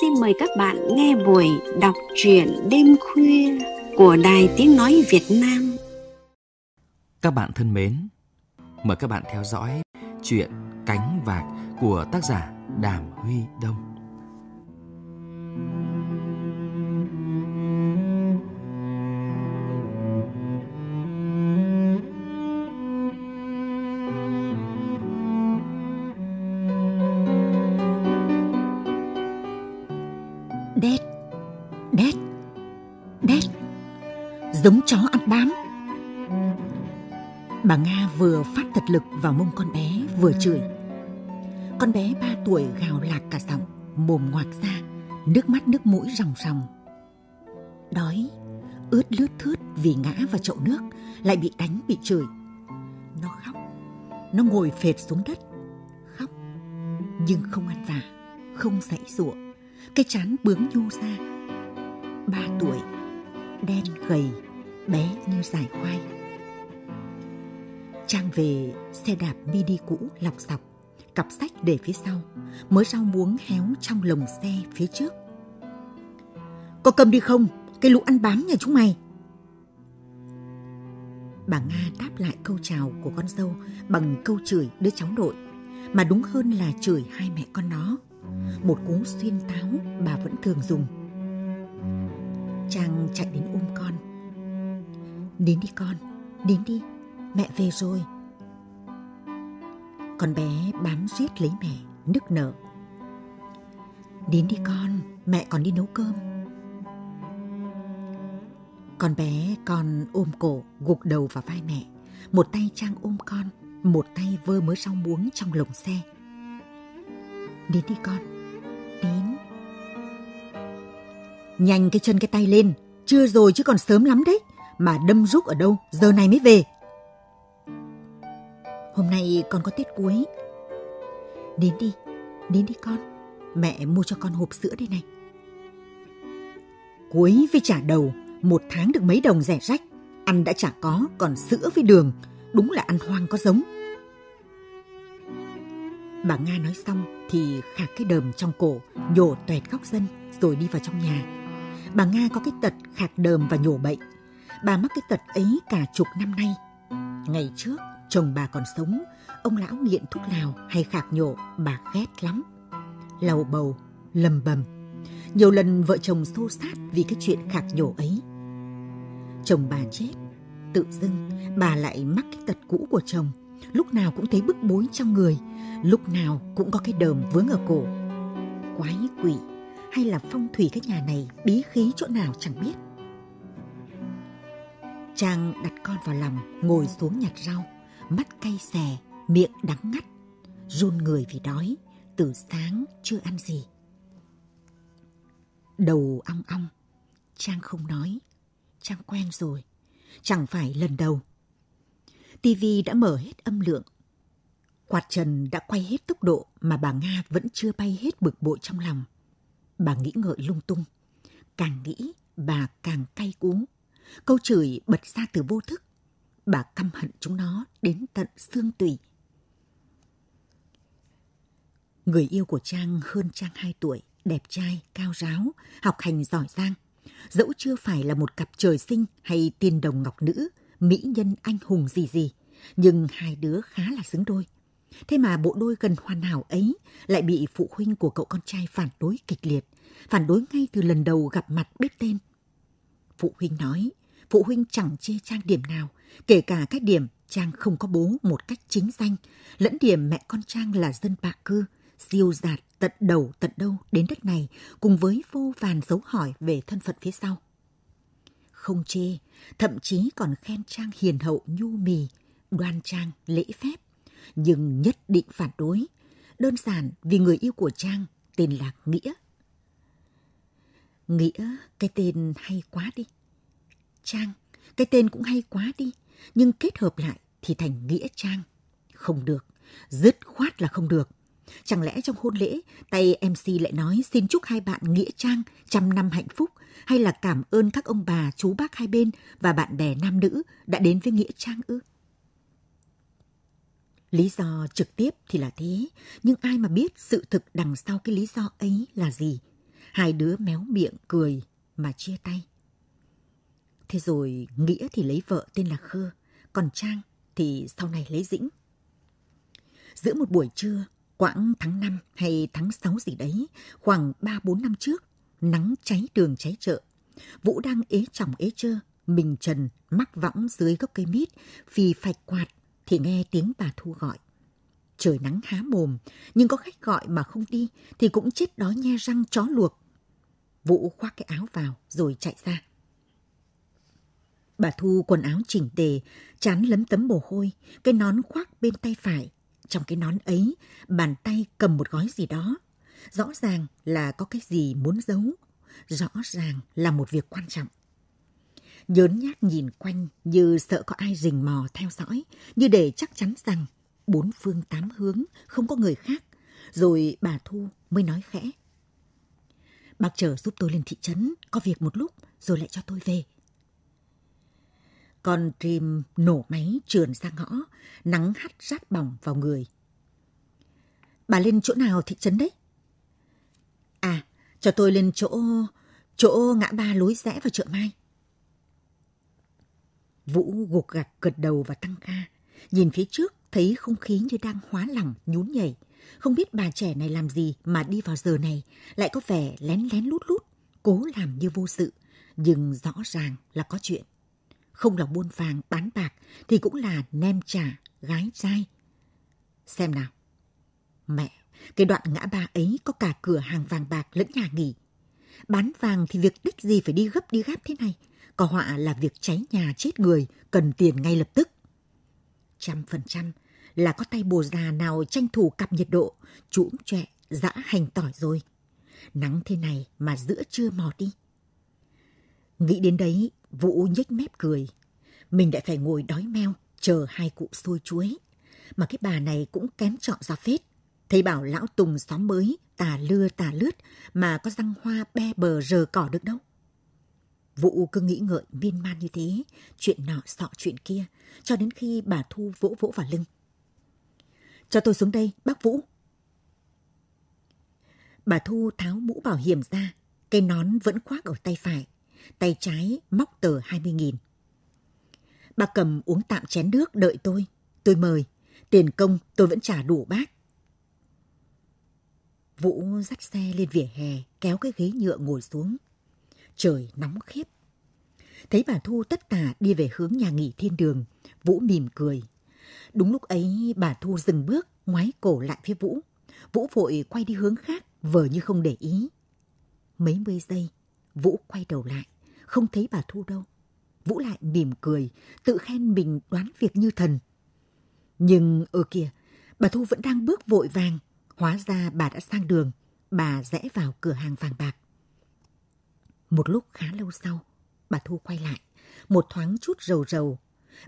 xin mời các bạn nghe buổi đọc truyện đêm khuya của Đài Tiếng Nói Việt Nam. Các bạn thân mến, mời các bạn theo dõi truyện Cánh Vạc của tác giả Đàm Huy Đông. giống chó ăn bám bà nga vừa phát thật lực vào mông con bé vừa chửi con bé ba tuổi gào lạc cả giọng mồm ngoạc ra nước mắt nước mũi ròng ròng đói ướt lướt thướt vì ngã vào chậu nước lại bị đánh bị chửi nó khóc nó ngồi phệt xuống đất khóc nhưng không ăn vả không dãy giụa cái chán bướng nhô ra ba tuổi đen gầy bé như giải khoai. Trang về xe đạp mini cũ lọc dọc, cặp sách để phía sau, mới rau muống héo trong lồng xe phía trước. Có cầm đi không? Cái lũ ăn bám nhà chúng mày. Bà Nga đáp lại câu chào của con dâu bằng câu chửi đứa cháu nội, mà đúng hơn là chửi hai mẹ con nó. Một cú xuyên táo bà vẫn thường dùng. Trang chạy đến ôm con, Đến đi con, đến đi, mẹ về rồi. Con bé bám riết lấy mẹ, nức nở. Đến đi con, mẹ còn đi nấu cơm. Con bé con ôm cổ, gục đầu vào vai mẹ. Một tay Trang ôm con, một tay vơ mớ rau muống trong lồng xe. Đến đi con, đến. Nhanh cái chân cái tay lên, chưa rồi chứ còn sớm lắm đấy mà đâm rúc ở đâu giờ này mới về. Hôm nay con có tiết cuối. Đến đi, đến đi con. Mẹ mua cho con hộp sữa đây này. Cuối với trả đầu, một tháng được mấy đồng rẻ rách. Ăn đã chả có, còn sữa với đường. Đúng là ăn hoang có giống. Bà Nga nói xong thì khạc cái đờm trong cổ, nhổ tuẹt góc dân rồi đi vào trong nhà. Bà Nga có cái tật khạc đờm và nhổ bệnh Bà mắc cái tật ấy cả chục năm nay. Ngày trước, chồng bà còn sống, ông lão nghiện thuốc lào hay khạc nhổ, bà ghét lắm. Lầu bầu, lầm bầm. Nhiều lần vợ chồng xô sát vì cái chuyện khạc nhổ ấy. Chồng bà chết, tự dưng bà lại mắc cái tật cũ của chồng. Lúc nào cũng thấy bức bối trong người, lúc nào cũng có cái đờm vướng ở cổ. Quái quỷ hay là phong thủy cái nhà này bí khí chỗ nào chẳng biết Trang đặt con vào lòng, ngồi xuống nhặt rau, mắt cay xè, miệng đắng ngắt, run người vì đói, từ sáng chưa ăn gì. Đầu ong ong, Trang không nói, Trang quen rồi, chẳng phải lần đầu. Tivi đã mở hết âm lượng, quạt trần đã quay hết tốc độ mà bà Nga vẫn chưa bay hết bực bội trong lòng. Bà nghĩ ngợi lung tung, càng nghĩ bà càng cay cú Câu chửi bật ra từ vô thức. Bà căm hận chúng nó đến tận xương tủy. Người yêu của Trang hơn Trang hai tuổi, đẹp trai, cao ráo, học hành giỏi giang. Dẫu chưa phải là một cặp trời sinh hay tiên đồng ngọc nữ, mỹ nhân anh hùng gì gì, nhưng hai đứa khá là xứng đôi. Thế mà bộ đôi gần hoàn hảo ấy lại bị phụ huynh của cậu con trai phản đối kịch liệt, phản đối ngay từ lần đầu gặp mặt biết tên – Phụ huynh nói, phụ huynh chẳng chê Trang điểm nào, kể cả các điểm Trang không có bố một cách chính danh, lẫn điểm mẹ con Trang là dân bạ cư, siêu giạt tận đầu tận đâu đến đất này cùng với vô vàn dấu hỏi về thân phận phía sau. Không chê, thậm chí còn khen Trang hiền hậu nhu mì, đoan Trang lễ phép, nhưng nhất định phản đối, đơn giản vì người yêu của Trang tên là Nghĩa. Nghĩa, cái tên hay quá đi. Trang, cái tên cũng hay quá đi, nhưng kết hợp lại thì thành Nghĩa Trang. Không được, dứt khoát là không được. Chẳng lẽ trong hôn lễ, tay MC lại nói xin chúc hai bạn Nghĩa Trang trăm năm hạnh phúc hay là cảm ơn các ông bà, chú bác hai bên và bạn bè nam nữ đã đến với Nghĩa Trang ư? Lý do trực tiếp thì là thế, nhưng ai mà biết sự thực đằng sau cái lý do ấy là gì? Hai đứa méo miệng cười mà chia tay. Thế rồi Nghĩa thì lấy vợ tên là Khơ, còn Trang thì sau này lấy Dĩnh. Giữa một buổi trưa, quãng tháng 5 hay tháng 6 gì đấy, khoảng 3-4 năm trước, nắng cháy đường cháy chợ. Vũ đang ế chồng ế chơ, mình trần, mắc võng dưới gốc cây mít, phì phạch quạt thì nghe tiếng bà Thu gọi. Trời nắng há mồm, nhưng có khách gọi mà không đi thì cũng chết đói nhe răng chó luộc. Vũ khoác cái áo vào rồi chạy ra. Bà Thu quần áo chỉnh tề, chán lấm tấm mồ hôi, cái nón khoác bên tay phải. Trong cái nón ấy, bàn tay cầm một gói gì đó. Rõ ràng là có cái gì muốn giấu. Rõ ràng là một việc quan trọng. Nhớn nhát nhìn quanh như sợ có ai rình mò theo dõi, như để chắc chắn rằng bốn phương tám hướng không có người khác. Rồi bà Thu mới nói khẽ. Bác chờ giúp tôi lên thị trấn, có việc một lúc rồi lại cho tôi về. Con Trim nổ máy trườn ra ngõ, nắng hắt rát bỏng vào người. Bà lên chỗ nào thị trấn đấy? À, cho tôi lên chỗ... chỗ ngã ba lối rẽ vào chợ Mai. Vũ gục gạc gật đầu và tăng ca. Nhìn phía trước, thấy không khí như đang hóa lẳng, nhún nhảy. Không biết bà trẻ này làm gì mà đi vào giờ này, lại có vẻ lén lén lút lút, cố làm như vô sự. Nhưng rõ ràng là có chuyện không là buôn vàng bán bạc thì cũng là nem trả gái trai. Xem nào. Mẹ, cái đoạn ngã ba ấy có cả cửa hàng vàng bạc lẫn nhà nghỉ. Bán vàng thì việc đích gì phải đi gấp đi gáp thế này. Có họa là việc cháy nhà chết người, cần tiền ngay lập tức. Trăm phần trăm là có tay bồ già nào tranh thủ cặp nhiệt độ, trũm trẹ, dã hành tỏi rồi. Nắng thế này mà giữa trưa mò đi Nghĩ đến đấy, Vũ nhếch mép cười. Mình lại phải ngồi đói meo, chờ hai cụ xôi chuối. Mà cái bà này cũng kém chọn ra phết. Thầy bảo lão Tùng xóm mới, tà lưa tà lướt, mà có răng hoa be bờ rờ cỏ được đâu. Vũ cứ nghĩ ngợi miên man như thế, chuyện nọ sọ chuyện kia, cho đến khi bà Thu vỗ vỗ vào lưng. Cho tôi xuống đây, bác Vũ. Bà Thu tháo mũ bảo hiểm ra, cây nón vẫn khoác ở tay phải, tay trái móc tờ 20.000. Bà cầm uống tạm chén nước đợi tôi, tôi mời, tiền công tôi vẫn trả đủ bác. Vũ dắt xe lên vỉa hè, kéo cái ghế nhựa ngồi xuống. Trời nóng khiếp. Thấy bà Thu tất cả đi về hướng nhà nghỉ thiên đường, Vũ mỉm cười. Đúng lúc ấy bà Thu dừng bước, ngoái cổ lại phía Vũ. Vũ vội quay đi hướng khác, vờ như không để ý. Mấy mươi giây, Vũ quay đầu lại không thấy bà Thu đâu. Vũ lại mỉm cười, tự khen mình đoán việc như thần. Nhưng ở kia, bà Thu vẫn đang bước vội vàng. Hóa ra bà đã sang đường, bà rẽ vào cửa hàng vàng bạc. Một lúc khá lâu sau, bà Thu quay lại, một thoáng chút rầu rầu.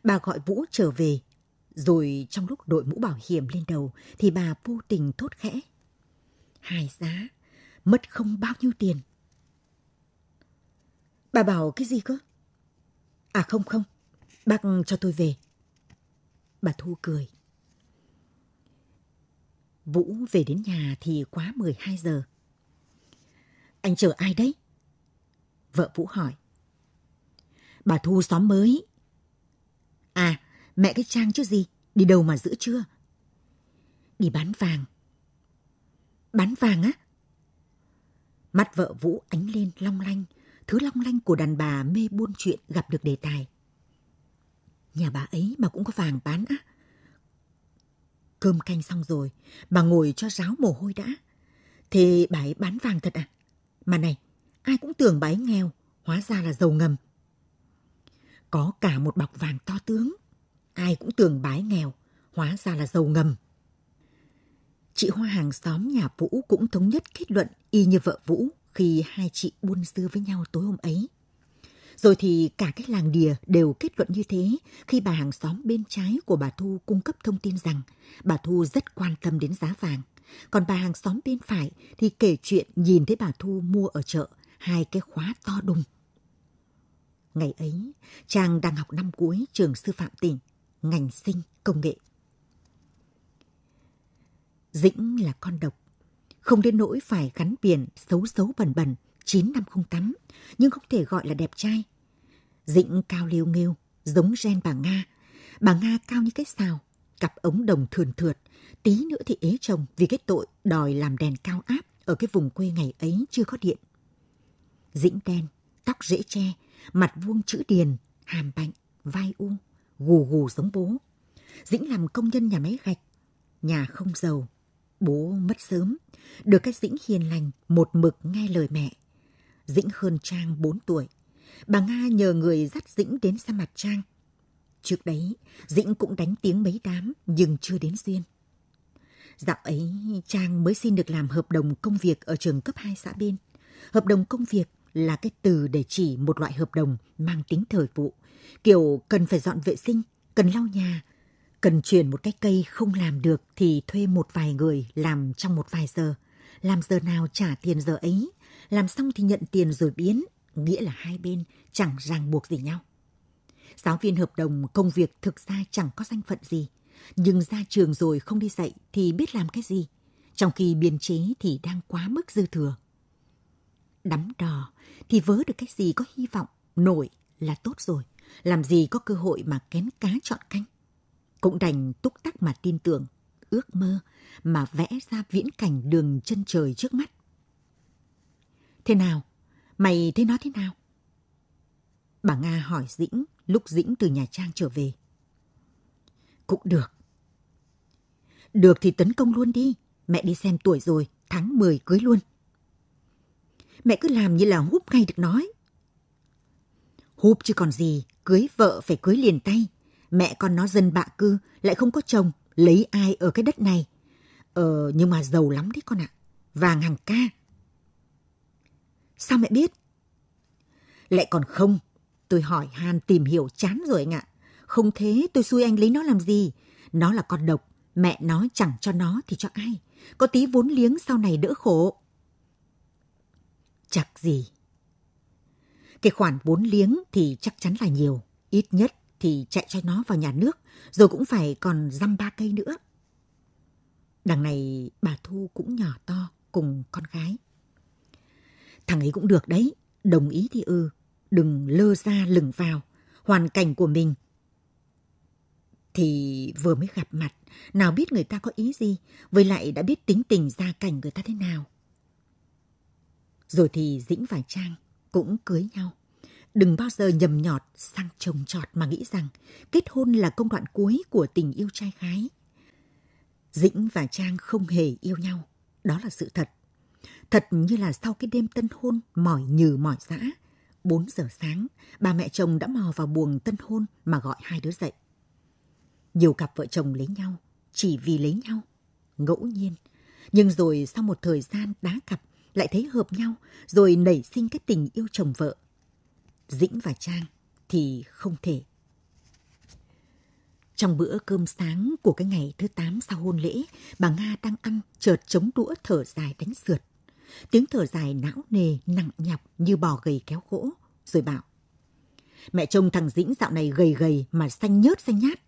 Bà gọi Vũ trở về, rồi trong lúc đội mũ bảo hiểm lên đầu thì bà vô tình thốt khẽ. Hài giá, mất không bao nhiêu tiền. Bà bảo cái gì cơ? À không không, bác cho tôi về. Bà Thu cười. Vũ về đến nhà thì quá 12 giờ. Anh chờ ai đấy? Vợ Vũ hỏi. Bà Thu xóm mới. À, mẹ cái Trang chứ gì, đi đâu mà giữa trưa? Đi bán vàng. Bán vàng á? Mắt vợ Vũ ánh lên long lanh thứ long lanh của đàn bà mê buôn chuyện gặp được đề tài. Nhà bà ấy mà cũng có vàng bán á. Cơm canh xong rồi, bà ngồi cho ráo mồ hôi đã. thì bà ấy bán vàng thật à? Mà này, ai cũng tưởng bà ấy nghèo, hóa ra là giàu ngầm. Có cả một bọc vàng to tướng. Ai cũng tưởng bà ấy nghèo, hóa ra là giàu ngầm. Chị Hoa hàng xóm nhà Vũ cũng thống nhất kết luận y như vợ Vũ khi hai chị buôn dưa với nhau tối hôm ấy. Rồi thì cả cái làng đìa đều kết luận như thế khi bà hàng xóm bên trái của bà Thu cung cấp thông tin rằng bà Thu rất quan tâm đến giá vàng. Còn bà hàng xóm bên phải thì kể chuyện nhìn thấy bà Thu mua ở chợ hai cái khóa to đùng. Ngày ấy, chàng đang học năm cuối trường sư phạm tỉnh, ngành sinh công nghệ. Dĩnh là con độc, không đến nỗi phải gắn biển xấu xấu bẩn bẩn 9 năm không tắm, nhưng không thể gọi là đẹp trai. Dĩnh cao liêu nghêu, giống gen bà Nga. Bà Nga cao như cái xào, cặp ống đồng thườn thượt, tí nữa thì ế chồng vì cái tội đòi làm đèn cao áp ở cái vùng quê ngày ấy chưa có điện. Dĩnh đen, tóc rễ tre, mặt vuông chữ điền, hàm bạnh, vai u, gù gù giống bố. Dĩnh làm công nhân nhà máy gạch, nhà không giàu, Bố mất sớm, được cái Dĩnh hiền lành, một mực nghe lời mẹ. Dĩnh hơn Trang 4 tuổi. Bà Nga nhờ người dắt Dĩnh đến ra mặt Trang. Trước đấy, Dĩnh cũng đánh tiếng mấy đám nhưng chưa đến duyên. Dạo ấy, Trang mới xin được làm hợp đồng công việc ở trường cấp 2 xã bên. Hợp đồng công việc là cái từ để chỉ một loại hợp đồng mang tính thời vụ, kiểu cần phải dọn vệ sinh, cần lau nhà, Cần chuyển một cái cây không làm được thì thuê một vài người làm trong một vài giờ. Làm giờ nào trả tiền giờ ấy, làm xong thì nhận tiền rồi biến, nghĩa là hai bên chẳng ràng buộc gì nhau. Giáo viên hợp đồng công việc thực ra chẳng có danh phận gì, nhưng ra trường rồi không đi dạy thì biết làm cái gì, trong khi biên chế thì đang quá mức dư thừa. Đắm đò thì vớ được cái gì có hy vọng, nổi là tốt rồi, làm gì có cơ hội mà kén cá chọn canh cũng đành túc tắc mà tin tưởng, ước mơ mà vẽ ra viễn cảnh đường chân trời trước mắt. Thế nào? Mày thấy nó thế nào? Bà Nga hỏi Dĩnh lúc Dĩnh từ Nhà Trang trở về. Cũng được. Được thì tấn công luôn đi. Mẹ đi xem tuổi rồi, tháng 10 cưới luôn. Mẹ cứ làm như là húp ngay được nói. Húp chứ còn gì, cưới vợ phải cưới liền tay, mẹ con nó dân bạ cư, lại không có chồng, lấy ai ở cái đất này. Ờ, nhưng mà giàu lắm đấy con ạ, à. vàng hàng ca. Sao mẹ biết? Lại còn không, tôi hỏi Han tìm hiểu chán rồi anh ạ. Không thế tôi xui anh lấy nó làm gì, nó là con độc, mẹ nó chẳng cho nó thì cho ai. Có tí vốn liếng sau này đỡ khổ. Chắc gì. Cái khoản vốn liếng thì chắc chắn là nhiều, ít nhất thì chạy cho nó vào nhà nước, rồi cũng phải còn dăm ba cây nữa. Đằng này bà Thu cũng nhỏ to cùng con gái. Thằng ấy cũng được đấy, đồng ý thì ừ, đừng lơ ra lửng vào, hoàn cảnh của mình. Thì vừa mới gặp mặt, nào biết người ta có ý gì, với lại đã biết tính tình gia cảnh người ta thế nào. Rồi thì Dĩnh và Trang cũng cưới nhau đừng bao giờ nhầm nhọt sang trồng trọt mà nghĩ rằng kết hôn là công đoạn cuối của tình yêu trai gái. Dĩnh và Trang không hề yêu nhau, đó là sự thật. Thật như là sau cái đêm tân hôn mỏi nhừ mỏi dã, 4 giờ sáng, bà mẹ chồng đã mò vào buồng tân hôn mà gọi hai đứa dậy. Nhiều cặp vợ chồng lấy nhau, chỉ vì lấy nhau, ngẫu nhiên. Nhưng rồi sau một thời gian đá cặp, lại thấy hợp nhau, rồi nảy sinh cái tình yêu chồng vợ Dĩnh và Trang thì không thể. Trong bữa cơm sáng của cái ngày thứ 8 sau hôn lễ, bà Nga đang ăn, chợt chống đũa thở dài đánh sượt. Tiếng thở dài não nề, nặng nhọc như bò gầy kéo gỗ, rồi bảo. Mẹ trông thằng Dĩnh dạo này gầy gầy mà xanh nhớt xanh nhát.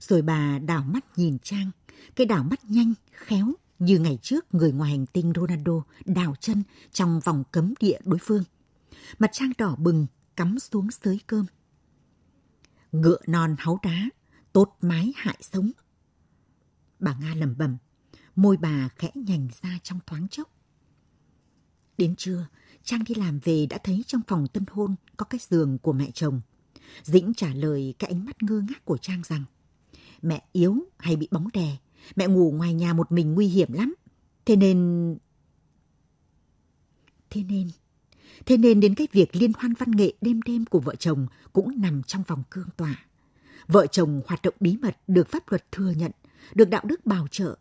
Rồi bà đảo mắt nhìn Trang, cái đảo mắt nhanh, khéo như ngày trước người ngoài hành tinh Ronaldo đào chân trong vòng cấm địa đối phương mặt trang đỏ bừng cắm xuống sới cơm. Ngựa non háu đá, tốt mái hại sống. Bà Nga lầm bẩm môi bà khẽ nhành ra trong thoáng chốc. Đến trưa, Trang đi làm về đã thấy trong phòng tân hôn có cái giường của mẹ chồng. Dĩnh trả lời cái ánh mắt ngơ ngác của Trang rằng Mẹ yếu hay bị bóng đè, mẹ ngủ ngoài nhà một mình nguy hiểm lắm. Thế nên... Thế nên Thế nên đến cái việc liên hoan văn nghệ đêm đêm của vợ chồng cũng nằm trong vòng cương tỏa. Vợ chồng hoạt động bí mật được pháp luật thừa nhận, được đạo đức bảo trợ,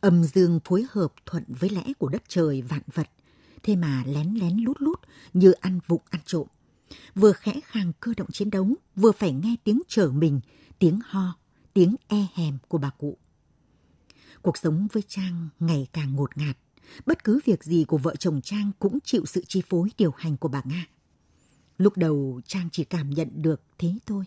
âm dương phối hợp thuận với lẽ của đất trời vạn vật. Thế mà lén lén lút lút như ăn vụng ăn trộm. Vừa khẽ khàng cơ động chiến đấu, vừa phải nghe tiếng trở mình, tiếng ho, tiếng e hèm của bà cụ. Cuộc sống với Trang ngày càng ngột ngạt Bất cứ việc gì của vợ chồng Trang cũng chịu sự chi phối điều hành của bà Nga. Lúc đầu Trang chỉ cảm nhận được thế thôi.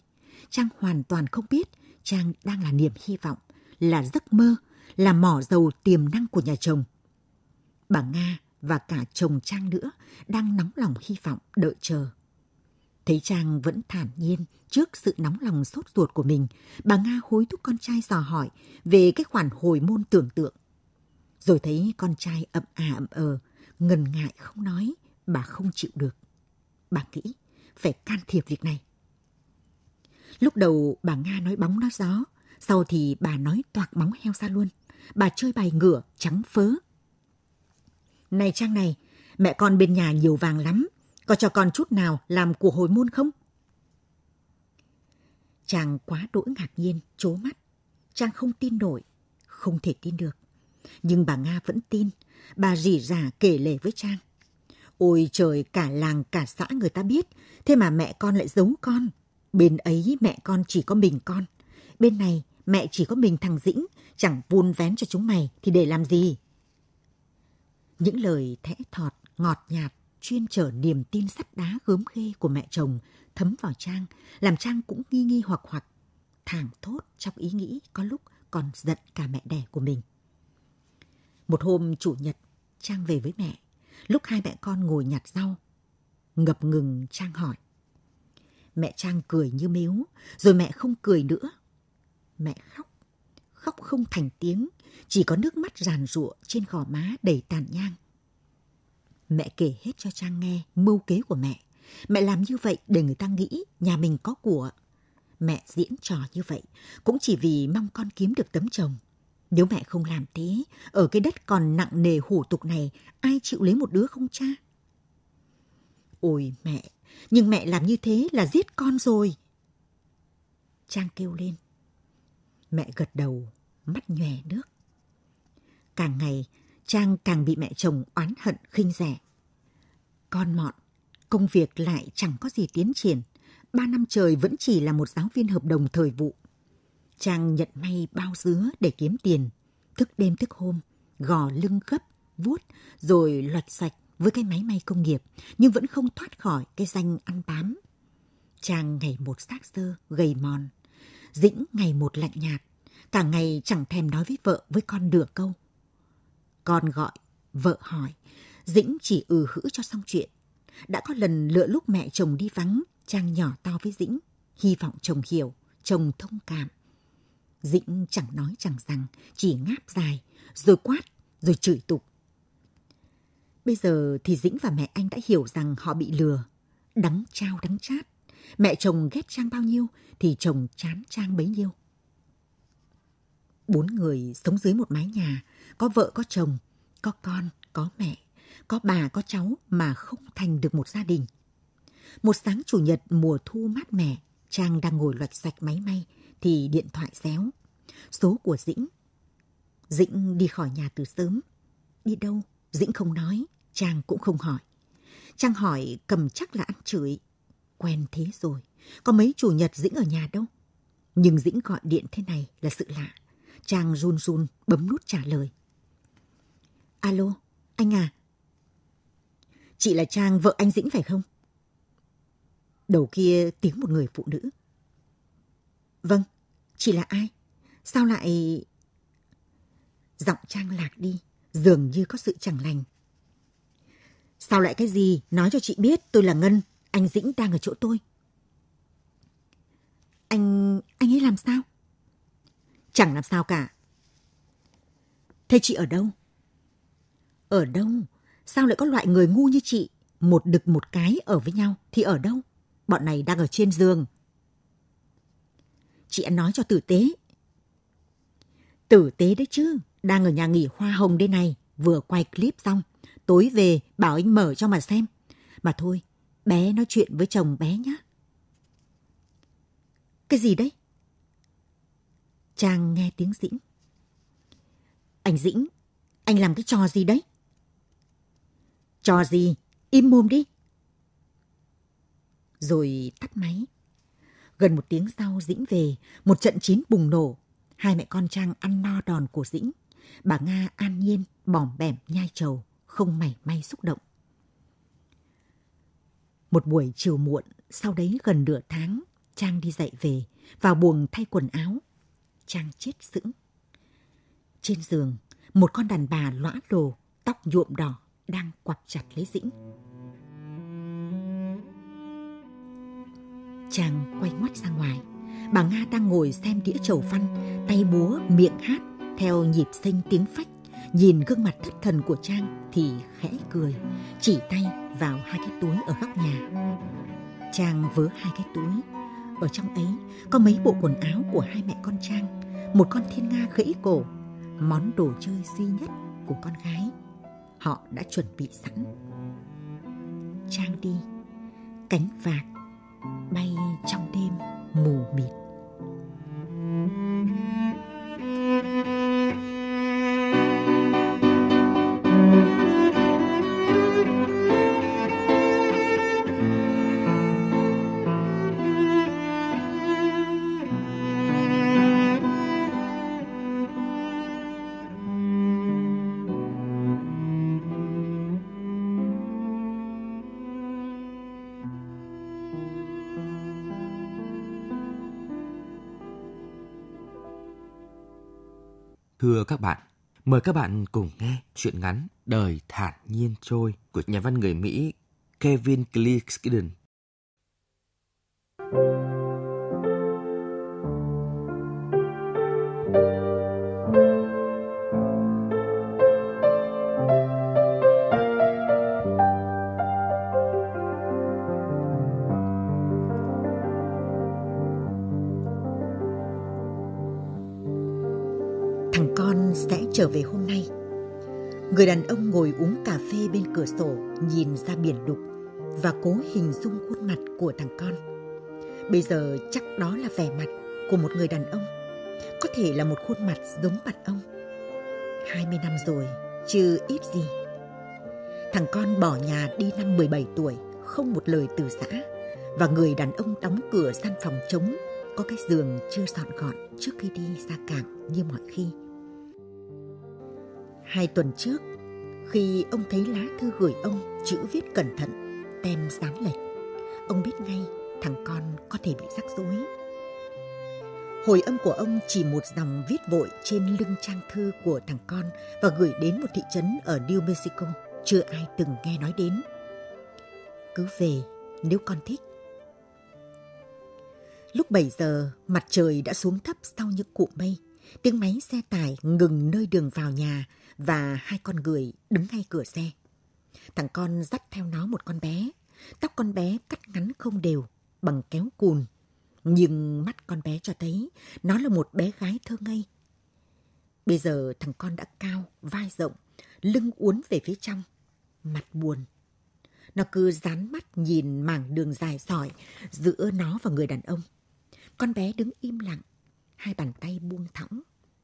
Trang hoàn toàn không biết Trang đang là niềm hy vọng, là giấc mơ, là mỏ dầu tiềm năng của nhà chồng. Bà Nga và cả chồng Trang nữa đang nóng lòng hy vọng đợi chờ. Thấy Trang vẫn thản nhiên trước sự nóng lòng sốt ruột của mình, bà Nga hối thúc con trai dò hỏi về cái khoản hồi môn tưởng tượng. Rồi thấy con trai ậm à ậm ờ, ngần ngại không nói, bà không chịu được. Bà nghĩ phải can thiệp việc này. Lúc đầu bà Nga nói bóng nó gió, sau thì bà nói toạc móng heo ra luôn. Bà chơi bài ngựa, trắng phớ. Này Trang này, mẹ con bên nhà nhiều vàng lắm, có cho con chút nào làm của hồi môn không? Chàng quá đỗi ngạc nhiên, chố mắt. trang không tin nổi, không thể tin được. Nhưng bà Nga vẫn tin, bà rỉ rả kể lể với Trang. Ôi trời, cả làng cả xã người ta biết, thế mà mẹ con lại giấu con. Bên ấy mẹ con chỉ có mình con, bên này mẹ chỉ có mình thằng Dĩnh, chẳng vun vén cho chúng mày thì để làm gì. Những lời thẽ thọt, ngọt nhạt, chuyên trở niềm tin sắt đá gớm ghê của mẹ chồng thấm vào Trang, làm Trang cũng nghi nghi hoặc hoặc, thảng thốt trong ý nghĩ có lúc còn giận cả mẹ đẻ của mình. Một hôm chủ nhật, Trang về với mẹ. Lúc hai mẹ con ngồi nhặt rau, ngập ngừng Trang hỏi. Mẹ Trang cười như miếu, rồi mẹ không cười nữa. Mẹ khóc, khóc không thành tiếng, chỉ có nước mắt ràn rụa trên gò má đầy tàn nhang. Mẹ kể hết cho Trang nghe mưu kế của mẹ. Mẹ làm như vậy để người ta nghĩ nhà mình có của. Mẹ diễn trò như vậy cũng chỉ vì mong con kiếm được tấm chồng. Nếu mẹ không làm thế, ở cái đất còn nặng nề hủ tục này, ai chịu lấy một đứa không cha? Ôi mẹ, nhưng mẹ làm như thế là giết con rồi. Trang kêu lên. Mẹ gật đầu, mắt nhòe nước. Càng ngày, Trang càng bị mẹ chồng oán hận khinh rẻ. Con mọn, công việc lại chẳng có gì tiến triển. Ba năm trời vẫn chỉ là một giáo viên hợp đồng thời vụ trang nhận may bao dứa để kiếm tiền, thức đêm thức hôm, gò lưng gấp, vuốt rồi loạt sạch với cái máy may công nghiệp nhưng vẫn không thoát khỏi cái danh ăn bám. trang ngày một xác sơ, gầy mòn. Dĩnh ngày một lạnh nhạt, cả ngày chẳng thèm nói với vợ với con nửa câu. Con gọi, vợ hỏi, Dĩnh chỉ ừ hữ cho xong chuyện. Đã có lần lựa lúc mẹ chồng đi vắng, Trang nhỏ to với Dĩnh, hy vọng chồng hiểu, chồng thông cảm. Dĩnh chẳng nói chẳng rằng, chỉ ngáp dài, rồi quát, rồi chửi tục. Bây giờ thì Dĩnh và mẹ anh đã hiểu rằng họ bị lừa. Đắng trao đắng chát. Mẹ chồng ghét Trang bao nhiêu thì chồng chán Trang bấy nhiêu. Bốn người sống dưới một mái nhà, có vợ có chồng, có con, có mẹ, có bà có cháu mà không thành được một gia đình. Một sáng chủ nhật mùa thu mát mẻ, Trang đang ngồi loạch sạch máy may, thì điện thoại réo. Số của Dĩnh. Dĩnh đi khỏi nhà từ sớm. Đi đâu? Dĩnh không nói, Trang cũng không hỏi. Trang hỏi cầm chắc là ăn chửi. Quen thế rồi, có mấy chủ nhật Dĩnh ở nhà đâu. Nhưng Dĩnh gọi điện thế này là sự lạ. Trang run run bấm nút trả lời. Alo, anh à. Chị là Trang, vợ anh Dĩnh phải không? Đầu kia tiếng một người phụ nữ. Vâng, chị là ai? Sao lại... Giọng Trang lạc đi, dường như có sự chẳng lành. Sao lại cái gì? Nói cho chị biết, tôi là Ngân, anh Dĩnh đang ở chỗ tôi. Anh... anh ấy làm sao? Chẳng làm sao cả. Thế chị ở đâu? Ở đâu? Sao lại có loại người ngu như chị? Một đực một cái ở với nhau thì ở đâu? Bọn này đang ở trên giường, chị nói cho tử tế. Tử tế đấy chứ, đang ở nhà nghỉ Hoa Hồng đây này, vừa quay clip xong, tối về bảo anh mở cho mà xem. Mà thôi, bé nói chuyện với chồng bé nhá Cái gì đấy? Trang nghe tiếng Dĩnh. Anh Dĩnh, anh làm cái trò gì đấy? Trò gì? Im mồm đi. Rồi tắt máy. Gần một tiếng sau Dĩnh về, một trận chiến bùng nổ. Hai mẹ con Trang ăn no đòn của Dĩnh. Bà Nga an nhiên, bỏm bẻm nhai trầu, không mảy may xúc động. Một buổi chiều muộn, sau đấy gần nửa tháng, Trang đi dạy về, vào buồng thay quần áo. Trang chết sững. Trên giường, một con đàn bà lõa lồ, tóc nhuộm đỏ, đang quặp chặt lấy Dĩnh. Chàng quay ngoắt ra ngoài. Bà Nga đang ngồi xem đĩa chầu văn, tay búa, miệng hát, theo nhịp sinh tiếng phách. Nhìn gương mặt thất thần của Trang thì khẽ cười, chỉ tay vào hai cái túi ở góc nhà. Trang vớ hai cái túi. Ở trong ấy có mấy bộ quần áo của hai mẹ con Trang, một con thiên nga gãy cổ, món đồ chơi duy nhất của con gái. Họ đã chuẩn bị sẵn. Trang đi, cánh vạc bay trong đêm mù mịt các bạn. Mời các bạn cùng nghe truyện ngắn Đời thản nhiên trôi của nhà văn người Mỹ Kevin Clickden. thank you trở về hôm nay. Người đàn ông ngồi uống cà phê bên cửa sổ nhìn ra biển đục và cố hình dung khuôn mặt của thằng con. Bây giờ chắc đó là vẻ mặt của một người đàn ông, có thể là một khuôn mặt giống mặt ông. hai mươi năm rồi, chứ ít gì. Thằng con bỏ nhà đi năm mười bảy tuổi, không một lời từ xã và người đàn ông đóng cửa gian phòng trống có cái giường chưa dọn gọn trước khi đi ra cảng như mọi khi. Hai tuần trước, khi ông thấy lá thư gửi ông chữ viết cẩn thận, tem dán lệch, ông biết ngay thằng con có thể bị rắc rối. Hồi âm của ông chỉ một dòng viết vội trên lưng trang thư của thằng con và gửi đến một thị trấn ở New Mexico chưa ai từng nghe nói đến. Cứ về nếu con thích. Lúc bảy giờ, mặt trời đã xuống thấp sau những cụm mây tiếng máy xe tải ngừng nơi đường vào nhà và hai con người đứng ngay cửa xe. Thằng con dắt theo nó một con bé. Tóc con bé cắt ngắn không đều bằng kéo cùn. Nhưng mắt con bé cho thấy nó là một bé gái thơ ngây. Bây giờ thằng con đã cao, vai rộng, lưng uốn về phía trong, mặt buồn. Nó cứ dán mắt nhìn mảng đường dài sỏi giữa nó và người đàn ông. Con bé đứng im lặng, hai bàn tay buông thõng,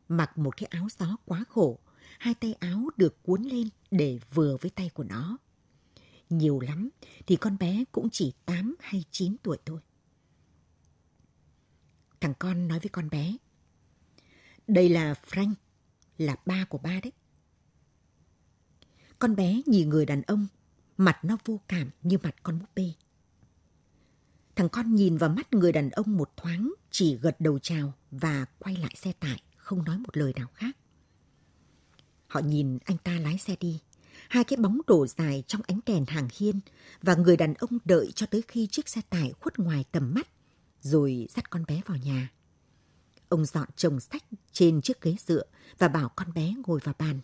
mặc một cái áo gió quá khổ, hai tay áo được cuốn lên để vừa với tay của nó. Nhiều lắm thì con bé cũng chỉ 8 hay 9 tuổi thôi. Thằng con nói với con bé, đây là Frank, là ba của ba đấy. Con bé nhìn người đàn ông, mặt nó vô cảm như mặt con búp bê. Thằng con nhìn vào mắt người đàn ông một thoáng, chỉ gật đầu chào và quay lại xe tải, không nói một lời nào khác. Họ nhìn anh ta lái xe đi. Hai cái bóng đổ dài trong ánh đèn hàng hiên và người đàn ông đợi cho tới khi chiếc xe tải khuất ngoài tầm mắt, rồi dắt con bé vào nhà. Ông dọn chồng sách trên chiếc ghế dựa và bảo con bé ngồi vào bàn.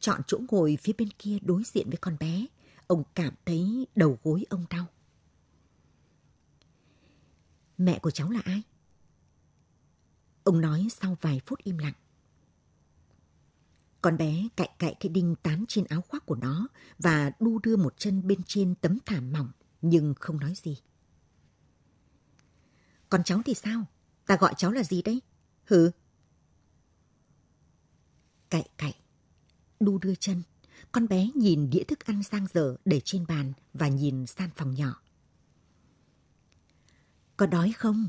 Chọn chỗ ngồi phía bên kia đối diện với con bé, ông cảm thấy đầu gối ông đau. Mẹ của cháu là ai? Ông nói sau vài phút im lặng. Con bé cạy cạy cái đinh tán trên áo khoác của nó và đu đưa một chân bên trên tấm thảm mỏng nhưng không nói gì. Còn cháu thì sao? Ta gọi cháu là gì đấy? Hừ. Cạy cạy, đu đưa chân, con bé nhìn đĩa thức ăn sang dở để trên bàn và nhìn sang phòng nhỏ có đói không?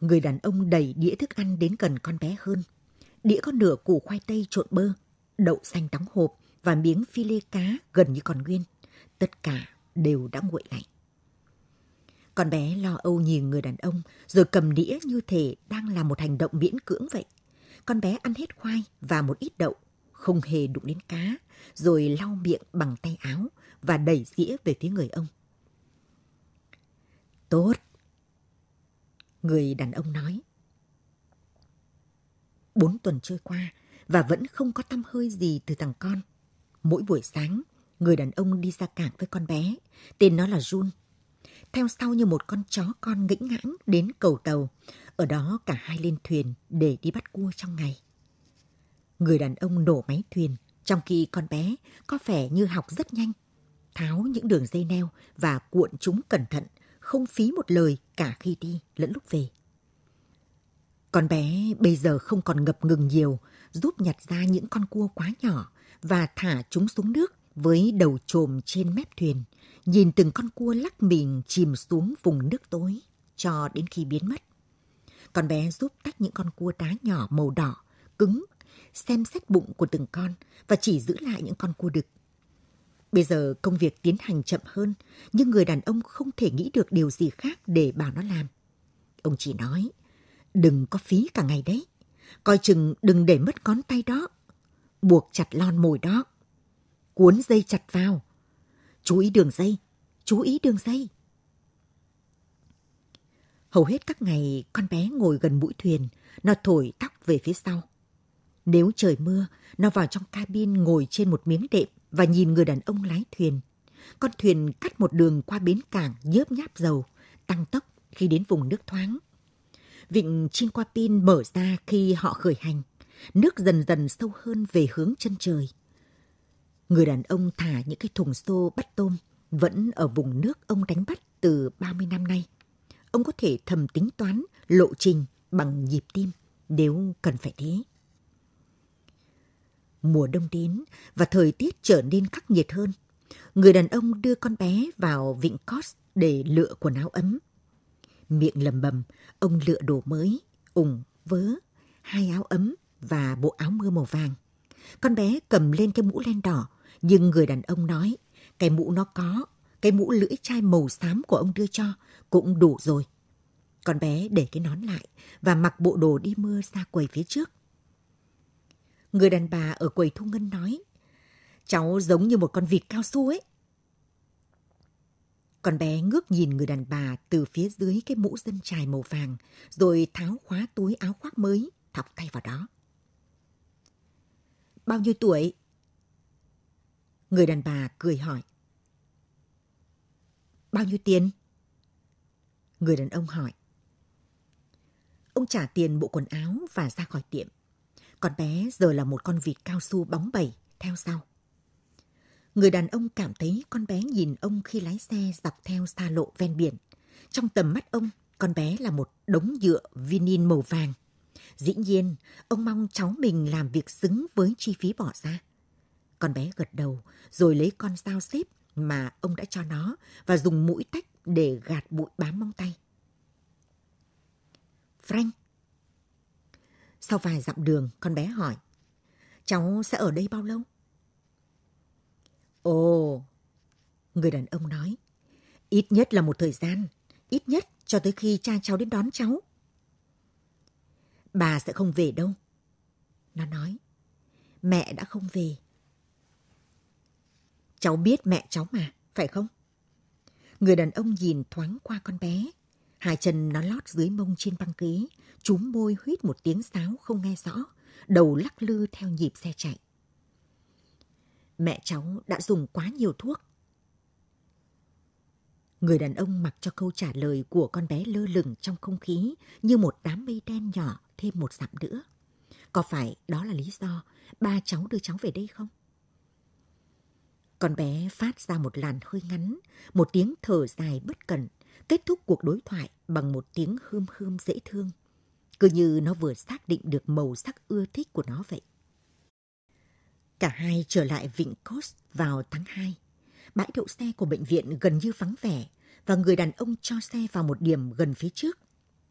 Người đàn ông đẩy đĩa thức ăn đến gần con bé hơn. Đĩa có nửa củ khoai tây trộn bơ, đậu xanh đóng hộp và miếng phi lê cá gần như còn nguyên. Tất cả đều đã nguội lạnh. Con bé lo âu nhìn người đàn ông rồi cầm đĩa như thể đang làm một hành động miễn cưỡng vậy. Con bé ăn hết khoai và một ít đậu, không hề đụng đến cá, rồi lau miệng bằng tay áo và đẩy dĩa về phía người ông. Tốt. Người đàn ông nói. Bốn tuần trôi qua và vẫn không có tâm hơi gì từ thằng con. Mỗi buổi sáng, người đàn ông đi ra cảng với con bé, tên nó là Jun. Theo sau như một con chó con ngĩnh ngãng đến cầu tàu, ở đó cả hai lên thuyền để đi bắt cua trong ngày. Người đàn ông nổ máy thuyền, trong khi con bé có vẻ như học rất nhanh. Tháo những đường dây neo và cuộn chúng cẩn thận không phí một lời cả khi đi lẫn lúc về. Con bé bây giờ không còn ngập ngừng nhiều, giúp nhặt ra những con cua quá nhỏ và thả chúng xuống nước với đầu trồm trên mép thuyền, nhìn từng con cua lắc mình chìm xuống vùng nước tối cho đến khi biến mất. Con bé giúp tách những con cua đá nhỏ màu đỏ, cứng, xem xét bụng của từng con và chỉ giữ lại những con cua đực Bây giờ công việc tiến hành chậm hơn, nhưng người đàn ông không thể nghĩ được điều gì khác để bảo nó làm. Ông chỉ nói, đừng có phí cả ngày đấy. Coi chừng đừng để mất ngón tay đó. Buộc chặt lon mồi đó. Cuốn dây chặt vào. Chú ý đường dây, chú ý đường dây. Hầu hết các ngày, con bé ngồi gần mũi thuyền, nó thổi tóc về phía sau. Nếu trời mưa, nó vào trong cabin ngồi trên một miếng đệm và nhìn người đàn ông lái thuyền. Con thuyền cắt một đường qua bến cảng nhớp nháp dầu, tăng tốc khi đến vùng nước thoáng. Vịnh qua pin mở ra khi họ khởi hành. Nước dần dần sâu hơn về hướng chân trời. Người đàn ông thả những cái thùng xô bắt tôm vẫn ở vùng nước ông đánh bắt từ 30 năm nay. Ông có thể thầm tính toán lộ trình bằng nhịp tim nếu cần phải thế mùa đông đến và thời tiết trở nên khắc nghiệt hơn, người đàn ông đưa con bé vào vịnh Cos để lựa quần áo ấm. Miệng lầm bầm, ông lựa đồ mới, ủng, vớ, hai áo ấm và bộ áo mưa màu vàng. Con bé cầm lên cái mũ len đỏ, nhưng người đàn ông nói, cái mũ nó có, cái mũ lưỡi chai màu xám của ông đưa cho cũng đủ rồi. Con bé để cái nón lại và mặc bộ đồ đi mưa ra quầy phía trước. Người đàn bà ở quầy thu ngân nói, cháu giống như một con vịt cao su ấy. Con bé ngước nhìn người đàn bà từ phía dưới cái mũ dân trài màu vàng, rồi tháo khóa túi áo khoác mới, thọc tay vào đó. Bao nhiêu tuổi? Người đàn bà cười hỏi. Bao nhiêu tiền? Người đàn ông hỏi. Ông trả tiền bộ quần áo và ra khỏi tiệm. Con bé giờ là một con vịt cao su bóng bẩy, theo sau. Người đàn ông cảm thấy con bé nhìn ông khi lái xe dọc theo xa lộ ven biển. Trong tầm mắt ông, con bé là một đống nhựa vinin màu vàng. Dĩ nhiên, ông mong cháu mình làm việc xứng với chi phí bỏ ra. Con bé gật đầu, rồi lấy con dao xếp mà ông đã cho nó và dùng mũi tách để gạt bụi bám móng tay. Frank, sau vài dặm đường, con bé hỏi. Cháu sẽ ở đây bao lâu? Ồ, người đàn ông nói. Ít nhất là một thời gian, ít nhất cho tới khi cha cháu đến đón cháu. Bà sẽ không về đâu. Nó nói, mẹ đã không về. Cháu biết mẹ cháu mà, phải không? Người đàn ông nhìn thoáng qua con bé, Hai chân nó lót dưới mông trên băng ghế, chúm môi huyết một tiếng sáo không nghe rõ, đầu lắc lư theo nhịp xe chạy. Mẹ cháu đã dùng quá nhiều thuốc. Người đàn ông mặc cho câu trả lời của con bé lơ lửng trong không khí như một đám mây đen nhỏ thêm một dặm nữa. Có phải đó là lý do ba cháu đưa cháu về đây không? Con bé phát ra một làn hơi ngắn, một tiếng thở dài bất cần, kết thúc cuộc đối thoại bằng một tiếng hươm hươm dễ thương. Cứ như nó vừa xác định được màu sắc ưa thích của nó vậy. Cả hai trở lại Vịnh Coast vào tháng 2. Bãi đậu xe của bệnh viện gần như vắng vẻ và người đàn ông cho xe vào một điểm gần phía trước.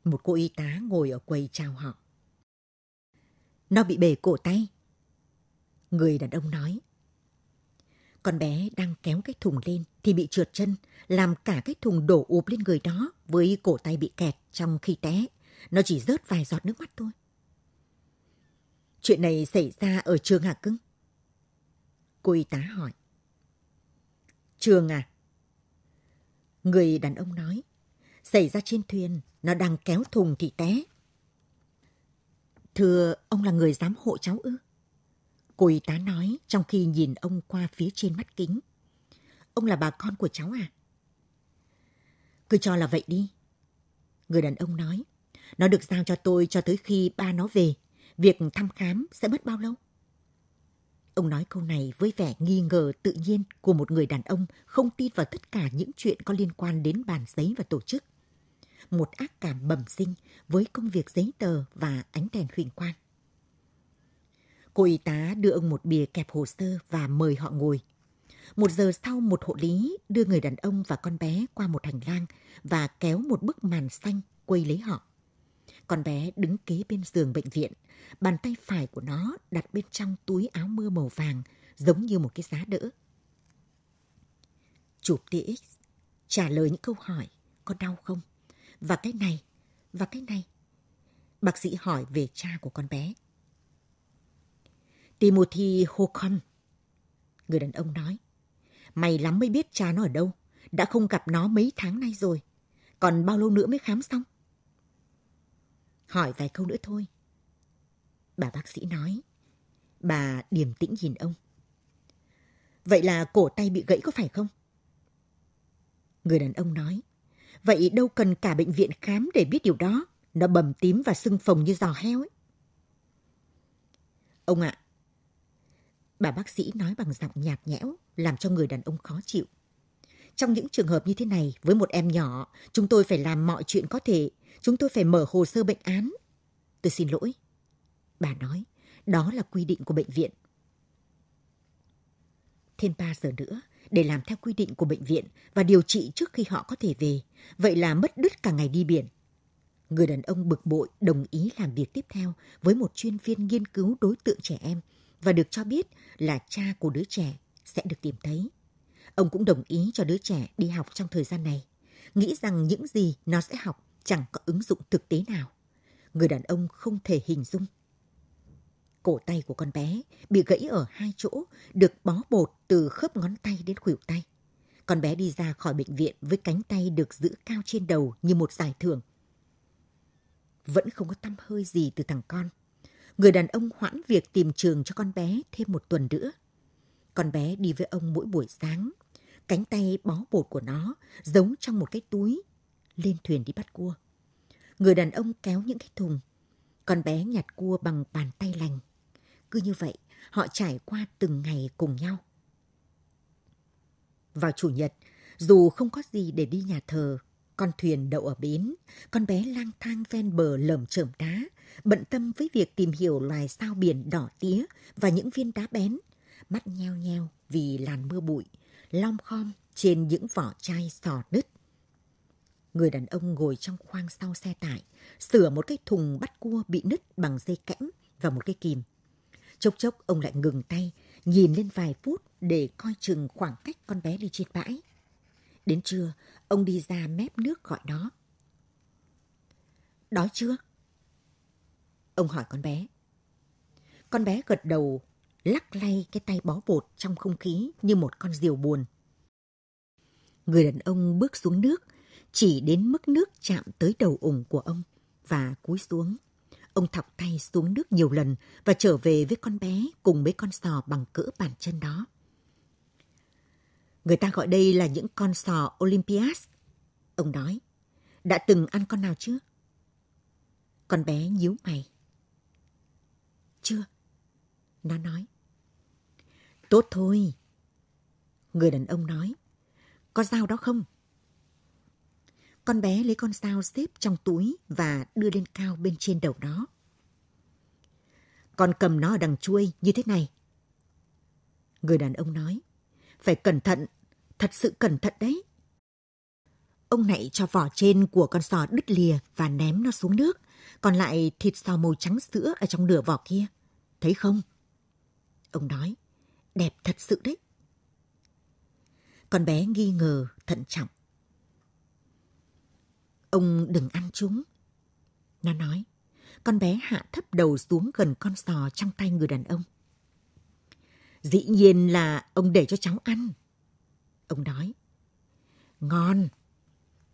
Một cô y tá ngồi ở quầy chào họ. Nó bị bể cổ tay. Người đàn ông nói. Con bé đang kéo cái thùng lên thì bị trượt chân, làm cả cái thùng đổ ụp lên người đó với cổ tay bị kẹt trong khi té. Nó chỉ rớt vài giọt nước mắt thôi. Chuyện này xảy ra ở trường hả cưng? Cô y tá hỏi. Trường à? Người đàn ông nói. Xảy ra trên thuyền, nó đang kéo thùng thì té. Thưa, ông là người giám hộ cháu ư? Cô y tá nói trong khi nhìn ông qua phía trên mắt kính. Ông là bà con của cháu à? Cứ cho là vậy đi. Người đàn ông nói. Nó được giao cho tôi cho tới khi ba nó về. Việc thăm khám sẽ mất bao lâu? Ông nói câu này với vẻ nghi ngờ tự nhiên của một người đàn ông không tin vào tất cả những chuyện có liên quan đến bàn giấy và tổ chức. Một ác cảm bẩm sinh với công việc giấy tờ và ánh đèn huyền quan Cô y tá đưa ông một bìa kẹp hồ sơ và mời họ ngồi. Một giờ sau một hộ lý đưa người đàn ông và con bé qua một hành lang và kéo một bức màn xanh quây lấy họ. Con bé đứng kế bên giường bệnh viện, bàn tay phải của nó đặt bên trong túi áo mưa màu vàng giống như một cái giá đỡ. Chụp t-x trả lời những câu hỏi, có đau không? Và cái này, và cái này. Bác sĩ hỏi về cha của con bé. Timothy Holcomb. Người đàn ông nói, Mày lắm mới biết cha nó ở đâu, đã không gặp nó mấy tháng nay rồi, còn bao lâu nữa mới khám xong? Hỏi vài câu nữa thôi. Bà bác sĩ nói, bà điềm tĩnh nhìn ông. Vậy là cổ tay bị gãy có phải không? Người đàn ông nói, vậy đâu cần cả bệnh viện khám để biết điều đó, nó bầm tím và sưng phồng như giò heo ấy. Ông ạ, à, Bà bác sĩ nói bằng giọng nhạt nhẽo, làm cho người đàn ông khó chịu. Trong những trường hợp như thế này, với một em nhỏ, chúng tôi phải làm mọi chuyện có thể. Chúng tôi phải mở hồ sơ bệnh án. Tôi xin lỗi. Bà nói, đó là quy định của bệnh viện. Thêm 3 giờ nữa, để làm theo quy định của bệnh viện và điều trị trước khi họ có thể về. Vậy là mất đứt cả ngày đi biển. Người đàn ông bực bội đồng ý làm việc tiếp theo với một chuyên viên nghiên cứu đối tượng trẻ em và được cho biết là cha của đứa trẻ sẽ được tìm thấy. Ông cũng đồng ý cho đứa trẻ đi học trong thời gian này, nghĩ rằng những gì nó sẽ học chẳng có ứng dụng thực tế nào. Người đàn ông không thể hình dung. Cổ tay của con bé bị gãy ở hai chỗ, được bó bột từ khớp ngón tay đến khuỷu tay. Con bé đi ra khỏi bệnh viện với cánh tay được giữ cao trên đầu như một giải thưởng. Vẫn không có tâm hơi gì từ thằng con người đàn ông hoãn việc tìm trường cho con bé thêm một tuần nữa. Con bé đi với ông mỗi buổi sáng, cánh tay bó bột của nó giống trong một cái túi, lên thuyền đi bắt cua. Người đàn ông kéo những cái thùng, con bé nhặt cua bằng bàn tay lành. Cứ như vậy, họ trải qua từng ngày cùng nhau. Vào chủ nhật, dù không có gì để đi nhà thờ, con thuyền đậu ở bến, con bé lang thang ven bờ lởm chởm đá, bận tâm với việc tìm hiểu loài sao biển đỏ tía và những viên đá bén, mắt nheo nheo vì làn mưa bụi, lom khom trên những vỏ chai sò nứt. Người đàn ông ngồi trong khoang sau xe tải, sửa một cái thùng bắt cua bị nứt bằng dây kẽm và một cái kìm. Chốc chốc ông lại ngừng tay, nhìn lên vài phút để coi chừng khoảng cách con bé đi trên bãi. Đến trưa, ông đi ra mép nước gọi nó. Đói chưa? Ông hỏi con bé. Con bé gật đầu, lắc lay cái tay bó bột trong không khí như một con diều buồn. Người đàn ông bước xuống nước, chỉ đến mức nước chạm tới đầu ủng của ông và cúi xuống. Ông thọc tay xuống nước nhiều lần và trở về với con bé cùng mấy con sò bằng cỡ bàn chân đó. Người ta gọi đây là những con sò Olympias. Ông nói, đã từng ăn con nào chưa? Con bé nhíu mày chưa? Nó nói. Tốt thôi. Người đàn ông nói. Có dao đó không? Con bé lấy con dao xếp trong túi và đưa lên cao bên trên đầu nó. Con cầm nó ở đằng chuôi như thế này. Người đàn ông nói. Phải cẩn thận, thật sự cẩn thận đấy. Ông nạy cho vỏ trên của con sò đứt lìa và ném nó xuống nước, còn lại thịt sò màu trắng sữa ở trong nửa vỏ kia thấy không? Ông nói, đẹp thật sự đấy. Con bé nghi ngờ, thận trọng. Ông đừng ăn chúng. Nó nói, con bé hạ thấp đầu xuống gần con sò trong tay người đàn ông. Dĩ nhiên là ông để cho cháu ăn. Ông nói, ngon,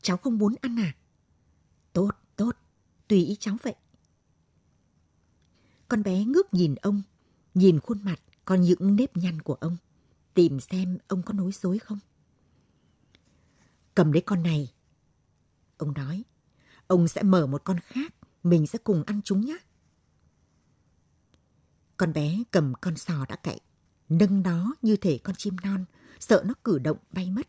cháu không muốn ăn à? Tốt, tốt, tùy ý cháu vậy. Con bé ngước nhìn ông, nhìn khuôn mặt có những nếp nhăn của ông, tìm xem ông có nối dối không. Cầm lấy con này. Ông nói, ông sẽ mở một con khác, mình sẽ cùng ăn chúng nhé. Con bé cầm con sò đã cậy, nâng nó như thể con chim non, sợ nó cử động bay mất.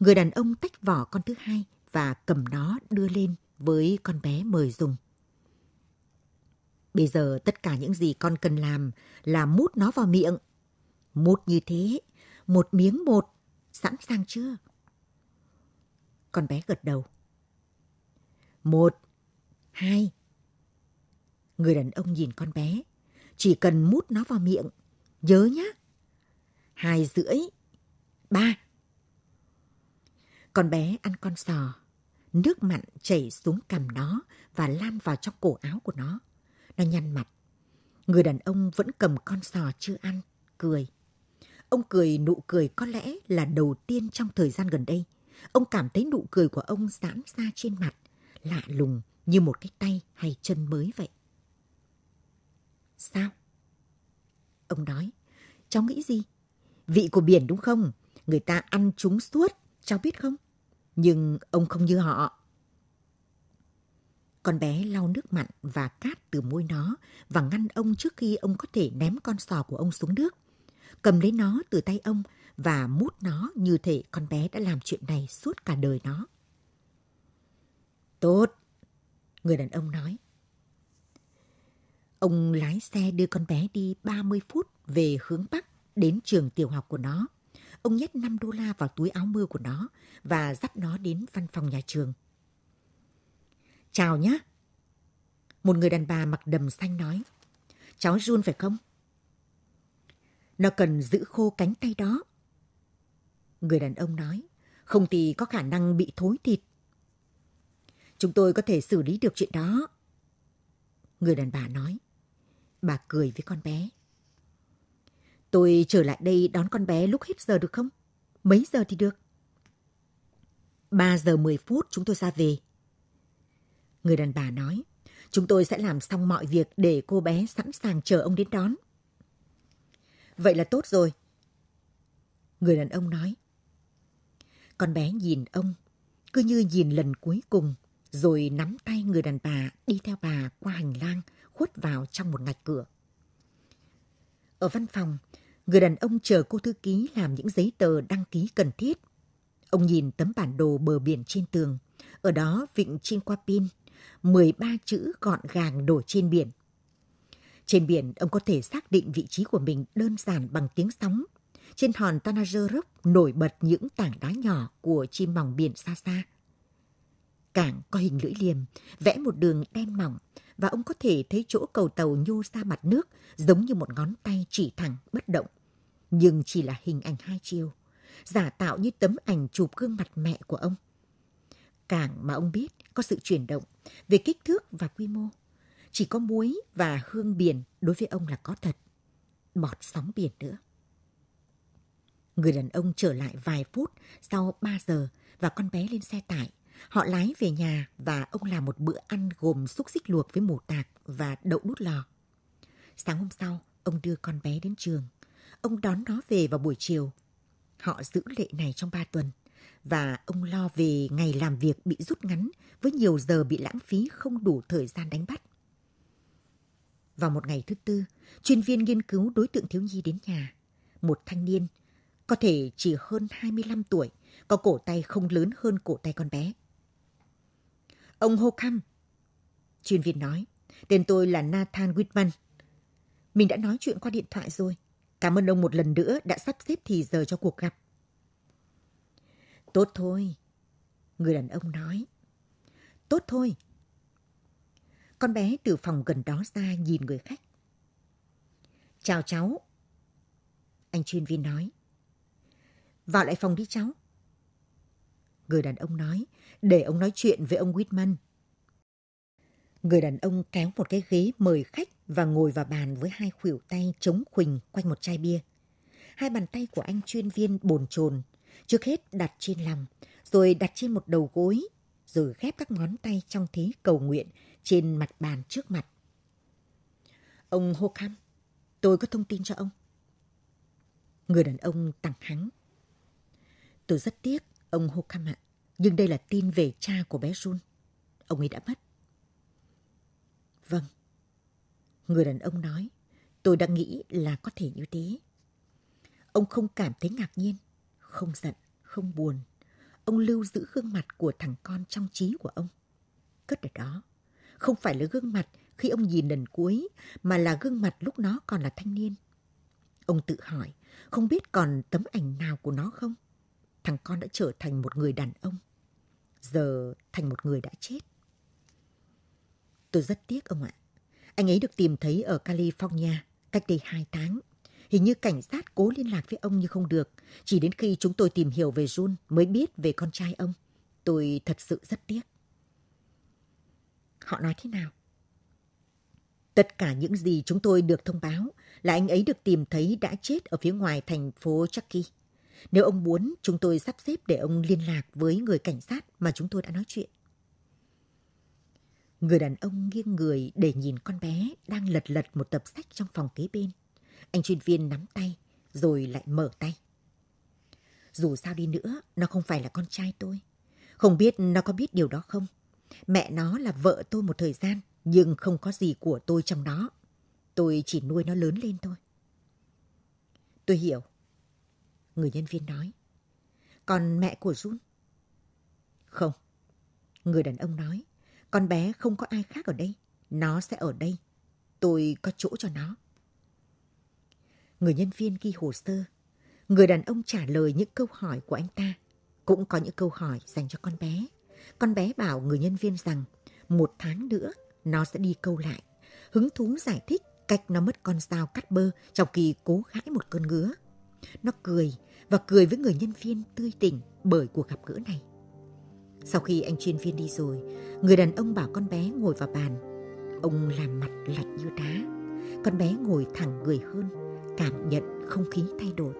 Người đàn ông tách vỏ con thứ hai và cầm nó đưa lên với con bé mời dùng. Bây giờ tất cả những gì con cần làm là mút nó vào miệng. Mút như thế, một miếng một, sẵn sàng chưa? Con bé gật đầu. Một, hai. Người đàn ông nhìn con bé, chỉ cần mút nó vào miệng, nhớ nhá. Hai rưỡi, ba. Con bé ăn con sò, nước mặn chảy xuống cằm nó và lan vào trong cổ áo của nó. Nó nhăn mặt. Người đàn ông vẫn cầm con sò chưa ăn, cười. Ông cười nụ cười có lẽ là đầu tiên trong thời gian gần đây. Ông cảm thấy nụ cười của ông giãn ra trên mặt, lạ lùng như một cái tay hay chân mới vậy. Sao? Ông nói, cháu nghĩ gì? Vị của biển đúng không? Người ta ăn chúng suốt, cháu biết không? Nhưng ông không như họ. Con bé lau nước mặn và cát từ môi nó và ngăn ông trước khi ông có thể ném con sò của ông xuống nước. Cầm lấy nó từ tay ông và mút nó như thể con bé đã làm chuyện này suốt cả đời nó. Tốt, người đàn ông nói. Ông lái xe đưa con bé đi 30 phút về hướng Bắc đến trường tiểu học của nó. Ông nhét 5 đô la vào túi áo mưa của nó và dắt nó đến văn phòng nhà trường. Chào nhá. Một người đàn bà mặc đầm xanh nói. Cháu run phải không? Nó cần giữ khô cánh tay đó. Người đàn ông nói. Không thì có khả năng bị thối thịt. Chúng tôi có thể xử lý được chuyện đó. Người đàn bà nói. Bà cười với con bé. Tôi trở lại đây đón con bé lúc hết giờ được không? Mấy giờ thì được? 3 giờ 10 phút chúng tôi ra về. Người đàn bà nói, chúng tôi sẽ làm xong mọi việc để cô bé sẵn sàng chờ ông đến đón. Vậy là tốt rồi. Người đàn ông nói. Con bé nhìn ông, cứ như nhìn lần cuối cùng, rồi nắm tay người đàn bà đi theo bà qua hành lang, khuất vào trong một ngạch cửa. Ở văn phòng, người đàn ông chờ cô thư ký làm những giấy tờ đăng ký cần thiết. Ông nhìn tấm bản đồ bờ biển trên tường. Ở đó vịnh Chinquapin 13 chữ gọn gàng đổi trên biển. Trên biển, ông có thể xác định vị trí của mình đơn giản bằng tiếng sóng. Trên hòn Tanager nổi bật những tảng đá nhỏ của chim mỏng biển xa xa. Cảng có hình lưỡi liềm, vẽ một đường đen mỏng và ông có thể thấy chỗ cầu tàu nhô ra mặt nước giống như một ngón tay chỉ thẳng bất động. Nhưng chỉ là hình ảnh hai chiều, giả tạo như tấm ảnh chụp gương mặt mẹ của ông. Cảng mà ông biết có sự chuyển động về kích thước và quy mô. Chỉ có muối và hương biển đối với ông là có thật. Bọt sóng biển nữa. Người đàn ông trở lại vài phút sau 3 giờ và con bé lên xe tải. Họ lái về nhà và ông làm một bữa ăn gồm xúc xích luộc với mù tạc và đậu đút lò. Sáng hôm sau, ông đưa con bé đến trường. Ông đón nó về vào buổi chiều. Họ giữ lệ này trong 3 tuần – và ông lo về ngày làm việc bị rút ngắn với nhiều giờ bị lãng phí không đủ thời gian đánh bắt. Vào một ngày thứ tư, chuyên viên nghiên cứu đối tượng thiếu nhi đến nhà. Một thanh niên, có thể chỉ hơn 25 tuổi, có cổ tay không lớn hơn cổ tay con bé. Ông Hô Khăm, chuyên viên nói, tên tôi là Nathan Whitman. Mình đã nói chuyện qua điện thoại rồi. Cảm ơn ông một lần nữa đã sắp xếp thì giờ cho cuộc gặp. Tốt thôi, người đàn ông nói. Tốt thôi. Con bé từ phòng gần đó ra nhìn người khách. Chào cháu. Anh chuyên viên nói. Vào lại phòng đi cháu. Người đàn ông nói, để ông nói chuyện với ông Whitman. Người đàn ông kéo một cái ghế mời khách và ngồi vào bàn với hai khuỷu tay chống khuỳnh quanh một chai bia. Hai bàn tay của anh chuyên viên bồn chồn Trước hết đặt trên lòng, rồi đặt trên một đầu gối, rồi khép các ngón tay trong thế cầu nguyện trên mặt bàn trước mặt. Ông Hô khăm tôi có thông tin cho ông. Người đàn ông tặng hắn. Tôi rất tiếc, ông Hô khăm ạ, nhưng đây là tin về cha của bé Jun. Ông ấy đã mất. Vâng. Người đàn ông nói, tôi đã nghĩ là có thể như thế. Ông không cảm thấy ngạc nhiên không giận, không buồn, ông lưu giữ gương mặt của thằng con trong trí của ông. Cất ở đó, không phải là gương mặt khi ông nhìn lần cuối, mà là gương mặt lúc nó còn là thanh niên. Ông tự hỏi, không biết còn tấm ảnh nào của nó không? Thằng con đã trở thành một người đàn ông. Giờ thành một người đã chết. Tôi rất tiếc ông ạ. Anh ấy được tìm thấy ở California cách đây hai tháng. Hình như cảnh sát cố liên lạc với ông nhưng không được. Chỉ đến khi chúng tôi tìm hiểu về Jun mới biết về con trai ông. Tôi thật sự rất tiếc. Họ nói thế nào? Tất cả những gì chúng tôi được thông báo là anh ấy được tìm thấy đã chết ở phía ngoài thành phố Chucky. Nếu ông muốn, chúng tôi sắp xếp để ông liên lạc với người cảnh sát mà chúng tôi đã nói chuyện. Người đàn ông nghiêng người để nhìn con bé đang lật lật một tập sách trong phòng kế bên. Anh chuyên viên nắm tay, rồi lại mở tay. Dù sao đi nữa, nó không phải là con trai tôi. Không biết nó có biết điều đó không? Mẹ nó là vợ tôi một thời gian, nhưng không có gì của tôi trong đó. Tôi chỉ nuôi nó lớn lên thôi. Tôi hiểu. Người nhân viên nói. Còn mẹ của Jun? Không. Người đàn ông nói. Con bé không có ai khác ở đây. Nó sẽ ở đây. Tôi có chỗ cho nó người nhân viên ghi hồ sơ. Người đàn ông trả lời những câu hỏi của anh ta. Cũng có những câu hỏi dành cho con bé. Con bé bảo người nhân viên rằng một tháng nữa nó sẽ đi câu lại. Hứng thú giải thích cách nó mất con dao cắt bơ trong kỳ cố gãi một cơn ngứa. Nó cười và cười với người nhân viên tươi tỉnh bởi cuộc gặp gỡ này. Sau khi anh chuyên viên đi rồi, người đàn ông bảo con bé ngồi vào bàn. Ông làm mặt lạnh như đá. Con bé ngồi thẳng người hơn cảm nhận không khí thay đổi.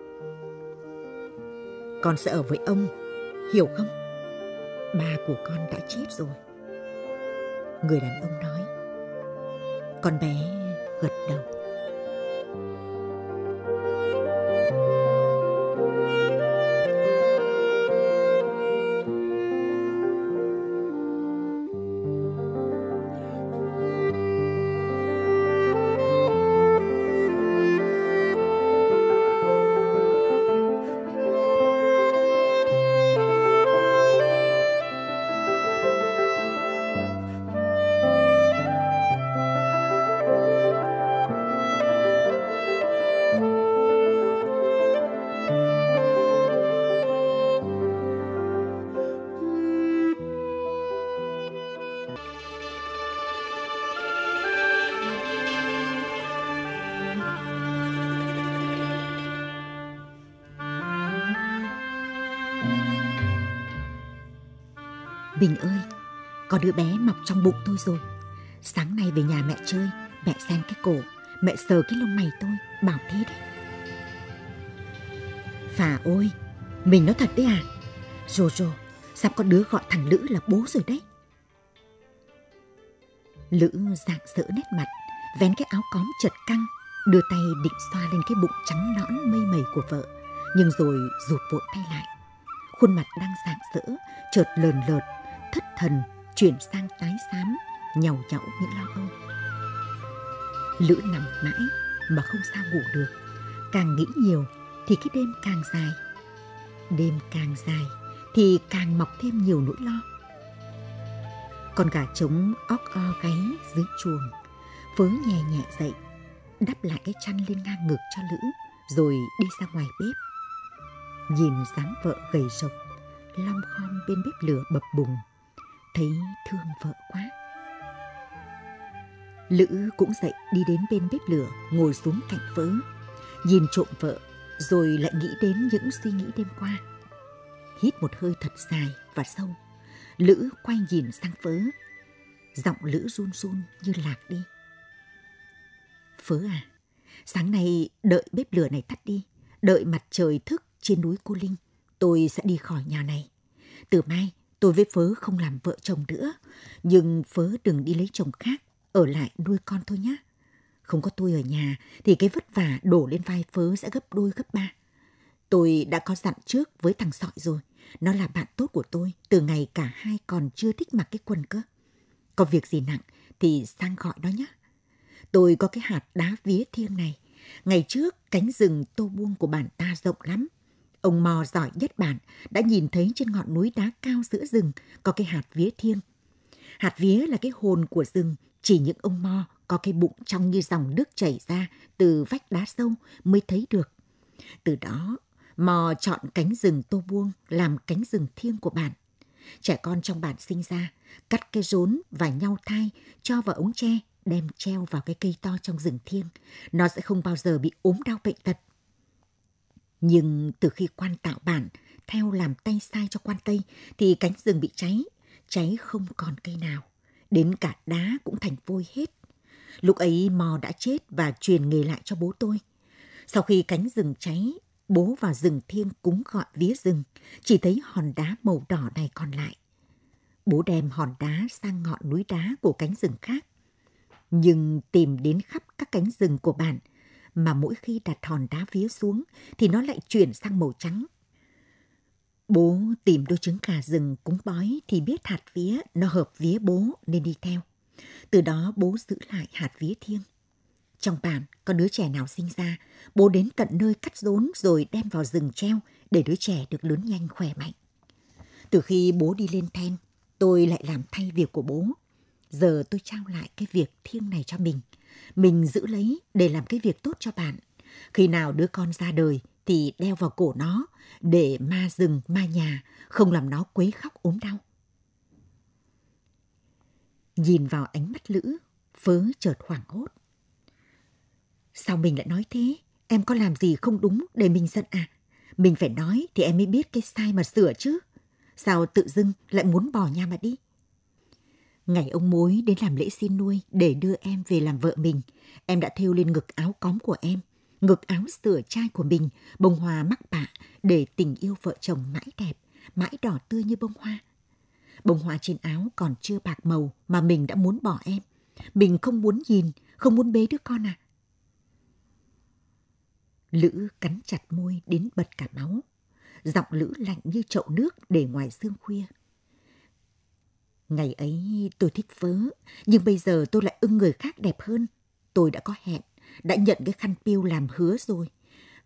Con sẽ ở với ông, hiểu không? Ba của con đã chết rồi. Người đàn ông nói. Con bé gật đầu. Bình ơi, có đứa bé mọc trong bụng tôi rồi. Sáng nay về nhà mẹ chơi, mẹ xem cái cổ, mẹ sờ cái lông mày tôi, bảo thế đấy. Phà ôi, mình nói thật đấy à? Rồ rồ, sắp có đứa gọi thằng Lữ là bố rồi đấy. Lữ dạng dỡ nét mặt, vén cái áo cóm chật căng, đưa tay định xoa lên cái bụng trắng nõn mây mẩy của vợ, nhưng rồi rụt vội tay lại. Khuôn mặt đang dạng dỡ, chợt lờn lợt thất thần chuyển sang tái xám nhàu nhão những lo âu lữ nằm mãi mà không sao ngủ được càng nghĩ nhiều thì cái đêm càng dài đêm càng dài thì càng mọc thêm nhiều nỗi lo con gà trống óc o gáy dưới chuồng vớ nhẹ nhẹ dậy đắp lại cái chăn lên ngang ngực cho lữ rồi đi ra ngoài bếp nhìn dáng vợ gầy rộc lom khom bên bếp lửa bập bùng thấy thương vợ quá. Lữ cũng dậy đi đến bên bếp lửa, ngồi xuống cạnh vỡ, nhìn trộm vợ, rồi lại nghĩ đến những suy nghĩ đêm qua. Hít một hơi thật dài và sâu, Lữ quay nhìn sang vỡ. Giọng Lữ run run như lạc đi. Phớ à, sáng nay đợi bếp lửa này tắt đi, đợi mặt trời thức trên núi Cô Linh, tôi sẽ đi khỏi nhà này. Từ mai Tôi với Phớ không làm vợ chồng nữa, nhưng Phớ đừng đi lấy chồng khác, ở lại nuôi con thôi nhé. Không có tôi ở nhà thì cái vất vả đổ lên vai Phớ sẽ gấp đôi gấp ba. Tôi đã có dặn trước với thằng Sọi rồi, nó là bạn tốt của tôi từ ngày cả hai còn chưa thích mặc cái quần cơ. Có việc gì nặng thì sang gọi đó nhé. Tôi có cái hạt đá vía thiêng này. Ngày trước cánh rừng tô buông của bản ta rộng lắm. Ông mò giỏi nhất bản đã nhìn thấy trên ngọn núi đá cao giữa rừng có cái hạt vía thiêng. Hạt vía là cái hồn của rừng, chỉ những ông mò có cái bụng trong như dòng nước chảy ra từ vách đá sâu mới thấy được. Từ đó, mò chọn cánh rừng tô buông làm cánh rừng thiêng của bản. Trẻ con trong bản sinh ra, cắt cái rốn và nhau thai cho vào ống tre đem treo vào cái cây to trong rừng thiêng. Nó sẽ không bao giờ bị ốm đau bệnh tật nhưng từ khi quan tạo bản, theo làm tay sai cho quan Tây thì cánh rừng bị cháy, cháy không còn cây nào, đến cả đá cũng thành vôi hết. Lúc ấy mò đã chết và truyền nghề lại cho bố tôi. Sau khi cánh rừng cháy, bố vào rừng thiêng cúng gọi vía rừng, chỉ thấy hòn đá màu đỏ này còn lại. Bố đem hòn đá sang ngọn núi đá của cánh rừng khác. Nhưng tìm đến khắp các cánh rừng của bản mà mỗi khi đặt hòn đá vía xuống thì nó lại chuyển sang màu trắng. Bố tìm đôi trứng cà rừng cúng bói thì biết hạt vía nó hợp vía bố nên đi theo. Từ đó bố giữ lại hạt vía thiêng. Trong bản có đứa trẻ nào sinh ra, bố đến tận nơi cắt rốn rồi đem vào rừng treo để đứa trẻ được lớn nhanh khỏe mạnh. Từ khi bố đi lên then, tôi lại làm thay việc của bố. Giờ tôi trao lại cái việc thiêng này cho mình – mình giữ lấy để làm cái việc tốt cho bạn. Khi nào đứa con ra đời thì đeo vào cổ nó để ma rừng ma nhà, không làm nó quấy khóc ốm đau. Nhìn vào ánh mắt Lữ, phớ chợt hoảng hốt. Sao mình lại nói thế? Em có làm gì không đúng để mình giận à? Mình phải nói thì em mới biết cái sai mà sửa chứ. Sao tự dưng lại muốn bỏ nhà mà đi? Ngày ông mối đến làm lễ xin nuôi để đưa em về làm vợ mình, em đã thêu lên ngực áo cóm của em, ngực áo sửa trai của mình, bông hoa mắc bạ để tình yêu vợ chồng mãi đẹp, mãi đỏ tươi như bông hoa. Bông hoa trên áo còn chưa bạc màu mà mình đã muốn bỏ em. Mình không muốn nhìn, không muốn bế đứa con à. Lữ cắn chặt môi đến bật cả máu. Giọng Lữ lạnh như chậu nước để ngoài sương khuya. Ngày ấy tôi thích vớ, nhưng bây giờ tôi lại ưng người khác đẹp hơn. Tôi đã có hẹn, đã nhận cái khăn piêu làm hứa rồi.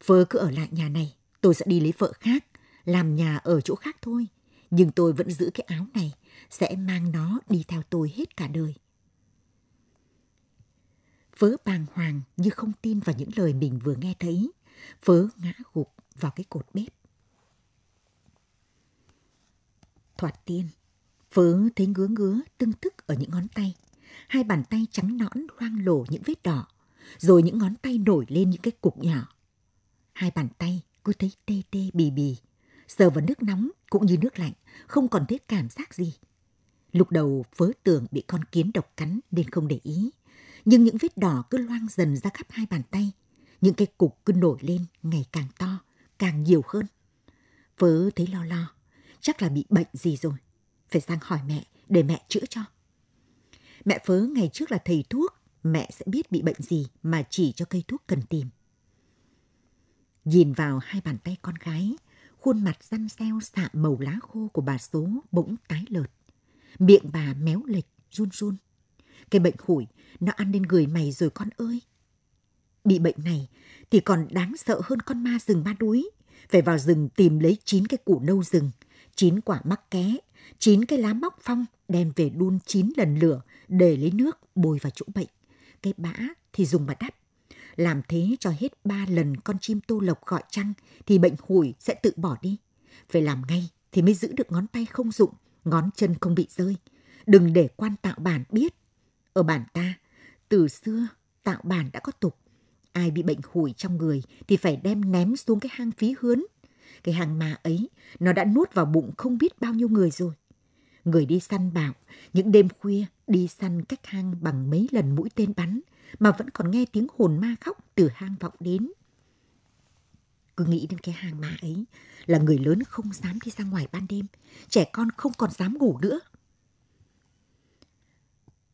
Vớ cứ ở lại nhà này, tôi sẽ đi lấy vợ khác, làm nhà ở chỗ khác thôi. Nhưng tôi vẫn giữ cái áo này, sẽ mang nó đi theo tôi hết cả đời. Vớ bàng hoàng như không tin vào những lời mình vừa nghe thấy. Vớ ngã gục vào cái cột bếp. Thoạt tiên, Vớ thấy ngứa ngứa tương tức ở những ngón tay. Hai bàn tay trắng nõn loang lổ những vết đỏ, rồi những ngón tay nổi lên những cái cục nhỏ. Hai bàn tay cứ thấy tê tê bì bì, sờ vào nước nóng cũng như nước lạnh, không còn thấy cảm giác gì. Lúc đầu vớ tưởng bị con kiến độc cắn nên không để ý, nhưng những vết đỏ cứ loang dần ra khắp hai bàn tay, những cái cục cứ nổi lên ngày càng to, càng nhiều hơn. Vớ thấy lo lo, chắc là bị bệnh gì rồi phải sang hỏi mẹ để mẹ chữa cho. Mẹ Phớ ngày trước là thầy thuốc, mẹ sẽ biết bị bệnh gì mà chỉ cho cây thuốc cần tìm. Nhìn vào hai bàn tay con gái, khuôn mặt răn xeo xạ màu lá khô của bà số bỗng tái lợt. Miệng bà méo lệch, run run. Cái bệnh khủi, nó ăn lên người mày rồi con ơi. Bị bệnh này thì còn đáng sợ hơn con ma rừng ma đuối. Phải vào rừng tìm lấy chín cái củ nâu rừng, chín quả mắc ké chín cái lá móc phong đem về đun chín lần lửa để lấy nước bôi vào chỗ bệnh. Cái bã thì dùng mà đắp. Làm thế cho hết ba lần con chim tô lộc gọi trăng thì bệnh hủi sẽ tự bỏ đi. Phải làm ngay thì mới giữ được ngón tay không dụng, ngón chân không bị rơi. Đừng để quan tạo bản biết. Ở bản ta, từ xưa tạo bản đã có tục. Ai bị bệnh hủi trong người thì phải đem ném xuống cái hang phí hướn cái hàng ma ấy, nó đã nuốt vào bụng không biết bao nhiêu người rồi. Người đi săn bảo, những đêm khuya đi săn cách hang bằng mấy lần mũi tên bắn mà vẫn còn nghe tiếng hồn ma khóc từ hang vọng đến. Cứ nghĩ đến cái hàng ma ấy là người lớn không dám đi ra ngoài ban đêm, trẻ con không còn dám ngủ nữa.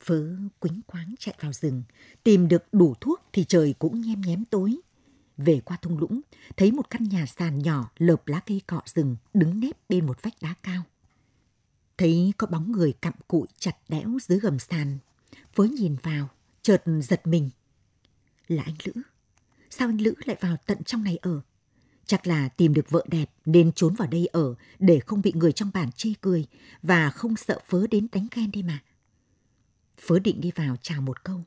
Phớ quính quáng chạy vào rừng, tìm được đủ thuốc thì trời cũng nhem nhém tối về qua thung lũng, thấy một căn nhà sàn nhỏ lợp lá cây cọ rừng đứng nép bên một vách đá cao. Thấy có bóng người cặm cụi chặt đẽo dưới gầm sàn, với nhìn vào, chợt giật mình. Là anh Lữ. Sao anh Lữ lại vào tận trong này ở? Chắc là tìm được vợ đẹp nên trốn vào đây ở để không bị người trong bản chê cười và không sợ phớ đến đánh ghen đi mà. Phớ định đi vào chào một câu,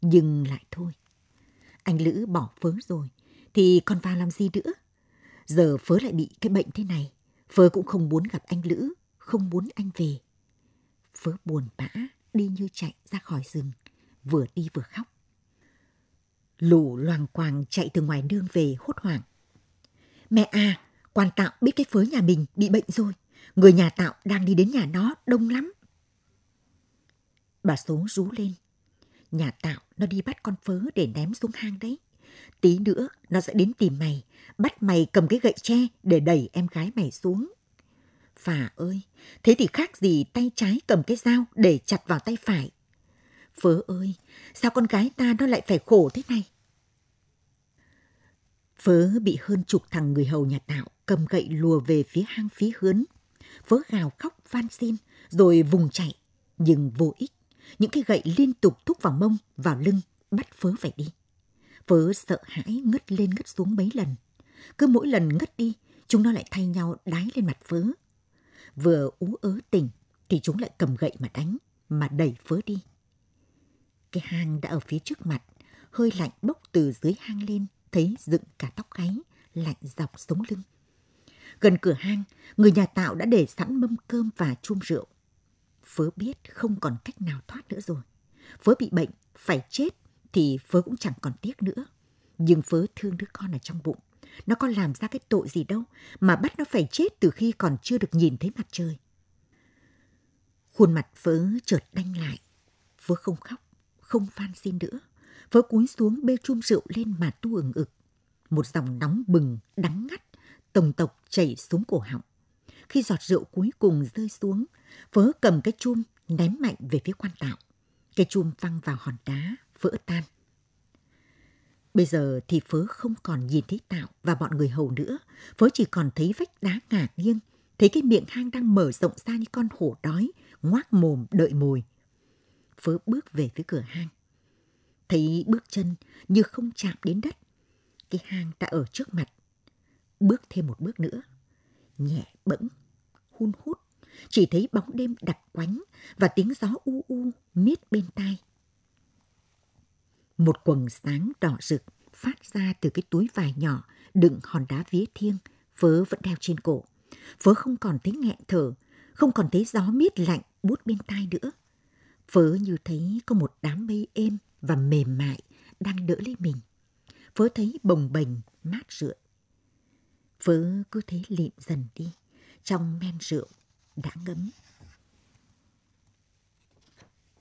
nhưng lại thôi. Anh Lữ bỏ phớ rồi, thì còn vào làm gì nữa. Giờ phớ lại bị cái bệnh thế này, phớ cũng không muốn gặp anh Lữ, không muốn anh về. Phớ buồn bã, đi như chạy ra khỏi rừng, vừa đi vừa khóc. Lũ loàng quàng chạy từ ngoài nương về hốt hoảng. Mẹ à, quan tạo biết cái phớ nhà mình bị bệnh rồi. Người nhà tạo đang đi đến nhà nó đông lắm. Bà số rú lên. Nhà tạo nó đi bắt con phớ để ném xuống hang đấy. Tí nữa nó sẽ đến tìm mày, bắt mày cầm cái gậy tre để đẩy em gái mày xuống. Phà ơi, thế thì khác gì tay trái cầm cái dao để chặt vào tay phải. Phớ ơi, sao con gái ta nó lại phải khổ thế này? Phớ bị hơn chục thằng người hầu nhà tạo cầm gậy lùa về phía hang phía hướn. Phớ gào khóc van xin rồi vùng chạy, nhưng vô ích. Những cái gậy liên tục thúc vào mông, vào lưng, bắt phớ phải đi. Vớ sợ hãi ngất lên ngất xuống mấy lần. Cứ mỗi lần ngất đi, chúng nó lại thay nhau đái lên mặt vớ. Vừa ú ớ tỉnh thì chúng lại cầm gậy mà đánh, mà đẩy vớ đi. Cái hang đã ở phía trước mặt, hơi lạnh bốc từ dưới hang lên, thấy dựng cả tóc gáy, lạnh dọc sống lưng. Gần cửa hang, người nhà tạo đã để sẵn mâm cơm và chum rượu. Phớ biết không còn cách nào thoát nữa rồi. Phớ bị bệnh, phải chết thì phớ cũng chẳng còn tiếc nữa. Nhưng phớ thương đứa con ở trong bụng. Nó có làm ra cái tội gì đâu mà bắt nó phải chết từ khi còn chưa được nhìn thấy mặt trời. Khuôn mặt phớ chợt đanh lại. Phớ không khóc, không van xin nữa. Phớ cúi xuống bê chum rượu lên mà tu ừng ực. Một dòng nóng bừng, đắng ngắt, tổng tộc chảy xuống cổ họng. Khi giọt rượu cuối cùng rơi xuống, phớ cầm cái chum ném mạnh về phía quan tạo. Cái chum văng vào hòn đá vỡ tan. Bây giờ thì phớ không còn nhìn thấy Tạo và bọn người hầu nữa, phớ chỉ còn thấy vách đá ngả nghiêng, thấy cái miệng hang đang mở rộng ra như con hổ đói, ngoác mồm đợi mồi. Phớ bước về phía cửa hang. Thấy bước chân như không chạm đến đất. Cái hang đã ở trước mặt. Bước thêm một bước nữa. Nhẹ bẫng, hun hút. Chỉ thấy bóng đêm đặc quánh và tiếng gió u u miết bên tai một quần sáng đỏ rực phát ra từ cái túi vải nhỏ đựng hòn đá vía thiêng phớ vẫn đeo trên cổ phớ không còn thấy nghẹn thở không còn thấy gió miết lạnh bút bên tai nữa phớ như thấy có một đám mây êm và mềm mại đang đỡ lấy mình phớ thấy bồng bềnh mát rượi phớ cứ thế lịm dần đi trong men rượu đã ngấm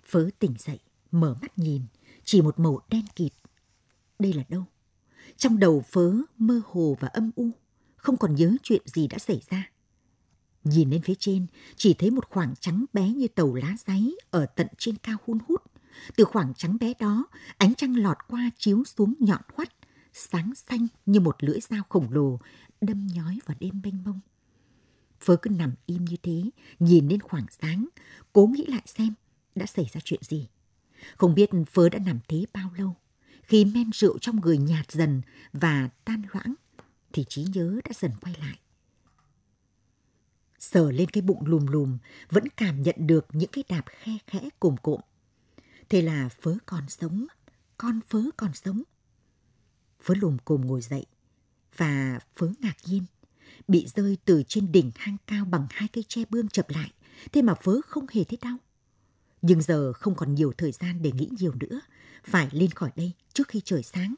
phớ tỉnh dậy mở mắt nhìn chỉ một màu đen kịt. Đây là đâu? Trong đầu phớ mơ hồ và âm u, không còn nhớ chuyện gì đã xảy ra. Nhìn lên phía trên, chỉ thấy một khoảng trắng bé như tàu lá giấy ở tận trên cao hun hút. Từ khoảng trắng bé đó, ánh trăng lọt qua chiếu xuống nhọn hoắt, sáng xanh như một lưỡi dao khổng lồ, đâm nhói vào đêm mênh mông. Phớ cứ nằm im như thế, nhìn lên khoảng sáng, cố nghĩ lại xem đã xảy ra chuyện gì. Không biết phớ đã nằm thế bao lâu, khi men rượu trong người nhạt dần và tan loãng, thì trí nhớ đã dần quay lại. Sờ lên cái bụng lùm lùm, vẫn cảm nhận được những cái đạp khe khẽ cồm cộm. Thế là phớ còn sống, con phớ còn sống. Phớ lùm cồm ngồi dậy, và phớ ngạc nhiên, bị rơi từ trên đỉnh hang cao bằng hai cây tre bương chập lại, thế mà phớ không hề thấy đau. Nhưng giờ không còn nhiều thời gian để nghĩ nhiều nữa, phải lên khỏi đây trước khi trời sáng.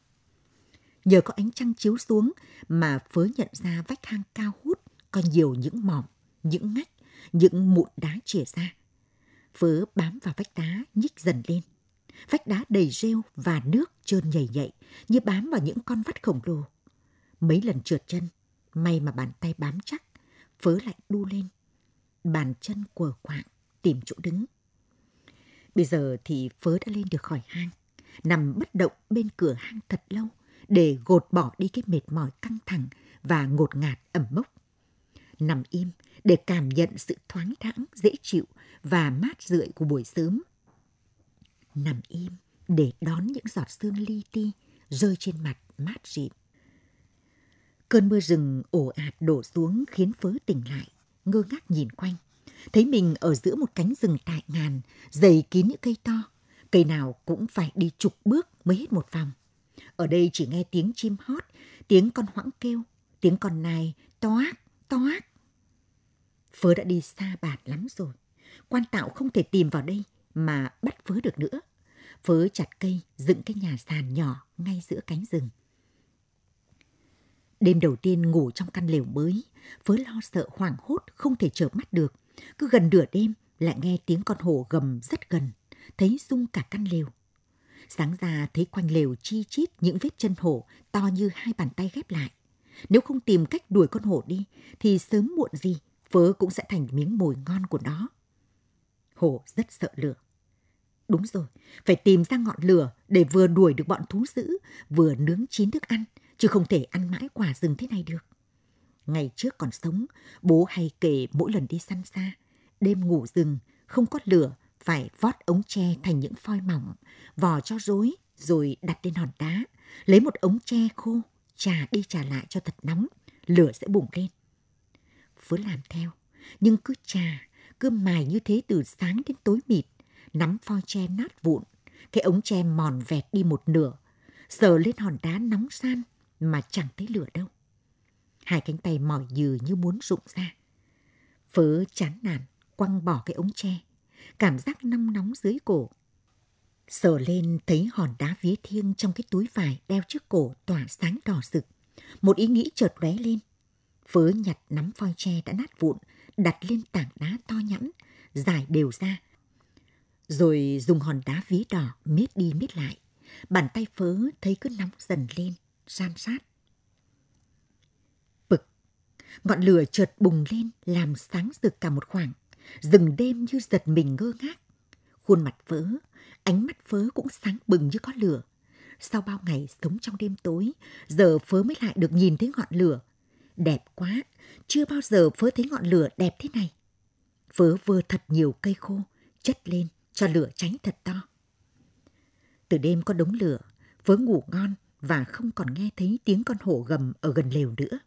Nhờ có ánh trăng chiếu xuống mà phớ nhận ra vách hang cao hút có nhiều những mỏm, những ngách, những mụn đá chìa ra. Phớ bám vào vách đá nhích dần lên. Vách đá đầy rêu và nước trơn nhầy nhạy như bám vào những con vắt khổng lồ. Mấy lần trượt chân, may mà bàn tay bám chắc, phớ lại đu lên. Bàn chân quờ quạng, tìm chỗ đứng Bây giờ thì phớ đã lên được khỏi hang, nằm bất động bên cửa hang thật lâu để gột bỏ đi cái mệt mỏi căng thẳng và ngột ngạt ẩm mốc. Nằm im để cảm nhận sự thoáng đãng dễ chịu và mát rượi của buổi sớm. Nằm im để đón những giọt sương li ti rơi trên mặt mát rịn. Cơn mưa rừng ồ ạt đổ xuống khiến phớ tỉnh lại, ngơ ngác nhìn quanh. Thấy mình ở giữa một cánh rừng tại ngàn, dày kín những cây to, cây nào cũng phải đi chục bước mới hết một vòng. Ở đây chỉ nghe tiếng chim hót, tiếng con hoãng kêu, tiếng con nai toác toác Phớ đã đi xa bản lắm rồi, quan tạo không thể tìm vào đây mà bắt phớ được nữa. Phớ chặt cây, dựng cái nhà sàn nhỏ ngay giữa cánh rừng. Đêm đầu tiên ngủ trong căn lều mới, phớ lo sợ hoảng hốt không thể chợp mắt được. Cứ gần nửa đêm lại nghe tiếng con hổ gầm rất gần, thấy rung cả căn lều. Sáng ra thấy quanh lều chi chít những vết chân hổ to như hai bàn tay ghép lại. Nếu không tìm cách đuổi con hổ đi thì sớm muộn gì vớ cũng sẽ thành miếng mồi ngon của nó. Hổ rất sợ lửa. Đúng rồi, phải tìm ra ngọn lửa để vừa đuổi được bọn thú dữ, vừa nướng chín thức ăn, chứ không thể ăn mãi quả rừng thế này được. Ngày trước còn sống, bố hay kể mỗi lần đi săn xa, đêm ngủ rừng, không có lửa, phải vót ống tre thành những phoi mỏng, vò cho rối rồi đặt lên hòn đá, lấy một ống tre khô, trà đi trà lại cho thật nóng, lửa sẽ bùng lên. Phứa làm theo, nhưng cứ trà, cứ mài như thế từ sáng đến tối mịt, nắm phoi tre nát vụn, cái ống tre mòn vẹt đi một nửa, sờ lên hòn đá nóng san mà chẳng thấy lửa đâu hai cánh tay mỏi nhừ như muốn rụng ra. Phớ chán nản, quăng bỏ cái ống tre, cảm giác nóng nóng dưới cổ. Sờ lên thấy hòn đá vía thiêng trong cái túi vải đeo trước cổ tỏa sáng đỏ rực. Một ý nghĩ chợt lóe lên. Phớ nhặt nắm phoi tre đã nát vụn, đặt lên tảng đá to nhẵn, dài đều ra. Rồi dùng hòn đá vía đỏ miết đi miết lại. Bàn tay phớ thấy cứ nóng dần lên, san sát Ngọn lửa chợt bùng lên làm sáng rực cả một khoảng. Rừng đêm như giật mình ngơ ngác. Khuôn mặt vỡ, ánh mắt phớ cũng sáng bừng như có lửa. Sau bao ngày sống trong đêm tối, giờ phớ mới lại được nhìn thấy ngọn lửa. Đẹp quá, chưa bao giờ phớ thấy ngọn lửa đẹp thế này. Phớ vừa thật nhiều cây khô, chất lên cho lửa cháy thật to. Từ đêm có đống lửa, phớ ngủ ngon và không còn nghe thấy tiếng con hổ gầm ở gần lều nữa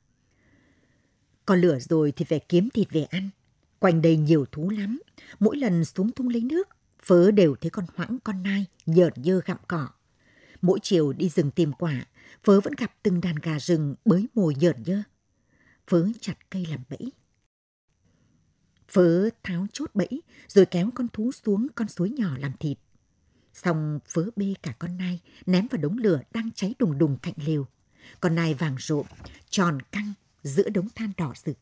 có lửa rồi thì phải kiếm thịt về ăn. Quanh đây nhiều thú lắm. Mỗi lần xuống thung lấy nước, phớ đều thấy con hoãng con nai nhợn nhơ gặm cỏ. Mỗi chiều đi rừng tìm quả, phớ vẫn gặp từng đàn gà rừng bới mồi nhợn nhơ. Phớ chặt cây làm bẫy. Phớ tháo chốt bẫy rồi kéo con thú xuống con suối nhỏ làm thịt. Xong phớ bê cả con nai ném vào đống lửa đang cháy đùng đùng cạnh liều. Con nai vàng rộm, tròn căng, giữa đống than đỏ rực.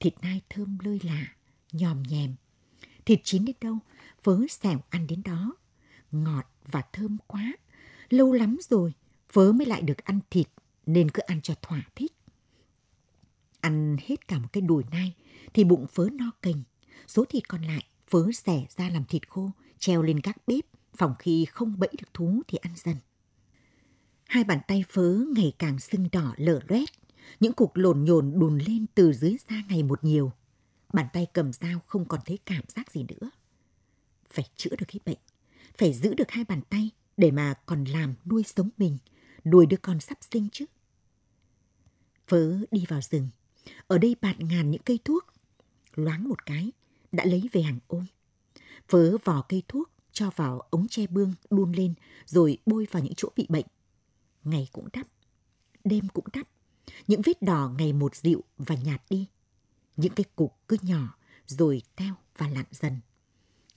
Thịt nai thơm lơi lạ, nhòm nhèm. Thịt chín đến đâu, phớ xẻo ăn đến đó. Ngọt và thơm quá. Lâu lắm rồi, phớ mới lại được ăn thịt, nên cứ ăn cho thỏa thích. Ăn hết cả một cái đùi nai, thì bụng phớ no cành. Số thịt còn lại, phớ xẻ ra làm thịt khô, treo lên các bếp, phòng khi không bẫy được thú thì ăn dần. Hai bàn tay phớ ngày càng sưng đỏ lở loét, những cục lồn nhồn đùn lên từ dưới ra ngày một nhiều. Bàn tay cầm dao không còn thấy cảm giác gì nữa. Phải chữa được cái bệnh, phải giữ được hai bàn tay để mà còn làm nuôi sống mình, nuôi đứa con sắp sinh chứ. Phớ đi vào rừng, ở đây bạt ngàn những cây thuốc. Loáng một cái, đã lấy về hàng ôm. Phớ vò cây thuốc, cho vào ống tre bương đun lên rồi bôi vào những chỗ bị bệnh. Ngày cũng đắp, đêm cũng đắp. Những vết đỏ ngày một dịu và nhạt đi. Những cái cục cứ nhỏ rồi teo và lặn dần.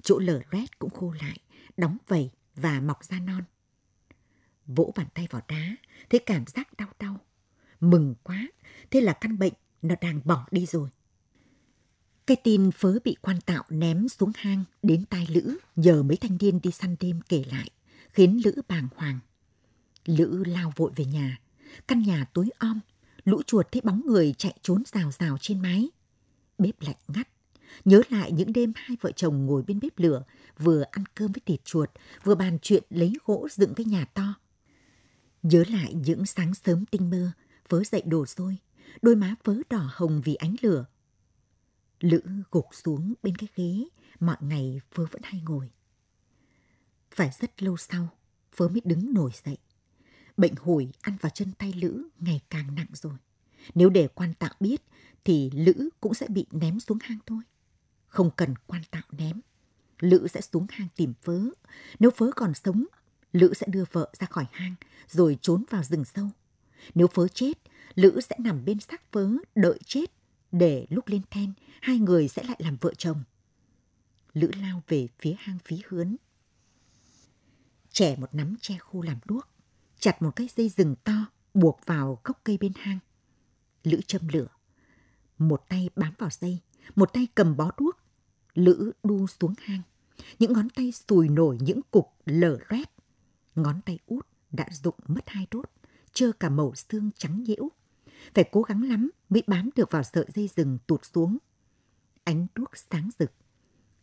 Chỗ lở loét cũng khô lại, đóng vầy và mọc ra non. Vỗ bàn tay vào đá, thấy cảm giác đau đau. Mừng quá, thế là căn bệnh nó đang bỏ đi rồi. Cái tin phớ bị quan tạo ném xuống hang đến tai Lữ nhờ mấy thanh niên đi săn đêm kể lại, khiến Lữ bàng hoàng. Lữ lao vội về nhà, căn nhà tối om lũ chuột thấy bóng người chạy trốn rào rào trên mái. Bếp lạnh ngắt, nhớ lại những đêm hai vợ chồng ngồi bên bếp lửa, vừa ăn cơm với thịt chuột, vừa bàn chuyện lấy gỗ dựng cái nhà to. Nhớ lại những sáng sớm tinh mơ, vớ dậy đồ rồi đôi má vớ đỏ hồng vì ánh lửa. Lữ gục xuống bên cái ghế, mọi ngày vớ vẫn hay ngồi. Phải rất lâu sau, vớ mới đứng nổi dậy. Bệnh hủi ăn vào chân tay Lữ ngày càng nặng rồi. Nếu để quan tạo biết thì Lữ cũng sẽ bị ném xuống hang thôi. Không cần quan tạo ném. Lữ sẽ xuống hang tìm phớ. Nếu phớ còn sống, Lữ sẽ đưa vợ ra khỏi hang rồi trốn vào rừng sâu. Nếu phớ chết, Lữ sẽ nằm bên xác phớ đợi chết để lúc lên then hai người sẽ lại làm vợ chồng. Lữ lao về phía hang phí hướn. Trẻ một nắm che khô làm đuốc, chặt một cái dây rừng to buộc vào gốc cây bên hang. Lữ châm lửa, một tay bám vào dây, một tay cầm bó đuốc. Lữ đu xuống hang, những ngón tay sùi nổi những cục lở loét. Ngón tay út đã rụng mất hai đốt, trơ cả màu xương trắng nhiễu. Phải cố gắng lắm mới bám được vào sợi dây rừng tụt xuống. Ánh đuốc sáng rực,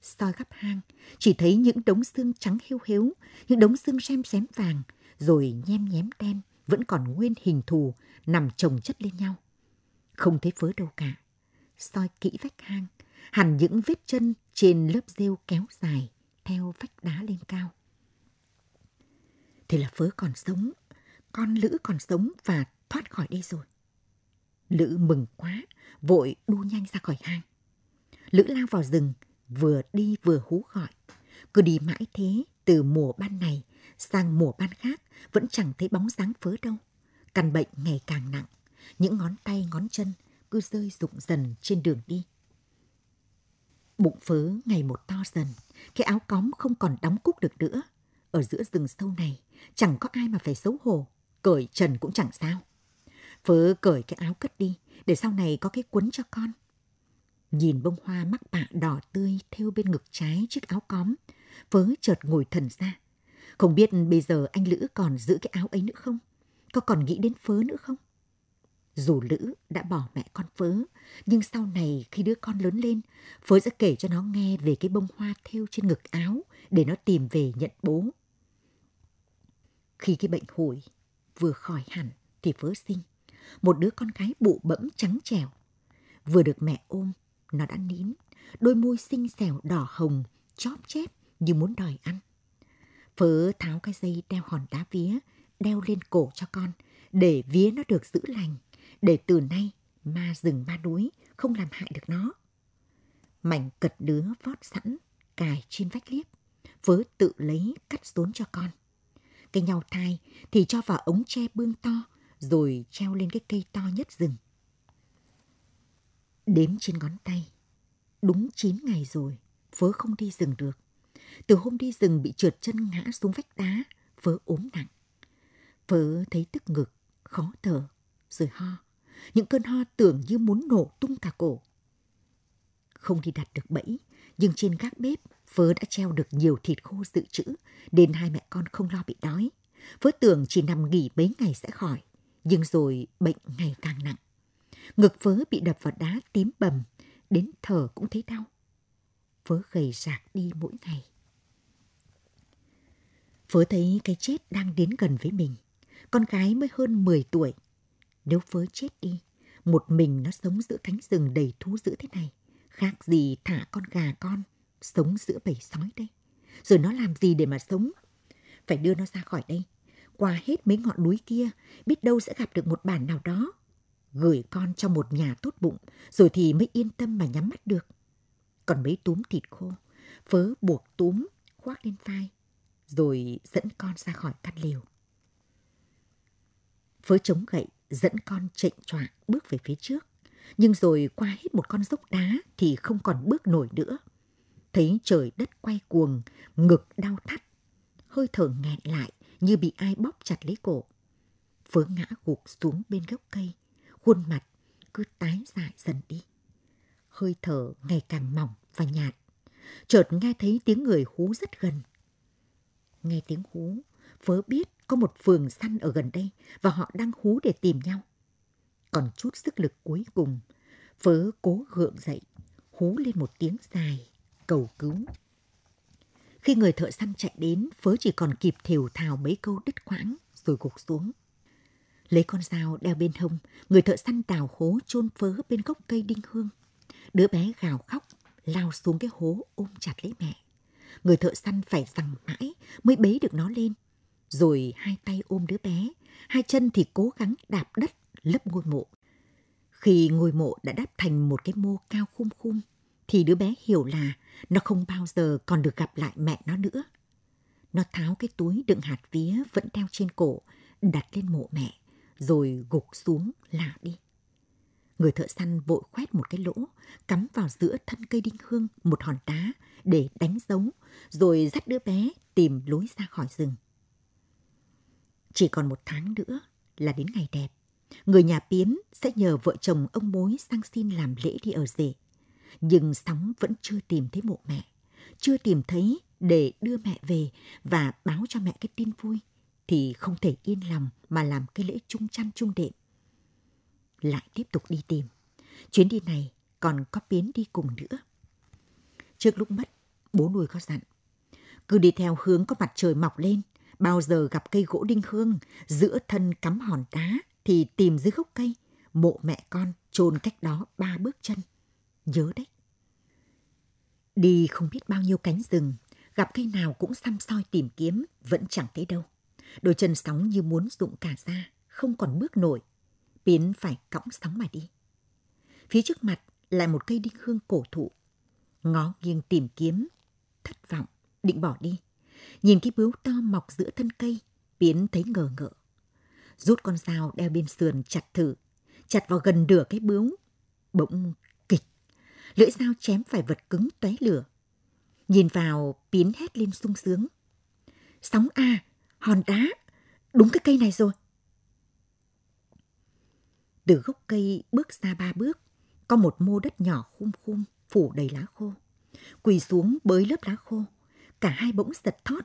soi khắp hang, chỉ thấy những đống xương trắng hêu héo, những đống xương xem xém vàng, rồi nhem nhém tem vẫn còn nguyên hình thù nằm chồng chất lên nhau. Không thấy phớ đâu cả. Soi kỹ vách hang, hẳn những vết chân trên lớp rêu kéo dài theo vách đá lên cao. thì là phớ còn sống, con Lữ còn sống và thoát khỏi đây rồi. Lữ mừng quá, vội đu nhanh ra khỏi hang. Lữ lao vào rừng, vừa đi vừa hú gọi. Cứ đi mãi thế, từ mùa ban này sang mùa ban khác vẫn chẳng thấy bóng dáng phớ đâu. Căn bệnh ngày càng nặng, những ngón tay ngón chân cứ rơi rụng dần trên đường đi. Bụng phớ ngày một to dần, cái áo cóm không còn đóng cúc được nữa. Ở giữa rừng sâu này, chẳng có ai mà phải xấu hổ, cởi trần cũng chẳng sao. Phớ cởi cái áo cất đi, để sau này có cái quấn cho con. Nhìn bông hoa mắc bạ đỏ tươi theo bên ngực trái chiếc áo cóm, phớ chợt ngồi thần ra, không biết bây giờ anh Lữ còn giữ cái áo ấy nữa không? Có còn nghĩ đến phớ nữa không? Dù Lữ đã bỏ mẹ con phớ, nhưng sau này khi đứa con lớn lên, phớ sẽ kể cho nó nghe về cái bông hoa thêu trên ngực áo để nó tìm về nhận bố. Khi cái bệnh hồi vừa khỏi hẳn thì phớ sinh, một đứa con gái bụ bẫm trắng trẻo. Vừa được mẹ ôm, nó đã nín, đôi môi xinh xẻo đỏ hồng, chóp chép như muốn đòi ăn. Phớ tháo cái dây đeo hòn đá vía, đeo lên cổ cho con, để vía nó được giữ lành, để từ nay ma rừng ma núi không làm hại được nó. Mảnh cật đứa vót sẵn, cài trên vách liếp, vớ tự lấy cắt rốn cho con. cái nhau thai thì cho vào ống tre bương to, rồi treo lên cái cây to nhất rừng. Đếm trên ngón tay, đúng 9 ngày rồi, vớ không đi rừng được từ hôm đi rừng bị trượt chân ngã xuống vách đá, vớ ốm nặng. Vớ thấy tức ngực, khó thở, rồi ho. Những cơn ho tưởng như muốn nổ tung cả cổ. Không đi đặt được bẫy, nhưng trên gác bếp, vớ đã treo được nhiều thịt khô dự trữ, nên hai mẹ con không lo bị đói. Vớ tưởng chỉ nằm nghỉ mấy ngày sẽ khỏi, nhưng rồi bệnh ngày càng nặng. Ngực vớ bị đập vào đá tím bầm, đến thở cũng thấy đau. Phớ gầy rạc đi mỗi ngày. Phớ thấy cái chết đang đến gần với mình. Con gái mới hơn 10 tuổi. Nếu phớ chết đi, một mình nó sống giữa cánh rừng đầy thú dữ thế này. Khác gì thả con gà con, sống giữa bầy sói đây. Rồi nó làm gì để mà sống? Phải đưa nó ra khỏi đây. Qua hết mấy ngọn núi kia, biết đâu sẽ gặp được một bản nào đó. Gửi con cho một nhà tốt bụng, rồi thì mới yên tâm mà nhắm mắt được còn mấy túm thịt khô, vớ buộc túm khoác lên vai, rồi dẫn con ra khỏi căn lều. vớ chống gậy dẫn con trịnh choạng bước về phía trước, nhưng rồi qua hết một con dốc đá thì không còn bước nổi nữa. Thấy trời đất quay cuồng, ngực đau thắt, hơi thở nghẹn lại như bị ai bóp chặt lấy cổ. vớ ngã gục xuống bên gốc cây, khuôn mặt cứ tái dại dần đi hơi thở ngày càng mỏng và nhạt. Chợt nghe thấy tiếng người hú rất gần. Nghe tiếng hú, vớ biết có một phường săn ở gần đây và họ đang hú để tìm nhau. Còn chút sức lực cuối cùng, vớ cố gượng dậy, hú lên một tiếng dài, cầu cứu. Khi người thợ săn chạy đến, phớ chỉ còn kịp thều thào mấy câu đứt quãng rồi gục xuống. Lấy con dao đeo bên hông, người thợ săn đào hố chôn phớ bên gốc cây đinh hương. Đứa bé gào khóc, lao xuống cái hố ôm chặt lấy mẹ. Người thợ săn phải rằng mãi mới bế được nó lên. Rồi hai tay ôm đứa bé, hai chân thì cố gắng đạp đất lấp ngôi mộ. Khi ngôi mộ đã đắp thành một cái mô cao khum khum, thì đứa bé hiểu là nó không bao giờ còn được gặp lại mẹ nó nữa. Nó tháo cái túi đựng hạt vía vẫn đeo trên cổ, đặt lên mộ mẹ, rồi gục xuống lạ đi. Người thợ săn vội khoét một cái lỗ, cắm vào giữa thân cây đinh hương một hòn đá để đánh dấu, rồi dắt đứa bé tìm lối ra khỏi rừng. Chỉ còn một tháng nữa là đến ngày đẹp. Người nhà Tiến sẽ nhờ vợ chồng ông mối sang xin làm lễ đi ở rể. Nhưng Sóng vẫn chưa tìm thấy mộ mẹ, chưa tìm thấy để đưa mẹ về và báo cho mẹ cái tin vui thì không thể yên lòng mà làm cái lễ chung chăn chung đệm lại tiếp tục đi tìm. Chuyến đi này còn có biến đi cùng nữa. Trước lúc mất, bố nuôi có dặn. Cứ đi theo hướng có mặt trời mọc lên, bao giờ gặp cây gỗ đinh hương giữa thân cắm hòn đá thì tìm dưới gốc cây, mộ mẹ con chôn cách đó ba bước chân. Nhớ đấy. Đi không biết bao nhiêu cánh rừng, gặp cây nào cũng xăm soi tìm kiếm, vẫn chẳng thấy đâu. Đôi chân sóng như muốn rụng cả ra, không còn bước nổi. Biến phải cõng sóng mà đi. Phía trước mặt lại một cây đinh hương cổ thụ. Ngó nghiêng tìm kiếm, thất vọng, định bỏ đi. Nhìn cái bướu to mọc giữa thân cây, Biến thấy ngờ ngợ. Rút con dao đeo bên sườn chặt thử, chặt vào gần nửa cái bướu. Bỗng kịch, lưỡi dao chém phải vật cứng tóe lửa. Nhìn vào, Biến hét lên sung sướng. Sóng A, hòn đá, đúng cái cây này rồi. Từ gốc cây bước ra ba bước, có một mô đất nhỏ khung khung phủ đầy lá khô. Quỳ xuống bới lớp lá khô, cả hai bỗng giật thót,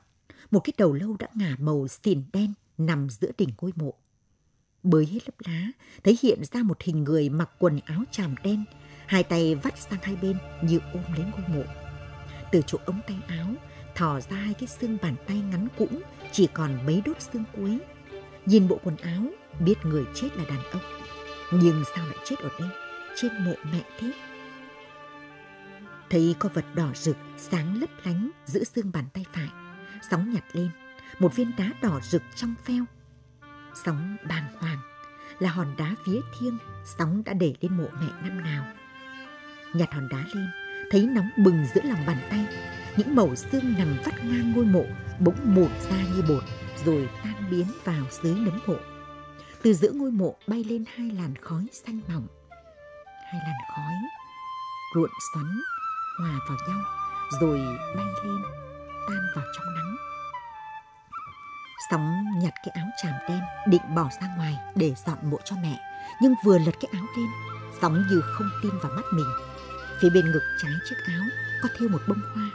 một cái đầu lâu đã ngả màu xỉn đen nằm giữa đỉnh ngôi mộ. Bới hết lớp lá, thấy hiện ra một hình người mặc quần áo tràm đen, hai tay vắt sang hai bên như ôm lấy ngôi mộ. Từ chỗ ống tay áo, thò ra hai cái xương bàn tay ngắn cũng chỉ còn mấy đốt xương cuối. Nhìn bộ quần áo, biết người chết là đàn ông nhưng sao lại chết ở đây trên mộ mẹ thế thấy có vật đỏ rực sáng lấp lánh giữa xương bàn tay phải sóng nhặt lên một viên đá đỏ rực trong pheo sóng bàng hoàng là hòn đá phía thiêng sóng đã để lên mộ mẹ năm nào nhặt hòn đá lên thấy nóng bừng giữa lòng bàn tay những mẩu xương nằm vắt ngang ngôi mộ bỗng mụn ra như bột rồi tan biến vào dưới nấm mộ từ giữa ngôi mộ bay lên hai làn khói xanh mỏng. Hai làn khói ruộn xoắn hòa vào nhau rồi bay lên tan vào trong nắng. Sóng nhặt cái áo tràm đen định bỏ ra ngoài để dọn mộ cho mẹ nhưng vừa lật cái áo lên sóng như không tin vào mắt mình. Phía bên ngực trái chiếc áo có thêu một bông hoa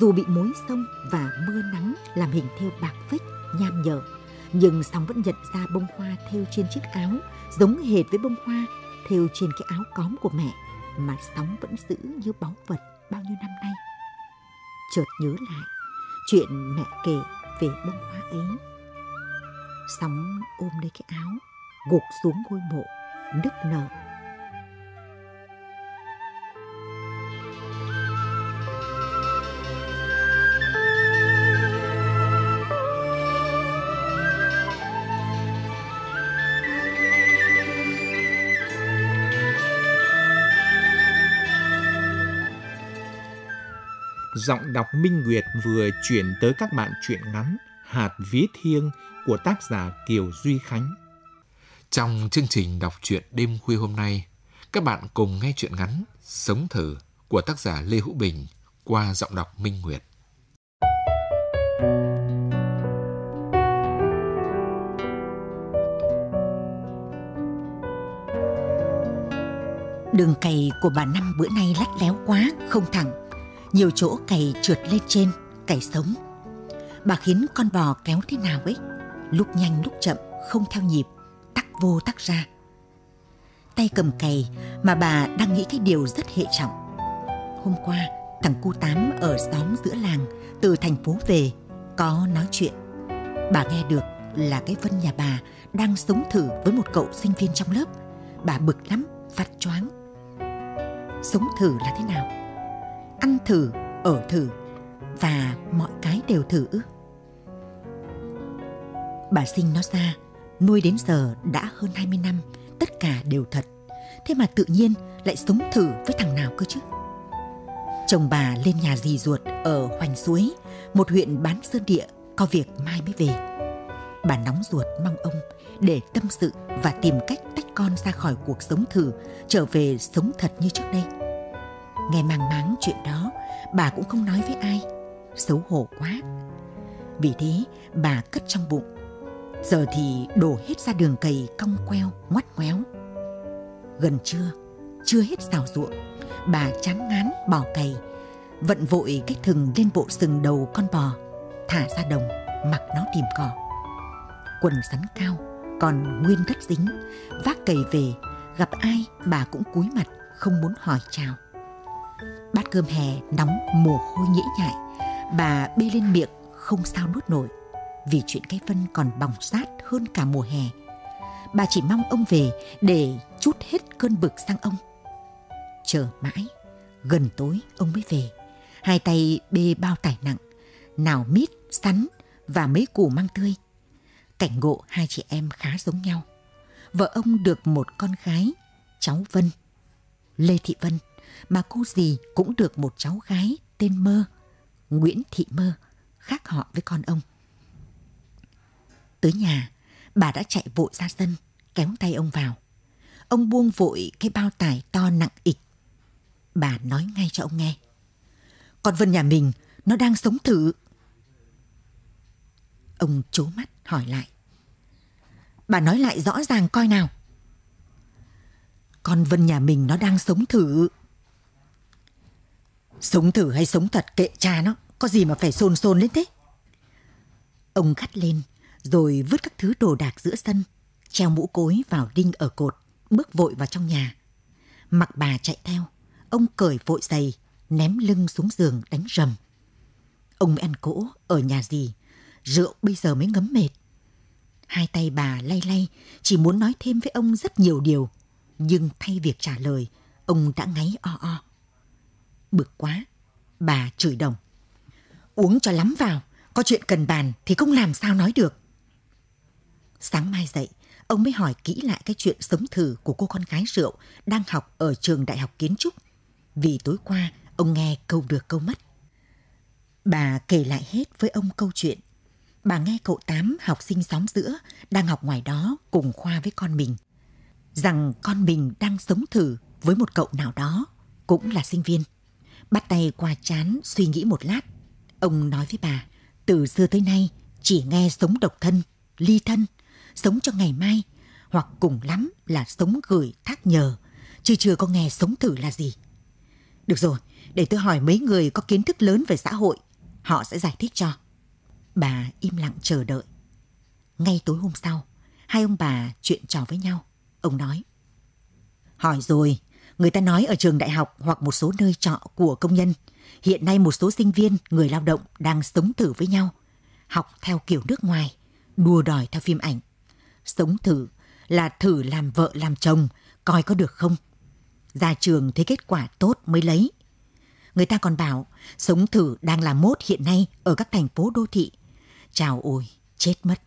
dù bị mối sông và mưa nắng làm hình thêu bạc phách nham nhở nhưng sóng vẫn nhận ra bông hoa thêu trên chiếc áo giống hệt với bông hoa thêu trên cái áo cóm của mẹ mà sóng vẫn giữ như báu vật bao nhiêu năm nay chợt nhớ lại chuyện mẹ kể về bông hoa ấy sóng ôm lấy cái áo gục xuống ngôi mộ nức nở giọng đọc Minh Nguyệt vừa chuyển tới các bạn truyện ngắn Hạt Ví Thiêng của tác giả Kiều Duy Khánh. Trong chương trình đọc truyện đêm khuya hôm nay, các bạn cùng nghe truyện ngắn Sống thử của tác giả Lê Hữu Bình qua giọng đọc Minh Nguyệt. Đường cày của bà Năm bữa nay lách léo quá, không thẳng nhiều chỗ cày trượt lên trên, cày sống. Bà khiến con bò kéo thế nào ấy, lúc nhanh lúc chậm, không theo nhịp, tắc vô tắc ra. Tay cầm cày mà bà đang nghĩ cái điều rất hệ trọng. Hôm qua, thằng cu tám ở xóm giữa làng từ thành phố về có nói chuyện. Bà nghe được là cái Vân nhà bà đang sống thử với một cậu sinh viên trong lớp. Bà bực lắm, phát choáng. Sống thử là thế nào? ăn thử, ở thử và mọi cái đều thử. Bà sinh nó ra, nuôi đến giờ đã hơn 20 năm, tất cả đều thật. Thế mà tự nhiên lại sống thử với thằng nào cơ chứ? Chồng bà lên nhà dì ruột ở Hoành Suối, một huyện bán sơn địa, có việc mai mới về. Bà nóng ruột mong ông để tâm sự và tìm cách tách con ra khỏi cuộc sống thử, trở về sống thật như trước đây Nghe mang máng chuyện đó, bà cũng không nói với ai. Xấu hổ quá. Vì thế, bà cất trong bụng. Giờ thì đổ hết ra đường cày cong queo, ngoắt ngoéo. Gần trưa, chưa hết xào ruộng, bà chán ngán bỏ cày, vận vội cái thừng lên bộ sừng đầu con bò, thả ra đồng, mặc nó tìm cỏ. Quần sắn cao, còn nguyên đất dính, vác cày về, gặp ai bà cũng cúi mặt, không muốn hỏi chào. Bát cơm hè nóng mồ hôi nhễ nhại, bà bê lên miệng không sao nuốt nổi. Vì chuyện cái vân còn bỏng sát hơn cả mùa hè. Bà chỉ mong ông về để chút hết cơn bực sang ông. Chờ mãi, gần tối ông mới về. Hai tay bê bao tải nặng, nào mít, sắn và mấy củ măng tươi. Cảnh ngộ hai chị em khá giống nhau. Vợ ông được một con gái, cháu Vân, Lê Thị Vân mà cô dì cũng được một cháu gái tên Mơ, Nguyễn Thị Mơ, khác họ với con ông. Tới nhà, bà đã chạy vội ra sân, kéo tay ông vào. Ông buông vội cái bao tải to nặng ịch. Bà nói ngay cho ông nghe. Con Vân nhà mình, nó đang sống thử. Ông chố mắt hỏi lại. Bà nói lại rõ ràng coi nào. Con Vân nhà mình nó đang sống thử. Sống thử hay sống thật kệ cha nó, có gì mà phải xôn xôn lên thế? Ông gắt lên, rồi vứt các thứ đồ đạc giữa sân, treo mũ cối vào đinh ở cột, bước vội vào trong nhà. Mặc bà chạy theo, ông cởi vội giày, ném lưng xuống giường đánh rầm. Ông ăn cỗ ở nhà gì, rượu bây giờ mới ngấm mệt. Hai tay bà lay lay, chỉ muốn nói thêm với ông rất nhiều điều, nhưng thay việc trả lời, ông đã ngáy o o. Bực quá, bà chửi đồng. Uống cho lắm vào, có chuyện cần bàn thì không làm sao nói được. Sáng mai dậy, ông mới hỏi kỹ lại cái chuyện sống thử của cô con gái rượu đang học ở trường đại học kiến trúc. Vì tối qua, ông nghe câu được câu mất. Bà kể lại hết với ông câu chuyện. Bà nghe cậu Tám học sinh xóm giữa đang học ngoài đó cùng khoa với con mình. Rằng con mình đang sống thử với một cậu nào đó cũng là sinh viên. Bắt tay qua chán suy nghĩ một lát. Ông nói với bà, từ xưa tới nay chỉ nghe sống độc thân, ly thân, sống cho ngày mai, hoặc cùng lắm là sống gửi thác nhờ, chứ chưa có nghe sống thử là gì. Được rồi, để tôi hỏi mấy người có kiến thức lớn về xã hội, họ sẽ giải thích cho. Bà im lặng chờ đợi. Ngay tối hôm sau, hai ông bà chuyện trò với nhau. Ông nói, hỏi rồi, Người ta nói ở trường đại học hoặc một số nơi trọ của công nhân, hiện nay một số sinh viên, người lao động đang sống thử với nhau, học theo kiểu nước ngoài, đua đòi theo phim ảnh. Sống thử là thử làm vợ làm chồng, coi có được không. Ra trường thấy kết quả tốt mới lấy. Người ta còn bảo sống thử đang là mốt hiện nay ở các thành phố đô thị. Chào ôi, chết mất.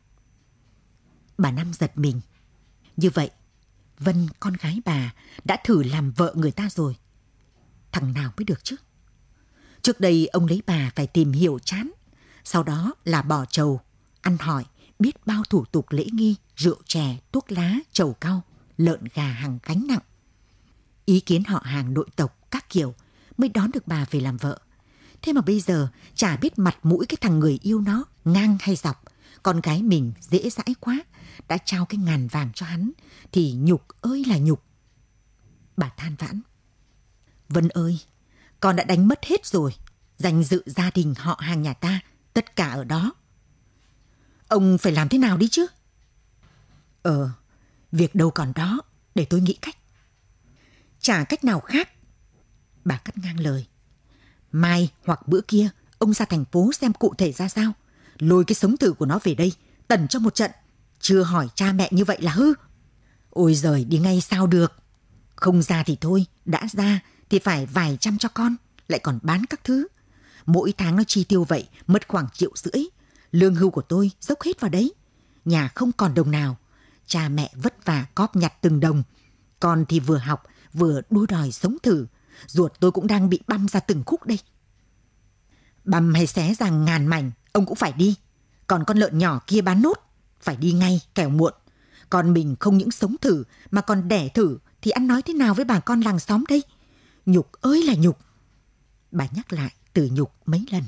Bà Năm giật mình. Như vậy, Vân con gái bà đã thử làm vợ người ta rồi. Thằng nào mới được chứ? Trước đây ông lấy bà phải tìm hiểu chán, sau đó là bỏ trầu, ăn hỏi, biết bao thủ tục lễ nghi, rượu chè, thuốc lá, trầu cao, lợn gà hàng cánh nặng. Ý kiến họ hàng nội tộc các kiểu mới đón được bà về làm vợ. Thế mà bây giờ chả biết mặt mũi cái thằng người yêu nó ngang hay dọc, con gái mình dễ dãi quá, đã trao cái ngàn vàng cho hắn, thì nhục ơi là nhục. Bà than vãn. Vân ơi, con đã đánh mất hết rồi, danh dự gia đình họ hàng nhà ta, tất cả ở đó. Ông phải làm thế nào đi chứ? Ờ, việc đâu còn đó, để tôi nghĩ cách. Chả cách nào khác. Bà cắt ngang lời. Mai hoặc bữa kia, ông ra thành phố xem cụ thể ra sao – lôi cái sống tử của nó về đây, tần cho một trận. Chưa hỏi cha mẹ như vậy là hư. Ôi giời, đi ngay sao được. Không ra thì thôi, đã ra thì phải vài trăm cho con, lại còn bán các thứ. Mỗi tháng nó chi tiêu vậy, mất khoảng triệu rưỡi. Lương hưu của tôi dốc hết vào đấy. Nhà không còn đồng nào. Cha mẹ vất vả cóp nhặt từng đồng. Con thì vừa học, vừa đua đòi sống thử. Ruột tôi cũng đang bị băm ra từng khúc đây. Băm hay xé ra ngàn mảnh, ông cũng phải đi. Còn con lợn nhỏ kia bán nốt, phải đi ngay kẻo muộn. Còn mình không những sống thử mà còn đẻ thử thì ăn nói thế nào với bà con làng xóm đây? Nhục ơi là nhục. Bà nhắc lại từ nhục mấy lần.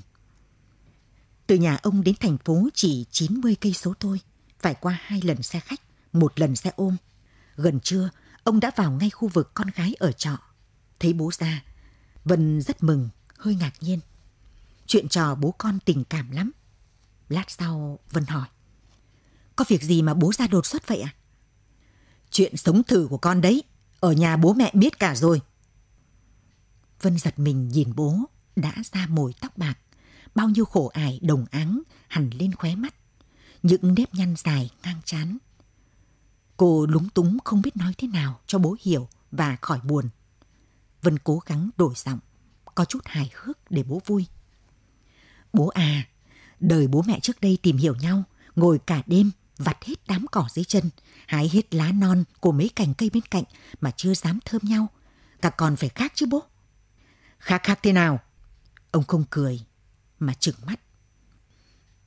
Từ nhà ông đến thành phố chỉ 90 cây số thôi, phải qua hai lần xe khách, một lần xe ôm. Gần trưa, ông đã vào ngay khu vực con gái ở trọ. Thấy bố ra, Vân rất mừng, hơi ngạc nhiên. Chuyện trò bố con tình cảm lắm. Lát sau Vân hỏi. Có việc gì mà bố ra đột xuất vậy À? Chuyện sống thử của con đấy. Ở nhà bố mẹ biết cả rồi. Vân giật mình nhìn bố đã ra mồi tóc bạc. Bao nhiêu khổ ải đồng áng hẳn lên khóe mắt. Những nếp nhăn dài ngang chán. Cô lúng túng không biết nói thế nào cho bố hiểu và khỏi buồn. Vân cố gắng đổi giọng, có chút hài hước để bố vui. Bố à, đời bố mẹ trước đây tìm hiểu nhau, ngồi cả đêm, vặt hết đám cỏ dưới chân, hái hết lá non của mấy cành cây bên cạnh mà chưa dám thơm nhau. Ta con phải khác chứ bố. Khác khác thế nào? Ông không cười, mà trừng mắt.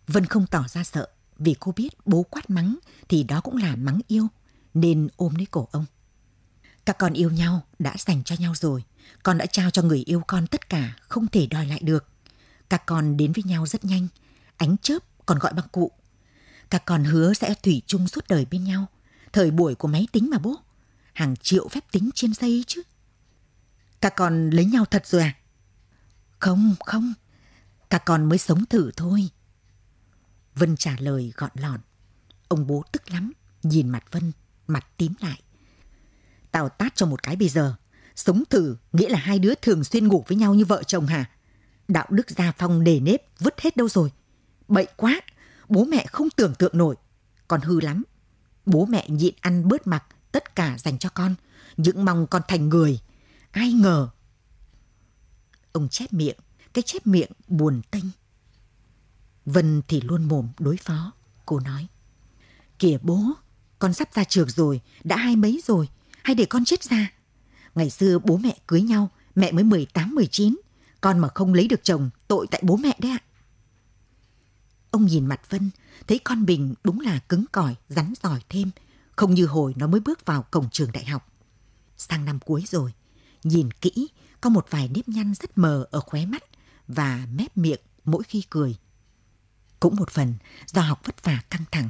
Vân không tỏ ra sợ, vì cô biết bố quát mắng thì đó cũng là mắng yêu, nên ôm lấy cổ ông. Các con yêu nhau, đã dành cho nhau rồi. Con đã trao cho người yêu con tất cả, không thể đòi lại được. Các con đến với nhau rất nhanh, ánh chớp còn gọi bằng cụ. Các con hứa sẽ thủy chung suốt đời bên nhau, thời buổi của máy tính mà bố. Hàng triệu phép tính trên dây chứ. Các con lấy nhau thật rồi à? Không, không. Các con mới sống thử thôi. Vân trả lời gọn lọn. Ông bố tức lắm, nhìn mặt Vân, mặt tím lại. Tao tát cho một cái bây giờ. Sống thử nghĩa là hai đứa thường xuyên ngủ với nhau như vợ chồng hả? Đạo đức gia phong nề nếp vứt hết đâu rồi? Bậy quá, bố mẹ không tưởng tượng nổi. Còn hư lắm. Bố mẹ nhịn ăn bớt mặc, tất cả dành cho con. Những mong con thành người. Ai ngờ. Ông chép miệng, cái chép miệng buồn tênh. Vân thì luôn mồm đối phó. Cô nói. Kìa bố, con sắp ra trường rồi, đã hai mấy rồi, hay để con chết ra. Ngày xưa bố mẹ cưới nhau, mẹ mới 18-19, con mà không lấy được chồng, tội tại bố mẹ đấy ạ. Ông nhìn mặt Vân, thấy con bình đúng là cứng cỏi, rắn giỏi thêm, không như hồi nó mới bước vào cổng trường đại học. Sang năm cuối rồi, nhìn kỹ, có một vài nếp nhăn rất mờ ở khóe mắt và mép miệng mỗi khi cười. Cũng một phần do học vất vả căng thẳng.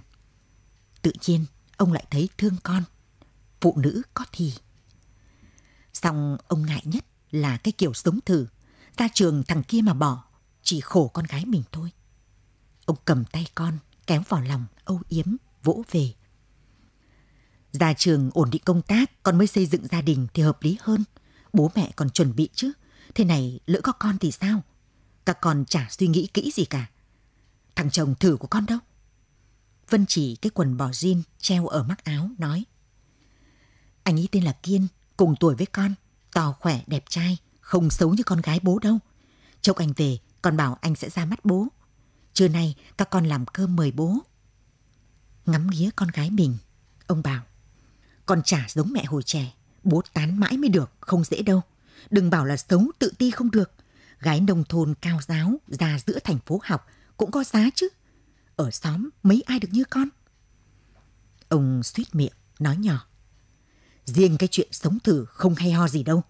Tự nhiên, ông lại thấy thương con. Phụ nữ có thì. song ông ngại nhất là cái kiểu sống thử ra trường thằng kia mà bỏ, chỉ khổ con gái mình thôi. Ông cầm tay con, kéo vào lòng, âu yếm, vỗ về. Ra trường ổn định công tác, con mới xây dựng gia đình thì hợp lý hơn. Bố mẹ còn chuẩn bị chứ, thế này lỡ có con thì sao? Các con chả suy nghĩ kỹ gì cả. Thằng chồng thử của con đâu? Vân chỉ cái quần bò jean treo ở mắc áo, nói. Anh ấy tên là Kiên, cùng tuổi với con, to khỏe đẹp trai, không xấu như con gái bố đâu. Chốc anh về, con bảo anh sẽ ra mắt bố. Trưa nay các con làm cơm mời bố. Ngắm nghía con gái mình, ông bảo. Con chả giống mẹ hồi trẻ, bố tán mãi mới được, không dễ đâu. Đừng bảo là xấu, tự ti không được. Gái nông thôn cao giáo, ra giữa thành phố học, cũng có giá chứ. Ở xóm mấy ai được như con. Ông suýt miệng, nói nhỏ. Riêng cái chuyện sống thử không hay ho gì đâu.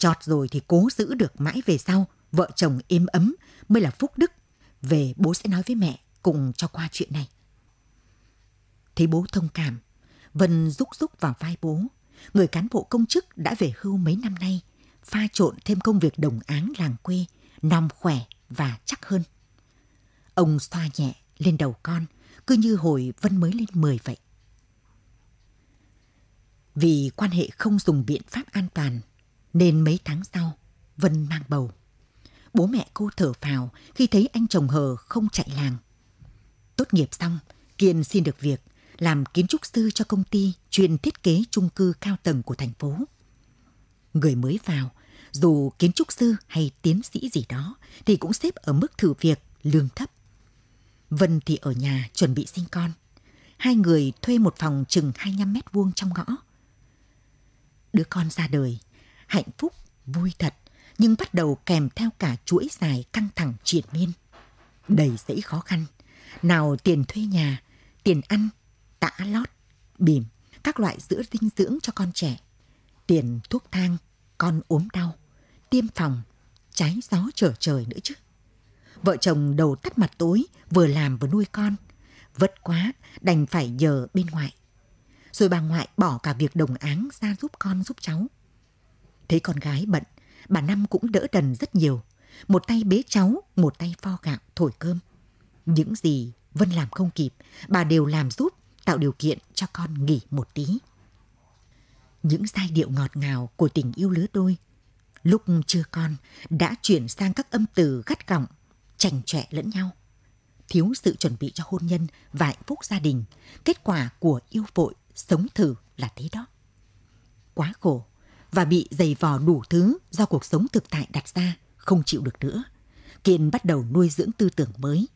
Chọt rồi thì cố giữ được mãi về sau, vợ chồng êm ấm mới là phúc đức. Về bố sẽ nói với mẹ cùng cho qua chuyện này. Thấy bố thông cảm, Vân rúc rúc vào vai bố. Người cán bộ công chức đã về hưu mấy năm nay, pha trộn thêm công việc đồng áng làng quê, nòng khỏe và chắc hơn. Ông xoa nhẹ lên đầu con, cứ như hồi Vân mới lên 10 vậy. Vì quan hệ không dùng biện pháp an toàn nên mấy tháng sau, Vân mang bầu. Bố mẹ cô thở phào khi thấy anh chồng hờ không chạy làng. Tốt nghiệp xong, Kiên xin được việc làm kiến trúc sư cho công ty chuyên thiết kế chung cư cao tầng của thành phố. Người mới vào, dù kiến trúc sư hay tiến sĩ gì đó thì cũng xếp ở mức thử việc lương thấp. Vân thì ở nhà chuẩn bị sinh con. Hai người thuê một phòng chừng 25 mét vuông trong ngõ. Đứa con ra đời, hạnh phúc, vui thật, nhưng bắt đầu kèm theo cả chuỗi dài căng thẳng triền miên. Đầy dẫy khó khăn, nào tiền thuê nhà, tiền ăn, tã lót, bìm, các loại sữa dinh dưỡng cho con trẻ, tiền thuốc thang, con ốm đau, tiêm phòng, trái gió trở trời nữa chứ. Vợ chồng đầu tắt mặt tối, vừa làm vừa nuôi con. Vất quá, đành phải nhờ bên ngoại. Rồi bà ngoại bỏ cả việc đồng áng ra giúp con giúp cháu. Thấy con gái bận, bà Năm cũng đỡ đần rất nhiều. Một tay bế cháu, một tay pho gạo, thổi cơm. Những gì Vân làm không kịp, bà đều làm giúp, tạo điều kiện cho con nghỉ một tí. Những giai điệu ngọt ngào của tình yêu lứa đôi, lúc chưa con đã chuyển sang các âm từ gắt gỏng, chành chọe lẫn nhau. Thiếu sự chuẩn bị cho hôn nhân và hạnh phúc gia đình, kết quả của yêu vội sống thử là thế đó. Quá khổ, và bị dày vò đủ thứ do cuộc sống thực tại đặt ra, không chịu được nữa. Kiên bắt đầu nuôi dưỡng tư tưởng mới.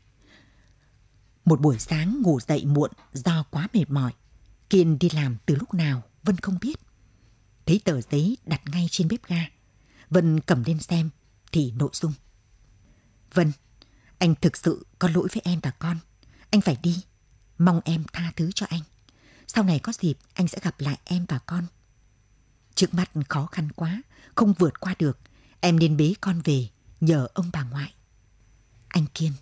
Một buổi sáng ngủ dậy muộn do quá mệt mỏi. Kiên đi làm từ lúc nào, Vân không biết. Thấy tờ giấy đặt ngay trên bếp ga. Vân cầm lên xem, thì nội dung. Vân, anh thực sự có lỗi với em và con. Anh phải đi. Mong em tha thứ cho anh. Sau này có dịp anh sẽ gặp lại em và con Trước mắt khó khăn quá, không vượt qua được. Em nên bế con về, nhờ ông bà ngoại. Anh Kiên.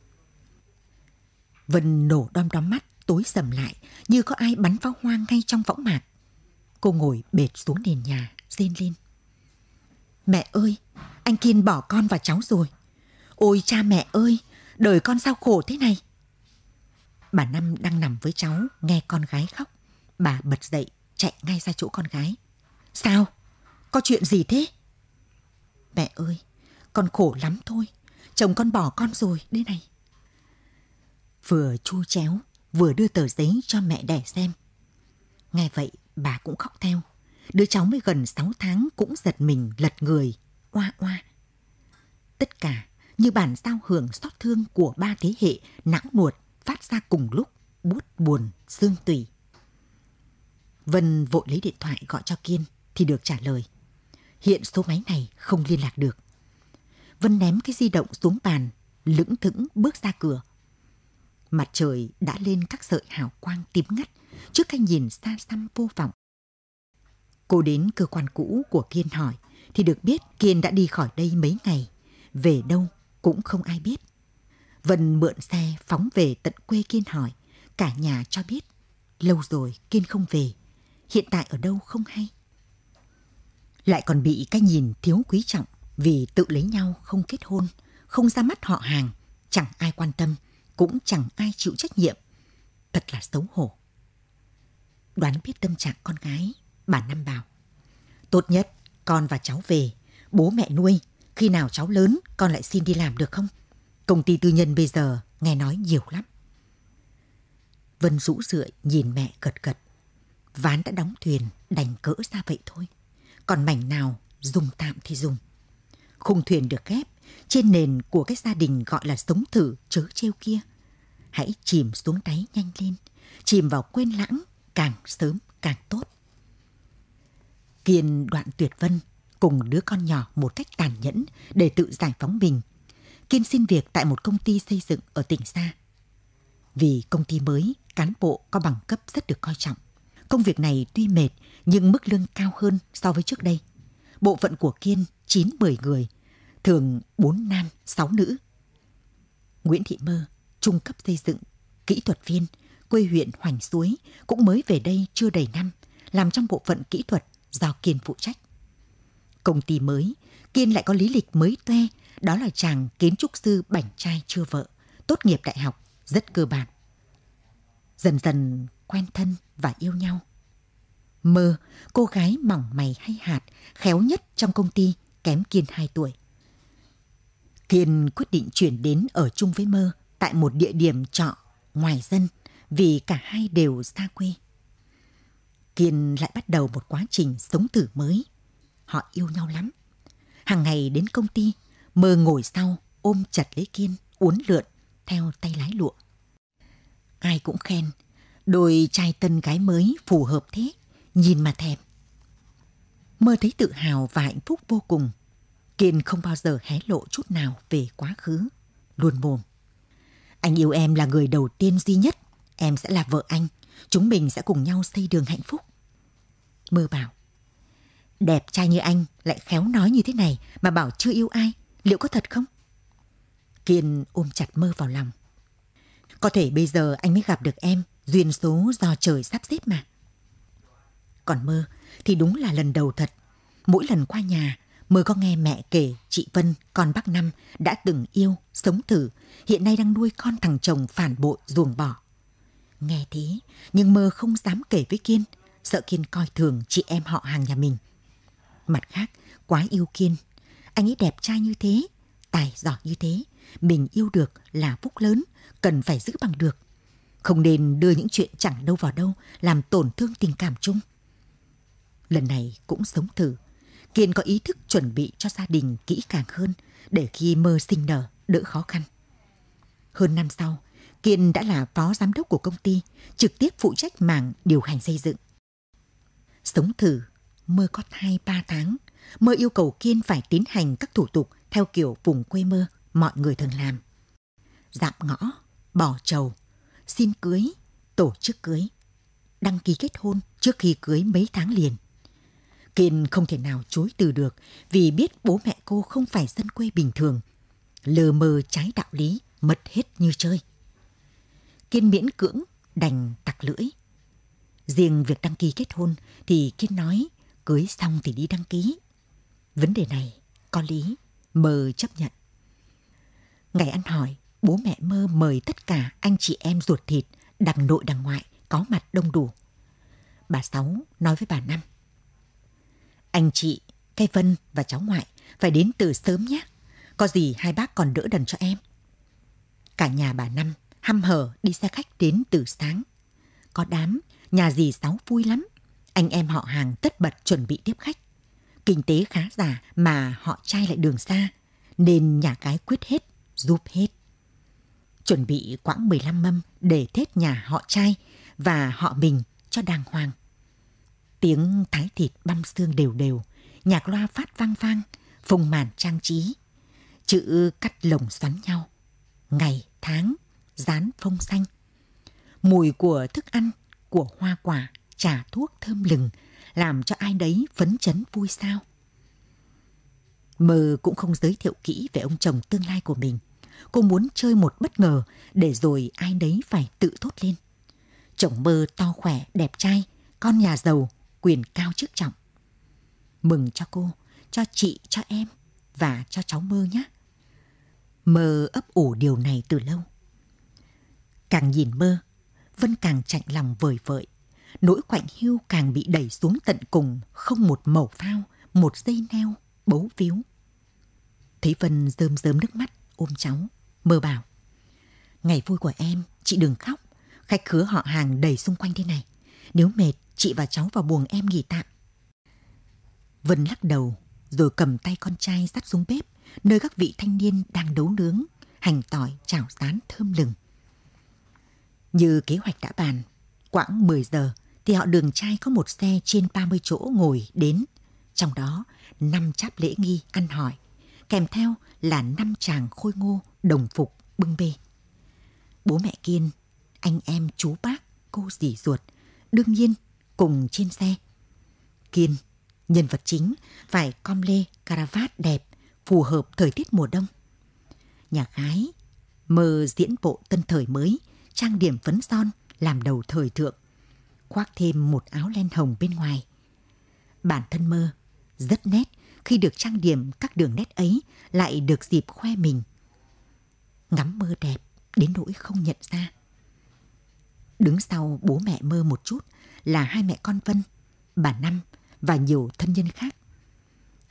Vân nổ đom đóm mắt, tối sầm lại, như có ai bắn pháo hoa ngay trong võng mạc. Cô ngồi bệt xuống nền nhà, rên lên. Mẹ ơi, anh Kiên bỏ con và cháu rồi. Ôi cha mẹ ơi, đời con sao khổ thế này. Bà Năm đang nằm với cháu, nghe con gái khóc. Bà bật dậy, chạy ngay ra chỗ con gái. Sao? Có chuyện gì thế? Mẹ ơi, con khổ lắm thôi. Chồng con bỏ con rồi, đây này. Vừa chu chéo, vừa đưa tờ giấy cho mẹ đẻ xem. Nghe vậy, bà cũng khóc theo. Đứa cháu mới gần 6 tháng cũng giật mình lật người, oa oa. Tất cả như bản sao hưởng xót thương của ba thế hệ não nuột phát ra cùng lúc bút buồn xương tùy. Vân vội lấy điện thoại gọi cho Kiên thì được trả lời. Hiện số máy này không liên lạc được. Vân ném cái di động xuống bàn, lững thững bước ra cửa. Mặt trời đã lên các sợi hào quang tím ngắt trước cái nhìn xa xăm vô vọng. Cô đến cơ quan cũ của Kiên hỏi thì được biết Kiên đã đi khỏi đây mấy ngày, về đâu cũng không ai biết. Vân mượn xe phóng về tận quê Kiên hỏi, cả nhà cho biết lâu rồi Kiên không về, hiện tại ở đâu không hay lại còn bị cái nhìn thiếu quý trọng vì tự lấy nhau không kết hôn, không ra mắt họ hàng, chẳng ai quan tâm, cũng chẳng ai chịu trách nhiệm. Thật là xấu hổ. Đoán biết tâm trạng con gái, bà Năm bảo. Tốt nhất, con và cháu về, bố mẹ nuôi, khi nào cháu lớn con lại xin đi làm được không? Công ty tư nhân bây giờ nghe nói nhiều lắm. Vân rũ rượi nhìn mẹ gật gật. Ván đã đóng thuyền, đành cỡ ra vậy thôi còn mảnh nào dùng tạm thì dùng. Khung thuyền được ghép trên nền của cái gia đình gọi là sống thử chớ treo kia. Hãy chìm xuống đáy nhanh lên, chìm vào quên lãng càng sớm càng tốt. Kiên đoạn tuyệt vân cùng đứa con nhỏ một cách tàn nhẫn để tự giải phóng mình. Kiên xin việc tại một công ty xây dựng ở tỉnh xa. Vì công ty mới, cán bộ có bằng cấp rất được coi trọng. Công việc này tuy mệt nhưng mức lương cao hơn so với trước đây. Bộ phận của Kiên 9-10 người, thường 4 nam, 6 nữ. Nguyễn Thị Mơ, trung cấp xây dựng, kỹ thuật viên, quê huyện Hoành Suối, cũng mới về đây chưa đầy năm, làm trong bộ phận kỹ thuật do Kiên phụ trách. Công ty mới, Kiên lại có lý lịch mới toe, đó là chàng kiến trúc sư bảnh trai chưa vợ, tốt nghiệp đại học, rất cơ bản. Dần dần quen thân và yêu nhau – Mơ, cô gái mỏng mày hay hạt, khéo nhất trong công ty, kém Kiên 2 tuổi. Kiên quyết định chuyển đến ở chung với Mơ tại một địa điểm trọ ngoài dân vì cả hai đều xa quê. Kiên lại bắt đầu một quá trình sống thử mới. Họ yêu nhau lắm. Hàng ngày đến công ty, Mơ ngồi sau ôm chặt lấy Kiên, uốn lượn theo tay lái lụa. Ai cũng khen, đôi trai tân gái mới phù hợp thế nhìn mà thèm. Mơ thấy tự hào và hạnh phúc vô cùng. Kiên không bao giờ hé lộ chút nào về quá khứ, luôn mồm. Anh yêu em là người đầu tiên duy nhất, em sẽ là vợ anh, chúng mình sẽ cùng nhau xây đường hạnh phúc. Mơ bảo, đẹp trai như anh lại khéo nói như thế này mà bảo chưa yêu ai, liệu có thật không? Kiên ôm chặt mơ vào lòng. Có thể bây giờ anh mới gặp được em, duyên số do trời sắp xếp mà. Còn mơ thì đúng là lần đầu thật. Mỗi lần qua nhà, mơ có nghe mẹ kể chị Vân, con bác Năm đã từng yêu, sống thử, hiện nay đang nuôi con thằng chồng phản bội ruồng bỏ. Nghe thế, nhưng mơ không dám kể với Kiên, sợ Kiên coi thường chị em họ hàng nhà mình. Mặt khác, quá yêu Kiên. Anh ấy đẹp trai như thế, tài giỏi như thế, mình yêu được là phúc lớn, cần phải giữ bằng được. Không nên đưa những chuyện chẳng đâu vào đâu làm tổn thương tình cảm chung lần này cũng sống thử. Kiên có ý thức chuẩn bị cho gia đình kỹ càng hơn để khi mơ sinh nở đỡ khó khăn. Hơn năm sau, Kiên đã là phó giám đốc của công ty, trực tiếp phụ trách mảng điều hành xây dựng. Sống thử, mơ có thai 3 tháng, mơ yêu cầu Kiên phải tiến hành các thủ tục theo kiểu vùng quê mơ mọi người thường làm. Dạm ngõ, bỏ trầu, xin cưới, tổ chức cưới, đăng ký kết hôn trước khi cưới mấy tháng liền. Kiên không thể nào chối từ được vì biết bố mẹ cô không phải dân quê bình thường. Lờ mờ trái đạo lý, mất hết như chơi. Kiên miễn cưỡng, đành tặc lưỡi. Riêng việc đăng ký kết hôn thì Kiên nói cưới xong thì đi đăng ký. Vấn đề này có lý, mờ chấp nhận. Ngày ăn hỏi, bố mẹ mơ mời tất cả anh chị em ruột thịt, đằng nội đằng ngoại có mặt đông đủ. Bà Sáu nói với bà Năm anh chị, cây Vân và cháu ngoại phải đến từ sớm nhé. Có gì hai bác còn đỡ đần cho em. Cả nhà bà Năm hăm hở đi xe khách đến từ sáng. Có đám, nhà dì Sáu vui lắm. Anh em họ hàng tất bật chuẩn bị tiếp khách. Kinh tế khá giả mà họ trai lại đường xa, nên nhà cái quyết hết, giúp hết. Chuẩn bị quãng 15 mâm để Tết nhà họ trai và họ mình cho đàng hoàng. Tiếng thái thịt băm xương đều đều, nhạc loa phát vang vang, phùng màn trang trí. Chữ cắt lồng xoắn nhau, ngày, tháng, dán phông xanh. Mùi của thức ăn, của hoa quả, trà thuốc thơm lừng, làm cho ai đấy phấn chấn vui sao. Mờ cũng không giới thiệu kỹ về ông chồng tương lai của mình. Cô muốn chơi một bất ngờ để rồi ai đấy phải tự thốt lên. Chồng mơ to khỏe, đẹp trai, con nhà giàu, quyền cao chức trọng. Mừng cho cô, cho chị, cho em và cho cháu mơ nhé. Mơ ấp ủ điều này từ lâu. Càng nhìn mơ, Vân càng chạnh lòng vời vợi. Nỗi quạnh hưu càng bị đẩy xuống tận cùng, không một mẩu phao, một dây neo, bấu víu. Thấy Vân rơm rớm nước mắt, ôm cháu, mơ bảo. Ngày vui của em, chị đừng khóc. Khách khứa họ hàng đầy xung quanh thế này. Nếu mệt, chị và cháu vào buồng em nghỉ tạm. Vân lắc đầu, rồi cầm tay con trai dắt xuống bếp, nơi các vị thanh niên đang đấu nướng, hành tỏi, chảo rán thơm lừng. Như kế hoạch đã bàn, khoảng 10 giờ thì họ đường trai có một xe trên 30 chỗ ngồi đến, trong đó năm cháp lễ nghi ăn hỏi, kèm theo là năm chàng khôi ngô đồng phục bưng bê. Bố mẹ Kiên, anh em chú bác, cô dì ruột, đương nhiên cùng trên xe. Kiên, nhân vật chính, phải com lê caravat đẹp, phù hợp thời tiết mùa đông. Nhà gái mơ diễn bộ tân thời mới, trang điểm phấn son, làm đầu thời thượng, khoác thêm một áo len hồng bên ngoài. Bản thân mơ rất nét khi được trang điểm các đường nét ấy lại được dịp khoe mình. Ngắm mơ đẹp đến nỗi không nhận ra. Đứng sau bố mẹ mơ một chút là hai mẹ con Vân, bà Năm và nhiều thân nhân khác.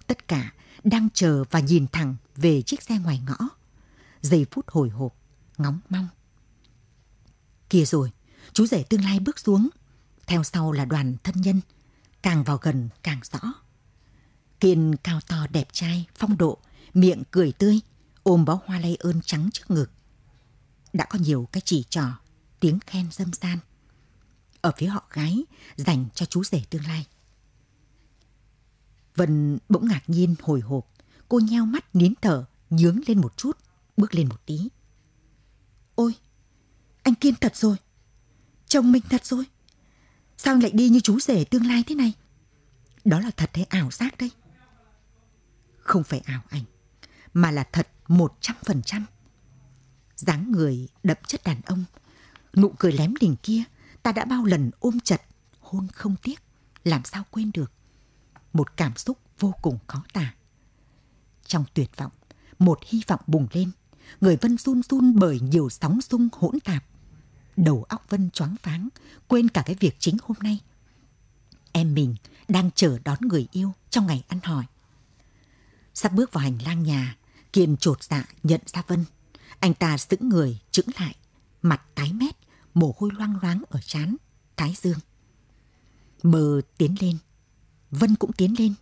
Tất cả đang chờ và nhìn thẳng về chiếc xe ngoài ngõ. Giây phút hồi hộp, ngóng mong. Kìa rồi, chú rể tương lai bước xuống. Theo sau là đoàn thân nhân, càng vào gần càng rõ. Kiên cao to đẹp trai, phong độ, miệng cười tươi, ôm bó hoa lay ơn trắng trước ngực. Đã có nhiều cái chỉ trò, tiếng khen dâm gian ở phía họ gái dành cho chú rể tương lai. Vân bỗng ngạc nhiên hồi hộp, cô nheo mắt nín thở, nhướng lên một chút, bước lên một tí. Ôi, anh Kiên thật rồi, chồng mình thật rồi. Sao anh lại đi như chú rể tương lai thế này? Đó là thật hay ảo giác đây? Không phải ảo ảnh, mà là thật 100%. dáng người đậm chất đàn ông, nụ cười lém đỉnh kia ta đã bao lần ôm chặt, hôn không tiếc, làm sao quên được. Một cảm xúc vô cùng khó tả. Trong tuyệt vọng, một hy vọng bùng lên. Người Vân run run bởi nhiều sóng xung hỗn tạp. Đầu óc Vân choáng váng, quên cả cái việc chính hôm nay. Em mình đang chờ đón người yêu trong ngày ăn hỏi. Sắp bước vào hành lang nhà, Kiên trột dạ nhận ra Vân. Anh ta sững người, trứng lại, mặt tái mét mồ hôi loang loáng ở trán, thái dương. Mờ tiến lên, Vân cũng tiến lên.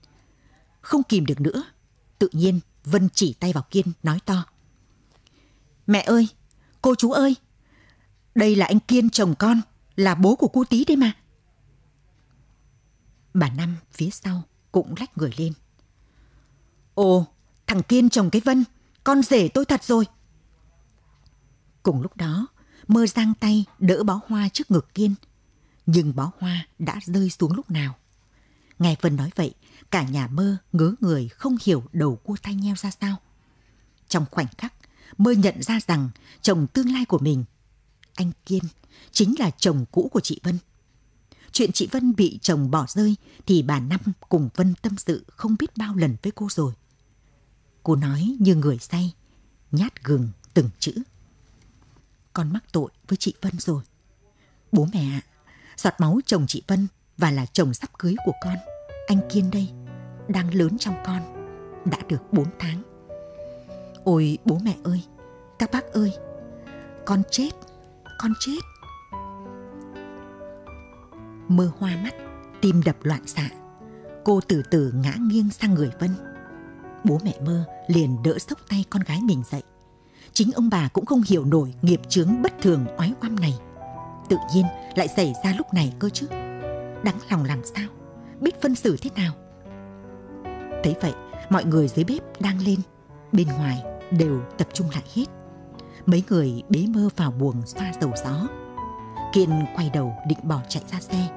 Không kìm được nữa, tự nhiên Vân chỉ tay vào Kiên nói to. Mẹ ơi, cô chú ơi, đây là anh Kiên chồng con, là bố của cô tí đấy mà. Bà Năm phía sau cũng lách người lên. Ồ, thằng Kiên chồng cái Vân, con rể tôi thật rồi. Cùng lúc đó, Mơ giang tay đỡ bó hoa trước ngực Kiên. Nhưng bó hoa đã rơi xuống lúc nào. Nghe Vân nói vậy, cả nhà mơ ngớ người không hiểu đầu cua tay nheo ra sao. Trong khoảnh khắc, mơ nhận ra rằng chồng tương lai của mình, anh Kiên, chính là chồng cũ của chị Vân. Chuyện chị Vân bị chồng bỏ rơi thì bà Năm cùng Vân tâm sự không biết bao lần với cô rồi. Cô nói như người say, nhát gừng từng chữ con mắc tội với chị Vân rồi. Bố mẹ ạ, giọt máu chồng chị Vân và là chồng sắp cưới của con, anh Kiên đây, đang lớn trong con, đã được 4 tháng. Ôi bố mẹ ơi, các bác ơi, con chết, con chết. Mơ hoa mắt, tim đập loạn xạ, cô từ từ ngã nghiêng sang người Vân. Bố mẹ mơ liền đỡ sốc tay con gái mình dậy chính ông bà cũng không hiểu nổi nghiệp chướng bất thường oái oăm này. Tự nhiên lại xảy ra lúc này cơ chứ. đắng lòng làm sao, biết phân xử thế nào. Thấy vậy, mọi người dưới bếp đang lên, bên ngoài đều tập trung lại hết. Mấy người bế mơ vào buồng xoa dầu gió. Kiên quay đầu định bỏ chạy ra xe,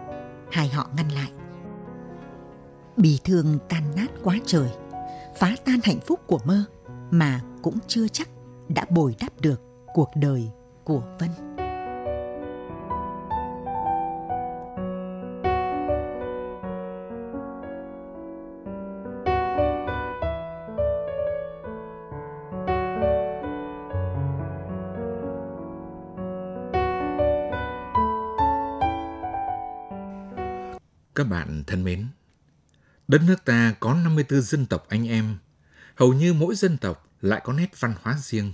hai họ ngăn lại. Bì thương tan nát quá trời, phá tan hạnh phúc của mơ mà cũng chưa chắc đã bồi đắp được cuộc đời của Vân. Các bạn thân mến, đất nước ta có 54 dân tộc anh em, hầu như mỗi dân tộc lại có nét văn hóa riêng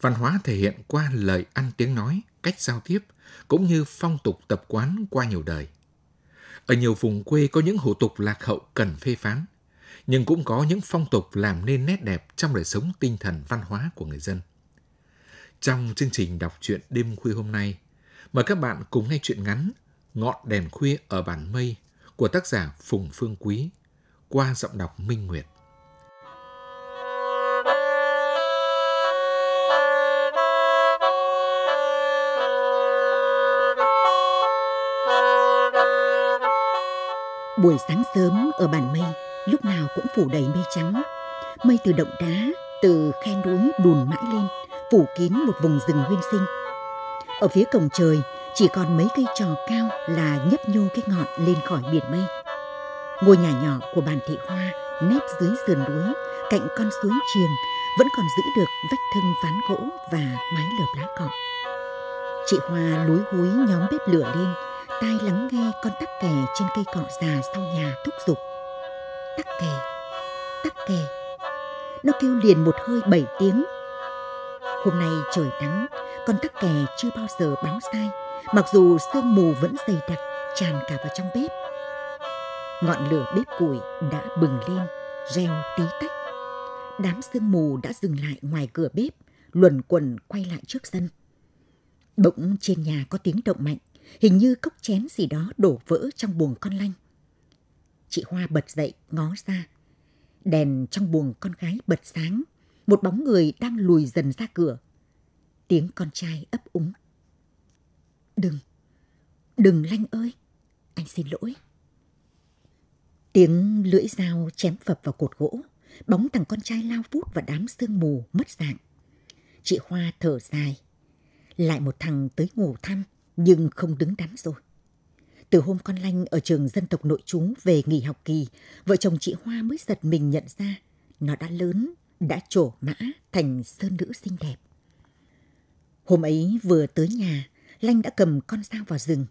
Văn hóa thể hiện qua lời ăn tiếng nói, cách giao tiếp, cũng như phong tục tập quán qua nhiều đời. Ở nhiều vùng quê có những hủ tục lạc hậu cần phê phán, nhưng cũng có những phong tục làm nên nét đẹp trong đời sống tinh thần văn hóa của người dân. Trong chương trình đọc truyện đêm khuya hôm nay, mời các bạn cùng nghe chuyện ngắn Ngọn đèn khuya ở bản mây của tác giả Phùng Phương Quý qua giọng đọc Minh Nguyệt. Buổi sáng sớm ở bản mây lúc nào cũng phủ đầy mây trắng. Mây từ động đá, từ khe núi đùn mãi lên, phủ kín một vùng rừng nguyên sinh. Ở phía cổng trời chỉ còn mấy cây trò cao là nhấp nhô cái ngọn lên khỏi biển mây. Ngôi nhà nhỏ của bàn thị hoa nép dưới sườn núi, cạnh con suối triềng vẫn còn giữ được vách thưng ván gỗ và mái lợp lá cọ. Chị Hoa lúi húi nhóm bếp lửa lên, tai lắng nghe con tắc kè trên cây cọ già sau nhà thúc giục. Tắc kè, tắc kè. Nó kêu liền một hơi bảy tiếng. Hôm nay trời nắng, con tắc kè chưa bao giờ báo sai, mặc dù sương mù vẫn dày đặc tràn cả vào trong bếp. Ngọn lửa bếp củi đã bừng lên, reo tí tách. Đám sương mù đã dừng lại ngoài cửa bếp, luẩn quẩn quay lại trước sân. Bỗng trên nhà có tiếng động mạnh, Hình như cốc chén gì đó đổ vỡ trong buồng con lanh. Chị Hoa bật dậy ngó ra. Đèn trong buồng con gái bật sáng. Một bóng người đang lùi dần ra cửa. Tiếng con trai ấp úng. Đừng, đừng Lanh ơi, anh xin lỗi. Tiếng lưỡi dao chém phập vào cột gỗ, bóng thằng con trai lao vút và đám sương mù mất dạng. Chị Hoa thở dài. Lại một thằng tới ngủ thăm nhưng không đứng đắn rồi. Từ hôm con Lanh ở trường dân tộc nội trú về nghỉ học kỳ, vợ chồng chị Hoa mới giật mình nhận ra nó đã lớn, đã trổ mã thành sơn nữ xinh đẹp. Hôm ấy vừa tới nhà, Lanh đã cầm con dao vào rừng.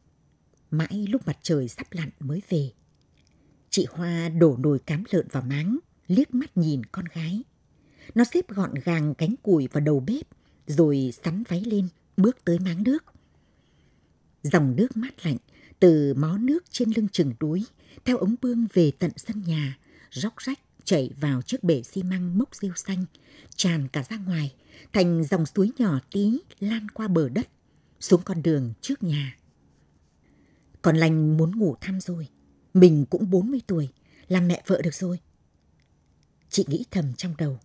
Mãi lúc mặt trời sắp lặn mới về. Chị Hoa đổ nồi cám lợn vào máng, liếc mắt nhìn con gái. Nó xếp gọn gàng cánh củi vào đầu bếp, rồi sắn váy lên, bước tới máng nước. Dòng nước mát lạnh từ mó nước trên lưng chừng đuối theo ống bương về tận sân nhà, róc rách chảy vào chiếc bể xi măng mốc rêu xanh, tràn cả ra ngoài, thành dòng suối nhỏ tí lan qua bờ đất, xuống con đường trước nhà. Còn lành muốn ngủ thăm rồi, mình cũng 40 tuổi, làm mẹ vợ được rồi. Chị nghĩ thầm trong đầu.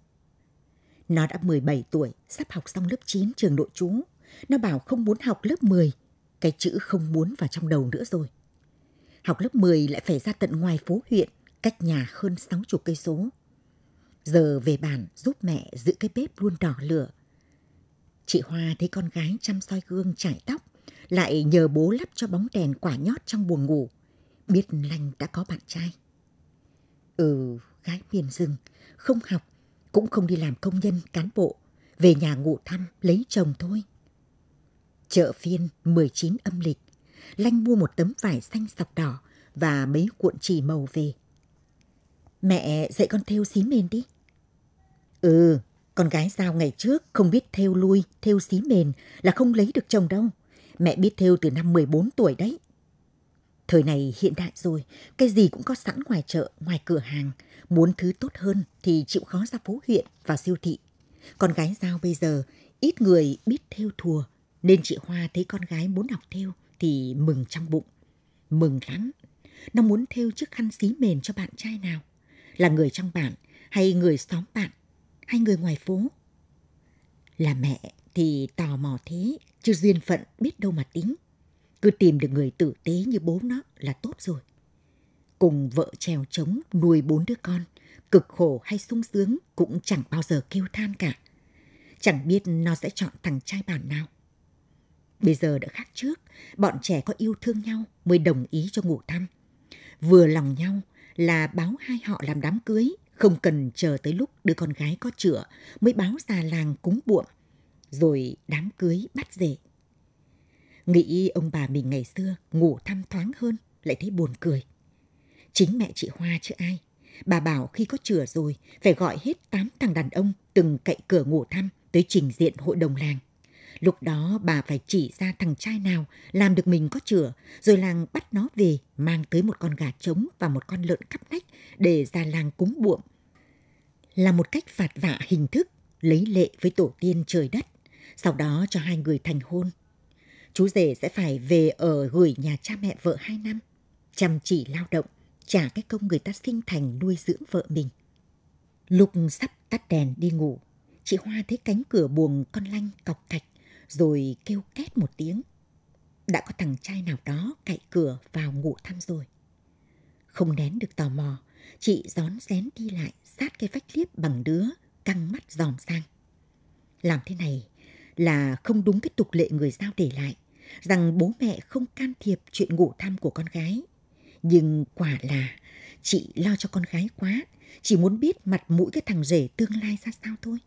Nó đã 17 tuổi, sắp học xong lớp 9 trường nội trú. Nó bảo không muốn học lớp 10 cái chữ không muốn vào trong đầu nữa rồi. Học lớp 10 lại phải ra tận ngoài phố huyện, cách nhà hơn 60 cây số. Giờ về bản giúp mẹ giữ cái bếp luôn đỏ lửa. Chị Hoa thấy con gái chăm soi gương chải tóc, lại nhờ bố lắp cho bóng đèn quả nhót trong buồng ngủ. Biết Lanh đã có bạn trai. Ừ, gái miền rừng, không học, cũng không đi làm công nhân, cán bộ. Về nhà ngủ thăm, lấy chồng thôi. Chợ phiên 19 âm lịch, Lanh mua một tấm vải xanh sọc đỏ và mấy cuộn chỉ màu về. Mẹ dạy con thêu xí mền đi. Ừ, con gái sao ngày trước không biết thêu lui, thêu xí mền là không lấy được chồng đâu. Mẹ biết thêu từ năm 14 tuổi đấy. Thời này hiện đại rồi, cái gì cũng có sẵn ngoài chợ, ngoài cửa hàng. Muốn thứ tốt hơn thì chịu khó ra phố huyện, và siêu thị. Con gái giao bây giờ, ít người biết thêu thùa, nên chị Hoa thấy con gái muốn học theo thì mừng trong bụng, mừng lắm. Nó muốn theo chiếc khăn xí mền cho bạn trai nào, là người trong bản hay người xóm bạn hay người ngoài phố. Là mẹ thì tò mò thế, chứ duyên phận biết đâu mà tính. Cứ tìm được người tử tế như bố nó là tốt rồi. Cùng vợ trèo trống nuôi bốn đứa con, cực khổ hay sung sướng cũng chẳng bao giờ kêu than cả. Chẳng biết nó sẽ chọn thằng trai bản nào. Bây giờ đã khác trước, bọn trẻ có yêu thương nhau mới đồng ý cho ngủ thăm. Vừa lòng nhau là báo hai họ làm đám cưới, không cần chờ tới lúc đứa con gái có chữa mới báo già làng cúng buộm, rồi đám cưới bắt rể. Nghĩ ông bà mình ngày xưa ngủ thăm thoáng hơn lại thấy buồn cười. Chính mẹ chị Hoa chứ ai. Bà bảo khi có chửa rồi phải gọi hết tám thằng đàn ông từng cậy cửa ngủ thăm tới trình diện hội đồng làng. Lúc đó bà phải chỉ ra thằng trai nào làm được mình có chửa, rồi làng bắt nó về mang tới một con gà trống và một con lợn cắp nách để ra làng cúng buộm. Là một cách phạt vạ hình thức, lấy lệ với tổ tiên trời đất, sau đó cho hai người thành hôn. Chú rể sẽ phải về ở gửi nhà cha mẹ vợ hai năm, chăm chỉ lao động, trả cái công người ta sinh thành nuôi dưỡng vợ mình. Lúc sắp tắt đèn đi ngủ, chị Hoa thấy cánh cửa buồng con lanh cọc cạch rồi kêu két một tiếng. Đã có thằng trai nào đó cậy cửa vào ngủ thăm rồi. Không nén được tò mò, chị rón rén đi lại sát cái vách liếp bằng đứa, căng mắt dòm sang. Làm thế này là không đúng cái tục lệ người giao để lại, rằng bố mẹ không can thiệp chuyện ngủ thăm của con gái. Nhưng quả là chị lo cho con gái quá, chỉ muốn biết mặt mũi cái thằng rể tương lai ra sao thôi.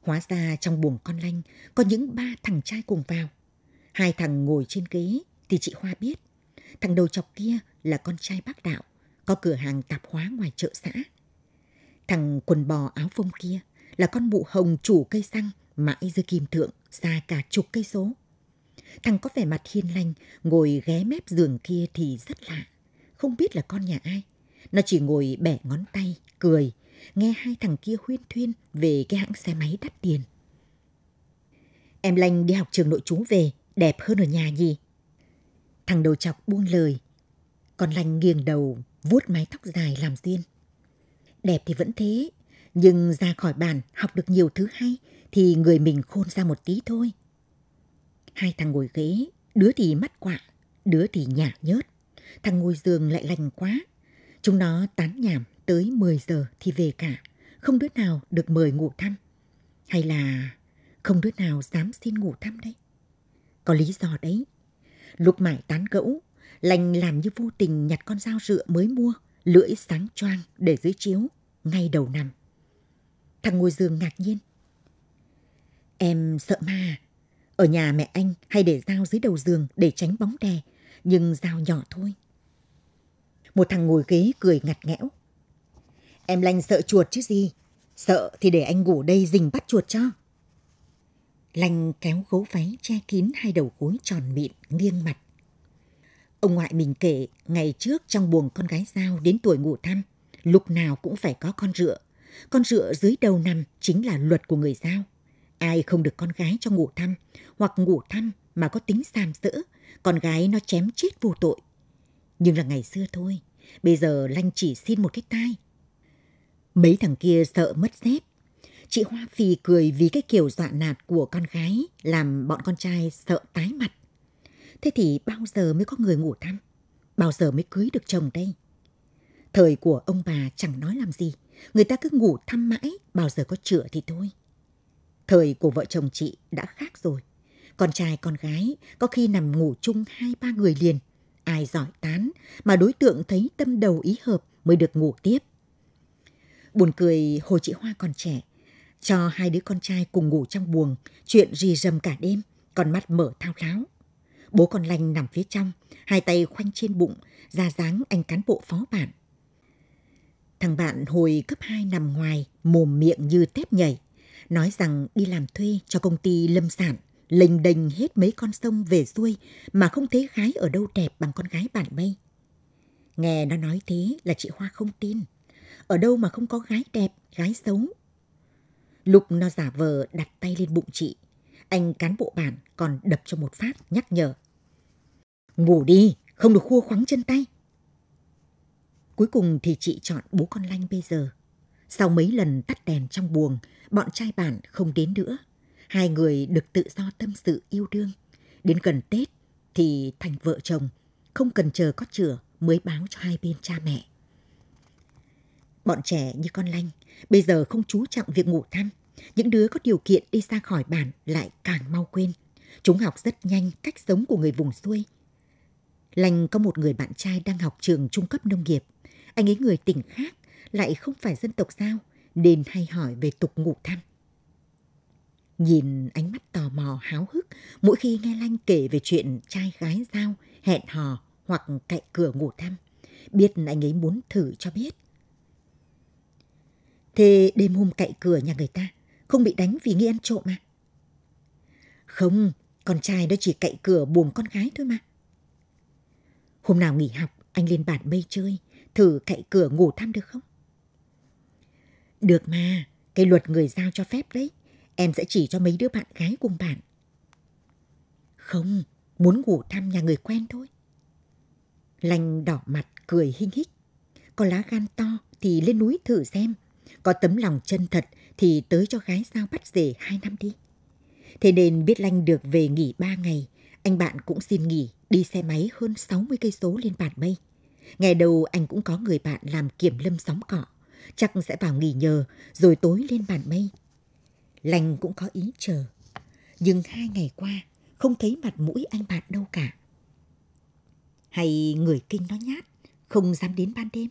Hóa ra trong buồng con lanh có những ba thằng trai cùng vào. Hai thằng ngồi trên ghế thì chị Hoa biết. Thằng đầu chọc kia là con trai bác đạo, có cửa hàng tạp hóa ngoài chợ xã. Thằng quần bò áo phông kia là con mụ hồng chủ cây xăng mãi dưới kim thượng xa cả chục cây số. Thằng có vẻ mặt hiền lành, ngồi ghé mép giường kia thì rất lạ. Không biết là con nhà ai. Nó chỉ ngồi bẻ ngón tay, cười, nghe hai thằng kia huyên thuyên về cái hãng xe máy đắt tiền. Em Lanh đi học trường nội trú về, đẹp hơn ở nhà gì? Thằng đầu chọc buông lời, còn Lanh nghiêng đầu vuốt mái tóc dài làm duyên. Đẹp thì vẫn thế, nhưng ra khỏi bàn học được nhiều thứ hay thì người mình khôn ra một tí thôi. Hai thằng ngồi ghế, đứa thì mắt quạ, đứa thì nhả nhớt. Thằng ngồi giường lại lành quá. Chúng nó tán nhảm tới 10 giờ thì về cả, không đứa nào được mời ngủ thăm. Hay là không đứa nào dám xin ngủ thăm đấy. Có lý do đấy. Lúc mải tán gẫu, lành làm như vô tình nhặt con dao rựa mới mua, lưỡi sáng choang để dưới chiếu, ngay đầu nằm. Thằng ngồi giường ngạc nhiên. Em sợ ma à? Ở nhà mẹ anh hay để dao dưới đầu giường để tránh bóng đè, nhưng dao nhỏ thôi. Một thằng ngồi ghế cười ngặt ngẽo Em Lanh sợ chuột chứ gì. Sợ thì để anh ngủ đây rình bắt chuột cho. Lanh kéo gấu váy che kín hai đầu gối tròn mịn, nghiêng mặt. Ông ngoại mình kể, ngày trước trong buồng con gái giao đến tuổi ngủ thăm, lúc nào cũng phải có con rựa. Con rựa dưới đầu nằm chính là luật của người giao. Ai không được con gái cho ngủ thăm, hoặc ngủ thăm mà có tính sàm sỡ, con gái nó chém chết vô tội. Nhưng là ngày xưa thôi, bây giờ Lanh chỉ xin một cái tai Mấy thằng kia sợ mất dép. Chị Hoa Phi cười vì cái kiểu dọa nạt của con gái làm bọn con trai sợ tái mặt. Thế thì bao giờ mới có người ngủ thăm? Bao giờ mới cưới được chồng đây? Thời của ông bà chẳng nói làm gì. Người ta cứ ngủ thăm mãi, bao giờ có chữa thì thôi. Thời của vợ chồng chị đã khác rồi. Con trai con gái có khi nằm ngủ chung hai ba người liền. Ai giỏi tán mà đối tượng thấy tâm đầu ý hợp mới được ngủ tiếp. Buồn cười hồi chị Hoa còn trẻ, cho hai đứa con trai cùng ngủ trong buồng, chuyện rì rầm cả đêm, con mắt mở thao láo. Bố con lành nằm phía trong, hai tay khoanh trên bụng, ra dáng anh cán bộ phó bản. Thằng bạn hồi cấp 2 nằm ngoài, mồm miệng như tép nhảy, nói rằng đi làm thuê cho công ty lâm sản, lênh đình hết mấy con sông về xuôi mà không thấy gái ở đâu đẹp bằng con gái bạn mây. Nghe nó nói thế là chị Hoa không tin ở đâu mà không có gái đẹp, gái xấu. Lục nó giả vờ đặt tay lên bụng chị. Anh cán bộ bản còn đập cho một phát nhắc nhở. Ngủ đi, không được khua khoáng chân tay. Cuối cùng thì chị chọn bố con lanh bây giờ. Sau mấy lần tắt đèn trong buồng, bọn trai bản không đến nữa. Hai người được tự do tâm sự yêu đương. Đến gần Tết thì thành vợ chồng, không cần chờ có chữa mới báo cho hai bên cha mẹ. Bọn trẻ như con lanh, bây giờ không chú trọng việc ngủ than. Những đứa có điều kiện đi xa khỏi bản lại càng mau quên. Chúng học rất nhanh cách sống của người vùng xuôi. Lành có một người bạn trai đang học trường trung cấp nông nghiệp. Anh ấy người tỉnh khác, lại không phải dân tộc sao, nên hay hỏi về tục ngủ than. Nhìn ánh mắt tò mò háo hức mỗi khi nghe Lanh kể về chuyện trai gái giao, hẹn hò hoặc cạy cửa ngủ thăm. Biết anh ấy muốn thử cho biết. Thế đêm hôm cậy cửa nhà người ta, không bị đánh vì nghi ăn trộm à? Không, con trai nó chỉ cậy cửa buồn con gái thôi mà. Hôm nào nghỉ học, anh lên bản mây chơi, thử cậy cửa ngủ thăm được không? Được mà, cái luật người giao cho phép đấy. Em sẽ chỉ cho mấy đứa bạn gái cùng bạn. Không, muốn ngủ thăm nhà người quen thôi. Lành đỏ mặt, cười hinh hích. Có lá gan to thì lên núi thử xem có tấm lòng chân thật thì tới cho gái giao bắt rể hai năm đi. Thế nên biết Lanh được về nghỉ ba ngày, anh bạn cũng xin nghỉ đi xe máy hơn 60 cây số lên bản mây. Ngày đầu anh cũng có người bạn làm kiểm lâm sóng cọ, chắc sẽ vào nghỉ nhờ rồi tối lên bản mây. Lành cũng có ý chờ, nhưng hai ngày qua không thấy mặt mũi anh bạn đâu cả. Hay người kinh nó nhát, không dám đến ban đêm.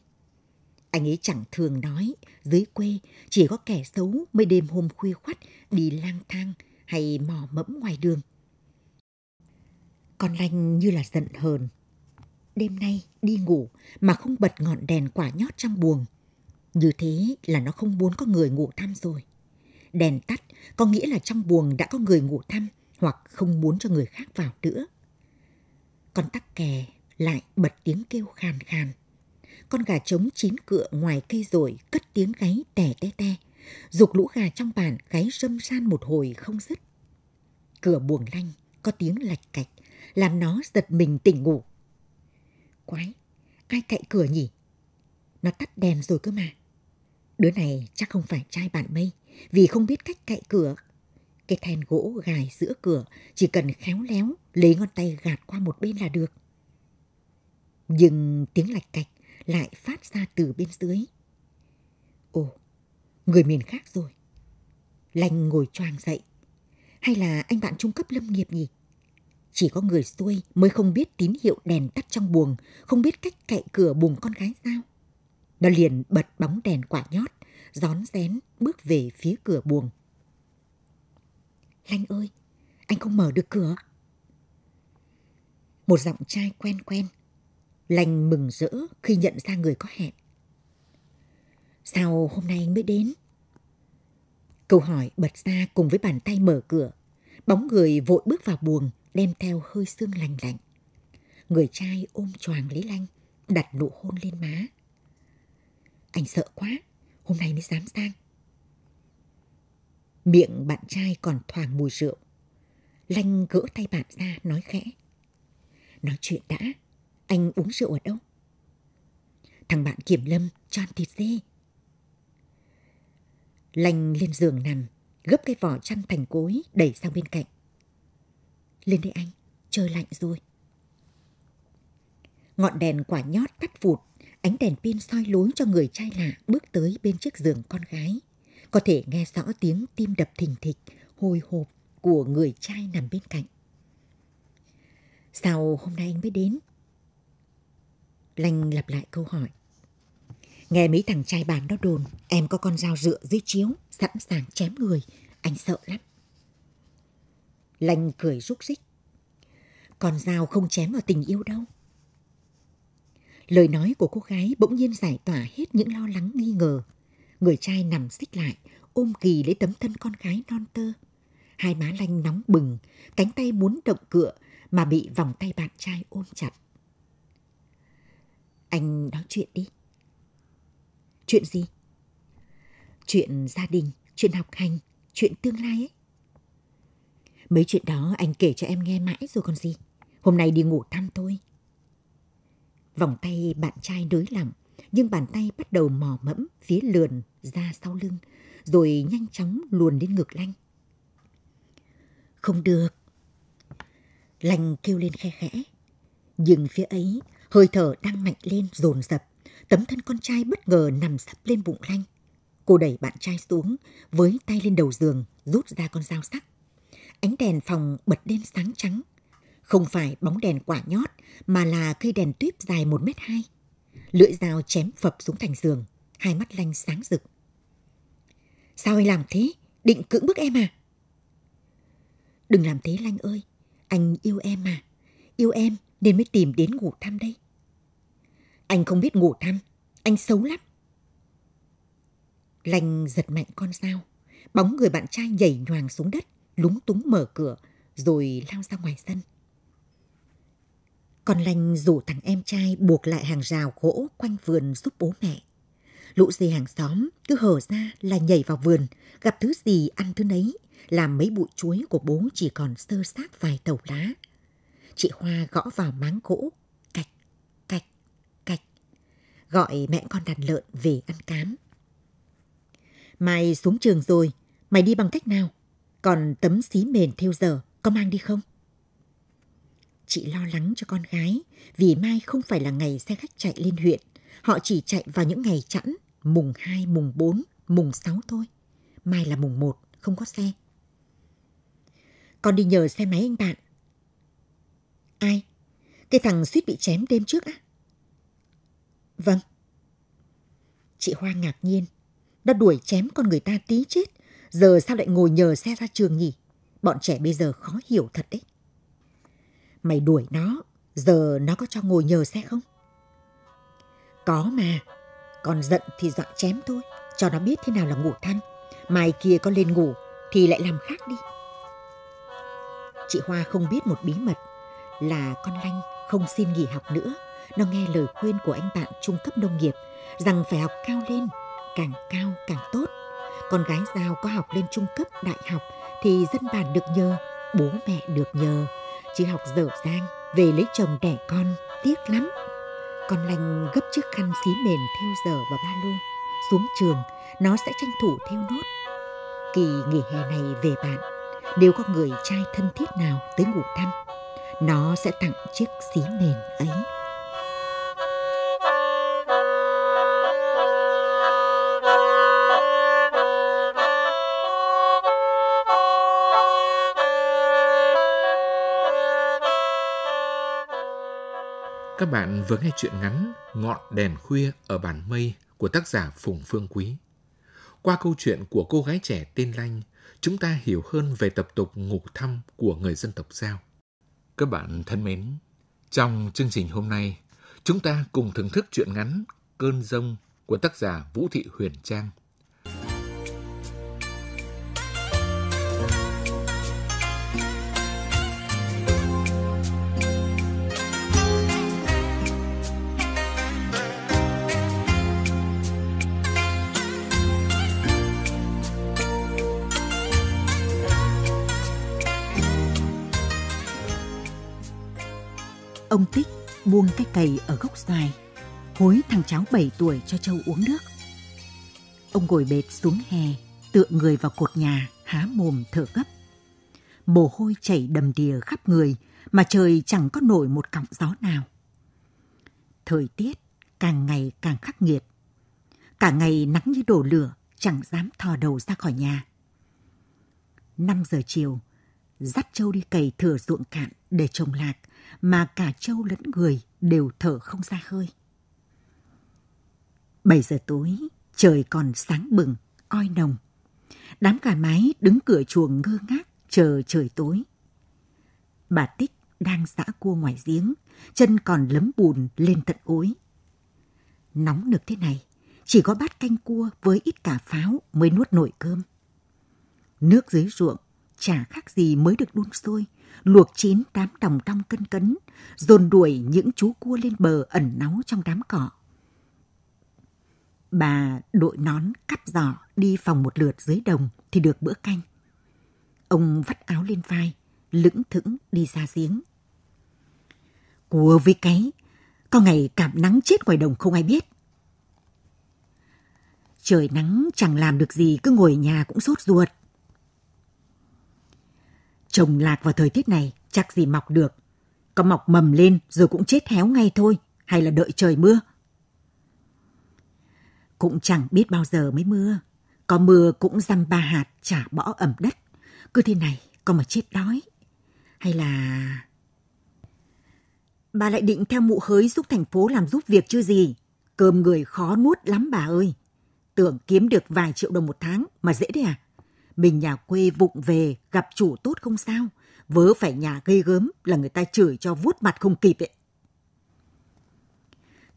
Anh ấy chẳng thường nói, dưới quê chỉ có kẻ xấu mới đêm hôm khuya khoắt đi lang thang hay mò mẫm ngoài đường. Con lanh như là giận hờn. Đêm nay đi ngủ mà không bật ngọn đèn quả nhót trong buồng. Như thế là nó không muốn có người ngủ thăm rồi. Đèn tắt có nghĩa là trong buồng đã có người ngủ thăm hoặc không muốn cho người khác vào nữa. Con tắc kè lại bật tiếng kêu khàn khàn con gà trống chín cựa ngoài cây rồi cất tiếng gáy tè te te. Dục lũ gà trong bàn gáy râm ran một hồi không dứt. Cửa buồng lanh, có tiếng lạch cạch, làm nó giật mình tỉnh ngủ. Quái, ai cậy cửa nhỉ? Nó tắt đèn rồi cơ mà. Đứa này chắc không phải trai bạn mây, vì không biết cách cậy cửa. Cái then gỗ gài giữa cửa chỉ cần khéo léo lấy ngón tay gạt qua một bên là được. Nhưng tiếng lạch cạch lại phát ra từ bên dưới. Ồ, người miền khác rồi. Lành ngồi choàng dậy. Hay là anh bạn trung cấp lâm nghiệp nhỉ? Chỉ có người xuôi mới không biết tín hiệu đèn tắt trong buồng, không biết cách cậy cửa buồng con gái sao. Nó liền bật bóng đèn quả nhót, rón rén bước về phía cửa buồng. Lanh ơi, anh không mở được cửa. Một giọng trai quen quen lành mừng rỡ khi nhận ra người có hẹn. Sao hôm nay anh mới đến? Câu hỏi bật ra cùng với bàn tay mở cửa. Bóng người vội bước vào buồng, đem theo hơi sương lành lạnh. Người trai ôm choàng lấy lanh, đặt nụ hôn lên má. Anh sợ quá, hôm nay mới dám sang. Miệng bạn trai còn thoảng mùi rượu. Lanh gỡ tay bạn ra nói khẽ. Nói chuyện đã. Anh uống rượu ở đâu? Thằng bạn kiểm lâm cho ăn thịt dê. Lành lên giường nằm, gấp cái vỏ chăn thành cối đẩy sang bên cạnh. Lên đây anh, trời lạnh rồi. Ngọn đèn quả nhót tắt vụt, ánh đèn pin soi lối cho người trai lạ bước tới bên chiếc giường con gái. Có thể nghe rõ tiếng tim đập thình thịch, hồi hộp của người trai nằm bên cạnh. Sao hôm nay anh mới đến? Lanh lặp lại câu hỏi. Nghe mấy thằng trai bàn đó đồn, em có con dao dựa dưới chiếu, sẵn sàng chém người. Anh sợ lắm. Lanh cười rúc rích. Con dao không chém vào tình yêu đâu. Lời nói của cô gái bỗng nhiên giải tỏa hết những lo lắng nghi ngờ. Người trai nằm xích lại, ôm kỳ lấy tấm thân con gái non tơ. Hai má lanh nóng bừng, cánh tay muốn động cựa mà bị vòng tay bạn trai ôm chặt. Anh nói chuyện đi. Chuyện gì? Chuyện gia đình, chuyện học hành, chuyện tương lai ấy. Mấy chuyện đó anh kể cho em nghe mãi rồi còn gì. Hôm nay đi ngủ thăm tôi. Vòng tay bạn trai nới lặng, nhưng bàn tay bắt đầu mò mẫm phía lườn ra sau lưng, rồi nhanh chóng luồn đến ngực Lanh. Không được. Lanh kêu lên khe khẽ, nhưng phía ấy hơi thở đang mạnh lên dồn dập tấm thân con trai bất ngờ nằm sấp lên bụng lanh cô đẩy bạn trai xuống với tay lên đầu giường rút ra con dao sắc ánh đèn phòng bật lên sáng trắng không phải bóng đèn quả nhót mà là cây đèn tuyếp dài một mét hai lưỡi dao chém phập xuống thành giường hai mắt lanh sáng rực sao anh làm thế định cưỡng bức em à đừng làm thế lanh ơi anh yêu em mà yêu em nên mới tìm đến ngủ thăm đây. Anh không biết ngủ thăm, anh xấu lắm. Lành giật mạnh con dao, bóng người bạn trai nhảy nhoàng xuống đất, lúng túng mở cửa, rồi lao ra ngoài sân. Còn lành rủ thằng em trai buộc lại hàng rào gỗ quanh vườn giúp bố mẹ. Lũ dì hàng xóm cứ hở ra là nhảy vào vườn, gặp thứ gì ăn thứ nấy, làm mấy bụi chuối của bố chỉ còn sơ sát vài tàu lá. Chị Hoa gõ vào máng gỗ, cạch, cạch, cạch, gọi mẹ con đàn lợn về ăn cám. Mai xuống trường rồi, mày đi bằng cách nào? Còn tấm xí mền theo giờ, có mang đi không? Chị lo lắng cho con gái, vì mai không phải là ngày xe khách chạy lên huyện. Họ chỉ chạy vào những ngày chẵn, mùng 2, mùng 4, mùng 6 thôi. Mai là mùng 1, không có xe. Con đi nhờ xe máy anh bạn, Ai? Cái thằng suýt bị chém đêm trước á? Vâng. Chị Hoa ngạc nhiên. Đã đuổi chém con người ta tí chết. Giờ sao lại ngồi nhờ xe ra trường nhỉ? Bọn trẻ bây giờ khó hiểu thật đấy. Mày đuổi nó, giờ nó có cho ngồi nhờ xe không? Có mà, còn giận thì dọa chém thôi, cho nó biết thế nào là ngủ than. Mai kia con lên ngủ thì lại làm khác đi. Chị Hoa không biết một bí mật là con Lanh không xin nghỉ học nữa. Nó nghe lời khuyên của anh bạn trung cấp nông nghiệp rằng phải học cao lên, càng cao càng tốt. Con gái giao có học lên trung cấp đại học thì dân bản được nhờ, bố mẹ được nhờ. Chứ học dở dang, về lấy chồng đẻ con, tiếc lắm. Con lành gấp chiếc khăn xí mền theo giờ và ba lô. Xuống trường, nó sẽ tranh thủ theo nốt. Kỳ nghỉ hè này về bạn, nếu có người trai thân thiết nào tới ngủ thăm, nó sẽ tặng chiếc xí mền ấy. Các bạn vừa nghe chuyện ngắn Ngọn đèn khuya ở bản mây của tác giả Phùng Phương Quý. Qua câu chuyện của cô gái trẻ tên Lanh, chúng ta hiểu hơn về tập tục ngủ thăm của người dân tộc Giao. Các bạn thân mến, trong chương trình hôm nay, chúng ta cùng thưởng thức truyện ngắn Cơn Rông của tác giả Vũ Thị Huyền Trang. buông cái cày ở gốc dài, hối thằng cháu 7 tuổi cho Châu uống nước. Ông ngồi bệt xuống hè, tựa người vào cột nhà, há mồm thở gấp. Mồ hôi chảy đầm đìa khắp người mà trời chẳng có nổi một cọng gió nào. Thời tiết càng ngày càng khắc nghiệt. Cả ngày nắng như đổ lửa, chẳng dám thò đầu ra khỏi nhà. 5 giờ chiều, dắt Châu đi cày thừa ruộng cạn để trồng lạc, mà cả Châu lẫn người đều thở không ra hơi. bảy giờ tối, trời còn sáng bừng, oi nồng. Đám cả mái đứng cửa chuồng ngơ ngác chờ trời tối. Bà Tích đang giã cua ngoài giếng, chân còn lấm bùn lên tận ối Nóng nực thế này, chỉ có bát canh cua với ít cả pháo mới nuốt nổi cơm. Nước dưới ruộng chả khác gì mới được đun sôi, luộc chín tám đồng trong cân cấn, dồn đuổi những chú cua lên bờ ẩn náu trong đám cỏ. Bà đội nón cắt giỏ đi phòng một lượt dưới đồng thì được bữa canh. Ông vắt áo lên vai, lững thững đi ra giếng. Cua với cái, có ngày cảm nắng chết ngoài đồng không ai biết. Trời nắng chẳng làm được gì cứ ngồi nhà cũng sốt ruột. Trồng lạc vào thời tiết này chắc gì mọc được. Có mọc mầm lên rồi cũng chết héo ngay thôi, hay là đợi trời mưa. Cũng chẳng biết bao giờ mới mưa. Có mưa cũng răm ba hạt chả bỏ ẩm đất. Cứ thế này, con mà chết đói. Hay là... Bà lại định theo mụ hới giúp thành phố làm giúp việc chứ gì. Cơm người khó nuốt lắm bà ơi. Tưởng kiếm được vài triệu đồng một tháng mà dễ thế à? mình nhà quê vụng về, gặp chủ tốt không sao. Vớ phải nhà gây gớm là người ta chửi cho vuốt mặt không kịp ấy.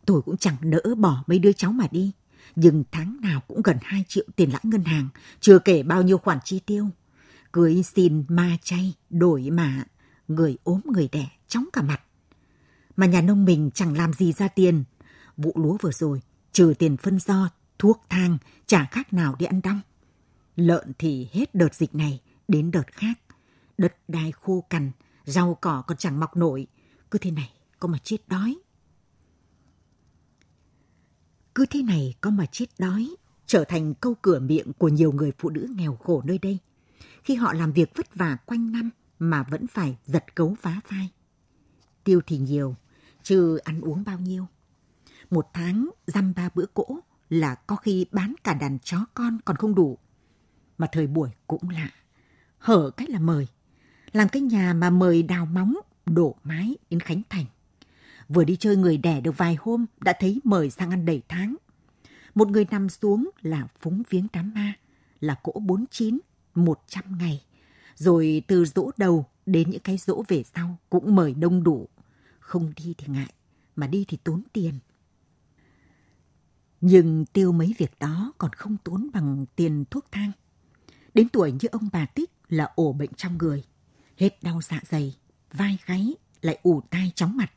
Tôi cũng chẳng nỡ bỏ mấy đứa cháu mà đi. Nhưng tháng nào cũng gần 2 triệu tiền lãi ngân hàng, chưa kể bao nhiêu khoản chi tiêu. Cưới xin ma chay, đổi mà, người ốm người đẻ, chóng cả mặt. Mà nhà nông mình chẳng làm gì ra tiền. Vụ lúa vừa rồi, trừ tiền phân do, thuốc thang, chả khác nào đi ăn đong. Lợn thì hết đợt dịch này đến đợt khác. Đất đai khô cằn, rau cỏ còn chẳng mọc nổi. Cứ thế này có mà chết đói. Cứ thế này có mà chết đói trở thành câu cửa miệng của nhiều người phụ nữ nghèo khổ nơi đây. Khi họ làm việc vất vả quanh năm mà vẫn phải giật cấu vá vai. Tiêu thì nhiều, chứ ăn uống bao nhiêu. Một tháng dăm ba bữa cỗ là có khi bán cả đàn chó con còn không đủ mà thời buổi cũng lạ. Hở cách là mời, làm cái nhà mà mời đào móng, đổ mái đến Khánh Thành. Vừa đi chơi người đẻ được vài hôm đã thấy mời sang ăn đầy tháng. Một người nằm xuống là phúng viếng đám ma, là cỗ 49, 100 ngày. Rồi từ dỗ đầu đến những cái dỗ về sau cũng mời đông đủ. Không đi thì ngại, mà đi thì tốn tiền. Nhưng tiêu mấy việc đó còn không tốn bằng tiền thuốc thang. Đến tuổi như ông bà Tích là ổ bệnh trong người, hết đau dạ dày, vai gáy, lại ủ tai chóng mặt.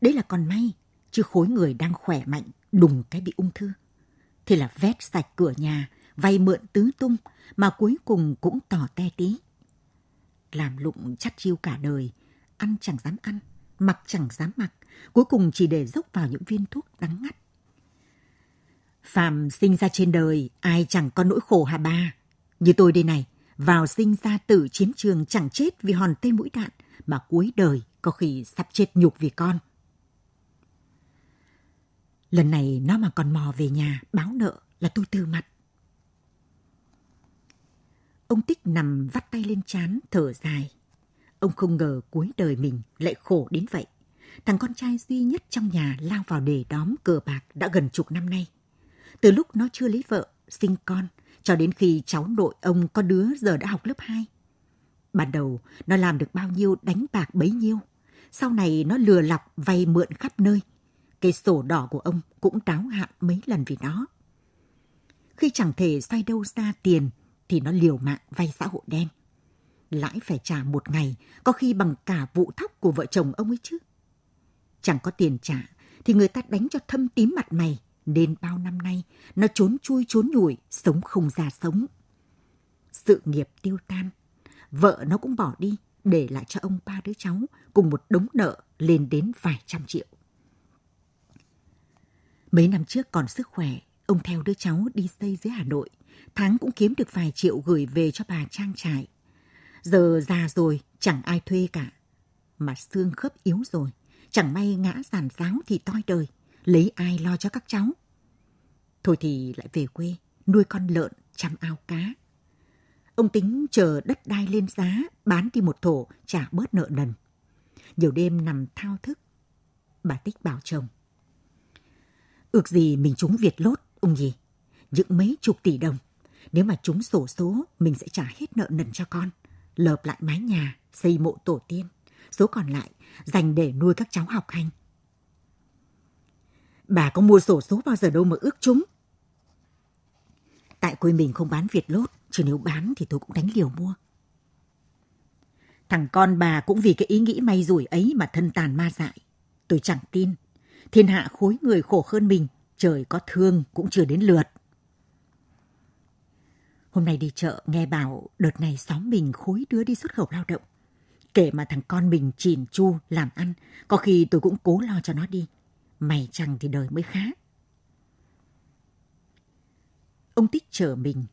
Đấy là còn may, chứ khối người đang khỏe mạnh, đùng cái bị ung thư. Thì là vét sạch cửa nhà, vay mượn tứ tung mà cuối cùng cũng tỏ te tí. Làm lụng chắt chiêu cả đời, ăn chẳng dám ăn, mặc chẳng dám mặc, cuối cùng chỉ để dốc vào những viên thuốc đắng ngắt. Phàm sinh ra trên đời, ai chẳng có nỗi khổ hả ba. Như tôi đây này, vào sinh ra tử chiến trường chẳng chết vì hòn tên mũi đạn, mà cuối đời có khi sắp chết nhục vì con. Lần này nó mà còn mò về nhà báo nợ là tôi từ mặt. Ông Tích nằm vắt tay lên chán, thở dài. Ông không ngờ cuối đời mình lại khổ đến vậy. Thằng con trai duy nhất trong nhà lao vào đề đóm cờ bạc đã gần chục năm nay. Từ lúc nó chưa lấy vợ, sinh con – cho đến khi cháu nội ông có đứa giờ đã học lớp 2. Ban đầu, nó làm được bao nhiêu đánh bạc bấy nhiêu. Sau này nó lừa lọc vay mượn khắp nơi. Cái sổ đỏ của ông cũng tráo hạn mấy lần vì nó. Khi chẳng thể xoay đâu ra tiền thì nó liều mạng vay xã hội đen. Lãi phải trả một ngày, có khi bằng cả vụ thóc của vợ chồng ông ấy chứ. Chẳng có tiền trả thì người ta đánh cho thâm tím mặt mày – nên bao năm nay nó trốn chui trốn nhủi, sống không ra sống. Sự nghiệp tiêu tan, vợ nó cũng bỏ đi, để lại cho ông ba đứa cháu cùng một đống nợ lên đến vài trăm triệu. Mấy năm trước còn sức khỏe, ông theo đứa cháu đi xây dưới Hà Nội, tháng cũng kiếm được vài triệu gửi về cho bà trang trải. Giờ già rồi, chẳng ai thuê cả. Mà xương khớp yếu rồi, chẳng may ngã giàn giáo thì toi đời – lấy ai lo cho các cháu. Thôi thì lại về quê, nuôi con lợn, chăm ao cá. Ông tính chờ đất đai lên giá, bán đi một thổ, trả bớt nợ nần. Nhiều đêm nằm thao thức. Bà Tích bảo chồng. Ước gì mình trúng Việt lốt, ông gì? Những mấy chục tỷ đồng. Nếu mà trúng sổ số, mình sẽ trả hết nợ nần cho con. Lợp lại mái nhà, xây mộ tổ tiên. Số còn lại, dành để nuôi các cháu học hành Bà có mua sổ số bao giờ đâu mà ước chúng. Tại quê mình không bán Việt lốt, chứ nếu bán thì tôi cũng đánh liều mua. Thằng con bà cũng vì cái ý nghĩ may rủi ấy mà thân tàn ma dại. Tôi chẳng tin. Thiên hạ khối người khổ hơn mình, trời có thương cũng chưa đến lượt. Hôm nay đi chợ nghe bảo đợt này xóm mình khối đứa đi xuất khẩu lao động. Kể mà thằng con mình chỉn chu làm ăn, có khi tôi cũng cố lo cho nó đi mày chẳng thì đời mới khá. Ông Tích chờ mình.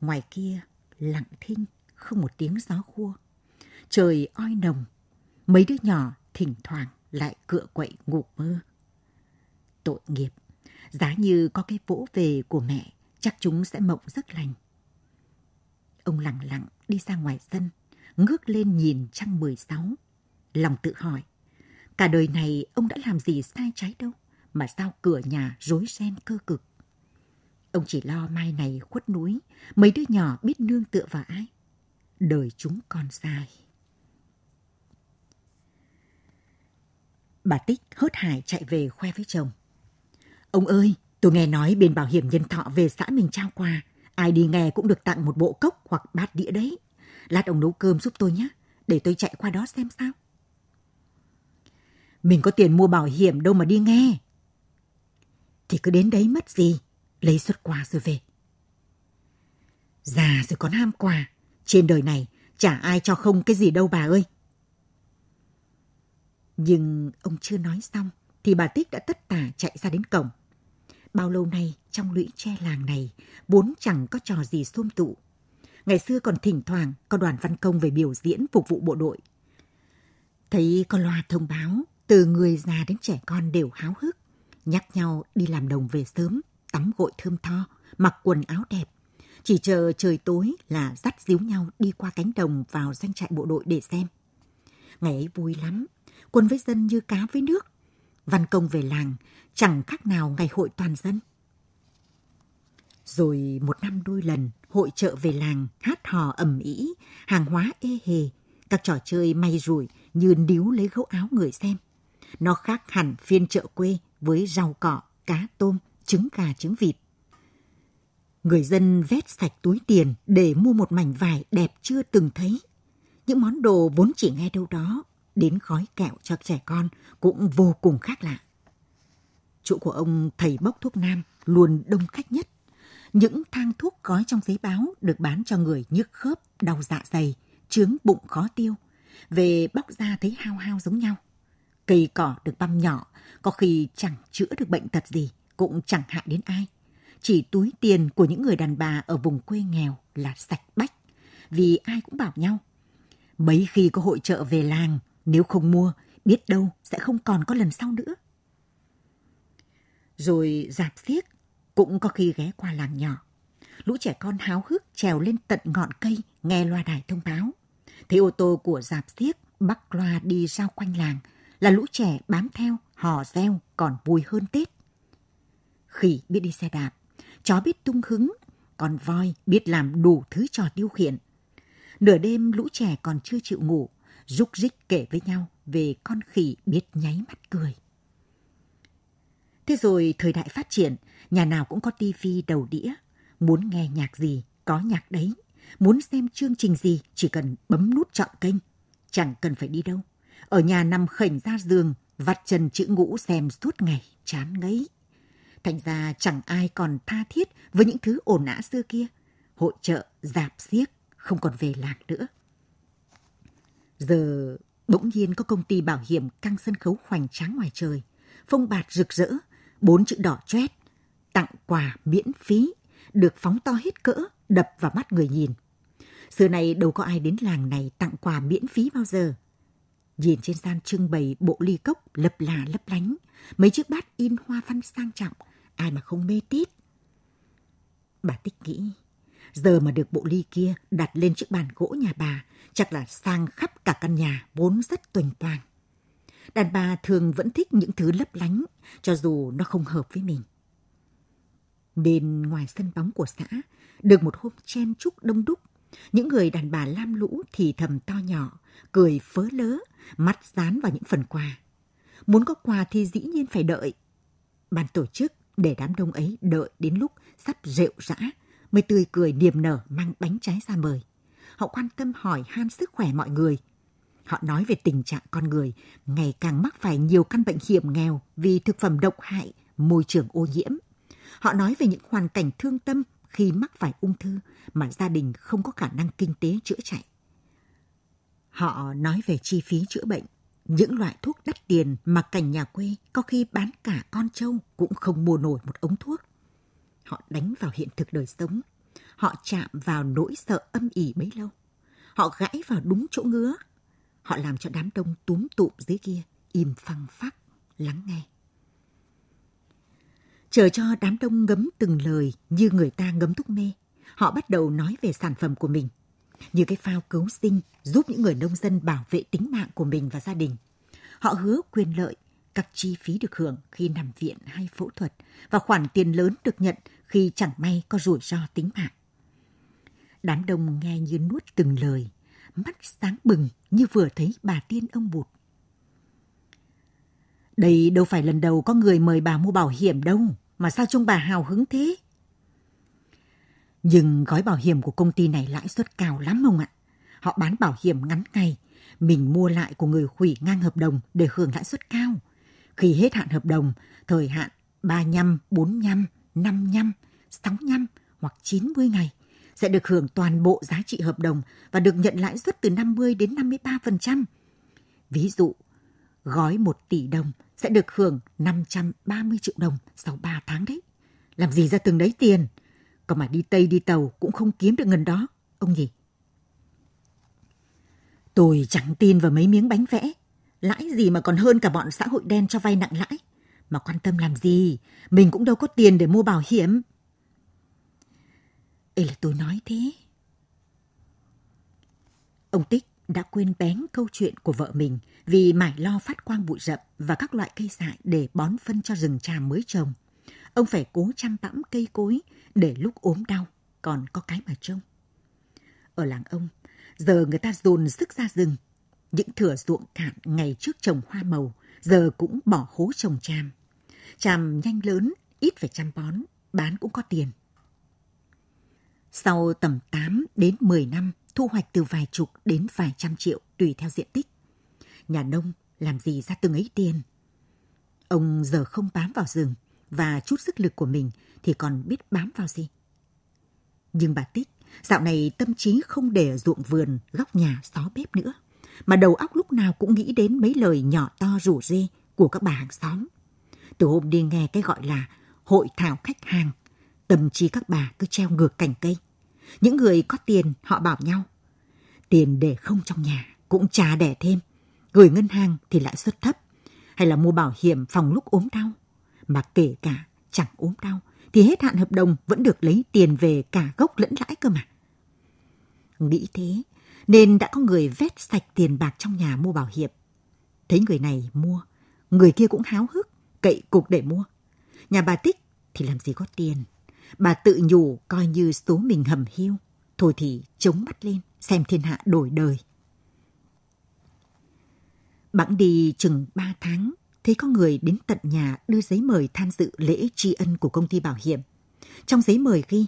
Ngoài kia, lặng thinh, không một tiếng gió khua. Trời oi nồng, mấy đứa nhỏ thỉnh thoảng lại cựa quậy ngủ mơ. Tội nghiệp, giá như có cái vỗ về của mẹ, chắc chúng sẽ mộng rất lành. Ông lặng lặng đi ra ngoài sân, ngước lên nhìn trăng 16. Lòng tự hỏi, Cả đời này ông đã làm gì sai trái đâu mà sao cửa nhà rối ren cơ cực. Ông chỉ lo mai này khuất núi, mấy đứa nhỏ biết nương tựa vào ai. Đời chúng còn dài. Bà Tích hớt hải chạy về khoe với chồng. Ông ơi, tôi nghe nói bên bảo hiểm nhân thọ về xã mình trao quà. Ai đi nghe cũng được tặng một bộ cốc hoặc bát đĩa đấy. Lát ông nấu cơm giúp tôi nhé, để tôi chạy qua đó xem sao. Mình có tiền mua bảo hiểm đâu mà đi nghe. Thì cứ đến đấy mất gì, lấy xuất quà rồi về. Già rồi còn ham quà, trên đời này chả ai cho không cái gì đâu bà ơi. Nhưng ông chưa nói xong thì bà Tích đã tất tả chạy ra đến cổng. Bao lâu nay trong lũy tre làng này vốn chẳng có trò gì xôm tụ. Ngày xưa còn thỉnh thoảng có đoàn văn công về biểu diễn phục vụ bộ đội. Thấy có loa thông báo từ người già đến trẻ con đều háo hức, nhắc nhau đi làm đồng về sớm, tắm gội thơm tho, mặc quần áo đẹp. Chỉ chờ trời tối là dắt díu nhau đi qua cánh đồng vào doanh trại bộ đội để xem. Ngày ấy vui lắm, quân với dân như cá với nước. Văn công về làng chẳng khác nào ngày hội toàn dân. Rồi một năm đôi lần, hội trợ về làng, hát hò ẩm ý, hàng hóa ê hề, các trò chơi may rủi như níu lấy gấu áo người xem. Nó khác hẳn phiên chợ quê với rau cọ, cá tôm, trứng gà, trứng vịt. Người dân vét sạch túi tiền để mua một mảnh vải đẹp chưa từng thấy. Những món đồ vốn chỉ nghe đâu đó, đến khói kẹo cho trẻ con cũng vô cùng khác lạ. Chỗ của ông thầy bốc thuốc nam luôn đông khách nhất. Những thang thuốc gói trong giấy báo được bán cho người nhức khớp, đau dạ dày, chướng bụng khó tiêu. Về bóc ra thấy hao hao giống nhau. Cây cỏ được băm nhỏ, có khi chẳng chữa được bệnh tật gì, cũng chẳng hại đến ai. Chỉ túi tiền của những người đàn bà ở vùng quê nghèo là sạch bách, vì ai cũng bảo nhau. Mấy khi có hội trợ về làng, nếu không mua, biết đâu sẽ không còn có lần sau nữa. Rồi giảm xiếc, cũng có khi ghé qua làng nhỏ. Lũ trẻ con háo hức trèo lên tận ngọn cây nghe loa đài thông báo. Thấy ô tô của dạp xiếc bắc loa đi sao quanh làng, là lũ trẻ bám theo, hò reo còn vui hơn Tết. Khỉ biết đi xe đạp, chó biết tung hứng, còn voi biết làm đủ thứ trò tiêu khiển. Nửa đêm lũ trẻ còn chưa chịu ngủ, rúc rích kể với nhau về con khỉ biết nháy mắt cười. Thế rồi thời đại phát triển, nhà nào cũng có tivi đầu đĩa, muốn nghe nhạc gì có nhạc đấy, muốn xem chương trình gì chỉ cần bấm nút chọn kênh, chẳng cần phải đi đâu, ở nhà nằm khảnh ra giường, vặt chân chữ ngũ xem suốt ngày, chán ngấy. Thành ra chẳng ai còn tha thiết với những thứ ổn nã xưa kia. Hội trợ, dạp xiếc, không còn về làng nữa. Giờ bỗng nhiên có công ty bảo hiểm căng sân khấu hoành tráng ngoài trời, phong bạt rực rỡ, bốn chữ đỏ chét, tặng quà miễn phí, được phóng to hết cỡ, đập vào mắt người nhìn. Xưa này đâu có ai đến làng này tặng quà miễn phí bao giờ. Nhìn trên gian trưng bày bộ ly cốc lấp là lấp lánh, mấy chiếc bát in hoa văn sang trọng, ai mà không mê tít. Bà Tích nghĩ, giờ mà được bộ ly kia đặt lên chiếc bàn gỗ nhà bà, chắc là sang khắp cả căn nhà vốn rất tuỳnh toàn. Đàn bà thường vẫn thích những thứ lấp lánh, cho dù nó không hợp với mình. Bên ngoài sân bóng của xã, được một hôm chen chúc đông đúc, những người đàn bà lam lũ thì thầm to nhỏ, cười phớ lớ, mắt dán vào những phần quà. Muốn có quà thì dĩ nhiên phải đợi. Ban tổ chức để đám đông ấy đợi đến lúc sắp rượu rã mới tươi cười niềm nở mang bánh trái ra mời. Họ quan tâm hỏi han sức khỏe mọi người. Họ nói về tình trạng con người ngày càng mắc phải nhiều căn bệnh hiểm nghèo vì thực phẩm độc hại, môi trường ô nhiễm. Họ nói về những hoàn cảnh thương tâm khi mắc phải ung thư mà gia đình không có khả năng kinh tế chữa chạy. Họ nói về chi phí chữa bệnh, những loại thuốc đắt tiền mà cảnh nhà quê có khi bán cả con trâu cũng không mua nổi một ống thuốc. Họ đánh vào hiện thực đời sống, họ chạm vào nỗi sợ âm ỉ bấy lâu. Họ gãy vào đúng chỗ ngứa. Họ làm cho đám đông túm tụm dưới kia, im phăng phắc, lắng nghe. Chờ cho đám đông ngấm từng lời như người ta ngấm thuốc mê, họ bắt đầu nói về sản phẩm của mình như cái phao cứu sinh giúp những người nông dân bảo vệ tính mạng của mình và gia đình. Họ hứa quyền lợi, các chi phí được hưởng khi nằm viện hay phẫu thuật và khoản tiền lớn được nhận khi chẳng may có rủi ro tính mạng. Đám đông nghe như nuốt từng lời, mắt sáng bừng như vừa thấy bà tiên ông bụt. Đây đâu phải lần đầu có người mời bà mua bảo hiểm đâu, mà sao trông bà hào hứng thế? Nhưng gói bảo hiểm của công ty này lãi suất cao lắm ông ạ. Họ bán bảo hiểm ngắn ngày, mình mua lại của người hủy ngang hợp đồng để hưởng lãi suất cao. Khi hết hạn hợp đồng, thời hạn 35, 45, 55, 65 hoặc 90 ngày sẽ được hưởng toàn bộ giá trị hợp đồng và được nhận lãi suất từ 50 đến 53%. Ví dụ, gói 1 tỷ đồng sẽ được hưởng 530 triệu đồng sau 3 tháng đấy. Làm gì ra từng đấy tiền? Còn mà đi Tây đi tàu cũng không kiếm được ngân đó, ông nhỉ? Tôi chẳng tin vào mấy miếng bánh vẽ. Lãi gì mà còn hơn cả bọn xã hội đen cho vay nặng lãi. Mà quan tâm làm gì, mình cũng đâu có tiền để mua bảo hiểm. Ê là tôi nói thế. Ông Tích đã quên bén câu chuyện của vợ mình vì mải lo phát quang bụi rậm và các loại cây dại để bón phân cho rừng tràm mới trồng – Ông phải cố chăm bẵm cây cối để lúc ốm đau còn có cái mà trông. Ở làng ông, giờ người ta dồn sức ra rừng. Những thửa ruộng cạn ngày trước trồng hoa màu, giờ cũng bỏ hố trồng tràm. Tràm nhanh lớn, ít phải chăm bón, bán cũng có tiền. Sau tầm 8 đến 10 năm, thu hoạch từ vài chục đến vài trăm triệu tùy theo diện tích. Nhà nông làm gì ra từng ấy tiền. Ông giờ không bám vào rừng, và chút sức lực của mình thì còn biết bám vào gì. Nhưng bà Tích dạo này tâm trí không để ruộng vườn, góc nhà, xó bếp nữa, mà đầu óc lúc nào cũng nghĩ đến mấy lời nhỏ to rủ rê của các bà hàng xóm. Từ hôm đi nghe cái gọi là hội thảo khách hàng, tâm trí các bà cứ treo ngược cành cây. Những người có tiền họ bảo nhau, tiền để không trong nhà cũng chả đẻ thêm, gửi ngân hàng thì lãi suất thấp, hay là mua bảo hiểm phòng lúc ốm đau – mà kể cả chẳng ốm đau thì hết hạn hợp đồng vẫn được lấy tiền về cả gốc lẫn lãi cơ mà. Nghĩ thế nên đã có người vét sạch tiền bạc trong nhà mua bảo hiểm. Thấy người này mua, người kia cũng háo hức, cậy cục để mua. Nhà bà Tích thì làm gì có tiền. Bà tự nhủ coi như số mình hầm hiu. Thôi thì chống mắt lên, xem thiên hạ đổi đời. Bẵng đi chừng ba tháng thấy có người đến tận nhà đưa giấy mời tham dự lễ tri ân của công ty bảo hiểm. Trong giấy mời ghi,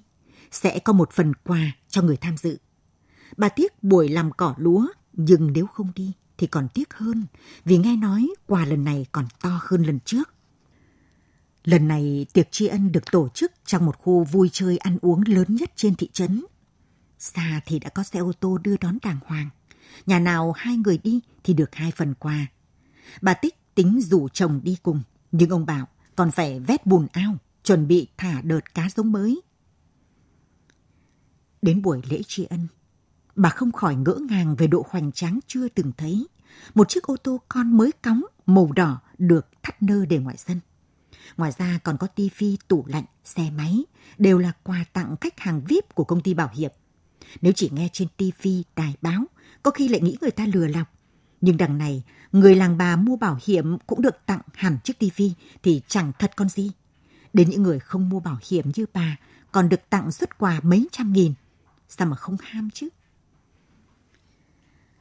sẽ có một phần quà cho người tham dự. Bà tiếc buổi làm cỏ lúa, nhưng nếu không đi thì còn tiếc hơn, vì nghe nói quà lần này còn to hơn lần trước. Lần này tiệc tri ân được tổ chức trong một khu vui chơi ăn uống lớn nhất trên thị trấn. Xa thì đã có xe ô tô đưa đón đàng hoàng. Nhà nào hai người đi thì được hai phần quà. Bà Tích tính rủ chồng đi cùng, nhưng ông bảo còn phải vét bùn ao, chuẩn bị thả đợt cá giống mới. Đến buổi lễ tri ân, bà không khỏi ngỡ ngàng về độ hoành tráng chưa từng thấy. Một chiếc ô tô con mới cóng, màu đỏ được thắt nơ để ngoài sân. Ngoài ra còn có tivi, tủ lạnh, xe máy, đều là quà tặng khách hàng VIP của công ty bảo hiểm. Nếu chỉ nghe trên tivi, đài báo, có khi lại nghĩ người ta lừa lọc nhưng đằng này, người làng bà mua bảo hiểm cũng được tặng hẳn chiếc tivi thì chẳng thật con gì. Đến những người không mua bảo hiểm như bà còn được tặng xuất quà mấy trăm nghìn. Sao mà không ham chứ?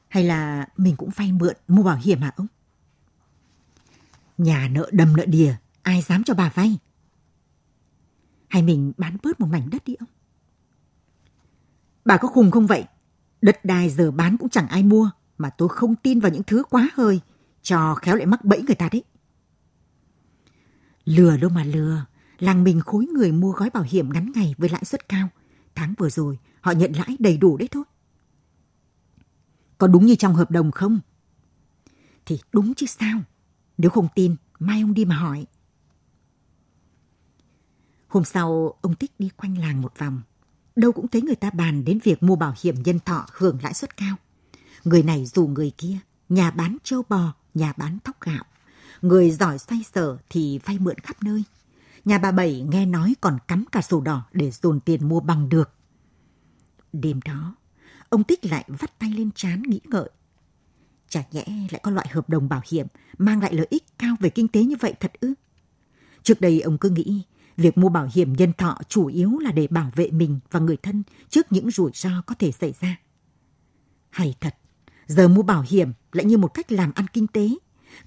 Hay là mình cũng vay mượn mua bảo hiểm hả ông? Nhà nợ đầm nợ đìa, ai dám cho bà vay? Hay mình bán bớt một mảnh đất đi ông? Bà có khùng không vậy? Đất đai giờ bán cũng chẳng ai mua mà tôi không tin vào những thứ quá hơi, cho khéo lại mắc bẫy người ta đấy. Lừa đâu mà lừa, làng mình khối người mua gói bảo hiểm ngắn ngày với lãi suất cao. Tháng vừa rồi, họ nhận lãi đầy đủ đấy thôi. Có đúng như trong hợp đồng không? Thì đúng chứ sao? Nếu không tin, mai ông đi mà hỏi. Hôm sau, ông Tích đi quanh làng một vòng. Đâu cũng thấy người ta bàn đến việc mua bảo hiểm nhân thọ hưởng lãi suất cao. Người này dù người kia, nhà bán trâu bò, nhà bán thóc gạo. Người giỏi xoay sở thì vay mượn khắp nơi. Nhà bà Bảy nghe nói còn cắm cả sổ đỏ để dồn tiền mua bằng được. Đêm đó, ông Tích lại vắt tay lên chán nghĩ ngợi. Chả nhẽ lại có loại hợp đồng bảo hiểm mang lại lợi ích cao về kinh tế như vậy thật ư? Trước đây ông cứ nghĩ việc mua bảo hiểm nhân thọ chủ yếu là để bảo vệ mình và người thân trước những rủi ro có thể xảy ra. Hay thật, Giờ mua bảo hiểm lại như một cách làm ăn kinh tế.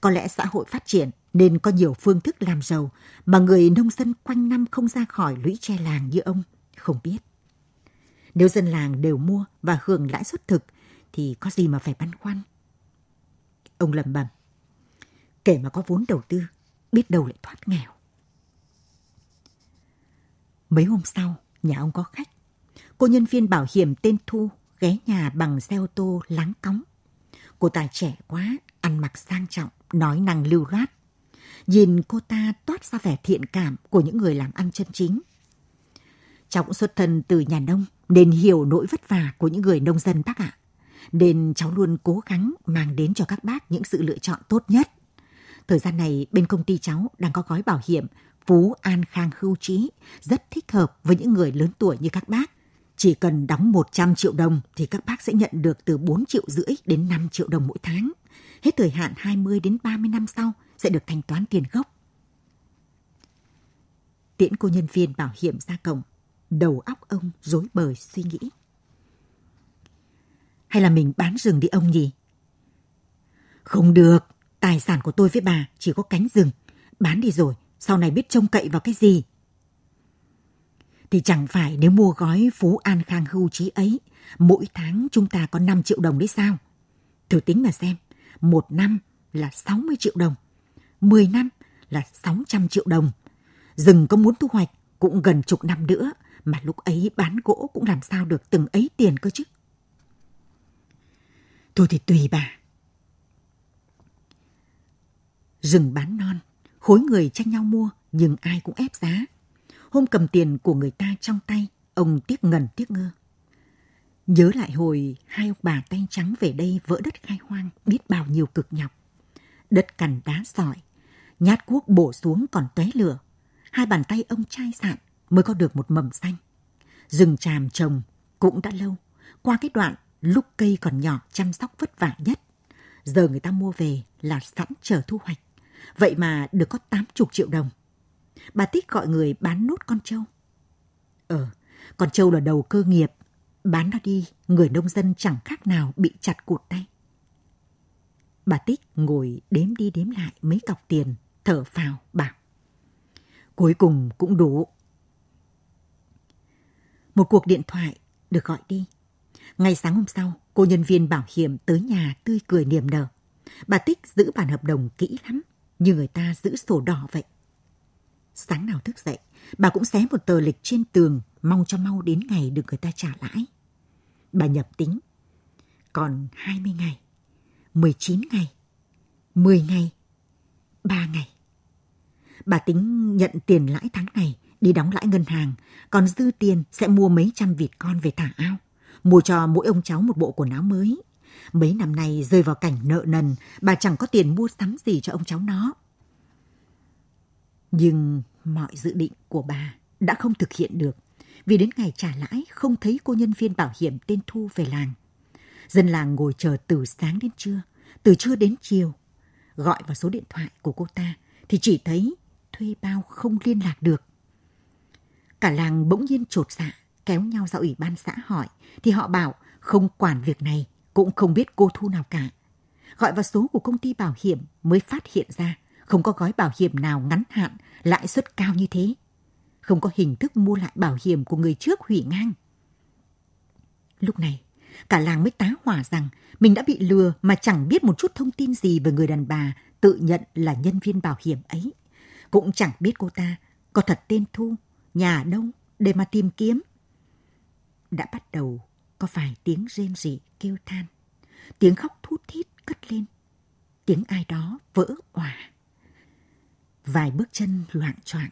Có lẽ xã hội phát triển nên có nhiều phương thức làm giàu mà người nông dân quanh năm không ra khỏi lũy tre làng như ông không biết. Nếu dân làng đều mua và hưởng lãi suất thực thì có gì mà phải băn khoăn. Ông lầm bầm. kể mà có vốn đầu tư, biết đâu lại thoát nghèo. Mấy hôm sau, nhà ông có khách. Cô nhân viên bảo hiểm tên Thu ghé nhà bằng xe ô tô láng cóng cô ta trẻ quá, ăn mặc sang trọng, nói năng lưu loát. Nhìn cô ta toát ra vẻ thiện cảm của những người làm ăn chân chính. Cháu cũng xuất thân từ nhà nông nên hiểu nỗi vất vả của những người nông dân bác ạ. Nên cháu luôn cố gắng mang đến cho các bác những sự lựa chọn tốt nhất. Thời gian này bên công ty cháu đang có gói bảo hiểm Phú An Khang Hưu Trí rất thích hợp với những người lớn tuổi như các bác chỉ cần đóng 100 triệu đồng thì các bác sẽ nhận được từ 4 triệu rưỡi đến 5 triệu đồng mỗi tháng. Hết thời hạn 20 đến 30 năm sau sẽ được thanh toán tiền gốc. Tiễn cô nhân viên bảo hiểm ra cổng, đầu óc ông rối bời suy nghĩ. Hay là mình bán rừng đi ông nhỉ? Không được, tài sản của tôi với bà chỉ có cánh rừng. Bán đi rồi, sau này biết trông cậy vào cái gì? thì chẳng phải nếu mua gói Phú An Khang hưu trí ấy, mỗi tháng chúng ta có 5 triệu đồng đấy sao? Thử tính mà xem, một năm là 60 triệu đồng, 10 năm là 600 triệu đồng. Rừng có muốn thu hoạch cũng gần chục năm nữa, mà lúc ấy bán gỗ cũng làm sao được từng ấy tiền cơ chứ. Thôi thì tùy bà. Rừng bán non, khối người tranh nhau mua nhưng ai cũng ép giá – Hôm cầm tiền của người ta trong tay, ông tiếc ngần tiếc ngơ. Nhớ lại hồi hai ông bà tay trắng về đây vỡ đất khai hoang biết bao nhiêu cực nhọc. Đất cằn đá sỏi, nhát cuốc bổ xuống còn tóe lửa. Hai bàn tay ông trai sạn mới có được một mầm xanh. Rừng tràm trồng cũng đã lâu, qua cái đoạn lúc cây còn nhỏ chăm sóc vất vả nhất. Giờ người ta mua về là sẵn chờ thu hoạch. Vậy mà được có 80 triệu đồng bà Tích gọi người bán nốt con trâu. Ờ, con trâu là đầu cơ nghiệp, bán nó đi, người nông dân chẳng khác nào bị chặt cụt tay. Bà Tích ngồi đếm đi đếm lại mấy cọc tiền, thở phào bảo. Cuối cùng cũng đủ. Một cuộc điện thoại được gọi đi. Ngày sáng hôm sau, cô nhân viên bảo hiểm tới nhà tươi cười niềm nở. Bà Tích giữ bản hợp đồng kỹ lắm, như người ta giữ sổ đỏ vậy. Sáng nào thức dậy, bà cũng xé một tờ lịch trên tường, mong cho mau đến ngày được người ta trả lãi. Bà nhập tính, còn 20 ngày, 19 ngày, 10 ngày, 3 ngày. Bà tính nhận tiền lãi tháng này đi đóng lãi ngân hàng, còn dư tiền sẽ mua mấy trăm vịt con về thả ao, mua cho mỗi ông cháu một bộ quần áo mới. Mấy năm nay rơi vào cảnh nợ nần, bà chẳng có tiền mua sắm gì cho ông cháu nó. Nhưng mọi dự định của bà đã không thực hiện được vì đến ngày trả lãi không thấy cô nhân viên bảo hiểm tên Thu về làng. Dân làng ngồi chờ từ sáng đến trưa, từ trưa đến chiều. Gọi vào số điện thoại của cô ta thì chỉ thấy thuê bao không liên lạc được. Cả làng bỗng nhiên trột dạ, kéo nhau ra ủy ban xã hỏi thì họ bảo không quản việc này, cũng không biết cô Thu nào cả. Gọi vào số của công ty bảo hiểm mới phát hiện ra không có gói bảo hiểm nào ngắn hạn, lãi suất cao như thế. Không có hình thức mua lại bảo hiểm của người trước hủy ngang. Lúc này, cả làng mới tá hỏa rằng mình đã bị lừa mà chẳng biết một chút thông tin gì về người đàn bà tự nhận là nhân viên bảo hiểm ấy. Cũng chẳng biết cô ta có thật tên Thu, nhà ở đâu để mà tìm kiếm. Đã bắt đầu có vài tiếng rên rỉ kêu than, tiếng khóc thút thít cất lên, tiếng ai đó vỡ òa. Vài bước chân loạn choạng,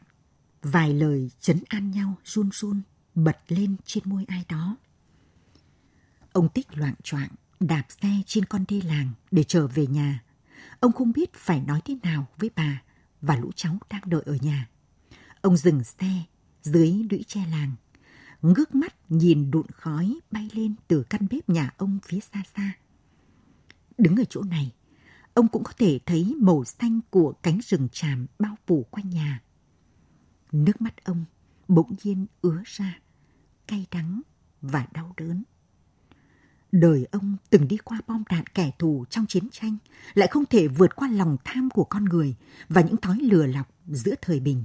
vài lời chấn an nhau run run bật lên trên môi ai đó. Ông Tích loạn choạng đạp xe trên con đê làng để trở về nhà. Ông không biết phải nói thế nào với bà và lũ cháu đang đợi ở nhà. Ông dừng xe dưới lũy tre làng, ngước mắt nhìn đụn khói bay lên từ căn bếp nhà ông phía xa xa. Đứng ở chỗ này, ông cũng có thể thấy màu xanh của cánh rừng tràm bao phủ quanh nhà. Nước mắt ông bỗng nhiên ứa ra, cay đắng và đau đớn. Đời ông từng đi qua bom đạn kẻ thù trong chiến tranh, lại không thể vượt qua lòng tham của con người và những thói lừa lọc giữa thời bình.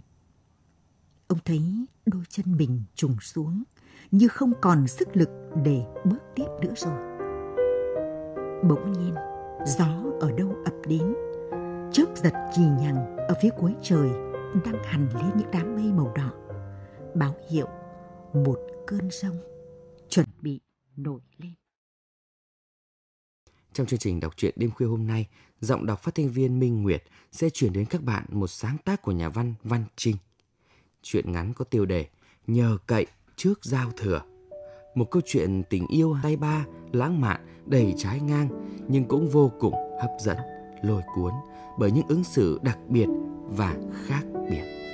Ông thấy đôi chân mình trùng xuống, như không còn sức lực để bước tiếp nữa rồi. Bỗng nhiên, gió ở đâu ập đến chớp giật chì nhằng ở phía cuối trời đang hằn lên những đám mây màu đỏ báo hiệu một cơn rông chuẩn bị nổi lên trong chương trình đọc truyện đêm khuya hôm nay, giọng đọc phát thanh viên Minh Nguyệt sẽ chuyển đến các bạn một sáng tác của nhà văn Văn Trinh. Chuyện ngắn có tiêu đề Nhờ cậy trước giao thừa. Một câu chuyện tình yêu tay ba lãng mạn đầy trái ngang nhưng cũng vô cùng hấp dẫn, lôi cuốn bởi những ứng xử đặc biệt và khác biệt.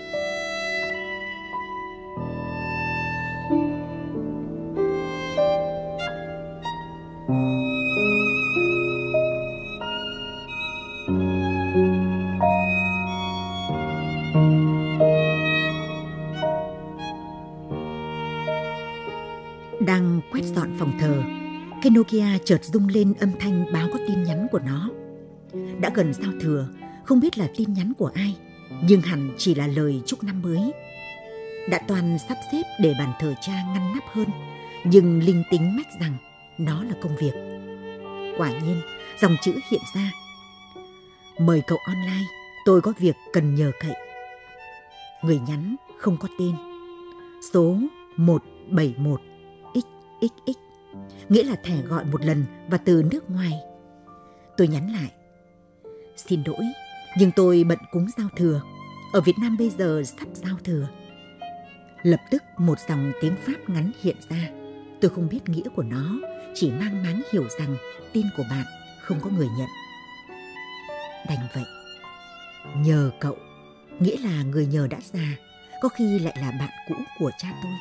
kia chợt rung lên âm thanh báo có tin nhắn của nó. Đã gần giao thừa, không biết là tin nhắn của ai, nhưng hẳn chỉ là lời chúc năm mới. Đã toàn sắp xếp để bàn thờ cha ngăn nắp hơn, nhưng linh tính mách rằng nó là công việc. Quả nhiên, dòng chữ hiện ra. Mời cậu online, tôi có việc cần nhờ cậy. Người nhắn không có tên. Số 171 XXX nghĩa là thẻ gọi một lần và từ nước ngoài. Tôi nhắn lại. Xin lỗi, nhưng tôi bận cúng giao thừa. Ở Việt Nam bây giờ sắp giao thừa. Lập tức một dòng tiếng Pháp ngắn hiện ra. Tôi không biết nghĩa của nó, chỉ mang máng hiểu rằng tin của bạn không có người nhận. Đành vậy. Nhờ cậu, nghĩa là người nhờ đã già, có khi lại là bạn cũ của cha tôi.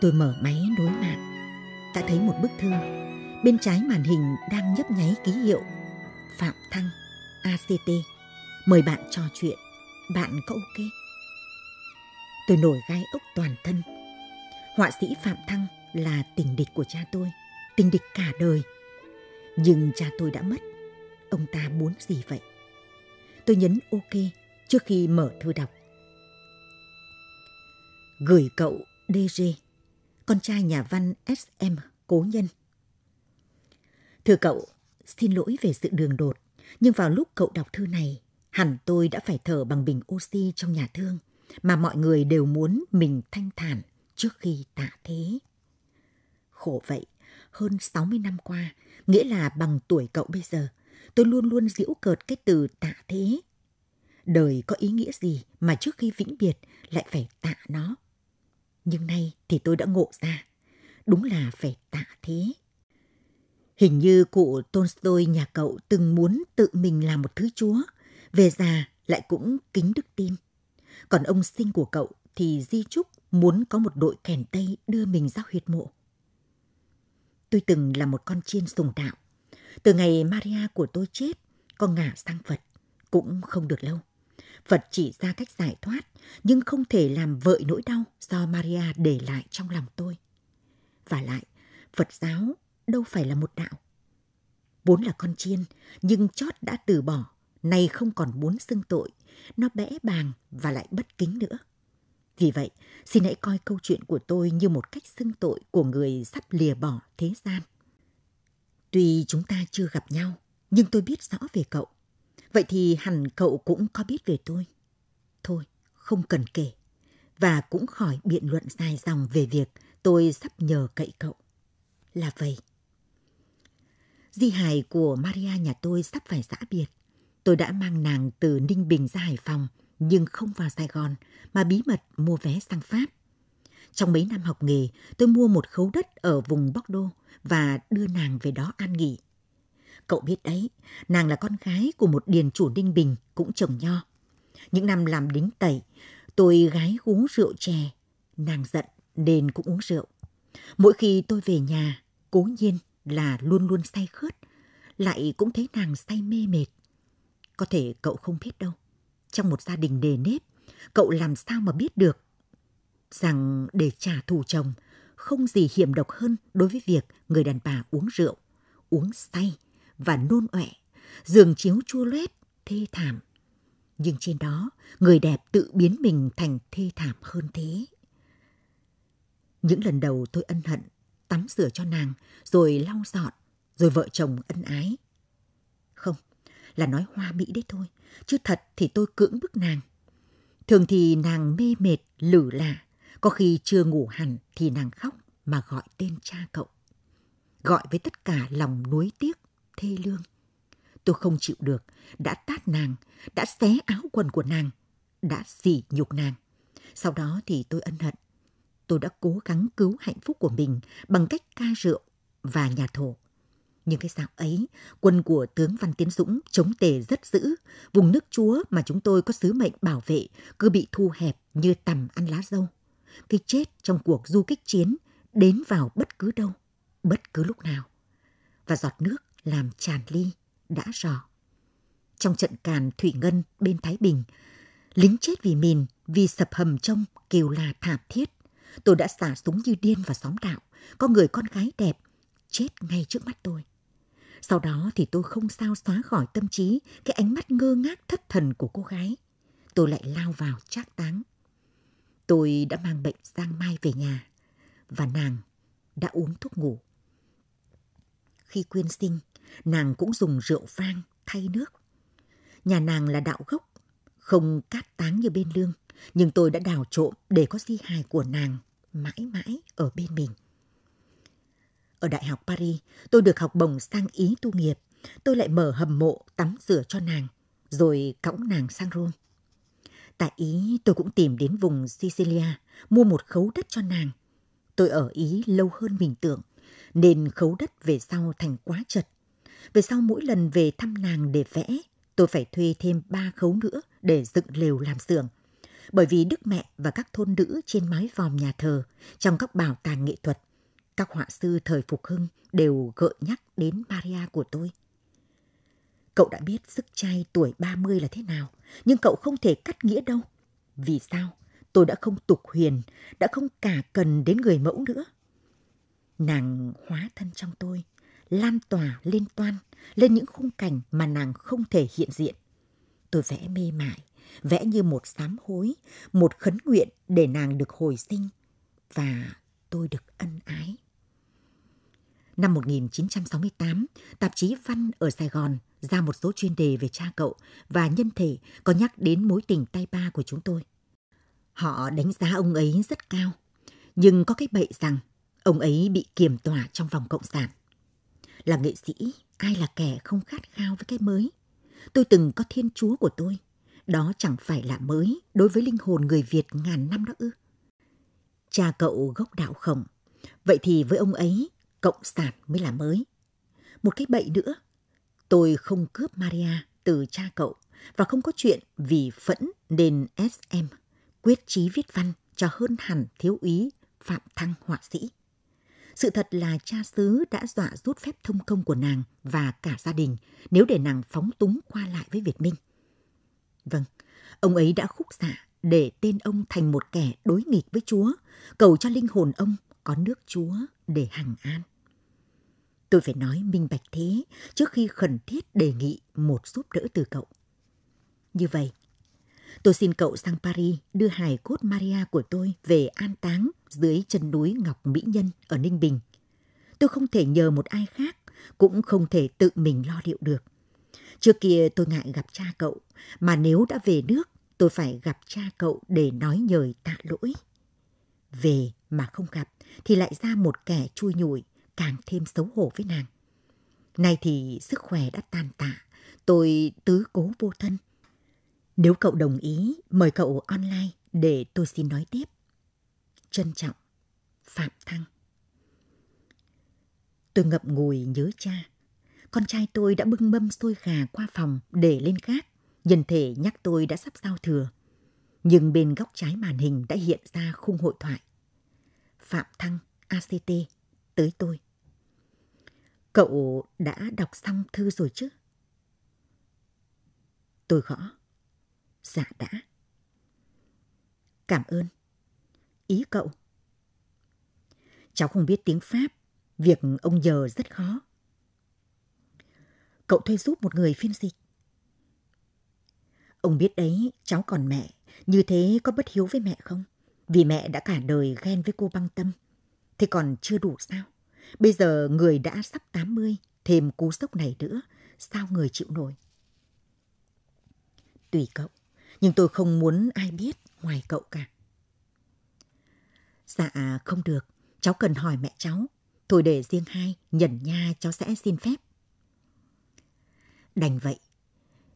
Tôi mở máy nối mạng ta thấy một bức thư. Bên trái màn hình đang nhấp nháy ký hiệu Phạm Thăng, ACT. Mời bạn trò chuyện. Bạn có ok? Tôi nổi gai ốc toàn thân. Họa sĩ Phạm Thăng là tình địch của cha tôi, tình địch cả đời. Nhưng cha tôi đã mất. Ông ta muốn gì vậy? Tôi nhấn ok trước khi mở thư đọc. Gửi cậu DG con trai nhà văn SM Cố Nhân. Thưa cậu, xin lỗi về sự đường đột, nhưng vào lúc cậu đọc thư này, hẳn tôi đã phải thở bằng bình oxy trong nhà thương, mà mọi người đều muốn mình thanh thản trước khi tạ thế. Khổ vậy, hơn 60 năm qua, nghĩa là bằng tuổi cậu bây giờ, tôi luôn luôn giễu cợt cái từ tạ thế. Đời có ý nghĩa gì mà trước khi vĩnh biệt lại phải tạ nó. Nhưng nay thì tôi đã ngộ ra, đúng là phải tạ thế. Hình như cụ Tolstoy nhà cậu từng muốn tự mình làm một thứ chúa, về già lại cũng kính đức tin. Còn ông sinh của cậu thì di chúc muốn có một đội kèn Tây đưa mình ra huyệt mộ. Tôi từng là một con chiên sùng đạo. Từ ngày Maria của tôi chết, con ngả sang Phật cũng không được lâu. Phật chỉ ra cách giải thoát, nhưng không thể làm vợi nỗi đau do Maria để lại trong lòng tôi. Và lại, Phật giáo đâu phải là một đạo. Vốn là con chiên, nhưng chót đã từ bỏ, nay không còn muốn xưng tội, nó bẽ bàng và lại bất kính nữa. Vì vậy, xin hãy coi câu chuyện của tôi như một cách xưng tội của người sắp lìa bỏ thế gian. Tuy chúng ta chưa gặp nhau, nhưng tôi biết rõ về cậu Vậy thì hẳn cậu cũng có biết về tôi. Thôi, không cần kể. Và cũng khỏi biện luận dài dòng về việc tôi sắp nhờ cậy cậu. Là vậy. Di hài của Maria nhà tôi sắp phải giã biệt. Tôi đã mang nàng từ Ninh Bình ra Hải Phòng, nhưng không vào Sài Gòn, mà bí mật mua vé sang Pháp. Trong mấy năm học nghề, tôi mua một khấu đất ở vùng Bắc Đô và đưa nàng về đó an nghỉ. Cậu biết đấy, nàng là con gái của một điền chủ Ninh Bình cũng trồng nho. Những năm làm đính tẩy, tôi gái uống rượu chè. Nàng giận nên cũng uống rượu. Mỗi khi tôi về nhà, cố nhiên là luôn luôn say khướt, lại cũng thấy nàng say mê mệt. Có thể cậu không biết đâu. Trong một gia đình đề nếp, cậu làm sao mà biết được rằng để trả thù chồng không gì hiểm độc hơn đối với việc người đàn bà uống rượu, uống say và nôn ọe, giường chiếu chua loét, thê thảm. Nhưng trên đó, người đẹp tự biến mình thành thê thảm hơn thế. Những lần đầu tôi ân hận, tắm rửa cho nàng, rồi lau dọn, rồi vợ chồng ân ái. Không, là nói hoa mỹ đấy thôi, chứ thật thì tôi cưỡng bức nàng. Thường thì nàng mê mệt, lử lạ, có khi chưa ngủ hẳn thì nàng khóc mà gọi tên cha cậu. Gọi với tất cả lòng nuối tiếc thê lương. Tôi không chịu được, đã tát nàng, đã xé áo quần của nàng, đã sỉ nhục nàng. Sau đó thì tôi ân hận. Tôi đã cố gắng cứu hạnh phúc của mình bằng cách ca rượu và nhà thổ. Nhưng cái dạo ấy, quân của tướng Văn Tiến Dũng chống tề rất dữ. Vùng nước chúa mà chúng tôi có sứ mệnh bảo vệ cứ bị thu hẹp như tầm ăn lá dâu. Cái chết trong cuộc du kích chiến đến vào bất cứ đâu, bất cứ lúc nào. Và giọt nước làm tràn ly, đã rõ. Trong trận càn Thủy Ngân bên Thái Bình, lính chết vì mìn, vì sập hầm trông kêu là thảm thiết. Tôi đã xả súng như điên vào xóm đạo, có người con gái đẹp, chết ngay trước mắt tôi. Sau đó thì tôi không sao xóa khỏi tâm trí cái ánh mắt ngơ ngác thất thần của cô gái. Tôi lại lao vào trác táng. Tôi đã mang bệnh sang mai về nhà và nàng đã uống thuốc ngủ. Khi quyên sinh, nàng cũng dùng rượu vang thay nước. Nhà nàng là đạo gốc, không cát táng như bên lương, nhưng tôi đã đào trộm để có di hài của nàng mãi mãi ở bên mình. Ở Đại học Paris, tôi được học bổng sang Ý tu nghiệp. Tôi lại mở hầm mộ tắm rửa cho nàng, rồi cõng nàng sang Rome. Tại Ý, tôi cũng tìm đến vùng Sicilia, mua một khấu đất cho nàng. Tôi ở Ý lâu hơn mình tưởng, nên khấu đất về sau thành quá chật về sau mỗi lần về thăm nàng để vẽ, tôi phải thuê thêm ba khấu nữa để dựng lều làm xưởng. Bởi vì Đức Mẹ và các thôn nữ trên mái vòm nhà thờ, trong các bảo tàng nghệ thuật, các họa sư thời Phục Hưng đều gợi nhắc đến Maria của tôi. Cậu đã biết sức trai tuổi 30 là thế nào, nhưng cậu không thể cắt nghĩa đâu. Vì sao? Tôi đã không tục huyền, đã không cả cần đến người mẫu nữa. Nàng hóa thân trong tôi, lan tỏa lên toan, lên những khung cảnh mà nàng không thể hiện diện. Tôi vẽ mê mải, vẽ như một sám hối, một khấn nguyện để nàng được hồi sinh và tôi được ân ái. Năm 1968, tạp chí Văn ở Sài Gòn ra một số chuyên đề về cha cậu và nhân thể có nhắc đến mối tình tay ba của chúng tôi. Họ đánh giá ông ấy rất cao, nhưng có cái bậy rằng ông ấy bị kiềm tỏa trong vòng cộng sản. Là nghệ sĩ, ai là kẻ không khát khao với cái mới? Tôi từng có thiên chúa của tôi. Đó chẳng phải là mới đối với linh hồn người Việt ngàn năm đó ư. Cha cậu gốc đạo khổng. Vậy thì với ông ấy, cộng sản mới là mới. Một cái bậy nữa, tôi không cướp Maria từ cha cậu và không có chuyện vì phẫn nên SM quyết chí viết văn cho hơn hẳn thiếu úy Phạm Thăng họa sĩ. Sự thật là cha xứ đã dọa rút phép thông công của nàng và cả gia đình nếu để nàng phóng túng qua lại với Việt Minh. Vâng, ông ấy đã khúc dạ để tên ông thành một kẻ đối nghịch với Chúa, cầu cho linh hồn ông có nước Chúa để hằng an. Tôi phải nói minh bạch thế trước khi khẩn thiết đề nghị một giúp đỡ từ cậu. Như vậy, tôi xin cậu sang Paris đưa hài cốt Maria của tôi về an táng dưới chân núi Ngọc Mỹ Nhân ở Ninh Bình. Tôi không thể nhờ một ai khác, cũng không thể tự mình lo liệu được. Trước kia tôi ngại gặp cha cậu, mà nếu đã về nước, tôi phải gặp cha cậu để nói nhời tạ lỗi. Về mà không gặp thì lại ra một kẻ chui nhủi, càng thêm xấu hổ với nàng. Nay thì sức khỏe đã tàn tạ, tôi tứ cố vô thân. Nếu cậu đồng ý, mời cậu online để tôi xin nói tiếp. Trân trọng, Phạm Thăng. Tôi ngậm ngùi nhớ cha. Con trai tôi đã bưng mâm xôi gà qua phòng để lên gác. Nhân thể nhắc tôi đã sắp giao thừa. Nhưng bên góc trái màn hình đã hiện ra khung hội thoại. Phạm Thăng, ACT, tới tôi. Cậu đã đọc xong thư rồi chứ? Tôi gõ. Dạ đã. Cảm ơn ý cậu. Cháu không biết tiếng Pháp, việc ông nhờ rất khó. Cậu thuê giúp một người phiên dịch. Ông biết đấy, cháu còn mẹ, như thế có bất hiếu với mẹ không? Vì mẹ đã cả đời ghen với cô băng tâm. Thế còn chưa đủ sao? Bây giờ người đã sắp 80, thêm cú sốc này nữa, sao người chịu nổi? Tùy cậu, nhưng tôi không muốn ai biết ngoài cậu cả. Dạ không được, cháu cần hỏi mẹ cháu. Thôi để riêng hai, nhận nha cháu sẽ xin phép. Đành vậy.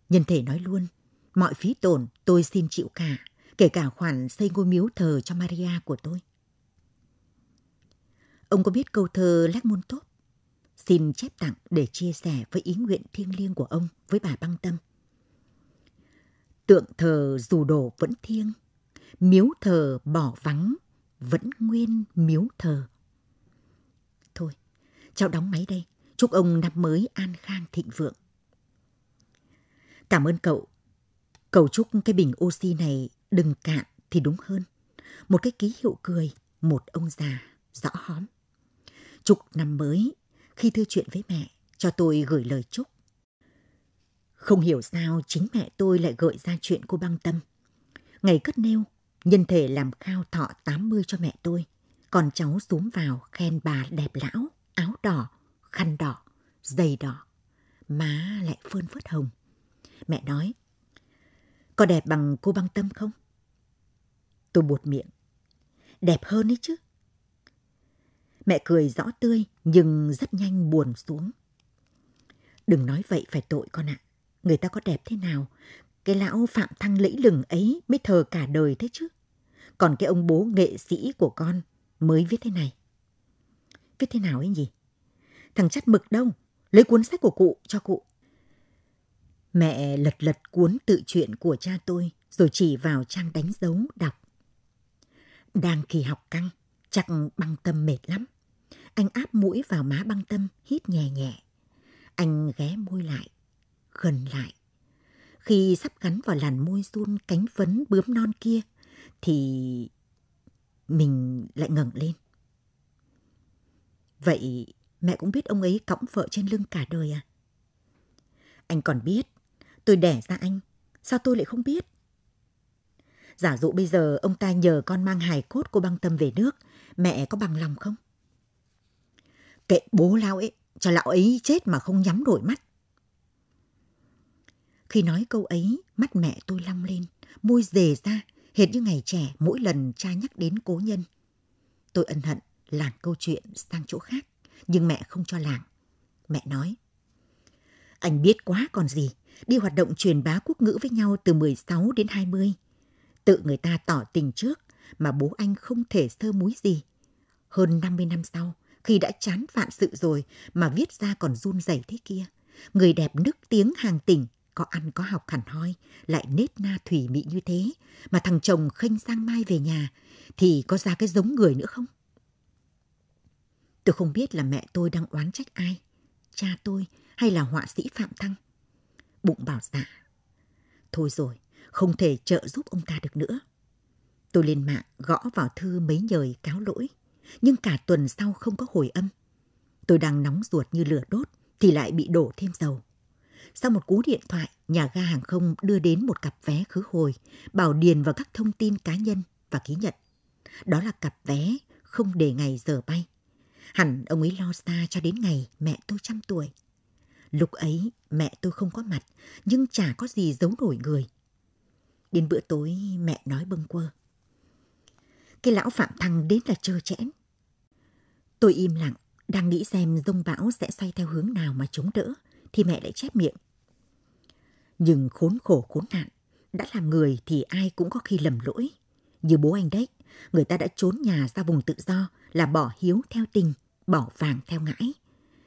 Nhân thể nói luôn, mọi phí tổn tôi xin chịu cả, kể cả khoản xây ngôi miếu thờ cho Maria của tôi. Ông có biết câu thơ Lác Môn Tốt? Xin chép tặng để chia sẻ với ý nguyện thiêng liêng của ông với bà Băng Tâm. Tượng thờ dù đổ vẫn thiêng, miếu thờ bỏ vắng vẫn nguyên miếu thờ. Thôi, cháu đóng máy đây. Chúc ông năm mới an khang thịnh vượng. Cảm ơn cậu. Cậu chúc cái bình oxy này đừng cạn thì đúng hơn. Một cái ký hiệu cười, một ông già, rõ hóm. Chúc năm mới, khi thư chuyện với mẹ, cho tôi gửi lời chúc. Không hiểu sao chính mẹ tôi lại gợi ra chuyện cô băng tâm. Ngày cất nêu, Nhân thể làm khao thọ 80 cho mẹ tôi. Còn cháu xuống vào khen bà đẹp lão, áo đỏ, khăn đỏ, giày đỏ. Má lại phơn phớt hồng. Mẹ nói, có đẹp bằng cô băng tâm không? Tôi buột miệng. Đẹp hơn ấy chứ. Mẹ cười rõ tươi nhưng rất nhanh buồn xuống. Đừng nói vậy phải tội con ạ. À. Người ta có đẹp thế nào? Cái lão Phạm Thăng lẫy lừng ấy mới thờ cả đời thế chứ còn cái ông bố nghệ sĩ của con mới viết thế này. Viết thế nào ấy nhỉ? Thằng chắt mực đâu? Lấy cuốn sách của cụ cho cụ. Mẹ lật lật cuốn tự truyện của cha tôi rồi chỉ vào trang đánh dấu đọc. Đang kỳ học căng, chắc băng tâm mệt lắm. Anh áp mũi vào má băng tâm, hít nhẹ nhẹ. Anh ghé môi lại, gần lại. Khi sắp gắn vào làn môi run cánh vấn bướm non kia, thì mình lại ngẩng lên. Vậy mẹ cũng biết ông ấy cõng vợ trên lưng cả đời à? Anh còn biết, tôi đẻ ra anh, sao tôi lại không biết? Giả dụ bây giờ ông ta nhờ con mang hài cốt cô băng tâm về nước, mẹ có bằng lòng không? Kệ bố lão ấy, cho lão ấy chết mà không nhắm đổi mắt. Khi nói câu ấy, mắt mẹ tôi long lên, môi dề ra, hệt như ngày trẻ mỗi lần cha nhắc đến cố nhân. Tôi ân hận làng câu chuyện sang chỗ khác, nhưng mẹ không cho làng. Mẹ nói, anh biết quá còn gì, đi hoạt động truyền bá quốc ngữ với nhau từ 16 đến 20. Tự người ta tỏ tình trước mà bố anh không thể sơ múi gì. Hơn 50 năm sau, khi đã chán vạn sự rồi mà viết ra còn run rẩy thế kia, người đẹp nức tiếng hàng tỉnh có ăn có học hẳn hoi, lại nết na thủy mị như thế, mà thằng chồng khênh sang mai về nhà, thì có ra cái giống người nữa không? Tôi không biết là mẹ tôi đang oán trách ai, cha tôi hay là họa sĩ Phạm Thăng. Bụng bảo dạ. Thôi rồi, không thể trợ giúp ông ta được nữa. Tôi lên mạng gõ vào thư mấy nhời cáo lỗi, nhưng cả tuần sau không có hồi âm. Tôi đang nóng ruột như lửa đốt thì lại bị đổ thêm dầu. Sau một cú điện thoại, nhà ga hàng không đưa đến một cặp vé khứ hồi, bảo điền vào các thông tin cá nhân và ký nhận. Đó là cặp vé không để ngày giờ bay. Hẳn ông ấy lo xa cho đến ngày mẹ tôi trăm tuổi. Lúc ấy mẹ tôi không có mặt, nhưng chả có gì giấu nổi người. Đến bữa tối mẹ nói bâng quơ. Cái lão Phạm Thăng đến là trơ chẽn. Tôi im lặng, đang nghĩ xem dông bão sẽ xoay theo hướng nào mà chống đỡ thì mẹ lại chép miệng. Nhưng khốn khổ khốn nạn, đã làm người thì ai cũng có khi lầm lỗi. Như bố anh đấy, người ta đã trốn nhà ra vùng tự do là bỏ hiếu theo tình, bỏ vàng theo ngãi.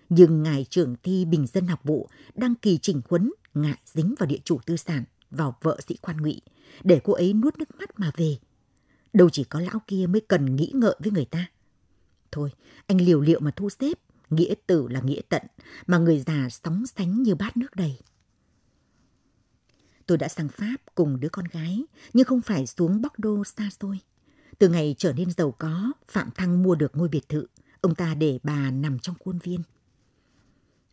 Nhưng ngài trưởng thi bình dân học vụ đăng kỳ chỉnh huấn ngại dính vào địa chủ tư sản, vào vợ sĩ quan ngụy, để cô ấy nuốt nước mắt mà về. Đâu chỉ có lão kia mới cần nghĩ ngợi với người ta. Thôi, anh liều liệu mà thu xếp, nghĩa tử là nghĩa tận, mà người già sóng sánh như bát nước đầy. Tôi đã sang Pháp cùng đứa con gái, nhưng không phải xuống Bắc Đô xa xôi. Từ ngày trở nên giàu có, Phạm Thăng mua được ngôi biệt thự. Ông ta để bà nằm trong khuôn viên.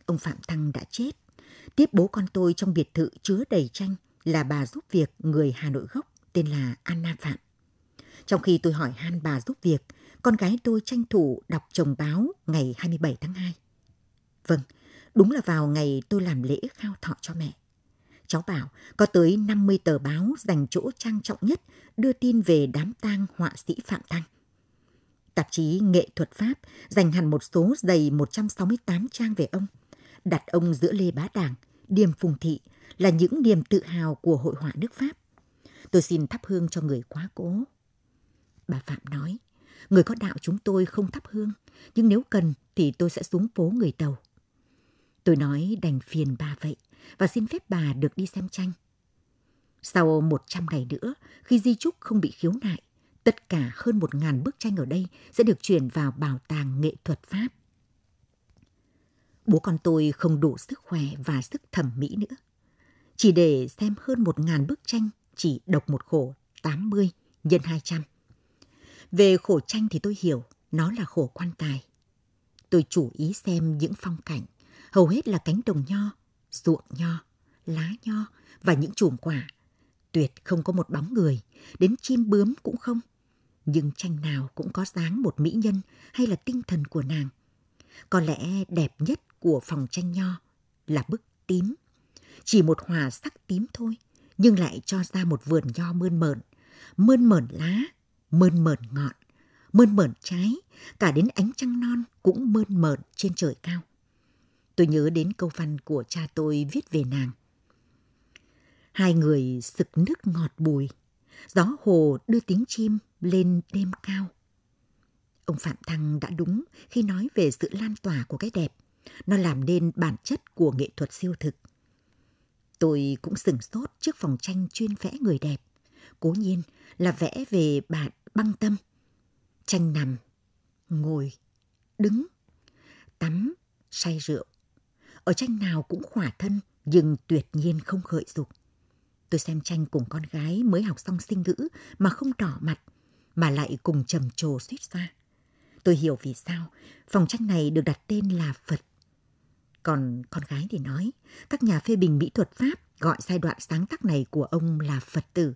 Ông Phạm Thăng đã chết. Tiếp bố con tôi trong biệt thự chứa đầy tranh là bà giúp việc người Hà Nội gốc tên là Anna Phạm. Trong khi tôi hỏi han bà giúp việc con gái tôi tranh thủ đọc chồng báo ngày 27 tháng 2. Vâng, đúng là vào ngày tôi làm lễ khao thọ cho mẹ. Cháu bảo có tới 50 tờ báo dành chỗ trang trọng nhất đưa tin về đám tang họa sĩ Phạm Tăng. Tạp chí Nghệ thuật Pháp dành hẳn một số dày 168 trang về ông, đặt ông giữa Lê Bá Đảng, Điềm Phùng Thị là những niềm tự hào của hội họa nước Pháp. Tôi xin thắp hương cho người quá cố. Bà Phạm nói, Người có đạo chúng tôi không thắp hương, nhưng nếu cần thì tôi sẽ xuống phố người tàu. Tôi nói đành phiền bà vậy và xin phép bà được đi xem tranh. Sau 100 ngày nữa, khi di trúc không bị khiếu nại, tất cả hơn một ngàn bức tranh ở đây sẽ được chuyển vào Bảo tàng Nghệ thuật Pháp. Bố con tôi không đủ sức khỏe và sức thẩm mỹ nữa. Chỉ để xem hơn một ngàn bức tranh, chỉ độc một khổ 80 nhân 200. Về khổ tranh thì tôi hiểu, nó là khổ quan tài. Tôi chủ ý xem những phong cảnh, hầu hết là cánh đồng nho, ruộng nho, lá nho và những chùm quả. Tuyệt không có một bóng người, đến chim bướm cũng không. Nhưng tranh nào cũng có dáng một mỹ nhân hay là tinh thần của nàng. Có lẽ đẹp nhất của phòng tranh nho là bức tím. Chỉ một hòa sắc tím thôi, nhưng lại cho ra một vườn nho mơn mởn, mơn mởn lá mơn mởn ngọn, mơn mởn trái, cả đến ánh trăng non cũng mơn mởn trên trời cao. Tôi nhớ đến câu văn của cha tôi viết về nàng. Hai người sực nước ngọt bùi, gió hồ đưa tiếng chim lên đêm cao. Ông Phạm Thăng đã đúng khi nói về sự lan tỏa của cái đẹp. Nó làm nên bản chất của nghệ thuật siêu thực. Tôi cũng sửng sốt trước phòng tranh chuyên vẽ người đẹp cố nhiên là vẽ về bạn băng tâm, tranh nằm, ngồi, đứng, tắm, say rượu. Ở tranh nào cũng khỏa thân, nhưng tuyệt nhiên không khởi dục. Tôi xem tranh cùng con gái mới học xong sinh ngữ mà không đỏ mặt, mà lại cùng trầm trồ suýt xa. Tôi hiểu vì sao phòng tranh này được đặt tên là Phật. Còn con gái thì nói, các nhà phê bình mỹ thuật Pháp gọi giai đoạn sáng tác này của ông là Phật tử,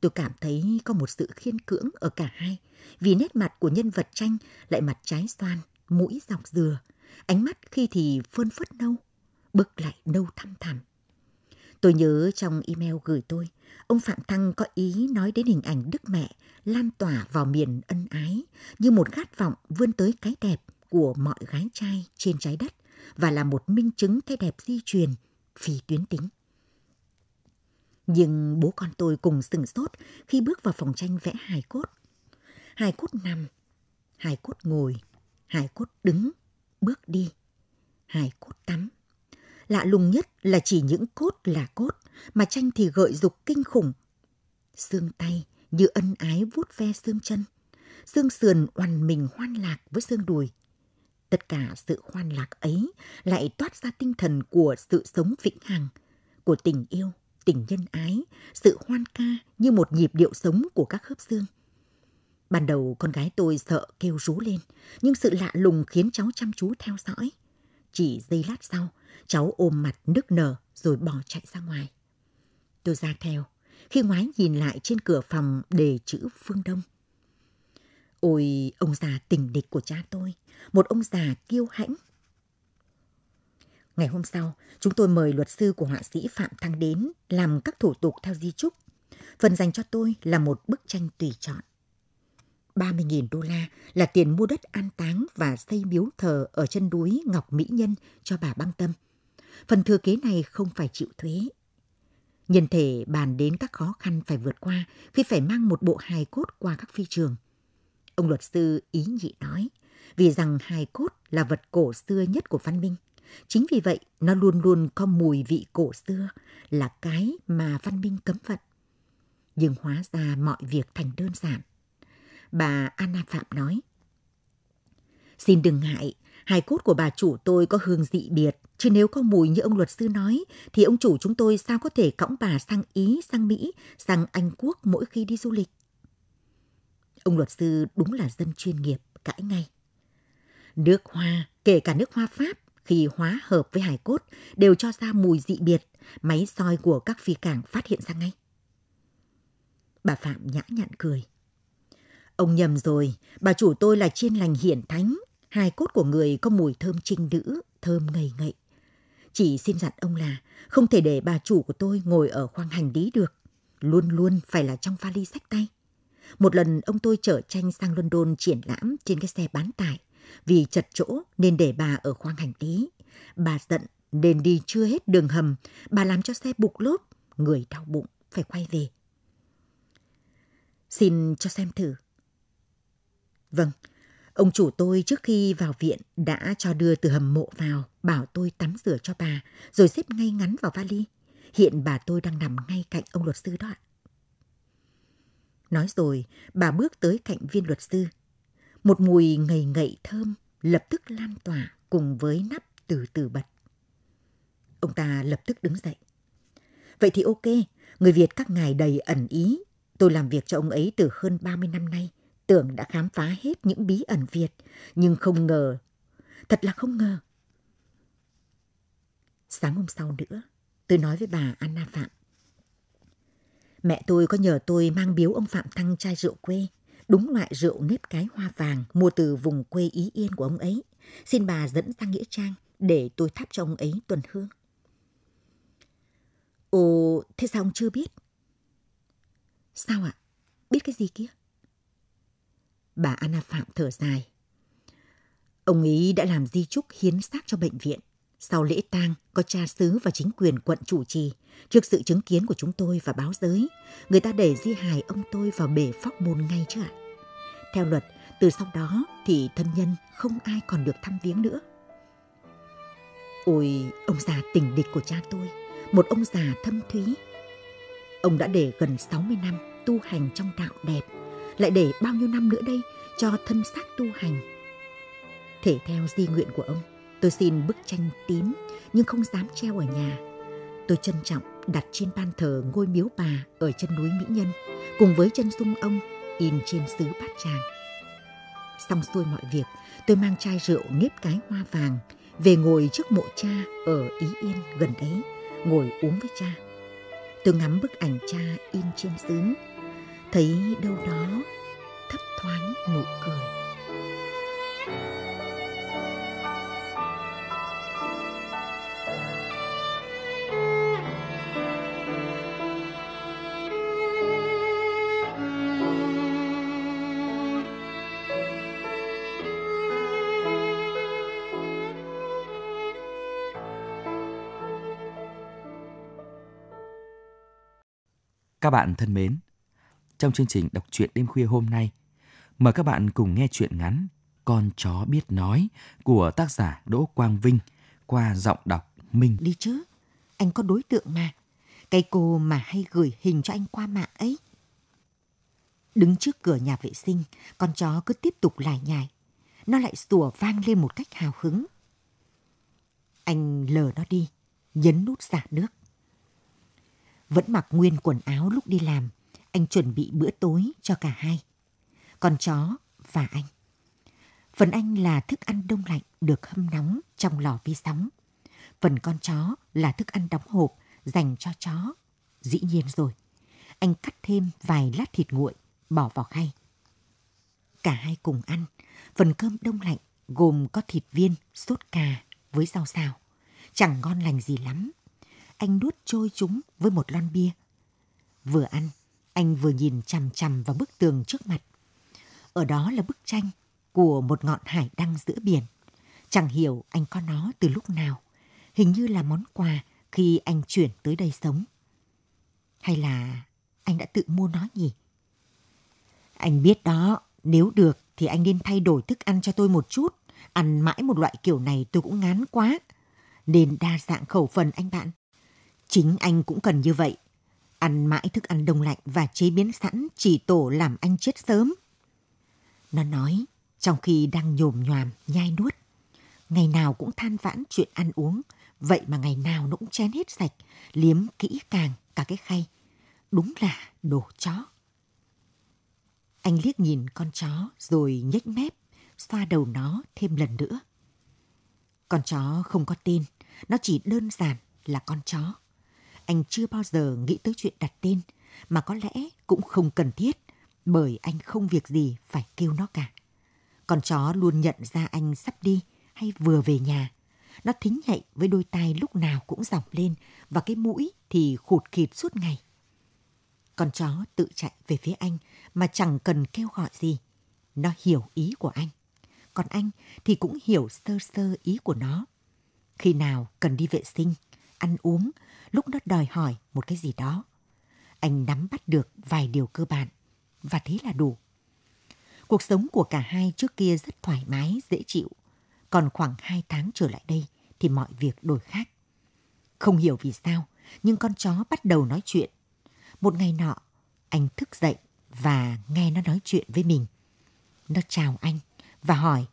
Tôi cảm thấy có một sự khiên cưỡng ở cả hai, vì nét mặt của nhân vật tranh lại mặt trái xoan, mũi dọc dừa, ánh mắt khi thì phơn phất nâu, bực lại nâu thăm thẳm. Tôi nhớ trong email gửi tôi, ông Phạm Thăng có ý nói đến hình ảnh Đức Mẹ lan tỏa vào miền ân ái như một khát vọng vươn tới cái đẹp của mọi gái trai trên trái đất và là một minh chứng cái đẹp di truyền phi tuyến tính. Nhưng bố con tôi cùng sừng sốt khi bước vào phòng tranh vẽ hài cốt. Hài cốt nằm, hài cốt ngồi, hài cốt đứng, bước đi, hài cốt tắm. Lạ lùng nhất là chỉ những cốt là cốt, mà tranh thì gợi dục kinh khủng. Xương tay như ân ái vuốt ve xương chân, xương sườn oằn mình hoan lạc với xương đùi. Tất cả sự hoan lạc ấy lại toát ra tinh thần của sự sống vĩnh hằng, của tình yêu tình nhân ái, sự hoan ca như một nhịp điệu sống của các khớp xương. Ban đầu con gái tôi sợ kêu rú lên, nhưng sự lạ lùng khiến cháu chăm chú theo dõi. Chỉ giây lát sau, cháu ôm mặt nức nở rồi bỏ chạy ra ngoài. Tôi ra theo, khi ngoái nhìn lại trên cửa phòng đề chữ Phương Đông. Ôi, ông già tình địch của cha tôi, một ông già kiêu hãnh, Ngày hôm sau, chúng tôi mời luật sư của họa sĩ Phạm Thăng đến làm các thủ tục theo di chúc Phần dành cho tôi là một bức tranh tùy chọn. 30.000 đô la là tiền mua đất an táng và xây miếu thờ ở chân núi Ngọc Mỹ Nhân cho bà Băng Tâm. Phần thừa kế này không phải chịu thuế. Nhân thể bàn đến các khó khăn phải vượt qua khi phải mang một bộ hài cốt qua các phi trường. Ông luật sư ý nhị nói, vì rằng hài cốt là vật cổ xưa nhất của văn minh – Chính vì vậy, nó luôn luôn có mùi vị cổ xưa là cái mà văn minh cấm vận. Nhưng hóa ra mọi việc thành đơn giản. Bà Anna Phạm nói, Xin đừng ngại, hài cốt của bà chủ tôi có hương dị biệt, chứ nếu có mùi như ông luật sư nói, thì ông chủ chúng tôi sao có thể cõng bà sang Ý, sang Mỹ, sang Anh Quốc mỗi khi đi du lịch. Ông luật sư đúng là dân chuyên nghiệp, cãi ngay. Nước hoa, kể cả nước hoa Pháp, khi hóa hợp với hài cốt đều cho ra mùi dị biệt, máy soi của các phi cảng phát hiện ra ngay. Bà Phạm nhã nhặn cười. Ông nhầm rồi, bà chủ tôi là chiên lành hiển thánh, hài cốt của người có mùi thơm trinh nữ, thơm ngầy ngậy. Chỉ xin dặn ông là không thể để bà chủ của tôi ngồi ở khoang hành lý được, luôn luôn phải là trong vali sách tay. Một lần ông tôi chở tranh sang London triển lãm trên cái xe bán tải. Vì chật chỗ nên để bà ở khoang hành lý. Bà giận nên đi chưa hết đường hầm, bà làm cho xe bục lốp, người đau bụng phải quay về. Xin cho xem thử. Vâng, ông chủ tôi trước khi vào viện đã cho đưa từ hầm mộ vào, bảo tôi tắm rửa cho bà, rồi xếp ngay ngắn vào vali. Hiện bà tôi đang nằm ngay cạnh ông luật sư đó ạ. Nói rồi, bà bước tới cạnh viên luật sư, một mùi ngầy ngậy thơm lập tức lan tỏa cùng với nắp từ từ bật. Ông ta lập tức đứng dậy. Vậy thì ok, người Việt các ngài đầy ẩn ý. Tôi làm việc cho ông ấy từ hơn 30 năm nay, tưởng đã khám phá hết những bí ẩn Việt, nhưng không ngờ, thật là không ngờ. Sáng hôm sau nữa, tôi nói với bà Anna Phạm. Mẹ tôi có nhờ tôi mang biếu ông Phạm Thăng chai rượu quê đúng loại rượu nếp cái hoa vàng mua từ vùng quê Ý Yên của ông ấy. Xin bà dẫn sang Nghĩa Trang để tôi thắp cho ông ấy tuần hương. Ồ, thế sao ông chưa biết? Sao ạ? Biết cái gì kia? Bà Anna Phạm thở dài. Ông ấy đã làm di chúc hiến xác cho bệnh viện. Sau lễ tang có cha xứ và chính quyền quận chủ trì, trước sự chứng kiến của chúng tôi và báo giới, người ta để di hài ông tôi vào bể phóc môn ngay chứ ạ. À. Theo luật, từ sau đó thì thân nhân không ai còn được thăm viếng nữa. Ôi, ông già tình địch của cha tôi, một ông già thâm thúy. Ông đã để gần 60 năm tu hành trong đạo đẹp, lại để bao nhiêu năm nữa đây cho thân xác tu hành. Thể theo di nguyện của ông, Tôi xin bức tranh tím nhưng không dám treo ở nhà. Tôi trân trọng đặt trên ban thờ ngôi miếu bà ở chân núi Mỹ Nhân cùng với chân dung ông in trên sứ bát tràng. Xong xuôi mọi việc, tôi mang chai rượu nếp cái hoa vàng về ngồi trước mộ cha ở Ý Yên gần đấy, ngồi uống với cha. Tôi ngắm bức ảnh cha in trên sứ, thấy đâu đó thấp thoáng nụ cười. Các bạn thân mến, trong chương trình đọc truyện đêm khuya hôm nay, mời các bạn cùng nghe truyện ngắn Con chó biết nói của tác giả Đỗ Quang Vinh qua giọng đọc Minh. Đi chứ, anh có đối tượng mà. Cái cô mà hay gửi hình cho anh qua mạng ấy. Đứng trước cửa nhà vệ sinh, con chó cứ tiếp tục lải nhải. Nó lại sủa vang lên một cách hào hứng. Anh lờ nó đi, nhấn nút xả nước. Vẫn mặc nguyên quần áo lúc đi làm, anh chuẩn bị bữa tối cho cả hai. Con chó và anh. Phần anh là thức ăn đông lạnh được hâm nóng trong lò vi sóng. Phần con chó là thức ăn đóng hộp dành cho chó. Dĩ nhiên rồi, anh cắt thêm vài lát thịt nguội, bỏ vào khay. Cả hai cùng ăn, phần cơm đông lạnh gồm có thịt viên, sốt cà với rau xào. Chẳng ngon lành gì lắm, anh đút trôi chúng với một lon bia. Vừa ăn, anh vừa nhìn chằm chằm vào bức tường trước mặt. Ở đó là bức tranh của một ngọn hải đăng giữa biển. Chẳng hiểu anh có nó từ lúc nào. Hình như là món quà khi anh chuyển tới đây sống. Hay là anh đã tự mua nó nhỉ? Anh biết đó, nếu được thì anh nên thay đổi thức ăn cho tôi một chút. Ăn mãi một loại kiểu này tôi cũng ngán quá. Nên đa dạng khẩu phần anh bạn. Chính anh cũng cần như vậy. Ăn mãi thức ăn đông lạnh và chế biến sẵn chỉ tổ làm anh chết sớm. Nó nói, trong khi đang nhồm nhòm, nhai nuốt. Ngày nào cũng than vãn chuyện ăn uống, vậy mà ngày nào nó cũng chén hết sạch, liếm kỹ càng cả cái khay. Đúng là đồ chó. Anh liếc nhìn con chó rồi nhếch mép, xoa đầu nó thêm lần nữa. Con chó không có tên, nó chỉ đơn giản là con chó anh chưa bao giờ nghĩ tới chuyện đặt tên, mà có lẽ cũng không cần thiết, bởi anh không việc gì phải kêu nó cả. Con chó luôn nhận ra anh sắp đi hay vừa về nhà. Nó thính nhạy với đôi tai lúc nào cũng dọc lên và cái mũi thì khụt khịt suốt ngày. Con chó tự chạy về phía anh mà chẳng cần kêu gọi gì. Nó hiểu ý của anh. Còn anh thì cũng hiểu sơ sơ ý của nó. Khi nào cần đi vệ sinh, ăn uống, lúc nó đòi hỏi một cái gì đó. Anh nắm bắt được vài điều cơ bản, và thế là đủ. Cuộc sống của cả hai trước kia rất thoải mái, dễ chịu. Còn khoảng hai tháng trở lại đây thì mọi việc đổi khác. Không hiểu vì sao, nhưng con chó bắt đầu nói chuyện. Một ngày nọ, anh thức dậy và nghe nó nói chuyện với mình. Nó chào anh và hỏi,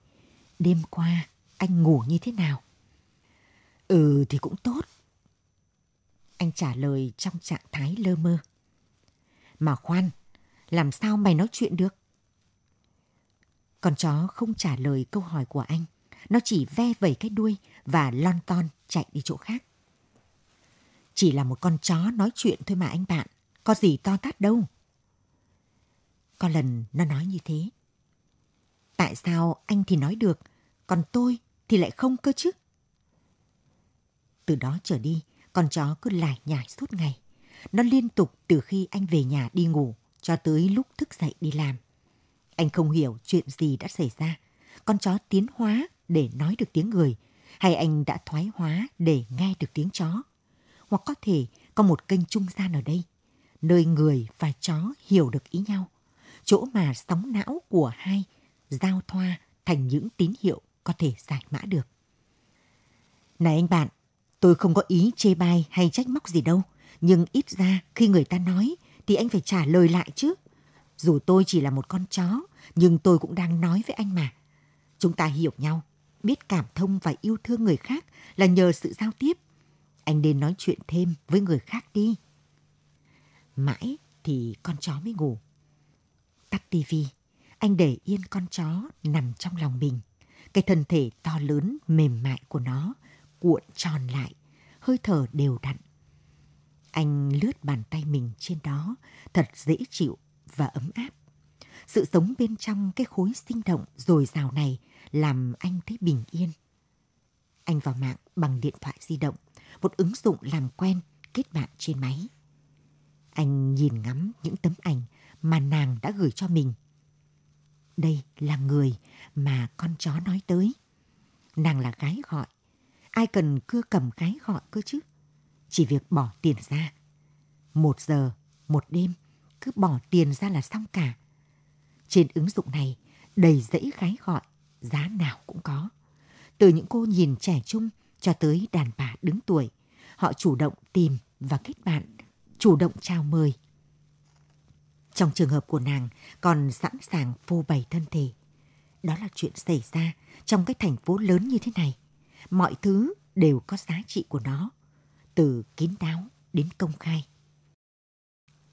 đêm qua anh ngủ như thế nào? Ừ thì cũng tốt, anh trả lời trong trạng thái lơ mơ. Mà khoan, làm sao mày nói chuyện được? Con chó không trả lời câu hỏi của anh. Nó chỉ ve vẩy cái đuôi và lon ton chạy đi chỗ khác. Chỉ là một con chó nói chuyện thôi mà anh bạn. Có gì to tát đâu. Có lần nó nói như thế. Tại sao anh thì nói được, còn tôi thì lại không cơ chứ? Từ đó trở đi, con chó cứ lải nhải suốt ngày. Nó liên tục từ khi anh về nhà đi ngủ cho tới lúc thức dậy đi làm. Anh không hiểu chuyện gì đã xảy ra. Con chó tiến hóa để nói được tiếng người hay anh đã thoái hóa để nghe được tiếng chó. Hoặc có thể có một kênh trung gian ở đây, nơi người và chó hiểu được ý nhau, chỗ mà sóng não của hai giao thoa thành những tín hiệu có thể giải mã được. Này anh bạn, Tôi không có ý chê bai hay trách móc gì đâu, nhưng ít ra khi người ta nói thì anh phải trả lời lại chứ. Dù tôi chỉ là một con chó, nhưng tôi cũng đang nói với anh mà. Chúng ta hiểu nhau, biết cảm thông và yêu thương người khác là nhờ sự giao tiếp. Anh nên nói chuyện thêm với người khác đi. Mãi thì con chó mới ngủ. Tắt tivi, anh để yên con chó nằm trong lòng mình, cái thân thể to lớn mềm mại của nó cuộn tròn lại, hơi thở đều đặn. Anh lướt bàn tay mình trên đó, thật dễ chịu và ấm áp. Sự sống bên trong cái khối sinh động dồi dào này làm anh thấy bình yên. Anh vào mạng bằng điện thoại di động, một ứng dụng làm quen, kết bạn trên máy. Anh nhìn ngắm những tấm ảnh mà nàng đã gửi cho mình. Đây là người mà con chó nói tới. Nàng là gái gọi ai cần cưa cầm gái gọi cơ chứ. Chỉ việc bỏ tiền ra. Một giờ, một đêm, cứ bỏ tiền ra là xong cả. Trên ứng dụng này, đầy dãy gái gọi, giá nào cũng có. Từ những cô nhìn trẻ trung cho tới đàn bà đứng tuổi, họ chủ động tìm và kết bạn, chủ động chào mời. Trong trường hợp của nàng còn sẵn sàng phô bày thân thể. Đó là chuyện xảy ra trong cái thành phố lớn như thế này mọi thứ đều có giá trị của nó, từ kín đáo đến công khai.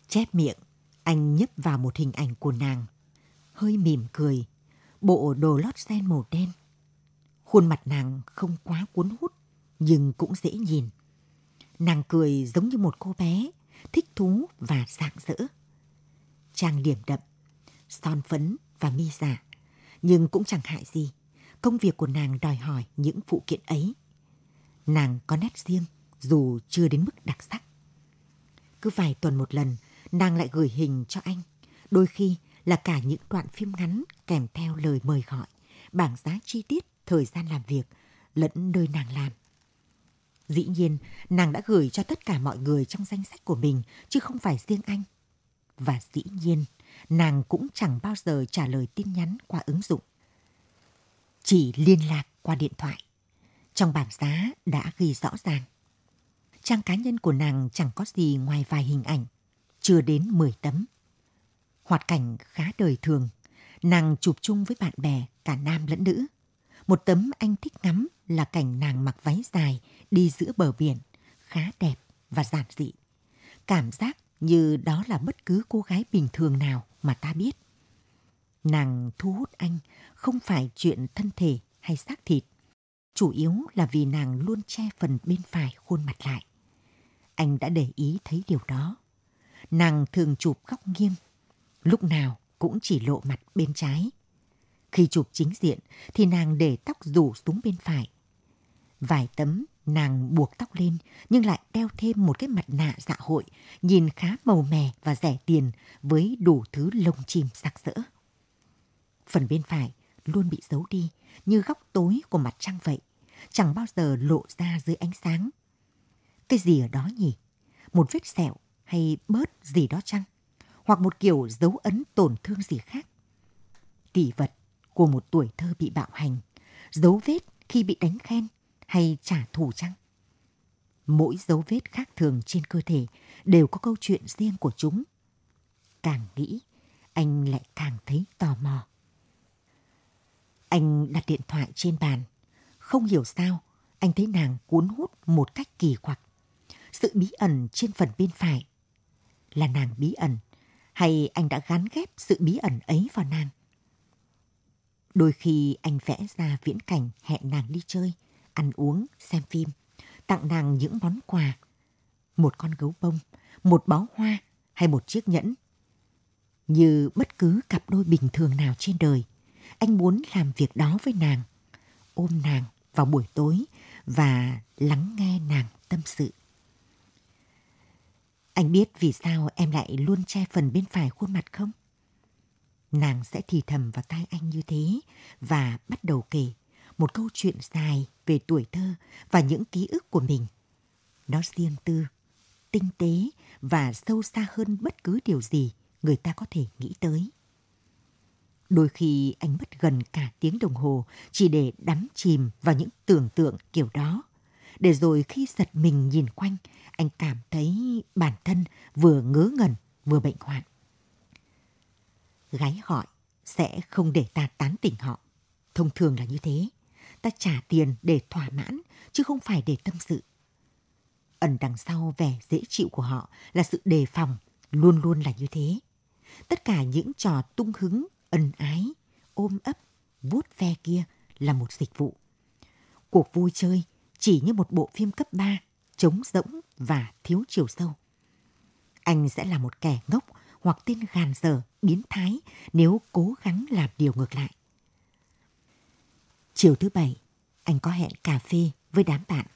Chép miệng, anh nhấp vào một hình ảnh của nàng, hơi mỉm cười, bộ đồ lót sen màu đen. Khuôn mặt nàng không quá cuốn hút, nhưng cũng dễ nhìn. Nàng cười giống như một cô bé, thích thú và sạng rỡ. Trang điểm đậm, son phấn và mi giả, dạ, nhưng cũng chẳng hại gì công việc của nàng đòi hỏi những phụ kiện ấy. Nàng có nét riêng, dù chưa đến mức đặc sắc. Cứ vài tuần một lần, nàng lại gửi hình cho anh. Đôi khi là cả những đoạn phim ngắn kèm theo lời mời gọi, bảng giá chi tiết, thời gian làm việc, lẫn nơi nàng làm. Dĩ nhiên, nàng đã gửi cho tất cả mọi người trong danh sách của mình, chứ không phải riêng anh. Và dĩ nhiên, nàng cũng chẳng bao giờ trả lời tin nhắn qua ứng dụng chỉ liên lạc qua điện thoại. Trong bảng giá đã ghi rõ ràng. Trang cá nhân của nàng chẳng có gì ngoài vài hình ảnh, chưa đến 10 tấm. Hoạt cảnh khá đời thường, nàng chụp chung với bạn bè cả nam lẫn nữ. Một tấm anh thích ngắm là cảnh nàng mặc váy dài đi giữa bờ biển, khá đẹp và giản dị. Cảm giác như đó là bất cứ cô gái bình thường nào mà ta biết. Nàng thu hút anh không phải chuyện thân thể hay xác thịt, chủ yếu là vì nàng luôn che phần bên phải khuôn mặt lại. Anh đã để ý thấy điều đó. Nàng thường chụp góc nghiêm lúc nào cũng chỉ lộ mặt bên trái. Khi chụp chính diện thì nàng để tóc rủ xuống bên phải. Vài tấm nàng buộc tóc lên nhưng lại đeo thêm một cái mặt nạ dạ hội, nhìn khá màu mè và rẻ tiền với đủ thứ lông chim sặc sỡ phần bên phải luôn bị giấu đi như góc tối của mặt trăng vậy, chẳng bao giờ lộ ra dưới ánh sáng. Cái gì ở đó nhỉ? Một vết sẹo hay bớt gì đó chăng? Hoặc một kiểu dấu ấn tổn thương gì khác? Kỷ vật của một tuổi thơ bị bạo hành, dấu vết khi bị đánh khen hay trả thù chăng? Mỗi dấu vết khác thường trên cơ thể đều có câu chuyện riêng của chúng. Càng nghĩ, anh lại càng thấy tò mò anh đặt điện thoại trên bàn. Không hiểu sao, anh thấy nàng cuốn hút một cách kỳ quặc. Sự bí ẩn trên phần bên phải. Là nàng bí ẩn, hay anh đã gắn ghép sự bí ẩn ấy vào nàng? Đôi khi anh vẽ ra viễn cảnh hẹn nàng đi chơi, ăn uống, xem phim, tặng nàng những món quà. Một con gấu bông, một bó hoa hay một chiếc nhẫn. Như bất cứ cặp đôi bình thường nào trên đời, anh muốn làm việc đó với nàng, ôm nàng vào buổi tối và lắng nghe nàng tâm sự. Anh biết vì sao em lại luôn che phần bên phải khuôn mặt không? Nàng sẽ thì thầm vào tai anh như thế và bắt đầu kể một câu chuyện dài về tuổi thơ và những ký ức của mình. Nó riêng tư, tinh tế và sâu xa hơn bất cứ điều gì người ta có thể nghĩ tới. Đôi khi anh mất gần cả tiếng đồng hồ chỉ để đắm chìm vào những tưởng tượng kiểu đó. Để rồi khi giật mình nhìn quanh, anh cảm thấy bản thân vừa ngớ ngẩn vừa bệnh hoạn. Gái hỏi sẽ không để ta tán tỉnh họ. Thông thường là như thế. Ta trả tiền để thỏa mãn, chứ không phải để tâm sự. Ẩn đằng sau vẻ dễ chịu của họ là sự đề phòng, luôn luôn là như thế. Tất cả những trò tung hứng ân ái, ôm ấp, vuốt ve kia là một dịch vụ. Cuộc vui chơi chỉ như một bộ phim cấp 3, trống rỗng và thiếu chiều sâu. Anh sẽ là một kẻ ngốc hoặc tên gàn dở, biến thái nếu cố gắng làm điều ngược lại. Chiều thứ bảy, anh có hẹn cà phê với đám bạn.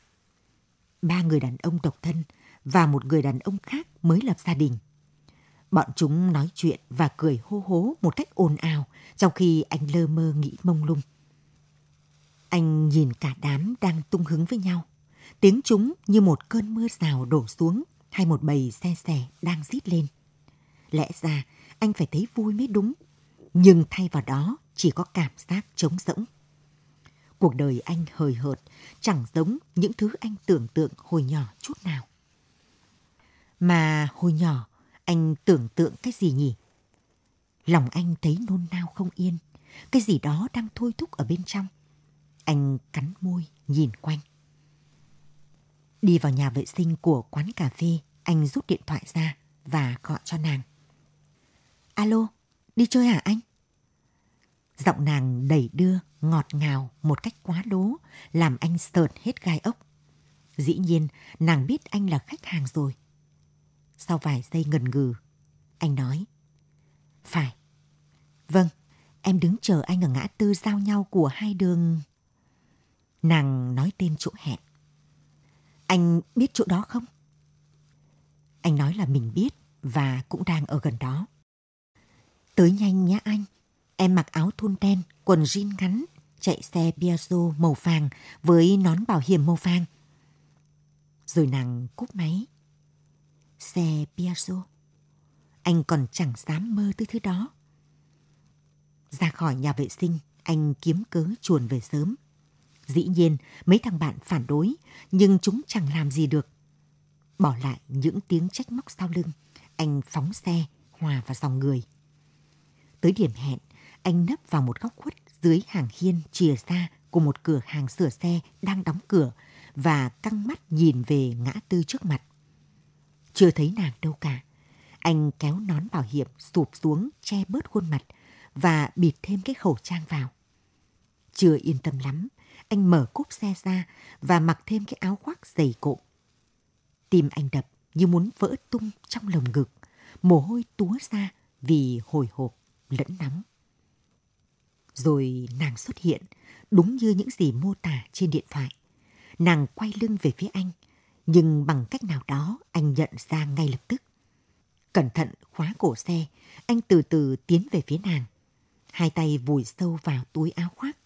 Ba người đàn ông độc thân và một người đàn ông khác mới lập gia đình – Bọn chúng nói chuyện và cười hô hố một cách ồn ào, trong khi anh lơ mơ nghĩ mông lung. Anh nhìn cả đám đang tung hứng với nhau. Tiếng chúng như một cơn mưa rào đổ xuống hay một bầy xe xẻ đang rít lên. Lẽ ra anh phải thấy vui mới đúng, nhưng thay vào đó chỉ có cảm giác trống rỗng. Cuộc đời anh hời hợt, chẳng giống những thứ anh tưởng tượng hồi nhỏ chút nào. Mà hồi nhỏ, anh tưởng tượng cái gì nhỉ? Lòng anh thấy nôn nao không yên. Cái gì đó đang thôi thúc ở bên trong. Anh cắn môi, nhìn quanh. Đi vào nhà vệ sinh của quán cà phê, anh rút điện thoại ra và gọi cho nàng. Alo, đi chơi hả anh? Giọng nàng đẩy đưa, ngọt ngào một cách quá đố, làm anh sợt hết gai ốc. Dĩ nhiên, nàng biết anh là khách hàng rồi, sau vài giây ngần ngừ, anh nói. Phải. Vâng, em đứng chờ anh ở ngã tư giao nhau của hai đường. Nàng nói tên chỗ hẹn. Anh biết chỗ đó không? Anh nói là mình biết và cũng đang ở gần đó. Tới nhanh nhé anh. Em mặc áo thun đen, quần jean ngắn, chạy xe Piaggio màu vàng với nón bảo hiểm màu vàng. Rồi nàng cúp máy xe Piaggio. Anh còn chẳng dám mơ tới thứ đó. Ra khỏi nhà vệ sinh, anh kiếm cớ chuồn về sớm. Dĩ nhiên, mấy thằng bạn phản đối, nhưng chúng chẳng làm gì được. Bỏ lại những tiếng trách móc sau lưng, anh phóng xe, hòa vào dòng người. Tới điểm hẹn, anh nấp vào một góc khuất dưới hàng hiên chìa ra của một cửa hàng sửa xe đang đóng cửa và căng mắt nhìn về ngã tư trước mặt. Chưa thấy nàng đâu cả. Anh kéo nón bảo hiểm sụp xuống che bớt khuôn mặt và bịt thêm cái khẩu trang vào. Chưa yên tâm lắm, anh mở cốp xe ra và mặc thêm cái áo khoác dày cộm. Tim anh đập như muốn vỡ tung trong lồng ngực, mồ hôi túa ra vì hồi hộp, lẫn nóng. Rồi nàng xuất hiện, đúng như những gì mô tả trên điện thoại. Nàng quay lưng về phía anh, nhưng bằng cách nào đó anh nhận ra ngay lập tức. Cẩn thận khóa cổ xe, anh từ từ tiến về phía nàng. Hai tay vùi sâu vào túi áo khoác.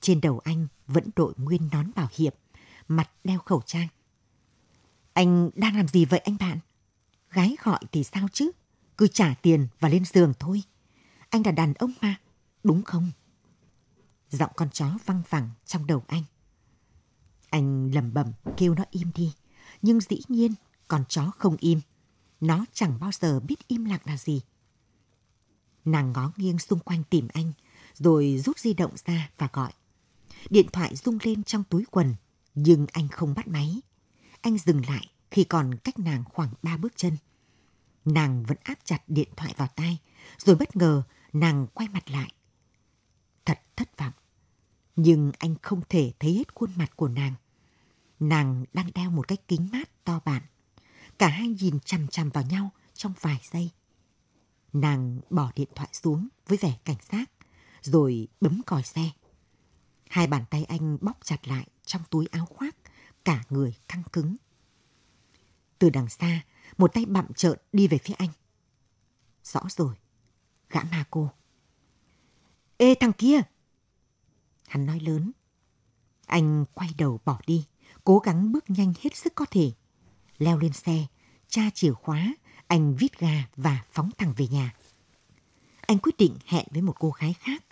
Trên đầu anh vẫn đội nguyên nón bảo hiểm, mặt đeo khẩu trang. Anh đang làm gì vậy anh bạn? Gái gọi thì sao chứ? Cứ trả tiền và lên giường thôi. Anh là đàn ông mà, đúng không? Giọng con chó văng vẳng trong đầu anh. Anh lầm bẩm kêu nó im đi, nhưng dĩ nhiên con chó không im. Nó chẳng bao giờ biết im lặng là gì. Nàng ngó nghiêng xung quanh tìm anh, rồi rút di động ra và gọi. Điện thoại rung lên trong túi quần, nhưng anh không bắt máy. Anh dừng lại khi còn cách nàng khoảng ba bước chân. Nàng vẫn áp chặt điện thoại vào tay, rồi bất ngờ nàng quay mặt lại. Thật thất vọng, nhưng anh không thể thấy hết khuôn mặt của nàng. Nàng đang đeo một cái kính mát to bản. Cả hai nhìn chằm chằm vào nhau trong vài giây. Nàng bỏ điện thoại xuống với vẻ cảnh giác, rồi bấm còi xe. Hai bàn tay anh bóc chặt lại trong túi áo khoác, cả người căng cứng. Từ đằng xa, một tay bặm trợn đi về phía anh. Rõ rồi, gã ma cô. Ê thằng kia, Hắn nói lớn. Anh quay đầu bỏ đi, cố gắng bước nhanh hết sức có thể. Leo lên xe, tra chìa khóa, anh vít ga và phóng thẳng về nhà. Anh quyết định hẹn với một cô gái khác.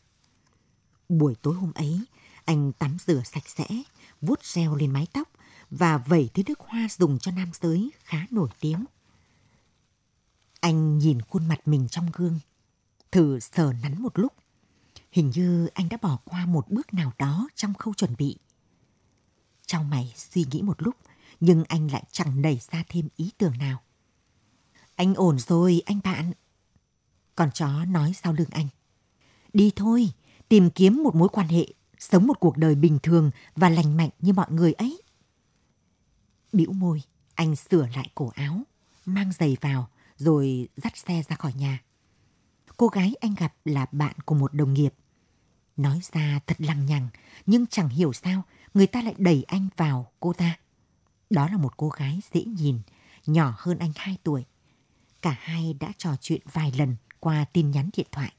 Buổi tối hôm ấy, anh tắm rửa sạch sẽ, vuốt reo lên mái tóc và vẩy thứ nước hoa dùng cho nam giới khá nổi tiếng. Anh nhìn khuôn mặt mình trong gương, thử sờ nắn một lúc Hình như anh đã bỏ qua một bước nào đó trong khâu chuẩn bị. Trong mày suy nghĩ một lúc, nhưng anh lại chẳng nảy ra thêm ý tưởng nào. Anh ổn rồi, anh bạn. Còn chó nói sau lưng anh. Đi thôi, tìm kiếm một mối quan hệ, sống một cuộc đời bình thường và lành mạnh như mọi người ấy. Bĩu môi, anh sửa lại cổ áo, mang giày vào rồi dắt xe ra khỏi nhà cô gái anh gặp là bạn của một đồng nghiệp. Nói ra thật lằng nhằng, nhưng chẳng hiểu sao người ta lại đẩy anh vào cô ta. Đó là một cô gái dễ nhìn, nhỏ hơn anh 2 tuổi. Cả hai đã trò chuyện vài lần qua tin nhắn điện thoại.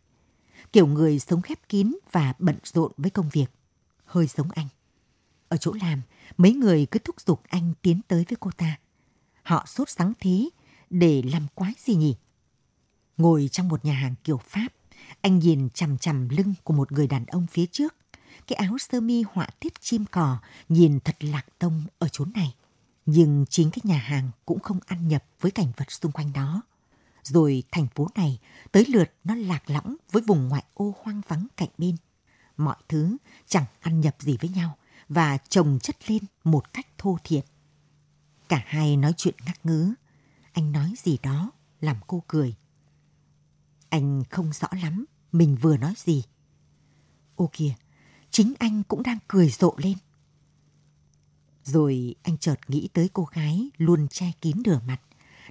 Kiểu người sống khép kín và bận rộn với công việc, hơi giống anh. Ở chỗ làm, mấy người cứ thúc giục anh tiến tới với cô ta. Họ sốt sáng thế để làm quái gì nhỉ? Ngồi trong một nhà hàng kiểu Pháp, anh nhìn chằm chằm lưng của một người đàn ông phía trước. Cái áo sơ mi họa tiết chim cò nhìn thật lạc tông ở chốn này. Nhưng chính cái nhà hàng cũng không ăn nhập với cảnh vật xung quanh đó. Rồi thành phố này tới lượt nó lạc lõng với vùng ngoại ô hoang vắng cạnh bên. Mọi thứ chẳng ăn nhập gì với nhau và chồng chất lên một cách thô thiện. Cả hai nói chuyện ngắc ngứ. Anh nói gì đó làm cô cười anh không rõ lắm mình vừa nói gì. Ô kìa, chính anh cũng đang cười rộ lên. Rồi anh chợt nghĩ tới cô gái luôn che kín nửa mặt.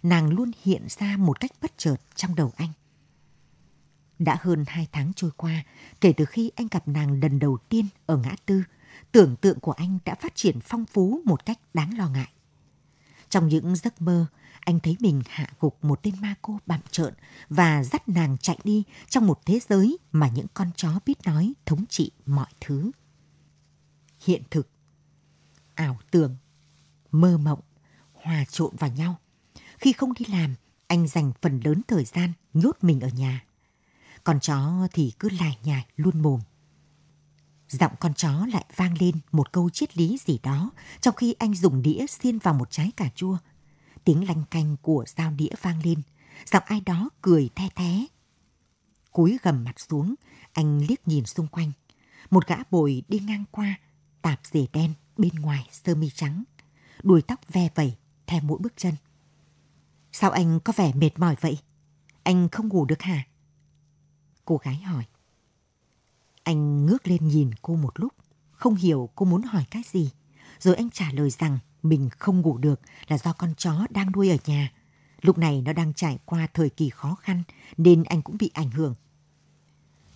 Nàng luôn hiện ra một cách bất chợt trong đầu anh. Đã hơn hai tháng trôi qua, kể từ khi anh gặp nàng lần đầu tiên ở ngã tư, tưởng tượng của anh đã phát triển phong phú một cách đáng lo ngại. Trong những giấc mơ, anh thấy mình hạ gục một tên ma cô bạm trợn và dắt nàng chạy đi trong một thế giới mà những con chó biết nói thống trị mọi thứ. Hiện thực, ảo tưởng, mơ mộng, hòa trộn vào nhau. Khi không đi làm, anh dành phần lớn thời gian nhốt mình ở nhà. Con chó thì cứ lải nhải luôn mồm. Giọng con chó lại vang lên một câu triết lý gì đó trong khi anh dùng đĩa xiên vào một trái cà chua Tiếng lanh canh của dao đĩa vang lên, giọng ai đó cười the thé. Cúi gầm mặt xuống, anh liếc nhìn xung quanh. Một gã bồi đi ngang qua, tạp dề đen bên ngoài sơ mi trắng, đuôi tóc ve vẩy theo mỗi bước chân. Sao anh có vẻ mệt mỏi vậy? Anh không ngủ được hả? Cô gái hỏi. Anh ngước lên nhìn cô một lúc, không hiểu cô muốn hỏi cái gì. Rồi anh trả lời rằng mình không ngủ được là do con chó đang nuôi ở nhà. Lúc này nó đang trải qua thời kỳ khó khăn nên anh cũng bị ảnh hưởng.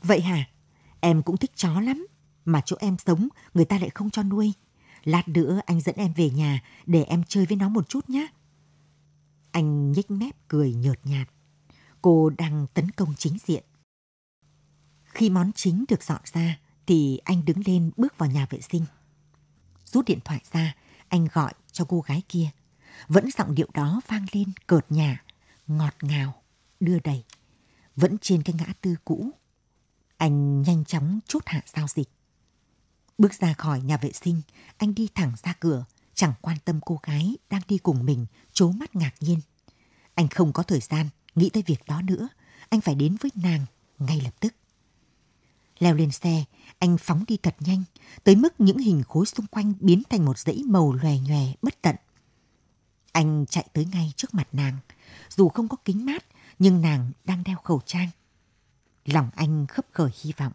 Vậy hả? Em cũng thích chó lắm. Mà chỗ em sống người ta lại không cho nuôi. Lát nữa anh dẫn em về nhà để em chơi với nó một chút nhé. Anh nhếch mép cười nhợt nhạt. Cô đang tấn công chính diện. Khi món chính được dọn ra thì anh đứng lên bước vào nhà vệ sinh. Rút điện thoại ra, anh gọi cho cô gái kia. Vẫn giọng điệu đó vang lên cợt nhà, ngọt ngào, đưa đầy. Vẫn trên cái ngã tư cũ. Anh nhanh chóng chốt hạ giao dịch. Bước ra khỏi nhà vệ sinh, anh đi thẳng ra cửa, chẳng quan tâm cô gái đang đi cùng mình, chố mắt ngạc nhiên. Anh không có thời gian nghĩ tới việc đó nữa, anh phải đến với nàng ngay lập tức. Leo lên xe, anh phóng đi thật nhanh, tới mức những hình khối xung quanh biến thành một dãy màu lòe nhòe bất tận. Anh chạy tới ngay trước mặt nàng, dù không có kính mát nhưng nàng đang đeo khẩu trang. Lòng anh khấp khởi hy vọng.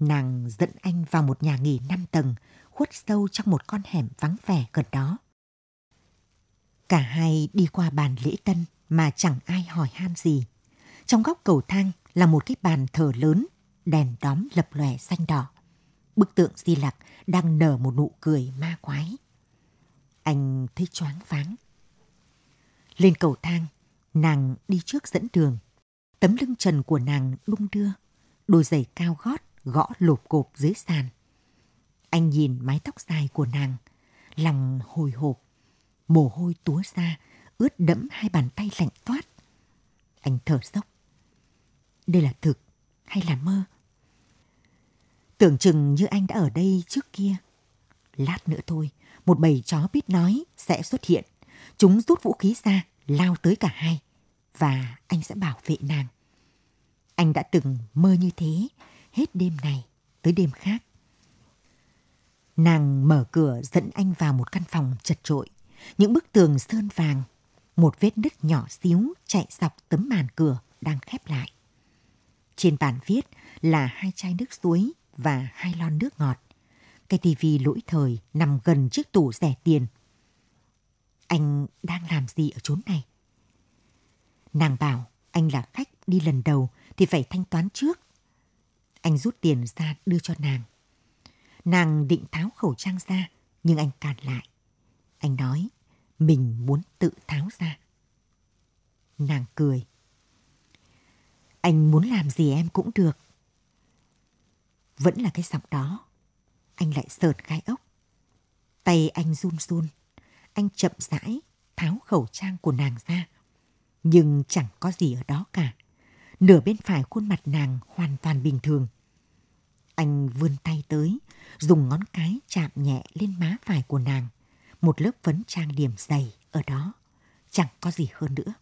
Nàng dẫn anh vào một nhà nghỉ 5 tầng, khuất sâu trong một con hẻm vắng vẻ gần đó. Cả hai đi qua bàn lễ tân mà chẳng ai hỏi han gì. Trong góc cầu thang là một cái bàn thờ lớn đèn đóm lập lòe xanh đỏ. Bức tượng Di Lặc đang nở một nụ cười ma quái. Anh thấy choáng váng. Lên cầu thang, nàng đi trước dẫn đường. Tấm lưng trần của nàng lung đưa, đôi giày cao gót gõ lộp cộp dưới sàn. Anh nhìn mái tóc dài của nàng, lòng hồi hộp, mồ hôi túa ra, ướt đẫm hai bàn tay lạnh toát. Anh thở dốc. Đây là thực hay là mơ? Tưởng chừng như anh đã ở đây trước kia. Lát nữa thôi, một bầy chó biết nói sẽ xuất hiện. Chúng rút vũ khí ra, lao tới cả hai. Và anh sẽ bảo vệ nàng. Anh đã từng mơ như thế, hết đêm này tới đêm khác. Nàng mở cửa dẫn anh vào một căn phòng chật trội. Những bức tường sơn vàng, một vết nứt nhỏ xíu chạy dọc tấm màn cửa đang khép lại. Trên bàn viết là hai chai nước suối và hai lon nước ngọt. Cái tivi lỗi thời nằm gần chiếc tủ rẻ tiền. Anh đang làm gì ở chốn này? Nàng bảo anh là khách đi lần đầu thì phải thanh toán trước. Anh rút tiền ra đưa cho nàng. Nàng định tháo khẩu trang ra nhưng anh cản lại. Anh nói mình muốn tự tháo ra. Nàng cười. Anh muốn làm gì em cũng được. Vẫn là cái giọng đó. Anh lại sờn gai ốc. Tay anh run run. Anh chậm rãi tháo khẩu trang của nàng ra. Nhưng chẳng có gì ở đó cả. Nửa bên phải khuôn mặt nàng hoàn toàn bình thường. Anh vươn tay tới, dùng ngón cái chạm nhẹ lên má phải của nàng. Một lớp phấn trang điểm dày ở đó. Chẳng có gì hơn nữa.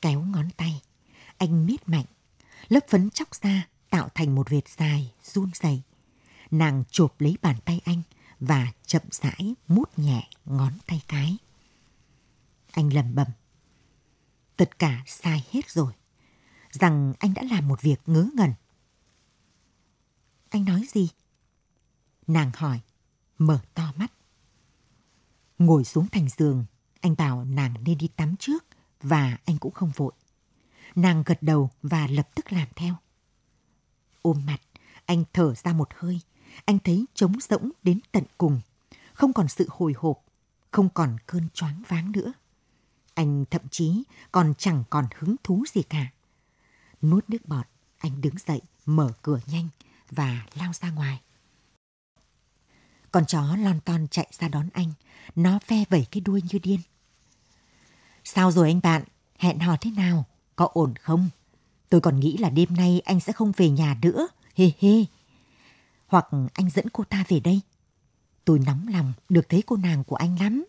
Kéo ngón tay, anh miết mạnh. Lớp phấn chóc ra tạo thành một vệt dài, run rẩy. Nàng chộp lấy bàn tay anh và chậm rãi mút nhẹ ngón tay cái. Anh lầm bầm. Tất cả sai hết rồi. Rằng anh đã làm một việc ngớ ngẩn. Anh nói gì? Nàng hỏi, mở to mắt. Ngồi xuống thành giường, anh bảo nàng nên đi tắm trước và anh cũng không vội. Nàng gật đầu và lập tức làm theo ôm mặt, anh thở ra một hơi, anh thấy trống rỗng đến tận cùng, không còn sự hồi hộp, không còn cơn choáng váng nữa. Anh thậm chí còn chẳng còn hứng thú gì cả. Nuốt nước bọt, anh đứng dậy, mở cửa nhanh và lao ra ngoài. Con chó lon ton chạy ra đón anh, nó phe vẩy cái đuôi như điên. Sao rồi anh bạn? Hẹn hò thế nào? Có ổn không? Tôi còn nghĩ là đêm nay anh sẽ không về nhà nữa. Hê hê. Hoặc anh dẫn cô ta về đây. Tôi nóng lòng được thấy cô nàng của anh lắm.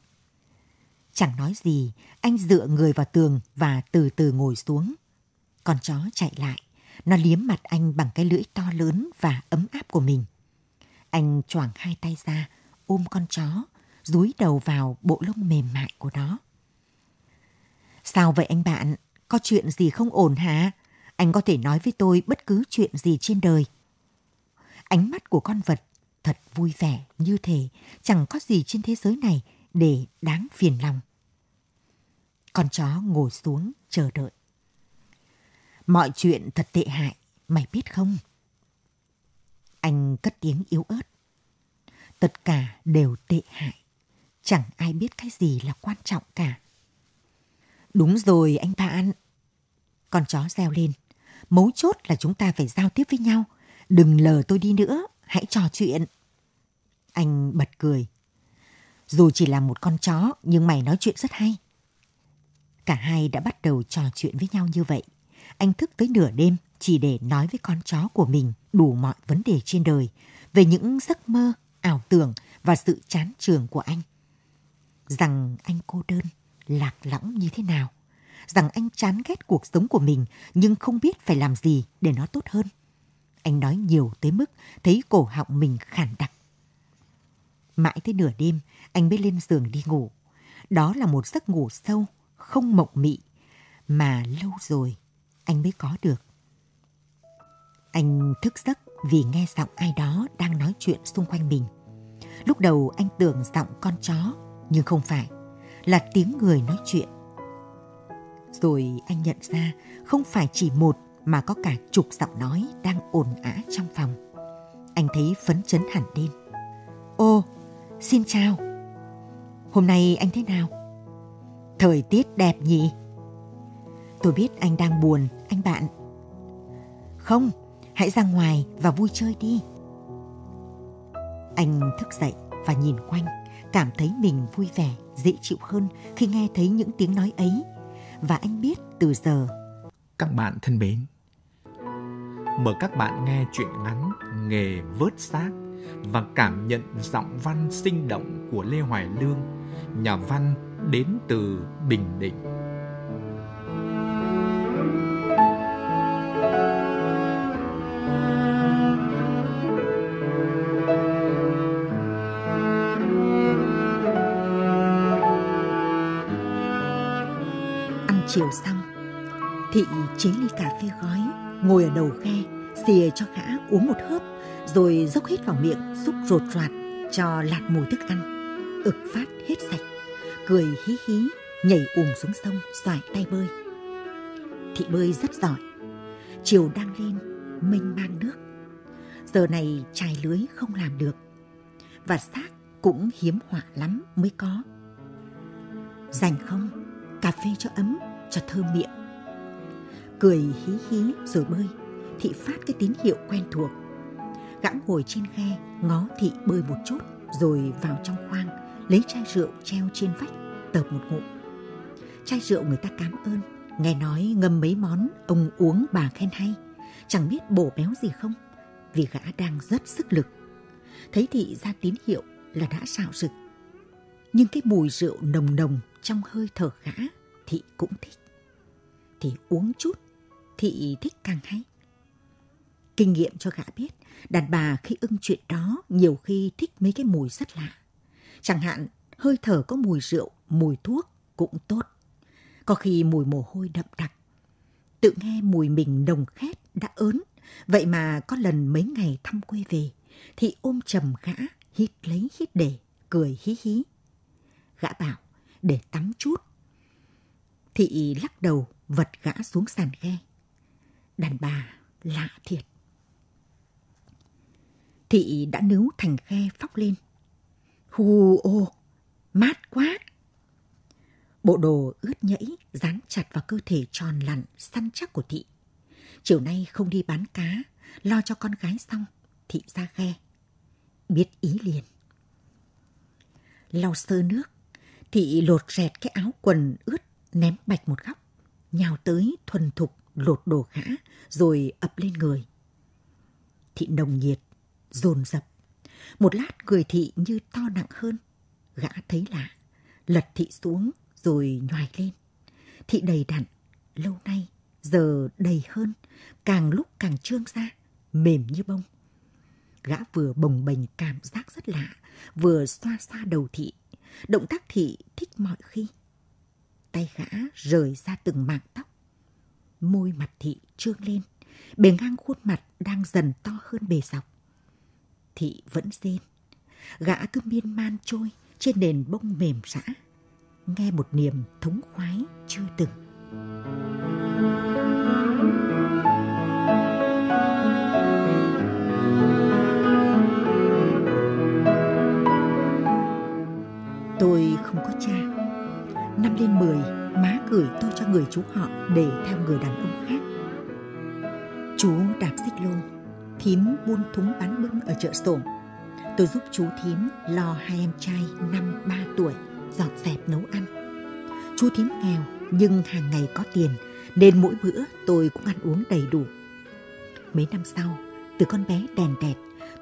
Chẳng nói gì, anh dựa người vào tường và từ từ ngồi xuống. Con chó chạy lại, nó liếm mặt anh bằng cái lưỡi to lớn và ấm áp của mình. Anh choàng hai tay ra, ôm con chó, dúi đầu vào bộ lông mềm mại của nó. Sao vậy anh bạn? Có chuyện gì không ổn hả? Anh có thể nói với tôi bất cứ chuyện gì trên đời. Ánh mắt của con vật thật vui vẻ như thế, chẳng có gì trên thế giới này để đáng phiền lòng. Con chó ngồi xuống chờ đợi. Mọi chuyện thật tệ hại, mày biết không? Anh cất tiếng yếu ớt. Tất cả đều tệ hại. Chẳng ai biết cái gì là quan trọng cả. Đúng rồi anh Bạn. Con chó reo lên. Mấu chốt là chúng ta phải giao tiếp với nhau. Đừng lờ tôi đi nữa, hãy trò chuyện. Anh bật cười. Dù chỉ là một con chó, nhưng mày nói chuyện rất hay. Cả hai đã bắt đầu trò chuyện với nhau như vậy. Anh thức tới nửa đêm chỉ để nói với con chó của mình đủ mọi vấn đề trên đời, về những giấc mơ, ảo tưởng và sự chán trường của anh. Rằng anh cô đơn, lạc lõng như thế nào rằng anh chán ghét cuộc sống của mình nhưng không biết phải làm gì để nó tốt hơn. Anh nói nhiều tới mức thấy cổ họng mình khản đặc. Mãi tới nửa đêm, anh mới lên giường đi ngủ. Đó là một giấc ngủ sâu, không mộng mị, mà lâu rồi anh mới có được. Anh thức giấc vì nghe giọng ai đó đang nói chuyện xung quanh mình. Lúc đầu anh tưởng giọng con chó, nhưng không phải, là tiếng người nói chuyện. Rồi anh nhận ra không phải chỉ một mà có cả chục giọng nói đang ồn ả trong phòng. Anh thấy phấn chấn hẳn lên. Ô, xin chào. Hôm nay anh thế nào? Thời tiết đẹp nhỉ? Tôi biết anh đang buồn, anh bạn. Không, hãy ra ngoài và vui chơi đi. Anh thức dậy và nhìn quanh, cảm thấy mình vui vẻ, dễ chịu hơn khi nghe thấy những tiếng nói ấy và anh biết từ giờ. Các bạn thân mến, mời các bạn nghe chuyện ngắn Nghề vớt xác và cảm nhận giọng văn sinh động của Lê Hoài Lương, nhà văn đến từ Bình Định. chế ly cà phê gói, ngồi ở đầu khe, xìa cho khả uống một hớp, rồi dốc hết vào miệng, xúc rột rạt cho lạt mùi thức ăn. Ực phát hết sạch, cười hí hí, nhảy ùm xuống sông, xoài tay bơi. Thị bơi rất giỏi, chiều đang lên, mênh mang nước. Giờ này trài lưới không làm được, và xác cũng hiếm họa lắm mới có. Dành không, cà phê cho ấm, cho thơm miệng cười hí hí rồi bơi thị phát cái tín hiệu quen thuộc gã ngồi trên ghe ngó thị bơi một chút rồi vào trong khoang lấy chai rượu treo trên vách tợp một ngụm chai rượu người ta cảm ơn nghe nói ngâm mấy món ông uống bà khen hay chẳng biết bổ béo gì không vì gã đang rất sức lực thấy thị ra tín hiệu là đã xạo rực nhưng cái mùi rượu nồng nồng trong hơi thở gã thị cũng thích thì uống chút thị thích càng hay. Kinh nghiệm cho gã biết, đàn bà khi ưng chuyện đó nhiều khi thích mấy cái mùi rất lạ. Chẳng hạn, hơi thở có mùi rượu, mùi thuốc cũng tốt. Có khi mùi mồ hôi đậm đặc. Tự nghe mùi mình nồng khét đã ớn, vậy mà có lần mấy ngày thăm quê về, thì ôm trầm gã, hít lấy hít để, cười hí hí. Gã bảo, để tắm chút. Thị lắc đầu vật gã xuống sàn ghe đàn bà lạ thiệt. Thị đã nứu thành khe phóc lên. Hù ô, mát quá. Bộ đồ ướt nhẫy dán chặt vào cơ thể tròn lặn, săn chắc của Thị. Chiều nay không đi bán cá, lo cho con gái xong, Thị ra khe. Biết ý liền. Lau sơ nước, Thị lột rẹt cái áo quần ướt ném bạch một góc, nhào tới thuần thục lột đồ gã rồi ập lên người. Thị nồng nhiệt, dồn dập. Một lát người thị như to nặng hơn. Gã thấy lạ, lật thị xuống rồi nhoài lên. Thị đầy đặn, lâu nay, giờ đầy hơn, càng lúc càng trương ra, mềm như bông. Gã vừa bồng bềnh cảm giác rất lạ, vừa xoa xoa đầu thị. Động tác thị thích mọi khi. Tay gã rời ra từng mảng tóc môi mặt thị trương lên, bề ngang khuôn mặt đang dần to hơn bề dọc. Thị vẫn rên, gã cứ miên man trôi trên nền bông mềm rã, nghe một niềm thống khoái chưa từng. Tôi không có cha. Năm lên mười má gửi tôi cho người chú họ để theo người đàn ông khác. Chú đạp xích lô, thím buôn thúng bán bưng ở chợ sổm. Tôi giúp chú thím lo hai em trai năm ba tuổi, dọn dẹp nấu ăn. Chú thím nghèo nhưng hàng ngày có tiền nên mỗi bữa tôi cũng ăn uống đầy đủ. Mấy năm sau, từ con bé đèn đẹp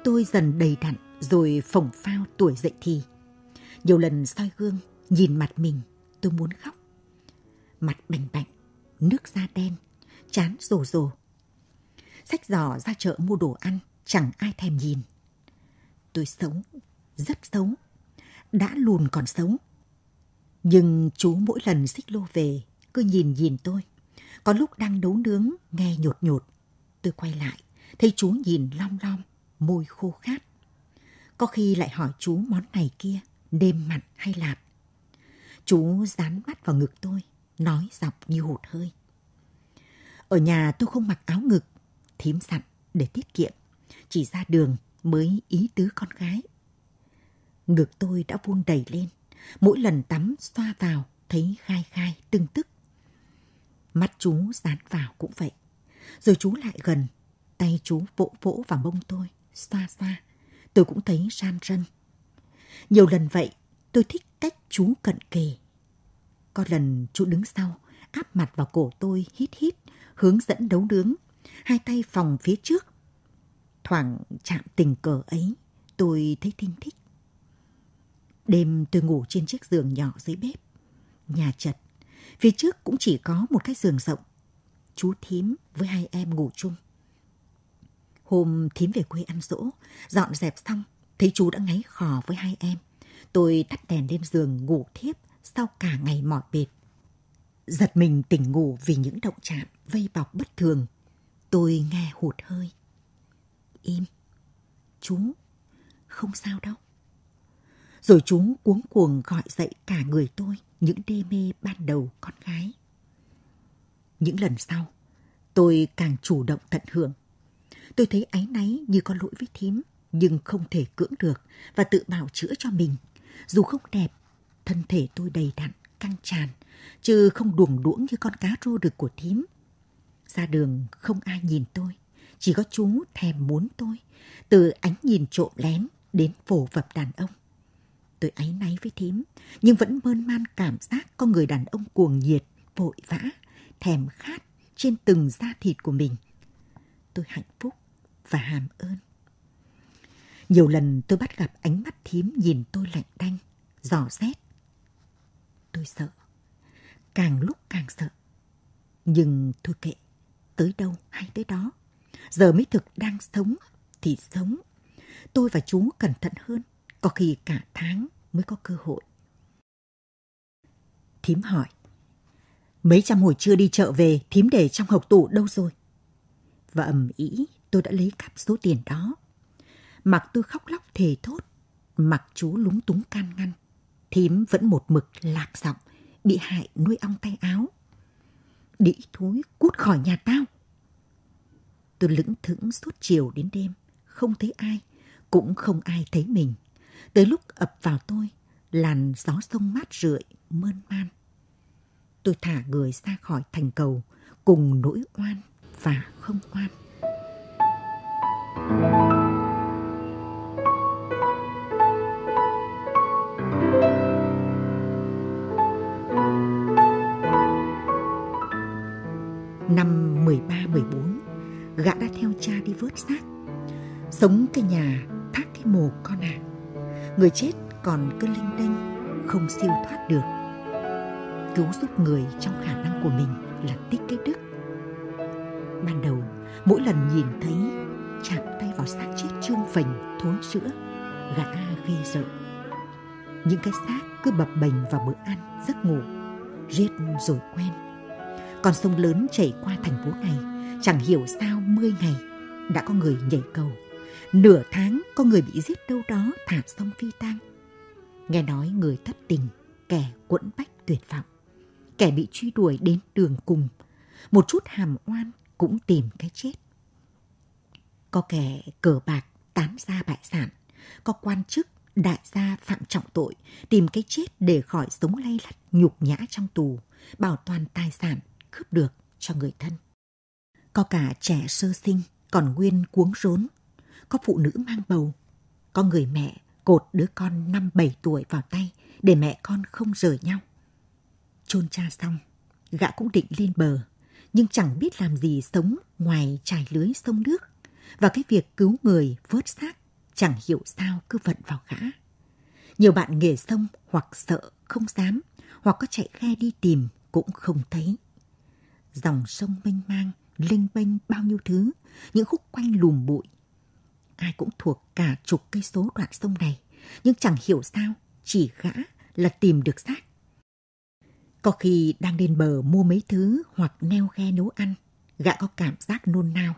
tôi dần đầy đặn rồi phồng phao tuổi dậy thì. Nhiều lần soi gương, nhìn mặt mình, tôi muốn khóc mặt bành bạch, nước da đen, chán rồ rồ. Sách giỏ ra chợ mua đồ ăn, chẳng ai thèm nhìn. Tôi sống, rất sống, đã lùn còn sống. Nhưng chú mỗi lần xích lô về, cứ nhìn nhìn tôi. Có lúc đang nấu nướng, nghe nhột nhột. Tôi quay lại, thấy chú nhìn long long, môi khô khát. Có khi lại hỏi chú món này kia, nêm mặn hay lạt. Chú dán mắt vào ngực tôi, nói giọng như hụt hơi. Ở nhà tôi không mặc áo ngực, thím sẵn để tiết kiệm, chỉ ra đường mới ý tứ con gái. Ngực tôi đã vuông đầy lên, mỗi lần tắm xoa vào thấy khai khai tưng tức. Mắt chú dán vào cũng vậy. Rồi chú lại gần, tay chú vỗ vỗ vào mông tôi, xoa xoa. Tôi cũng thấy ran rân. Nhiều lần vậy, tôi thích cách chú cận kề có lần chú đứng sau, áp mặt vào cổ tôi hít hít, hướng dẫn đấu nướng, hai tay phòng phía trước. Thoảng chạm tình cờ ấy, tôi thấy thinh thích. Đêm tôi ngủ trên chiếc giường nhỏ dưới bếp. Nhà chật, phía trước cũng chỉ có một cái giường rộng. Chú thím với hai em ngủ chung. Hôm thím về quê ăn dỗ, dọn dẹp xong, thấy chú đã ngáy khò với hai em. Tôi tắt đèn lên giường ngủ thiếp sau cả ngày mỏi mệt. Giật mình tỉnh ngủ vì những động chạm vây bọc bất thường. Tôi nghe hụt hơi. Im. Chú, không sao đâu. Rồi chú cuống cuồng gọi dậy cả người tôi những đê mê ban đầu con gái. Những lần sau, tôi càng chủ động tận hưởng. Tôi thấy áy náy như có lỗi với thím, nhưng không thể cưỡng được và tự bảo chữa cho mình. Dù không đẹp thân thể tôi đầy đặn, căng tràn, chứ không đuồng đuỗng như con cá rô rực của thím. Ra đường không ai nhìn tôi, chỉ có chú thèm muốn tôi, từ ánh nhìn trộm lén đến vồ vập đàn ông. Tôi áy náy với thím, nhưng vẫn mơn man cảm giác con người đàn ông cuồng nhiệt, vội vã, thèm khát trên từng da thịt của mình. Tôi hạnh phúc và hàm ơn. Nhiều lần tôi bắt gặp ánh mắt thím nhìn tôi lạnh đanh, dò rét tôi sợ. Càng lúc càng sợ. Nhưng thôi kệ, tới đâu hay tới đó. Giờ mới thực đang sống thì sống. Tôi và chú cẩn thận hơn, có khi cả tháng mới có cơ hội. Thím hỏi. Mấy trăm hồi chưa đi chợ về, thím để trong hộc tủ đâu rồi? Và ầm ý, tôi đã lấy cắp số tiền đó. Mặc tôi khóc lóc thề thốt, mặc chú lúng túng can ngăn thím vẫn một mực lạc giọng, bị hại nuôi ong tay áo. Đĩ thối cút khỏi nhà tao. Tôi lững thững suốt chiều đến đêm, không thấy ai, cũng không ai thấy mình. Tới lúc ập vào tôi, làn gió sông mát rượi, mơn man. Tôi thả người ra khỏi thành cầu cùng nỗi oan và không oan. 13-14 Gã đã theo cha đi vớt xác Sống cái nhà thác cái mồ con ạ à. Người chết còn cứ linh đênh Không siêu thoát được Cứu giúp người trong khả năng của mình là tích cái đức Ban đầu mỗi lần nhìn thấy Chạm tay vào xác chết trương phình thối sữa Gã ghê sợ Những cái xác cứ bập bềnh vào bữa ăn, giấc ngủ Riết rồi quen con sông lớn chảy qua thành phố này, chẳng hiểu sao 10 ngày đã có người nhảy cầu. Nửa tháng có người bị giết đâu đó thả sông phi tang. Nghe nói người thất tình, kẻ quẫn bách tuyệt vọng. Kẻ bị truy đuổi đến đường cùng. Một chút hàm oan cũng tìm cái chết. Có kẻ cờ bạc, tán ra bại sản. Có quan chức, đại gia phạm trọng tội, tìm cái chết để khỏi sống lay lắt nhục nhã trong tù, bảo toàn tài sản cướp được cho người thân. Có cả trẻ sơ sinh còn nguyên cuống rốn, có phụ nữ mang bầu, có người mẹ cột đứa con 5-7 tuổi vào tay để mẹ con không rời nhau. Chôn cha xong, gã cũng định lên bờ, nhưng chẳng biết làm gì sống ngoài trải lưới sông nước và cái việc cứu người vớt xác chẳng hiểu sao cứ vận vào gã. Nhiều bạn nghề sông hoặc sợ không dám, hoặc có chạy khe đi tìm cũng không thấy dòng sông mênh mang, linh bênh bao nhiêu thứ, những khúc quanh lùm bụi. Ai cũng thuộc cả chục cây số đoạn sông này, nhưng chẳng hiểu sao, chỉ gã là tìm được xác. Có khi đang lên bờ mua mấy thứ hoặc neo ghe nấu ăn, gã có cảm giác nôn nao.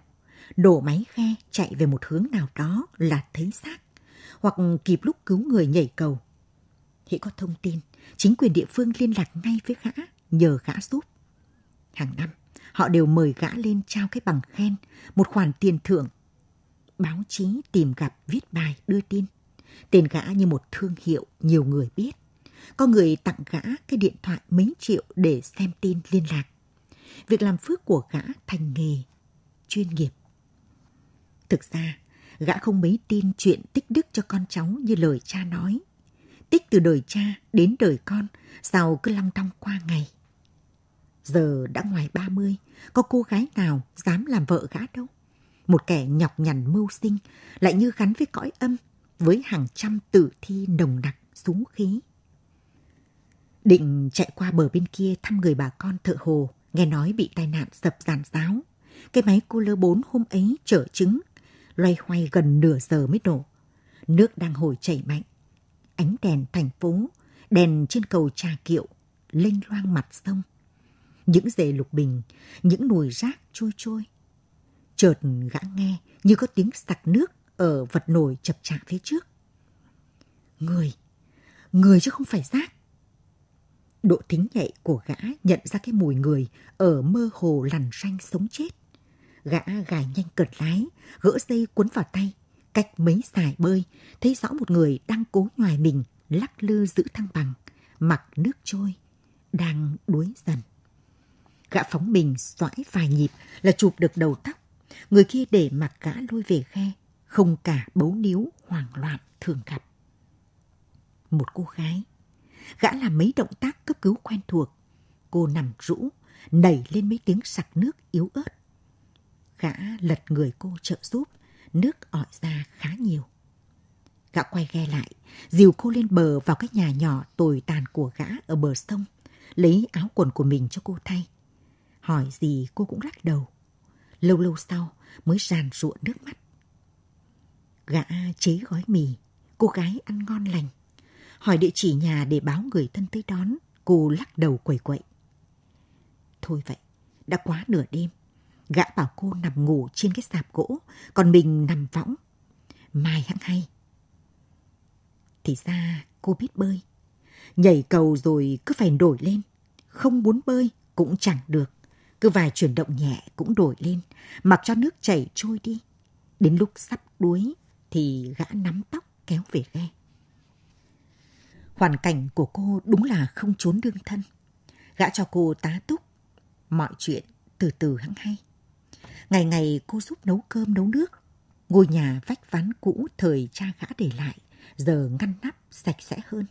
Đổ máy ghe chạy về một hướng nào đó là thấy xác, hoặc kịp lúc cứu người nhảy cầu. Hãy có thông tin, chính quyền địa phương liên lạc ngay với gã, nhờ gã giúp. Hàng năm, họ đều mời gã lên trao cái bằng khen, một khoản tiền thưởng. Báo chí tìm gặp viết bài đưa tin. Tên gã như một thương hiệu nhiều người biết. Có người tặng gã cái điện thoại mấy triệu để xem tin liên lạc. Việc làm phước của gã thành nghề, chuyên nghiệp. Thực ra, gã không mấy tin chuyện tích đức cho con cháu như lời cha nói. Tích từ đời cha đến đời con, sao cứ long đong qua ngày giờ đã ngoài 30, có cô gái nào dám làm vợ gã đâu. Một kẻ nhọc nhằn mưu sinh, lại như gắn với cõi âm, với hàng trăm tử thi nồng nặc súng khí. Định chạy qua bờ bên kia thăm người bà con thợ hồ, nghe nói bị tai nạn sập giàn giáo. Cái máy cô lơ bốn hôm ấy trở trứng, loay hoay gần nửa giờ mới đổ Nước đang hồi chảy mạnh. Ánh đèn thành phố, đèn trên cầu trà kiệu, lênh loang mặt sông những dề lục bình, những nùi rác trôi trôi. Chợt gã nghe như có tiếng sặc nước ở vật nổi chập chạng phía trước. Người, người chứ không phải rác. Độ thính nhạy của gã nhận ra cái mùi người ở mơ hồ lằn xanh sống chết. Gã gài nhanh cợt lái, gỡ dây cuốn vào tay, cách mấy xài bơi, thấy rõ một người đang cố ngoài mình lắc lư giữ thăng bằng, mặc nước trôi, đang đuối dần. Gã phóng mình xoãi vài nhịp là chụp được đầu tóc. Người kia để mặc gã lôi về ghe, không cả bấu níu hoảng loạn thường gặp. Một cô gái. Gã làm mấy động tác cấp cứu quen thuộc. Cô nằm rũ, nảy lên mấy tiếng sặc nước yếu ớt. Gã lật người cô trợ giúp, nước ọi ra khá nhiều. Gã quay ghe lại, dìu cô lên bờ vào cái nhà nhỏ tồi tàn của gã ở bờ sông, lấy áo quần của mình cho cô thay. Hỏi gì cô cũng lắc đầu. Lâu lâu sau mới ràn rụa nước mắt. Gã chế gói mì, cô gái ăn ngon lành. Hỏi địa chỉ nhà để báo người thân tới đón, cô lắc đầu quẩy quậy. Thôi vậy, đã quá nửa đêm. Gã bảo cô nằm ngủ trên cái sạp gỗ, còn mình nằm võng. Mai hãng hay. Thì ra cô biết bơi. Nhảy cầu rồi cứ phải đổi lên. Không muốn bơi cũng chẳng được. Cứ vài chuyển động nhẹ cũng đổi lên, mặc cho nước chảy trôi đi. Đến lúc sắp đuối thì gã nắm tóc kéo về ghe. Hoàn cảnh của cô đúng là không trốn đương thân. Gã cho cô tá túc, mọi chuyện từ từ hãng hay. Ngày ngày cô giúp nấu cơm nấu nước, ngôi nhà vách ván cũ thời cha gã để lại, giờ ngăn nắp sạch sẽ hơn.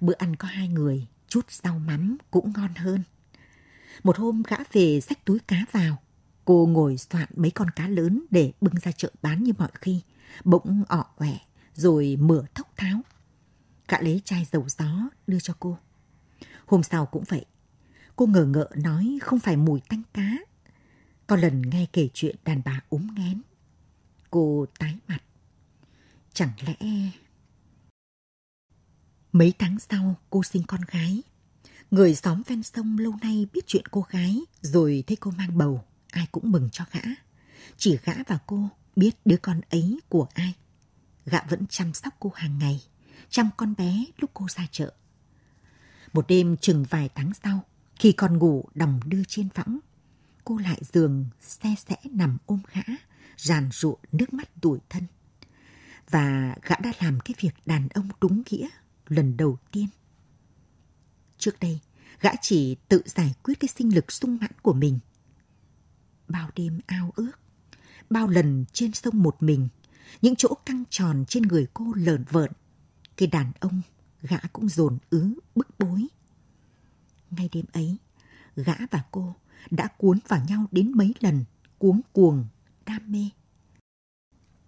Bữa ăn có hai người, chút rau mắm cũng ngon hơn. Một hôm gã về xách túi cá vào. Cô ngồi soạn mấy con cá lớn để bưng ra chợ bán như mọi khi. Bỗng ọ quẻ, rồi mửa thốc tháo. Gã lấy chai dầu gió đưa cho cô. Hôm sau cũng vậy. Cô ngờ ngợ nói không phải mùi tanh cá. Có lần nghe kể chuyện đàn bà ốm nghén. Cô tái mặt. Chẳng lẽ... Mấy tháng sau, cô sinh con gái. Người xóm ven sông lâu nay biết chuyện cô gái rồi thấy cô mang bầu, ai cũng mừng cho gã. Chỉ gã và cô biết đứa con ấy của ai. Gã vẫn chăm sóc cô hàng ngày, chăm con bé lúc cô ra chợ. Một đêm chừng vài tháng sau, khi con ngủ đồng đưa trên võng, cô lại giường xe sẽ nằm ôm gã, ràn rụa nước mắt tủi thân. Và gã đã làm cái việc đàn ông đúng nghĩa lần đầu tiên Trước đây, gã chỉ tự giải quyết cái sinh lực sung mãn của mình. Bao đêm ao ước, bao lần trên sông một mình, những chỗ căng tròn trên người cô lởn vợn, cái đàn ông gã cũng dồn ứ bức bối. Ngay đêm ấy, gã và cô đã cuốn vào nhau đến mấy lần, cuống cuồng, đam mê.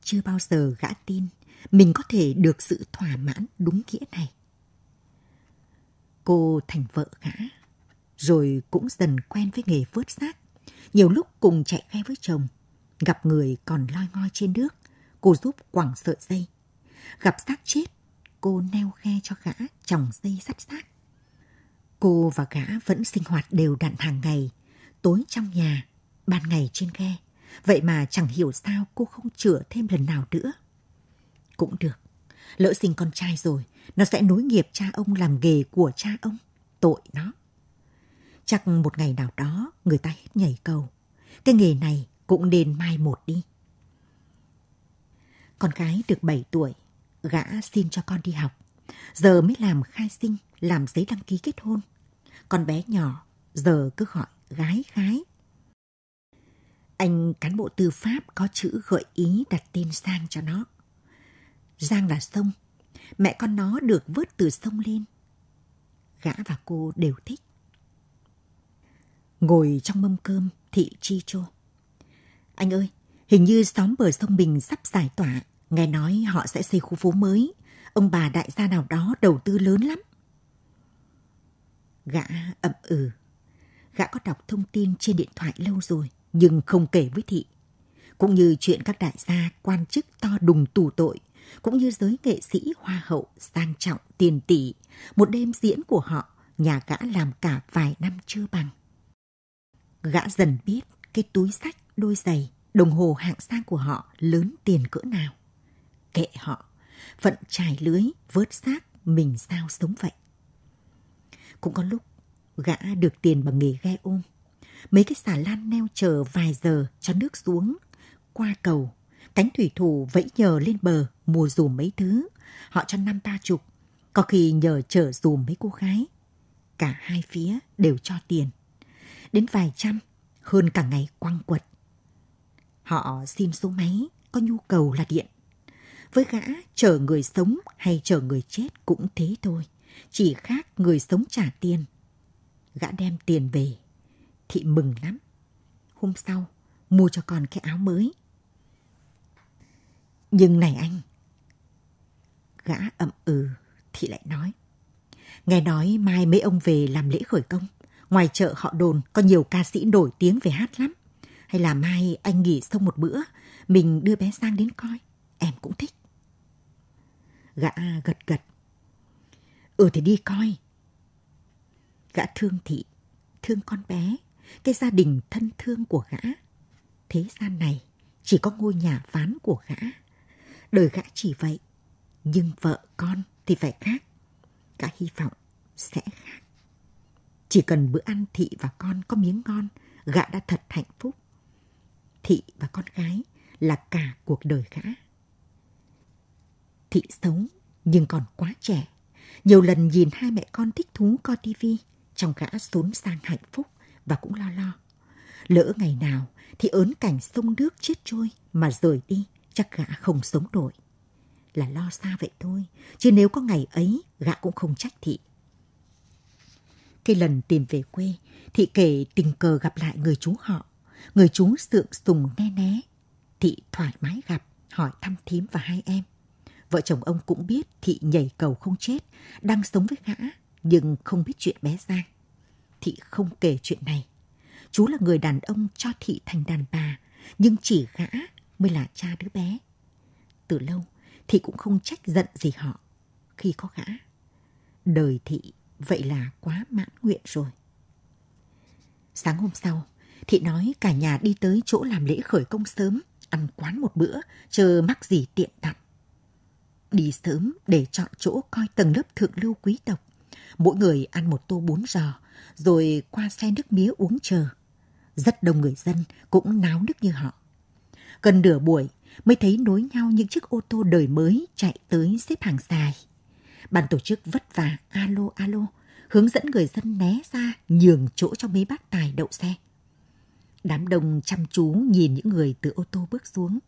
Chưa bao giờ gã tin mình có thể được sự thỏa mãn đúng nghĩa này. Cô thành vợ gã, rồi cũng dần quen với nghề vớt xác. Nhiều lúc cùng chạy ghe với chồng, gặp người còn loi ngoi trên nước, cô giúp quẳng sợi dây. Gặp xác chết, cô neo ghe cho gã chồng dây sắt xác. Cô và gã vẫn sinh hoạt đều đặn hàng ngày, tối trong nhà, ban ngày trên ghe. Vậy mà chẳng hiểu sao cô không chữa thêm lần nào nữa. Cũng được. Lỡ sinh con trai rồi, nó sẽ nối nghiệp cha ông làm nghề của cha ông. Tội nó. Chắc một ngày nào đó người ta hết nhảy cầu. Cái nghề này cũng nên mai một đi. Con gái được 7 tuổi, gã xin cho con đi học. Giờ mới làm khai sinh, làm giấy đăng ký kết hôn. Con bé nhỏ, giờ cứ gọi gái gái. Anh cán bộ tư pháp có chữ gợi ý đặt tên sang cho nó. Giang là sông, mẹ con nó được vớt từ sông lên. Gã và cô đều thích. Ngồi trong mâm cơm, thị chi chô. Anh ơi, hình như xóm bờ sông Bình sắp giải tỏa, nghe nói họ sẽ xây khu phố mới. Ông bà đại gia nào đó đầu tư lớn lắm. Gã ậm ừ. Gã có đọc thông tin trên điện thoại lâu rồi, nhưng không kể với thị. Cũng như chuyện các đại gia quan chức to đùng tù tội cũng như giới nghệ sĩ hoa hậu sang trọng tiền tỷ, một đêm diễn của họ nhà gã làm cả vài năm chưa bằng. Gã dần biết cái túi sách, đôi giày, đồng hồ hạng sang của họ lớn tiền cỡ nào. Kệ họ, phận trải lưới, vớt xác, mình sao sống vậy. Cũng có lúc gã được tiền bằng nghề ghe ôm. Mấy cái xà lan neo chờ vài giờ cho nước xuống, qua cầu Cánh thủy thủ vẫy nhờ lên bờ mua dùm mấy thứ. Họ cho năm ba chục, có khi nhờ chở dùm mấy cô gái. Cả hai phía đều cho tiền. Đến vài trăm, hơn cả ngày quăng quật. Họ xin số máy, có nhu cầu là điện. Với gã, chở người sống hay chở người chết cũng thế thôi. Chỉ khác người sống trả tiền. Gã đem tiền về. Thị mừng lắm. Hôm sau, mua cho con cái áo mới – nhưng này anh. Gã ậm ừ thì lại nói. Nghe nói mai mấy ông về làm lễ khởi công. Ngoài chợ họ đồn có nhiều ca sĩ nổi tiếng về hát lắm. Hay là mai anh nghỉ xong một bữa, mình đưa bé sang đến coi. Em cũng thích. Gã gật gật. Ừ thì đi coi. Gã thương thị, thương con bé, cái gia đình thân thương của gã. Thế gian này chỉ có ngôi nhà ván của gã đời gã chỉ vậy. Nhưng vợ con thì phải khác. cả hy vọng sẽ khác. Chỉ cần bữa ăn thị và con có miếng ngon, gã đã thật hạnh phúc. Thị và con gái là cả cuộc đời gã. Thị sống nhưng còn quá trẻ. Nhiều lần nhìn hai mẹ con thích thú coi tivi, trong gã xốn sang hạnh phúc và cũng lo lo. Lỡ ngày nào thì ớn cảnh sông nước chết trôi mà rời đi chắc gã không sống nổi. Là lo xa vậy thôi, chứ nếu có ngày ấy, gã cũng không trách thị. Cái lần tìm về quê, thị kể tình cờ gặp lại người chú họ, người chú sượng sùng né né. Thị thoải mái gặp, hỏi thăm thím và hai em. Vợ chồng ông cũng biết thị nhảy cầu không chết, đang sống với gã, nhưng không biết chuyện bé Giang. Thị không kể chuyện này. Chú là người đàn ông cho thị thành đàn bà, nhưng chỉ gã mới là cha đứa bé. Từ lâu, thị cũng không trách giận gì họ khi có gã. Đời thị vậy là quá mãn nguyện rồi. Sáng hôm sau, thị nói cả nhà đi tới chỗ làm lễ khởi công sớm, ăn quán một bữa, chờ mắc gì tiện tặng. Đi sớm để chọn chỗ coi tầng lớp thượng lưu quý tộc. Mỗi người ăn một tô bún giò, rồi qua xe nước mía uống chờ. Rất đông người dân cũng náo nức như họ. Gần nửa buổi mới thấy nối nhau những chiếc ô tô đời mới chạy tới xếp hàng dài. Ban tổ chức vất vả alo alo, hướng dẫn người dân né ra nhường chỗ cho mấy bác tài đậu xe. Đám đông chăm chú nhìn những người từ ô tô bước xuống.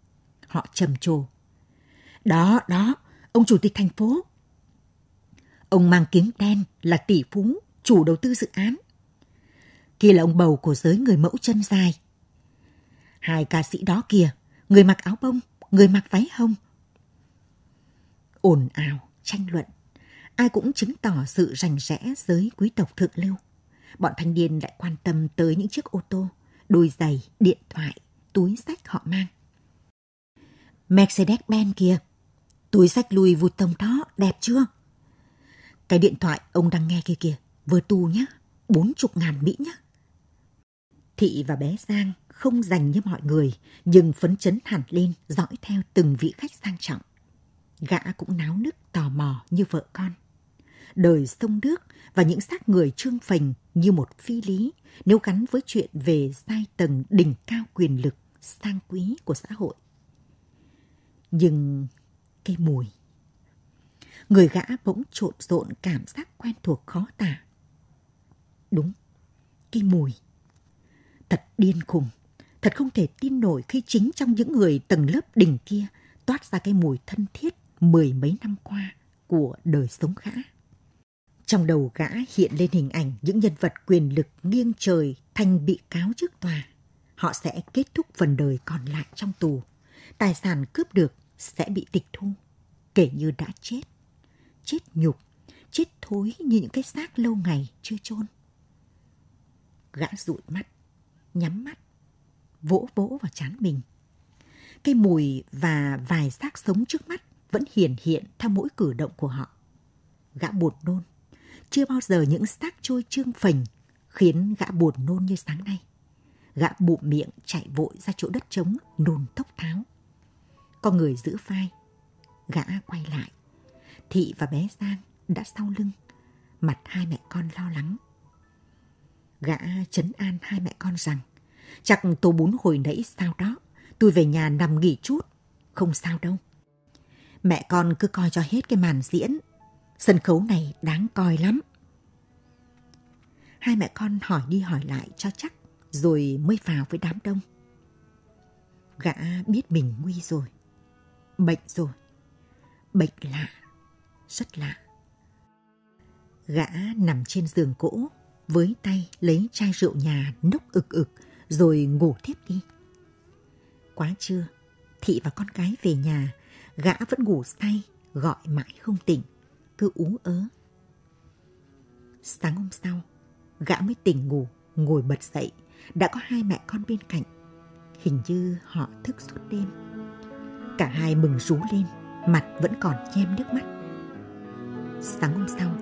Họ trầm trồ. Đó, đó, ông chủ tịch thành phố. Ông mang kính đen là tỷ phú, chủ đầu tư dự án. Kia là ông bầu của giới người mẫu chân dài. Hai ca sĩ đó kìa, người mặc áo bông, người mặc váy hông. Ồn ào, tranh luận, ai cũng chứng tỏ sự rành rẽ giới quý tộc thượng lưu. Bọn thanh niên lại quan tâm tới những chiếc ô tô, đôi giày, điện thoại, túi sách họ mang. Mercedes-Benz kia, túi sách lùi vụt tông đó, đẹp chưa? Cái điện thoại ông đang nghe kia kìa, vừa tu nhá, bốn chục ngàn Mỹ nhá. Thị và bé Giang không dành như mọi người, nhưng phấn chấn hẳn lên dõi theo từng vị khách sang trọng. Gã cũng náo nức tò mò như vợ con. Đời sông nước và những xác người trương phành như một phi lý nếu gắn với chuyện về giai tầng đỉnh cao quyền lực, sang quý của xã hội. Nhưng cái mùi. Người gã bỗng trộn rộn cảm giác quen thuộc khó tả. Đúng, cái mùi. Thật điên khùng. Thật không thể tin nổi khi chính trong những người tầng lớp đỉnh kia toát ra cái mùi thân thiết mười mấy năm qua của đời sống gã. Trong đầu gã hiện lên hình ảnh những nhân vật quyền lực nghiêng trời thành bị cáo trước tòa. Họ sẽ kết thúc phần đời còn lại trong tù. Tài sản cướp được sẽ bị tịch thu, kể như đã chết. Chết nhục, chết thối như những cái xác lâu ngày chưa chôn. Gã rụi mắt, nhắm mắt, vỗ vỗ vào chán mình. Cây mùi và vài xác sống trước mắt vẫn hiển hiện theo mỗi cử động của họ. Gã buồn nôn. Chưa bao giờ những xác trôi trương phình khiến gã buồn nôn như sáng nay. Gã bụm miệng chạy vội ra chỗ đất trống nôn tốc tháo. Con người giữ phai. Gã quay lại. Thị và bé Giang đã sau lưng. Mặt hai mẹ con lo lắng. Gã chấn an hai mẹ con rằng Chắc tô bún hồi nãy sao đó, tôi về nhà nằm nghỉ chút, không sao đâu. Mẹ con cứ coi cho hết cái màn diễn, sân khấu này đáng coi lắm. Hai mẹ con hỏi đi hỏi lại cho chắc, rồi mới vào với đám đông. Gã biết mình nguy rồi, bệnh rồi, bệnh lạ, rất lạ. Gã nằm trên giường cỗ, với tay lấy chai rượu nhà nốc ực ực rồi ngủ tiếp đi. Quá trưa, thị và con cái về nhà, gã vẫn ngủ say, gọi mãi không tỉnh, cứ ú ớ. Sáng hôm sau, gã mới tỉnh ngủ, ngồi bật dậy, đã có hai mẹ con bên cạnh. Hình như họ thức suốt đêm. Cả hai mừng rú lên, mặt vẫn còn nhem nước mắt. Sáng hôm sau,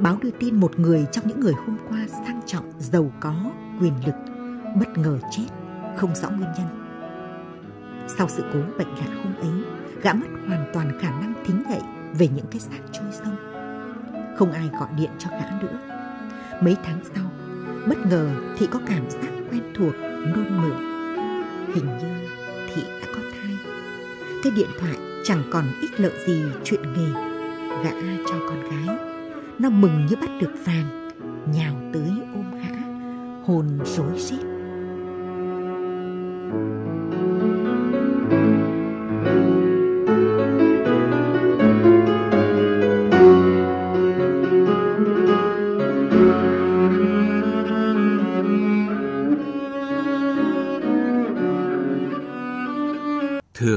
báo đưa tin một người trong những người hôm qua sang trọng, giàu có, quyền lực bất ngờ chết không rõ nguyên nhân. Sau sự cố bệnh lạ hôm ấy, gã mất hoàn toàn khả năng thính nhạy về những cái xác trôi sông. Không ai gọi điện cho gã nữa. Mấy tháng sau, bất ngờ Thị có cảm giác quen thuộc, nôn mửa. Hình như Thị đã có thai. Cái điện thoại chẳng còn ích lợi gì chuyện nghề. Gã cho con gái. Nó mừng như bắt được vàng, nhào tới ôm gã, hồn rối rít Thưa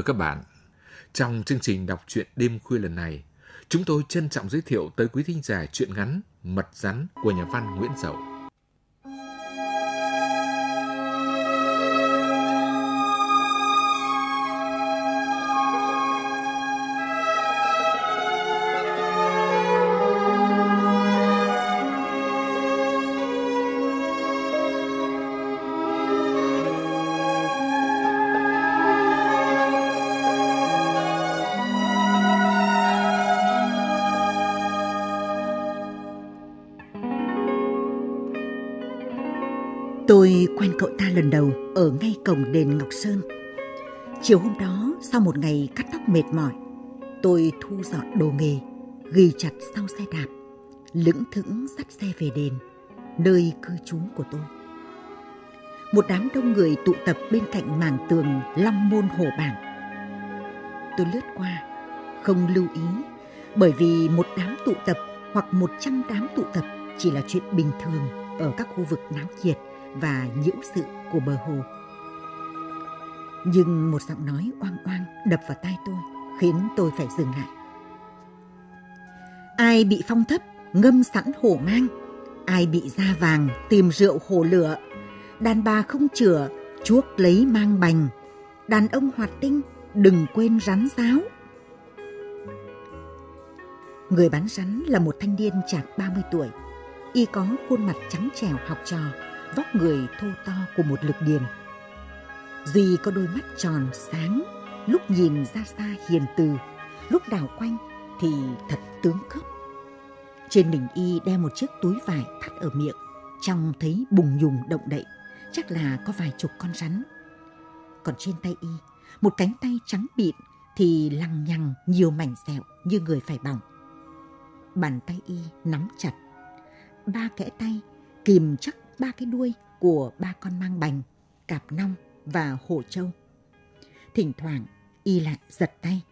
các bạn, trong chương trình đọc truyện đêm khuya lần này, chúng tôi trân trọng giới thiệu tới quý thính giả truyện ngắn Mật rắn của nhà văn Nguyễn Dậu. lần đầu ở ngay cổng đền Ngọc Sơn. Chiều hôm đó, sau một ngày cắt tóc mệt mỏi, tôi thu dọn đồ nghề, ghi chặt sau xe đạp, lững thững dắt xe về đền, nơi cư trú của tôi. Một đám đông người tụ tập bên cạnh mảng tường Long Môn Hồ Bảng. Tôi lướt qua, không lưu ý, bởi vì một đám tụ tập hoặc một trăm đám tụ tập chỉ là chuyện bình thường ở các khu vực náo nhiệt và nhiễu sự của bờ hồ. Nhưng một giọng nói oang oang đập vào tai tôi, khiến tôi phải dừng lại. Ai bị phong thấp, ngâm sẵn hổ mang. Ai bị da vàng, tìm rượu hồ lửa. Đàn bà không chữa, chuốc lấy mang bành. Đàn ông hoạt tinh, đừng quên rắn giáo. Người bán rắn là một thanh niên chạc 30 tuổi, y có khuôn mặt trắng trẻo học trò, vóc người thô to của một lực điền. Duy có đôi mắt tròn sáng, lúc nhìn ra xa hiền từ, lúc đảo quanh thì thật tướng cướp. Trên mình y đeo một chiếc túi vải thắt ở miệng, trong thấy bùng nhùng động đậy, chắc là có vài chục con rắn. Còn trên tay y, một cánh tay trắng bịn thì lằng nhằng nhiều mảnh sẹo như người phải bỏng. Bàn tay y nắm chặt, ba kẽ tay kìm chắc ba cái đuôi của ba con mang bành, cạp nong và hổ trâu. Thỉnh thoảng, y lại giật tay,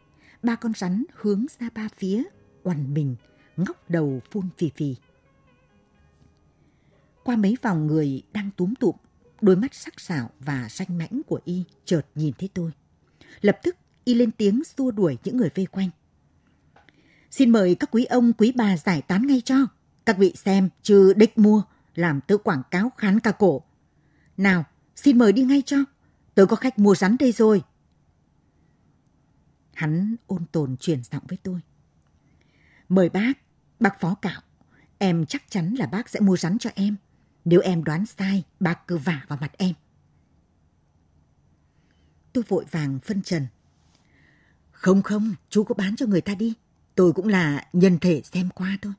ba con rắn hướng ra ba phía, quằn mình, ngóc đầu phun phì phì. Qua mấy vòng người đang túm tụm, đôi mắt sắc sảo và xanh mãnh của y chợt nhìn thấy tôi. Lập tức y lên tiếng xua đuổi những người vây quanh. Xin mời các quý ông, quý bà giải tán ngay cho. Các vị xem, trừ địch mua, làm tớ quảng cáo khán ca cổ. Nào, xin mời đi ngay cho, tớ có khách mua rắn đây rồi. Hắn ôn tồn chuyển giọng với tôi. Mời bác, bác phó cạo, em chắc chắn là bác sẽ mua rắn cho em. Nếu em đoán sai, bác cứ vả vào mặt em. Tôi vội vàng phân trần. Không không, chú có bán cho người ta đi. Tôi cũng là nhân thể xem qua thôi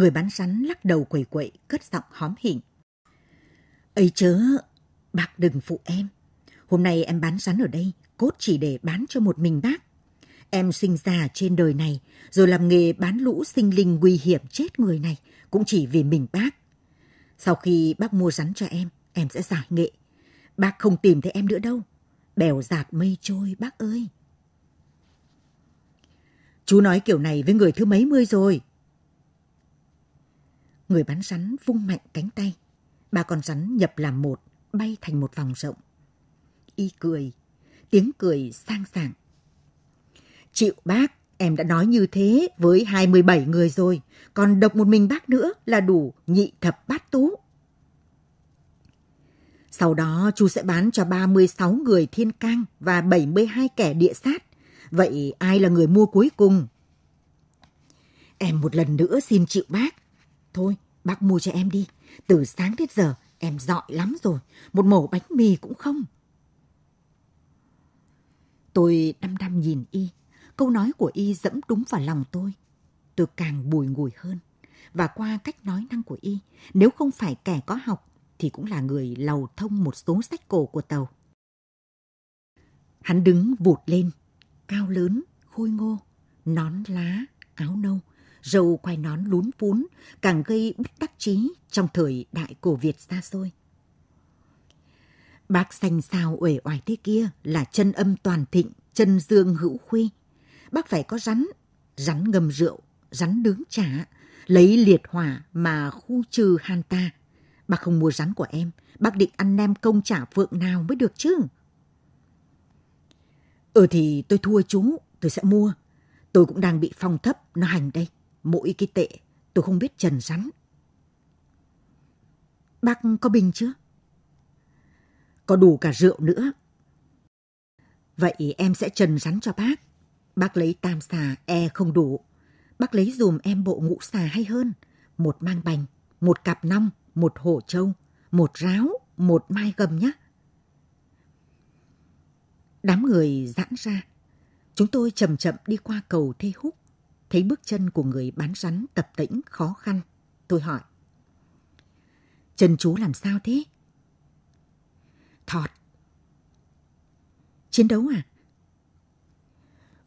người bán sắn lắc đầu quẩy quậy, cất giọng hóm hỉnh. ấy chớ, bác đừng phụ em. Hôm nay em bán sắn ở đây, cốt chỉ để bán cho một mình bác. Em sinh ra trên đời này, rồi làm nghề bán lũ sinh linh nguy hiểm chết người này, cũng chỉ vì mình bác. Sau khi bác mua rắn cho em, em sẽ giải nghệ. Bác không tìm thấy em nữa đâu. Bèo giạt mây trôi, bác ơi. Chú nói kiểu này với người thứ mấy mươi rồi người bắn rắn vung mạnh cánh tay. Ba con rắn nhập làm một, bay thành một vòng rộng. Y cười, tiếng cười sang sảng. Chịu bác, em đã nói như thế với 27 người rồi, còn độc một mình bác nữa là đủ nhị thập bát tú. Sau đó chú sẽ bán cho 36 người thiên cang và 72 kẻ địa sát. Vậy ai là người mua cuối cùng? Em một lần nữa xin chịu bác, Thôi, bác mua cho em đi. Từ sáng đến giờ, em dọi lắm rồi. Một mẩu bánh mì cũng không. Tôi đăm đăm nhìn y. Câu nói của y dẫm đúng vào lòng tôi. Tôi càng bùi ngùi hơn. Và qua cách nói năng của y, nếu không phải kẻ có học, thì cũng là người lầu thông một số sách cổ của tàu. Hắn đứng vụt lên, cao lớn, khôi ngô, nón lá, áo nâu, râu quai nón lún pún càng gây bất đắc chí trong thời đại cổ Việt xa xôi. Bác xanh sao uể oải thế kia là chân âm toàn thịnh, chân dương hữu khuy. Bác phải có rắn, rắn ngâm rượu, rắn nướng chả, lấy liệt hỏa mà khu trừ han ta. Bác không mua rắn của em, bác định ăn nem công chả phượng nào mới được chứ. Ừ thì tôi thua chú, tôi sẽ mua. Tôi cũng đang bị phong thấp, nó hành đây mỗi cái tệ tôi không biết trần rắn. Bác có bình chưa? Có đủ cả rượu nữa. Vậy em sẽ trần rắn cho bác. Bác lấy tam xà e không đủ. Bác lấy dùm em bộ ngũ xà hay hơn. Một mang bành, một cặp năm, một hổ trâu, một ráo, một mai gầm nhé. Đám người giãn ra. Chúng tôi chậm chậm đi qua cầu Thê Húc Thấy bước chân của người bán rắn tập tĩnh khó khăn, tôi hỏi. Chân chú làm sao thế? Thọt. Chiến đấu à?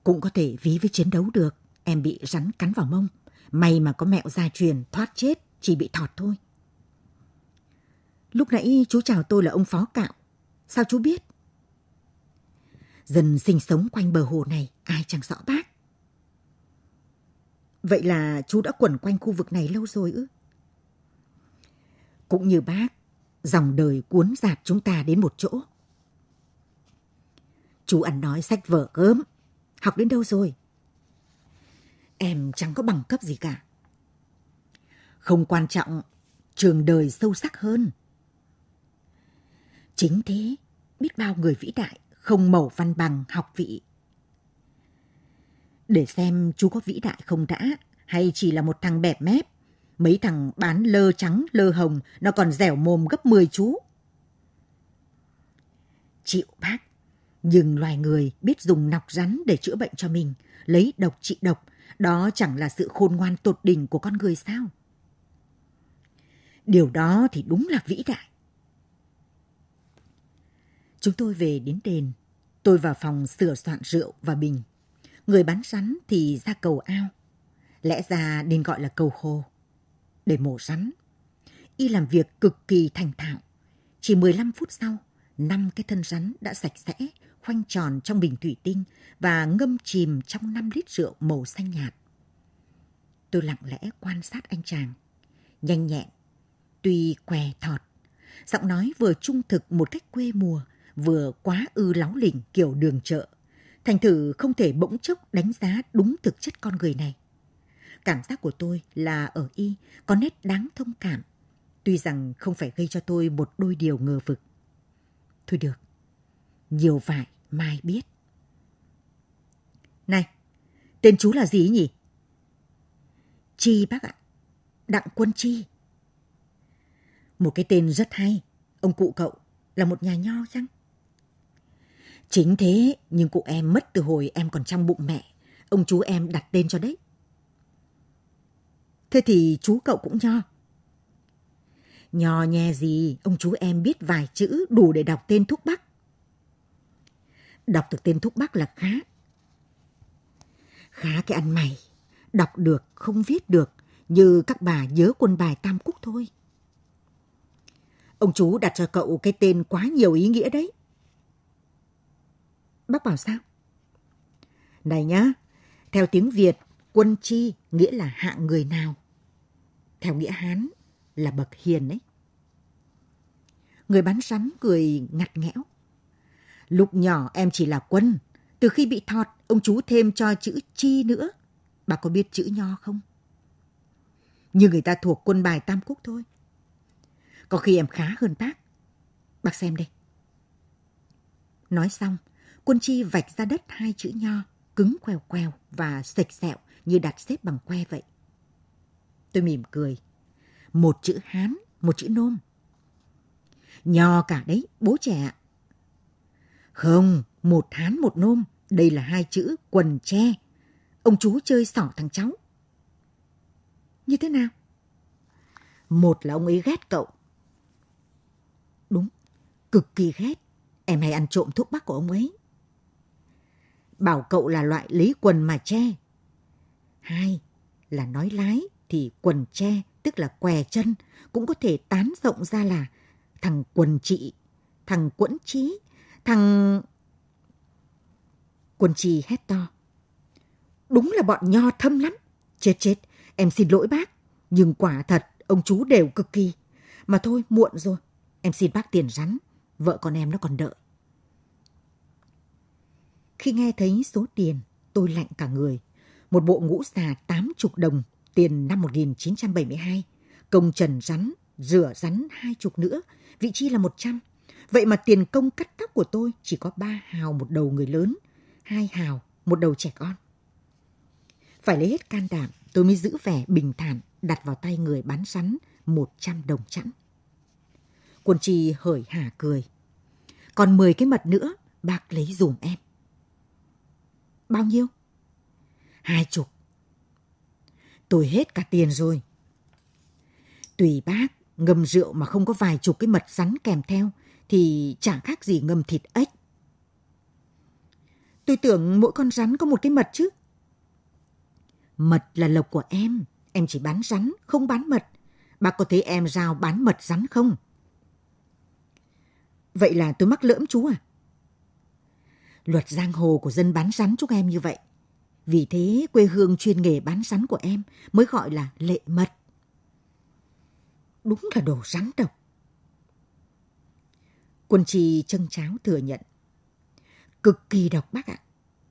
Cũng có thể ví với chiến đấu được. Em bị rắn cắn vào mông. May mà có mẹo gia truyền thoát chết, chỉ bị thọt thôi. Lúc nãy chú chào tôi là ông phó cạo. Sao chú biết? Dân sinh sống quanh bờ hồ này, ai chẳng rõ bác. Vậy là chú đã quẩn quanh khu vực này lâu rồi ư? Cũng như bác, dòng đời cuốn dạt chúng ta đến một chỗ. Chú ăn nói sách vở gớm, học đến đâu rồi? Em chẳng có bằng cấp gì cả. Không quan trọng, trường đời sâu sắc hơn. Chính thế, biết bao người vĩ đại không mẩu văn bằng học vị để xem chú có vĩ đại không đã, hay chỉ là một thằng bẹp mép. Mấy thằng bán lơ trắng, lơ hồng, nó còn dẻo mồm gấp 10 chú. Chịu bác, nhưng loài người biết dùng nọc rắn để chữa bệnh cho mình, lấy độc trị độc, đó chẳng là sự khôn ngoan tột đỉnh của con người sao? Điều đó thì đúng là vĩ đại. Chúng tôi về đến đền, tôi vào phòng sửa soạn rượu và bình người bán rắn thì ra cầu ao. Lẽ ra nên gọi là cầu hồ. Để mổ rắn. Y làm việc cực kỳ thành thạo. Chỉ 15 phút sau, năm cái thân rắn đã sạch sẽ, khoanh tròn trong bình thủy tinh và ngâm chìm trong 5 lít rượu màu xanh nhạt. Tôi lặng lẽ quan sát anh chàng. Nhanh nhẹn, tuy què thọt, giọng nói vừa trung thực một cách quê mùa, vừa quá ư láo lỉnh kiểu đường chợ Thành thử không thể bỗng chốc đánh giá đúng thực chất con người này. Cảm giác của tôi là ở y có nét đáng thông cảm, tuy rằng không phải gây cho tôi một đôi điều ngờ vực. Thôi được, nhiều vải mai biết. Này, tên chú là gì nhỉ? Chi bác ạ, Đặng Quân Chi. Một cái tên rất hay, ông cụ cậu là một nhà nho chăng? Chính thế, nhưng cụ em mất từ hồi em còn trong bụng mẹ. Ông chú em đặt tên cho đấy. Thế thì chú cậu cũng nho. Nho nhè gì, ông chú em biết vài chữ đủ để đọc tên thuốc bắc. Đọc được tên thuốc bắc là khá. Khá cái ăn mày, đọc được không viết được như các bà nhớ quân bài Tam quốc thôi. Ông chú đặt cho cậu cái tên quá nhiều ý nghĩa đấy. Bác bảo sao? Này nhá, theo tiếng Việt, quân chi nghĩa là hạng người nào. Theo nghĩa Hán là bậc hiền ấy. Người bán sắn cười ngặt nghẽo. Lúc nhỏ em chỉ là quân, từ khi bị thọt, ông chú thêm cho chữ chi nữa. Bà có biết chữ nho không? Như người ta thuộc quân bài Tam Quốc thôi. Có khi em khá hơn bác. Bác xem đây. Nói xong, Quân Chi vạch ra đất hai chữ nho, cứng queo queo và sạch sẹo như đặt xếp bằng que vậy. Tôi mỉm cười. Một chữ Hán, một chữ nôm. Nho cả đấy, bố trẻ ạ. Không, một Hán một nôm, đây là hai chữ quần tre. Ông chú chơi sỏ thằng cháu. Như thế nào? Một là ông ấy ghét cậu. Đúng, cực kỳ ghét. Em hay ăn trộm thuốc bắc của ông ấy bảo cậu là loại lấy quần mà che. Hai là nói lái thì quần che tức là què chân cũng có thể tán rộng ra là thằng quần trị, thằng quẫn trí, thằng... Quần trì hét to. Đúng là bọn nho thâm lắm. Chết chết, em xin lỗi bác. Nhưng quả thật, ông chú đều cực kỳ. Mà thôi, muộn rồi. Em xin bác tiền rắn. Vợ con em nó còn đợi. Khi nghe thấy số tiền, tôi lạnh cả người. Một bộ ngũ xà 80 đồng, tiền năm 1972. Công trần rắn, rửa rắn hai chục nữa, vị chi là 100. Vậy mà tiền công cắt tóc của tôi chỉ có 3 hào một đầu người lớn, 2 hào một đầu trẻ con. Phải lấy hết can đảm, tôi mới giữ vẻ bình thản đặt vào tay người bán rắn 100 đồng chẵn. quần trì hởi hả cười. Còn 10 cái mật nữa, bạc lấy dùm em. Bao nhiêu? Hai chục. Tôi hết cả tiền rồi. Tùy bác, ngâm rượu mà không có vài chục cái mật rắn kèm theo thì chẳng khác gì ngâm thịt ếch. Tôi tưởng mỗi con rắn có một cái mật chứ. Mật là lộc của em, em chỉ bán rắn, không bán mật. Bác có thấy em giao bán mật rắn không? Vậy là tôi mắc lỡm chú à? luật giang hồ của dân bán rắn chúng em như vậy. Vì thế quê hương chuyên nghề bán rắn của em mới gọi là lệ mật. Đúng là đồ rắn độc. Quân trì chân cháo thừa nhận. Cực kỳ độc bác ạ.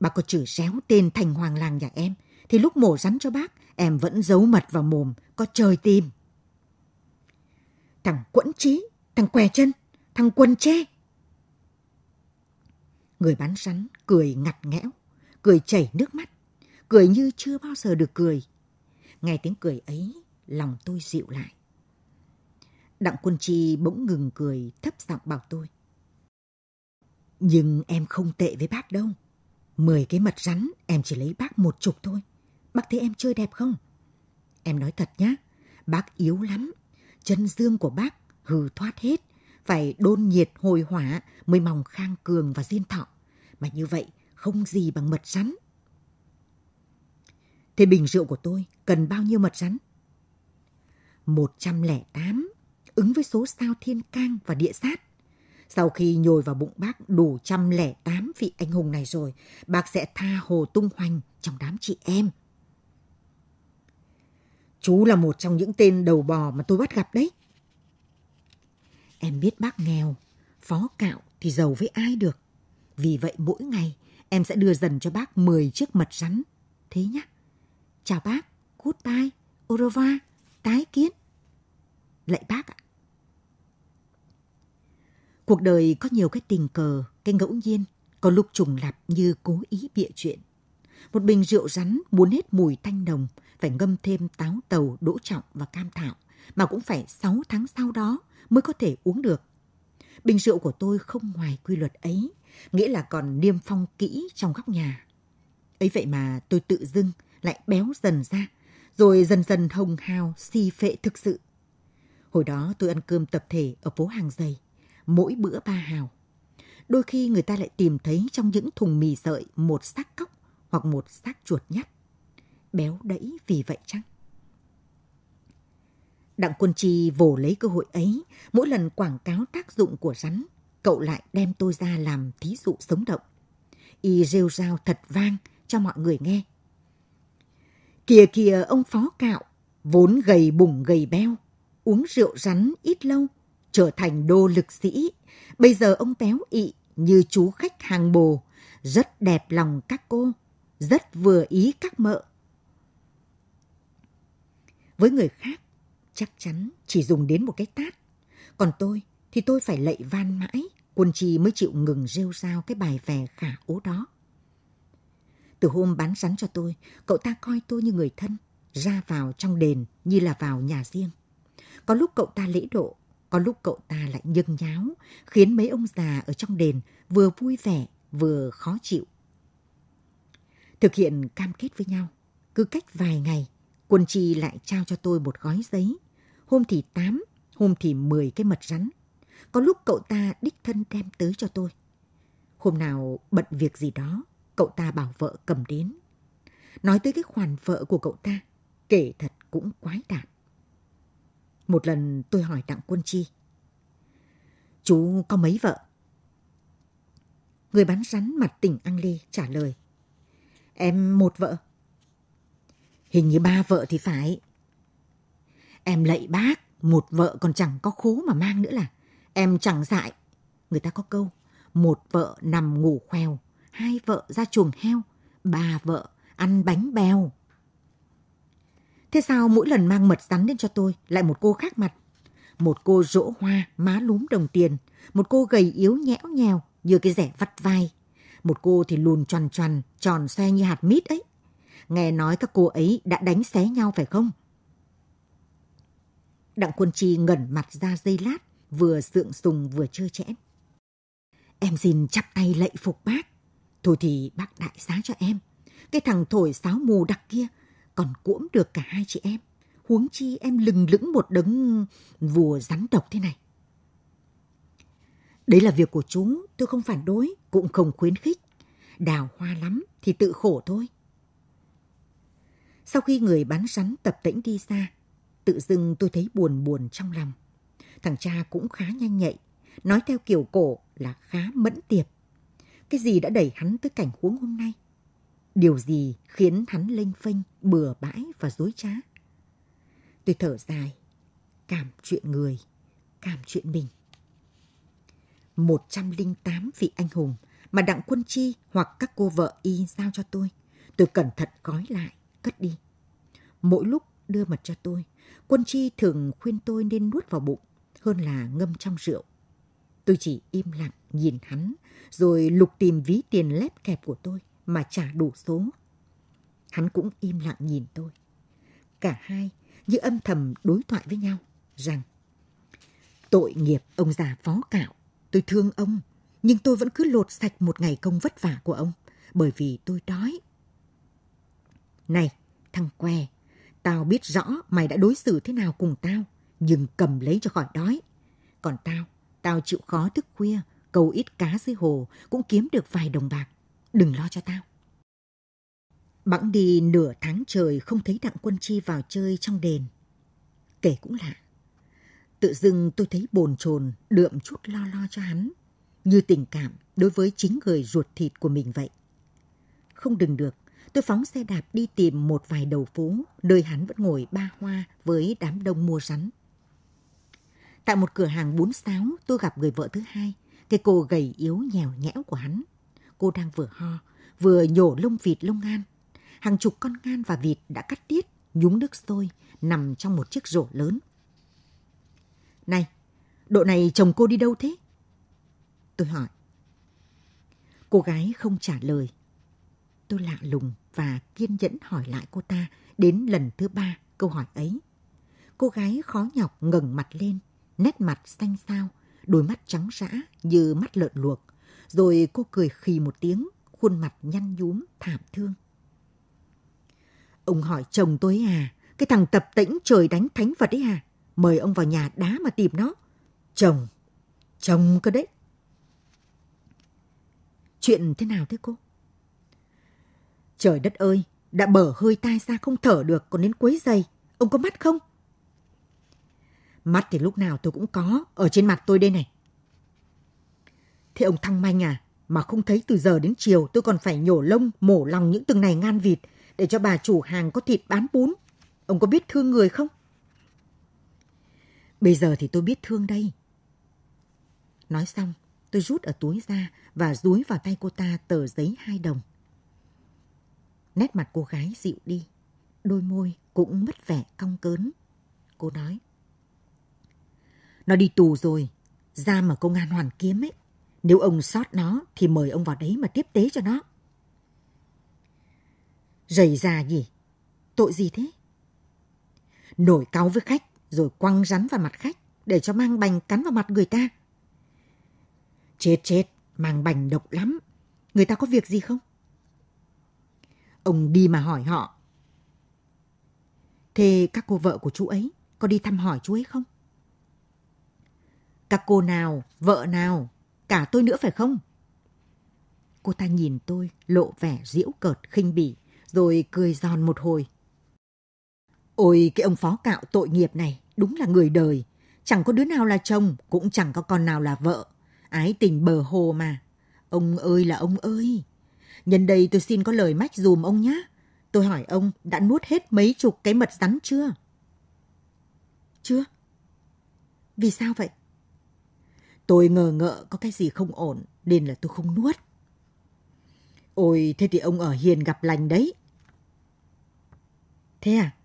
Bà có chửi réo tên thành hoàng làng nhà em, thì lúc mổ rắn cho bác, em vẫn giấu mật vào mồm, có trời tim. Thằng quẫn trí, thằng què chân, thằng quần tre, Người bán rắn cười ngặt nghẽo, cười chảy nước mắt, cười như chưa bao giờ được cười. Nghe tiếng cười ấy, lòng tôi dịu lại. Đặng Quân Chi bỗng ngừng cười thấp giọng bảo tôi. Nhưng em không tệ với bác đâu. Mười cái mật rắn em chỉ lấy bác một chục thôi. Bác thấy em chơi đẹp không? Em nói thật nhá, bác yếu lắm. Chân dương của bác hừ thoát hết. Phải đôn nhiệt hồi hỏa mới mong khang cường và diên thọ. Mà như vậy không gì bằng mật rắn. Thế bình rượu của tôi cần bao nhiêu mật rắn? 108, ứng với số sao thiên cang và địa sát. Sau khi nhồi vào bụng bác đủ 108 vị anh hùng này rồi, bác sẽ tha hồ tung hoành trong đám chị em. Chú là một trong những tên đầu bò mà tôi bắt gặp đấy. Em biết bác nghèo, phó cạo thì giàu với ai được. Vì vậy mỗi ngày em sẽ đưa dần cho bác 10 chiếc mật rắn. Thế nhá. Chào bác, cút tai, orova, tái kiến. Lạy bác ạ. Cuộc đời có nhiều cái tình cờ, cái ngẫu nhiên, có lúc trùng lặp như cố ý bịa chuyện. Một bình rượu rắn muốn hết mùi thanh nồng, phải ngâm thêm táo tàu, đỗ trọng và cam thảo, mà cũng phải 6 tháng sau đó mới có thể uống được. Bình rượu của tôi không ngoài quy luật ấy, nghĩa là còn niêm phong kỹ trong góc nhà. Ấy vậy mà tôi tự dưng lại béo dần ra, rồi dần dần hồng hào si phệ thực sự. Hồi đó tôi ăn cơm tập thể ở phố hàng giày, mỗi bữa ba hào. Đôi khi người ta lại tìm thấy trong những thùng mì sợi một xác cóc hoặc một xác chuột nhắt. Béo đẫy vì vậy chăng? Đặng Quân Chi vồ lấy cơ hội ấy, mỗi lần quảng cáo tác dụng của rắn, cậu lại đem tôi ra làm thí dụ sống động. Y rêu rao thật vang cho mọi người nghe. Kìa kìa ông phó cạo, vốn gầy bùng gầy beo, uống rượu rắn ít lâu, trở thành đô lực sĩ. Bây giờ ông béo ị như chú khách hàng bồ, rất đẹp lòng các cô, rất vừa ý các mợ. Với người khác, chắc chắn chỉ dùng đến một cái tát. Còn tôi thì tôi phải lạy van mãi, quân chi mới chịu ngừng rêu rao cái bài vẻ khả ố đó. Từ hôm bán rắn cho tôi, cậu ta coi tôi như người thân, ra vào trong đền như là vào nhà riêng. Có lúc cậu ta lễ độ, có lúc cậu ta lại nhân nháo, khiến mấy ông già ở trong đền vừa vui vẻ vừa khó chịu. Thực hiện cam kết với nhau, cứ cách vài ngày Quân Chi lại trao cho tôi một gói giấy. Hôm thì 8, hôm thì 10 cái mật rắn. Có lúc cậu ta đích thân đem tới cho tôi. Hôm nào bận việc gì đó, cậu ta bảo vợ cầm đến. Nói tới cái khoản vợ của cậu ta, kể thật cũng quái đản. Một lần tôi hỏi Đặng Quân Chi. Chú có mấy vợ? Người bán rắn mặt tỉnh ăn lê trả lời. Em một vợ. Hình như ba vợ thì phải. Em lạy bác, một vợ còn chẳng có khố mà mang nữa là. Em chẳng dại. Người ta có câu, một vợ nằm ngủ khoèo, hai vợ ra chuồng heo, ba vợ ăn bánh bèo. Thế sao mỗi lần mang mật rắn lên cho tôi lại một cô khác mặt? Một cô rỗ hoa, má lúm đồng tiền. Một cô gầy yếu nhẽo nhèo như cái rẻ vắt vai. Một cô thì lùn tròn tròn tròn xoe như hạt mít ấy nghe nói các cô ấy đã đánh xé nhau phải không? Đặng Quân Chi ngẩn mặt ra dây lát, vừa sượng sùng vừa chơi chẽn. Em xin chắp tay lạy phục bác. Thôi thì bác đại giá cho em. Cái thằng thổi sáo mù đặc kia còn cuỗm được cả hai chị em. Huống chi em lừng lững một đống vùa rắn độc thế này. Đấy là việc của chú, tôi không phản đối, cũng không khuyến khích. Đào hoa lắm thì tự khổ thôi. Sau khi người bán sắn tập tĩnh đi xa, tự dưng tôi thấy buồn buồn trong lòng. Thằng cha cũng khá nhanh nhạy, nói theo kiểu cổ là khá mẫn tiệp. Cái gì đã đẩy hắn tới cảnh huống hôm nay? Điều gì khiến hắn lênh phênh, bừa bãi và dối trá? Tôi thở dài, cảm chuyện người, cảm chuyện mình. 108 vị anh hùng mà Đặng Quân Chi hoặc các cô vợ y giao cho tôi, tôi cẩn thận gói lại cất đi. Mỗi lúc đưa mật cho tôi, quân chi thường khuyên tôi nên nuốt vào bụng hơn là ngâm trong rượu. Tôi chỉ im lặng nhìn hắn, rồi lục tìm ví tiền lép kẹp của tôi mà trả đủ số. Hắn cũng im lặng nhìn tôi. Cả hai như âm thầm đối thoại với nhau rằng Tội nghiệp ông già phó cạo, tôi thương ông, nhưng tôi vẫn cứ lột sạch một ngày công vất vả của ông bởi vì tôi đói này, thằng que, tao biết rõ mày đã đối xử thế nào cùng tao, nhưng cầm lấy cho khỏi đói. Còn tao, tao chịu khó thức khuya, câu ít cá dưới hồ cũng kiếm được vài đồng bạc. Đừng lo cho tao. Bẵng đi nửa tháng trời không thấy Đặng Quân Chi vào chơi trong đền. Kể cũng lạ. Tự dưng tôi thấy bồn chồn đượm chút lo lo cho hắn. Như tình cảm đối với chính người ruột thịt của mình vậy. Không đừng được, tôi phóng xe đạp đi tìm một vài đầu phố, nơi hắn vẫn ngồi ba hoa với đám đông mua rắn. Tại một cửa hàng bún sáo, tôi gặp người vợ thứ hai, cái cô gầy yếu nhèo nhẽo của hắn. Cô đang vừa ho, vừa nhổ lông vịt lông ngan. Hàng chục con ngan và vịt đã cắt tiết, nhúng nước sôi, nằm trong một chiếc rổ lớn. Này, độ này chồng cô đi đâu thế? Tôi hỏi. Cô gái không trả lời, tôi lạ lùng và kiên nhẫn hỏi lại cô ta đến lần thứ ba câu hỏi ấy. Cô gái khó nhọc ngẩng mặt lên, nét mặt xanh xao, đôi mắt trắng rã như mắt lợn luộc. Rồi cô cười khì một tiếng, khuôn mặt nhăn nhúm thảm thương. Ông hỏi chồng tôi à, cái thằng tập tĩnh trời đánh thánh vật ấy à, mời ông vào nhà đá mà tìm nó. Chồng, chồng cơ đấy. Chuyện thế nào thế cô? Trời đất ơi, đã bở hơi tai ra không thở được còn đến quấy giày. Ông có mắt không? Mắt thì lúc nào tôi cũng có, ở trên mặt tôi đây này. Thế ông thăng manh à, mà không thấy từ giờ đến chiều tôi còn phải nhổ lông, mổ lòng những từng này ngan vịt để cho bà chủ hàng có thịt bán bún. Ông có biết thương người không? Bây giờ thì tôi biết thương đây. Nói xong, tôi rút ở túi ra và dúi vào tay cô ta tờ giấy hai đồng. Nét mặt cô gái dịu đi, đôi môi cũng mất vẻ cong cớn. Cô nói, Nó đi tù rồi, ra mà công an Hoàn Kiếm ấy. Nếu ông sót nó thì mời ông vào đấy mà tiếp tế cho nó. Rầy già gì? Tội gì thế? Nổi cáu với khách rồi quăng rắn vào mặt khách để cho mang bành cắn vào mặt người ta. Chết chết, mang bành độc lắm. Người ta có việc gì không? ông đi mà hỏi họ. Thế các cô vợ của chú ấy có đi thăm hỏi chú ấy không? Các cô nào, vợ nào, cả tôi nữa phải không? Cô ta nhìn tôi lộ vẻ diễu cợt khinh bỉ, rồi cười giòn một hồi. Ôi cái ông phó cạo tội nghiệp này, đúng là người đời. Chẳng có đứa nào là chồng, cũng chẳng có con nào là vợ. Ái tình bờ hồ mà. Ông ơi là ông ơi. Nhân đây tôi xin có lời mách dùm ông nhé. Tôi hỏi ông đã nuốt hết mấy chục cái mật rắn chưa? Chưa. Vì sao vậy? Tôi ngờ ngợ có cái gì không ổn nên là tôi không nuốt. Ôi, thế thì ông ở hiền gặp lành đấy. Thế à?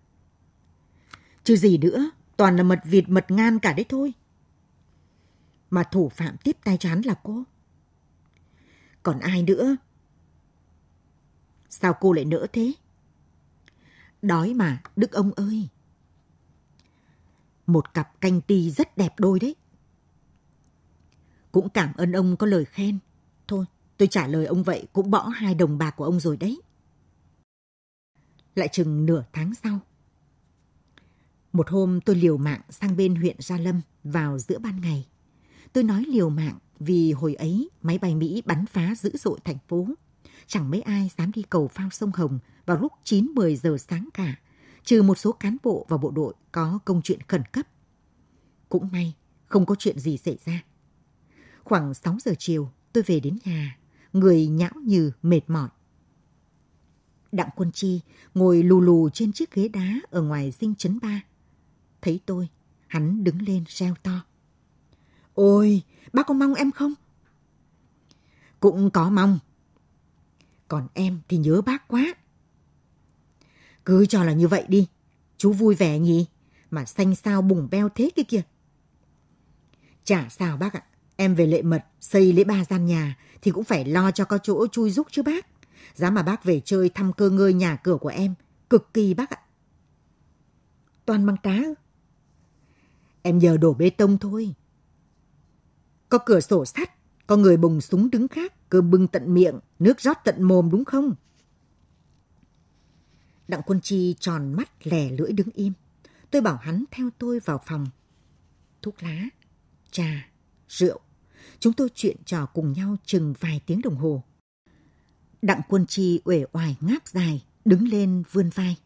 Chứ gì nữa, toàn là mật vịt mật ngan cả đấy thôi. Mà thủ phạm tiếp tay cho hắn là cô. Còn ai nữa Sao cô lại nỡ thế? Đói mà, Đức ông ơi! Một cặp canh ti rất đẹp đôi đấy. Cũng cảm ơn ông có lời khen. Thôi, tôi trả lời ông vậy cũng bỏ hai đồng bạc của ông rồi đấy. Lại chừng nửa tháng sau. Một hôm tôi liều mạng sang bên huyện Gia Lâm vào giữa ban ngày. Tôi nói liều mạng vì hồi ấy máy bay Mỹ bắn phá dữ dội thành phố chẳng mấy ai dám đi cầu phao sông Hồng vào lúc 9-10 giờ sáng cả, trừ một số cán bộ và bộ đội có công chuyện khẩn cấp. Cũng may, không có chuyện gì xảy ra. Khoảng 6 giờ chiều, tôi về đến nhà, người nhão như mệt mỏi. Đặng Quân Chi ngồi lù lù trên chiếc ghế đá ở ngoài dinh chấn ba. Thấy tôi, hắn đứng lên reo to. Ôi, bác có mong em không? Cũng có mong, còn em thì nhớ bác quá. Cứ cho là như vậy đi, chú vui vẻ nhỉ, mà xanh sao bùng beo thế kia kìa. Chả sao bác ạ, em về lệ mật xây lấy ba gian nhà thì cũng phải lo cho có chỗ chui rúc chứ bác. Giá mà bác về chơi thăm cơ ngơi nhà cửa của em, cực kỳ bác ạ. Toàn băng cá Em nhờ đổ bê tông thôi. Có cửa sổ sắt, có người bùng súng đứng khác cơm bưng tận miệng, nước rót tận mồm đúng không? Đặng Quân Chi tròn mắt lè lưỡi đứng im. Tôi bảo hắn theo tôi vào phòng. Thuốc lá, trà, rượu. Chúng tôi chuyện trò cùng nhau chừng vài tiếng đồng hồ. Đặng Quân Chi uể oải ngáp dài, đứng lên vươn vai.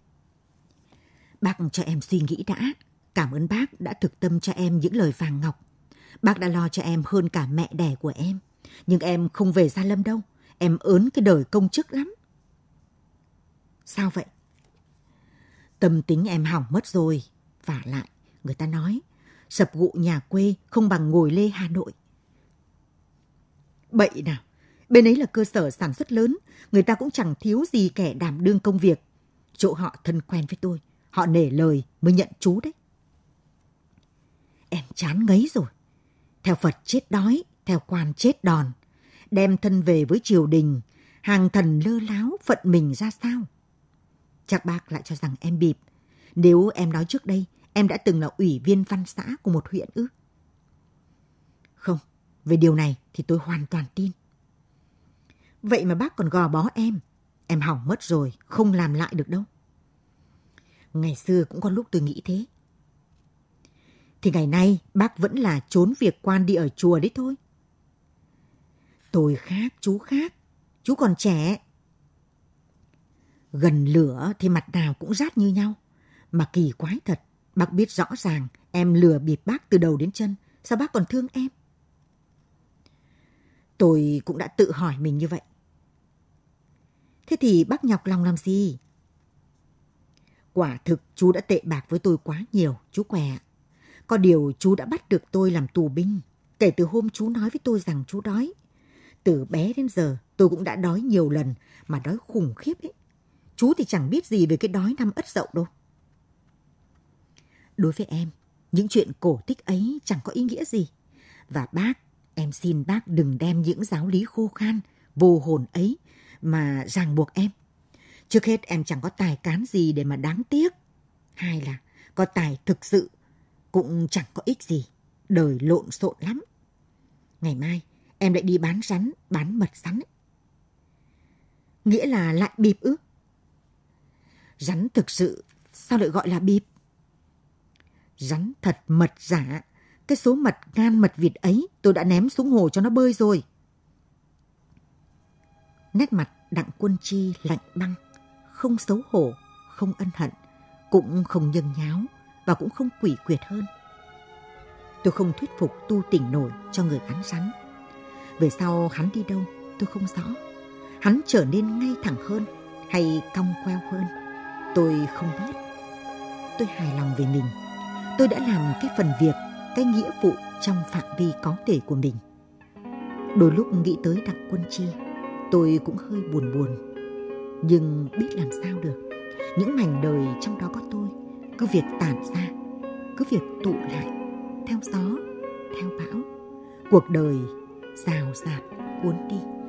Bác cho em suy nghĩ đã. Cảm ơn bác đã thực tâm cho em những lời vàng ngọc. Bác đã lo cho em hơn cả mẹ đẻ của em. Nhưng em không về Gia Lâm đâu, em ớn cái đời công chức lắm. Sao vậy? Tâm tính em hỏng mất rồi. Và lại, người ta nói, sập gụ nhà quê không bằng ngồi lê Hà Nội. Bậy nào, bên ấy là cơ sở sản xuất lớn, người ta cũng chẳng thiếu gì kẻ đảm đương công việc. Chỗ họ thân quen với tôi, họ nể lời mới nhận chú đấy. Em chán ngấy rồi. Theo Phật chết đói, theo quan chết đòn, đem thân về với triều đình, hàng thần lơ láo phận mình ra sao? Chắc bác lại cho rằng em bịp. Nếu em nói trước đây, em đã từng là ủy viên văn xã của một huyện ư? Không, về điều này thì tôi hoàn toàn tin. Vậy mà bác còn gò bó em. Em hỏng mất rồi, không làm lại được đâu. Ngày xưa cũng có lúc tôi nghĩ thế. Thì ngày nay bác vẫn là trốn việc quan đi ở chùa đấy thôi. Tôi khác, chú khác. Chú còn trẻ. Gần lửa thì mặt nào cũng rát như nhau. Mà kỳ quái thật, bác biết rõ ràng em lừa bịp bác từ đầu đến chân. Sao bác còn thương em? Tôi cũng đã tự hỏi mình như vậy. Thế thì bác nhọc lòng làm gì? Quả thực chú đã tệ bạc với tôi quá nhiều, chú què Có điều chú đã bắt được tôi làm tù binh. Kể từ hôm chú nói với tôi rằng chú đói, từ bé đến giờ tôi cũng đã đói nhiều lần mà đói khủng khiếp ấy. Chú thì chẳng biết gì về cái đói năm ất dậu đâu. Đối với em, những chuyện cổ tích ấy chẳng có ý nghĩa gì. Và bác, em xin bác đừng đem những giáo lý khô khan, vô hồn ấy mà ràng buộc em. Trước hết em chẳng có tài cán gì để mà đáng tiếc. Hai là có tài thực sự cũng chẳng có ích gì, đời lộn xộn lắm. Ngày mai em lại đi bán rắn, bán mật rắn. Ấy. Nghĩa là lại bịp ư? Rắn thực sự sao lại gọi là bịp? Rắn thật mật giả. Cái số mật gan mật vịt ấy tôi đã ném xuống hồ cho nó bơi rồi. Nét mặt đặng quân chi lạnh băng, không xấu hổ, không ân hận, cũng không nhân nháo và cũng không quỷ quyệt hơn. Tôi không thuyết phục tu tỉnh nổi cho người bán rắn về sau hắn đi đâu tôi không rõ. Hắn trở nên ngay thẳng hơn hay cong queo hơn. Tôi không biết. Tôi hài lòng về mình. Tôi đã làm cái phần việc, cái nghĩa vụ trong phạm vi có thể của mình. Đôi lúc nghĩ tới Đặng Quân Chi, tôi cũng hơi buồn buồn. Nhưng biết làm sao được. Những mảnh đời trong đó có tôi cứ việc tản ra, cứ việc tụ lại theo gió, theo bão. Cuộc đời rào rạt cuốn đi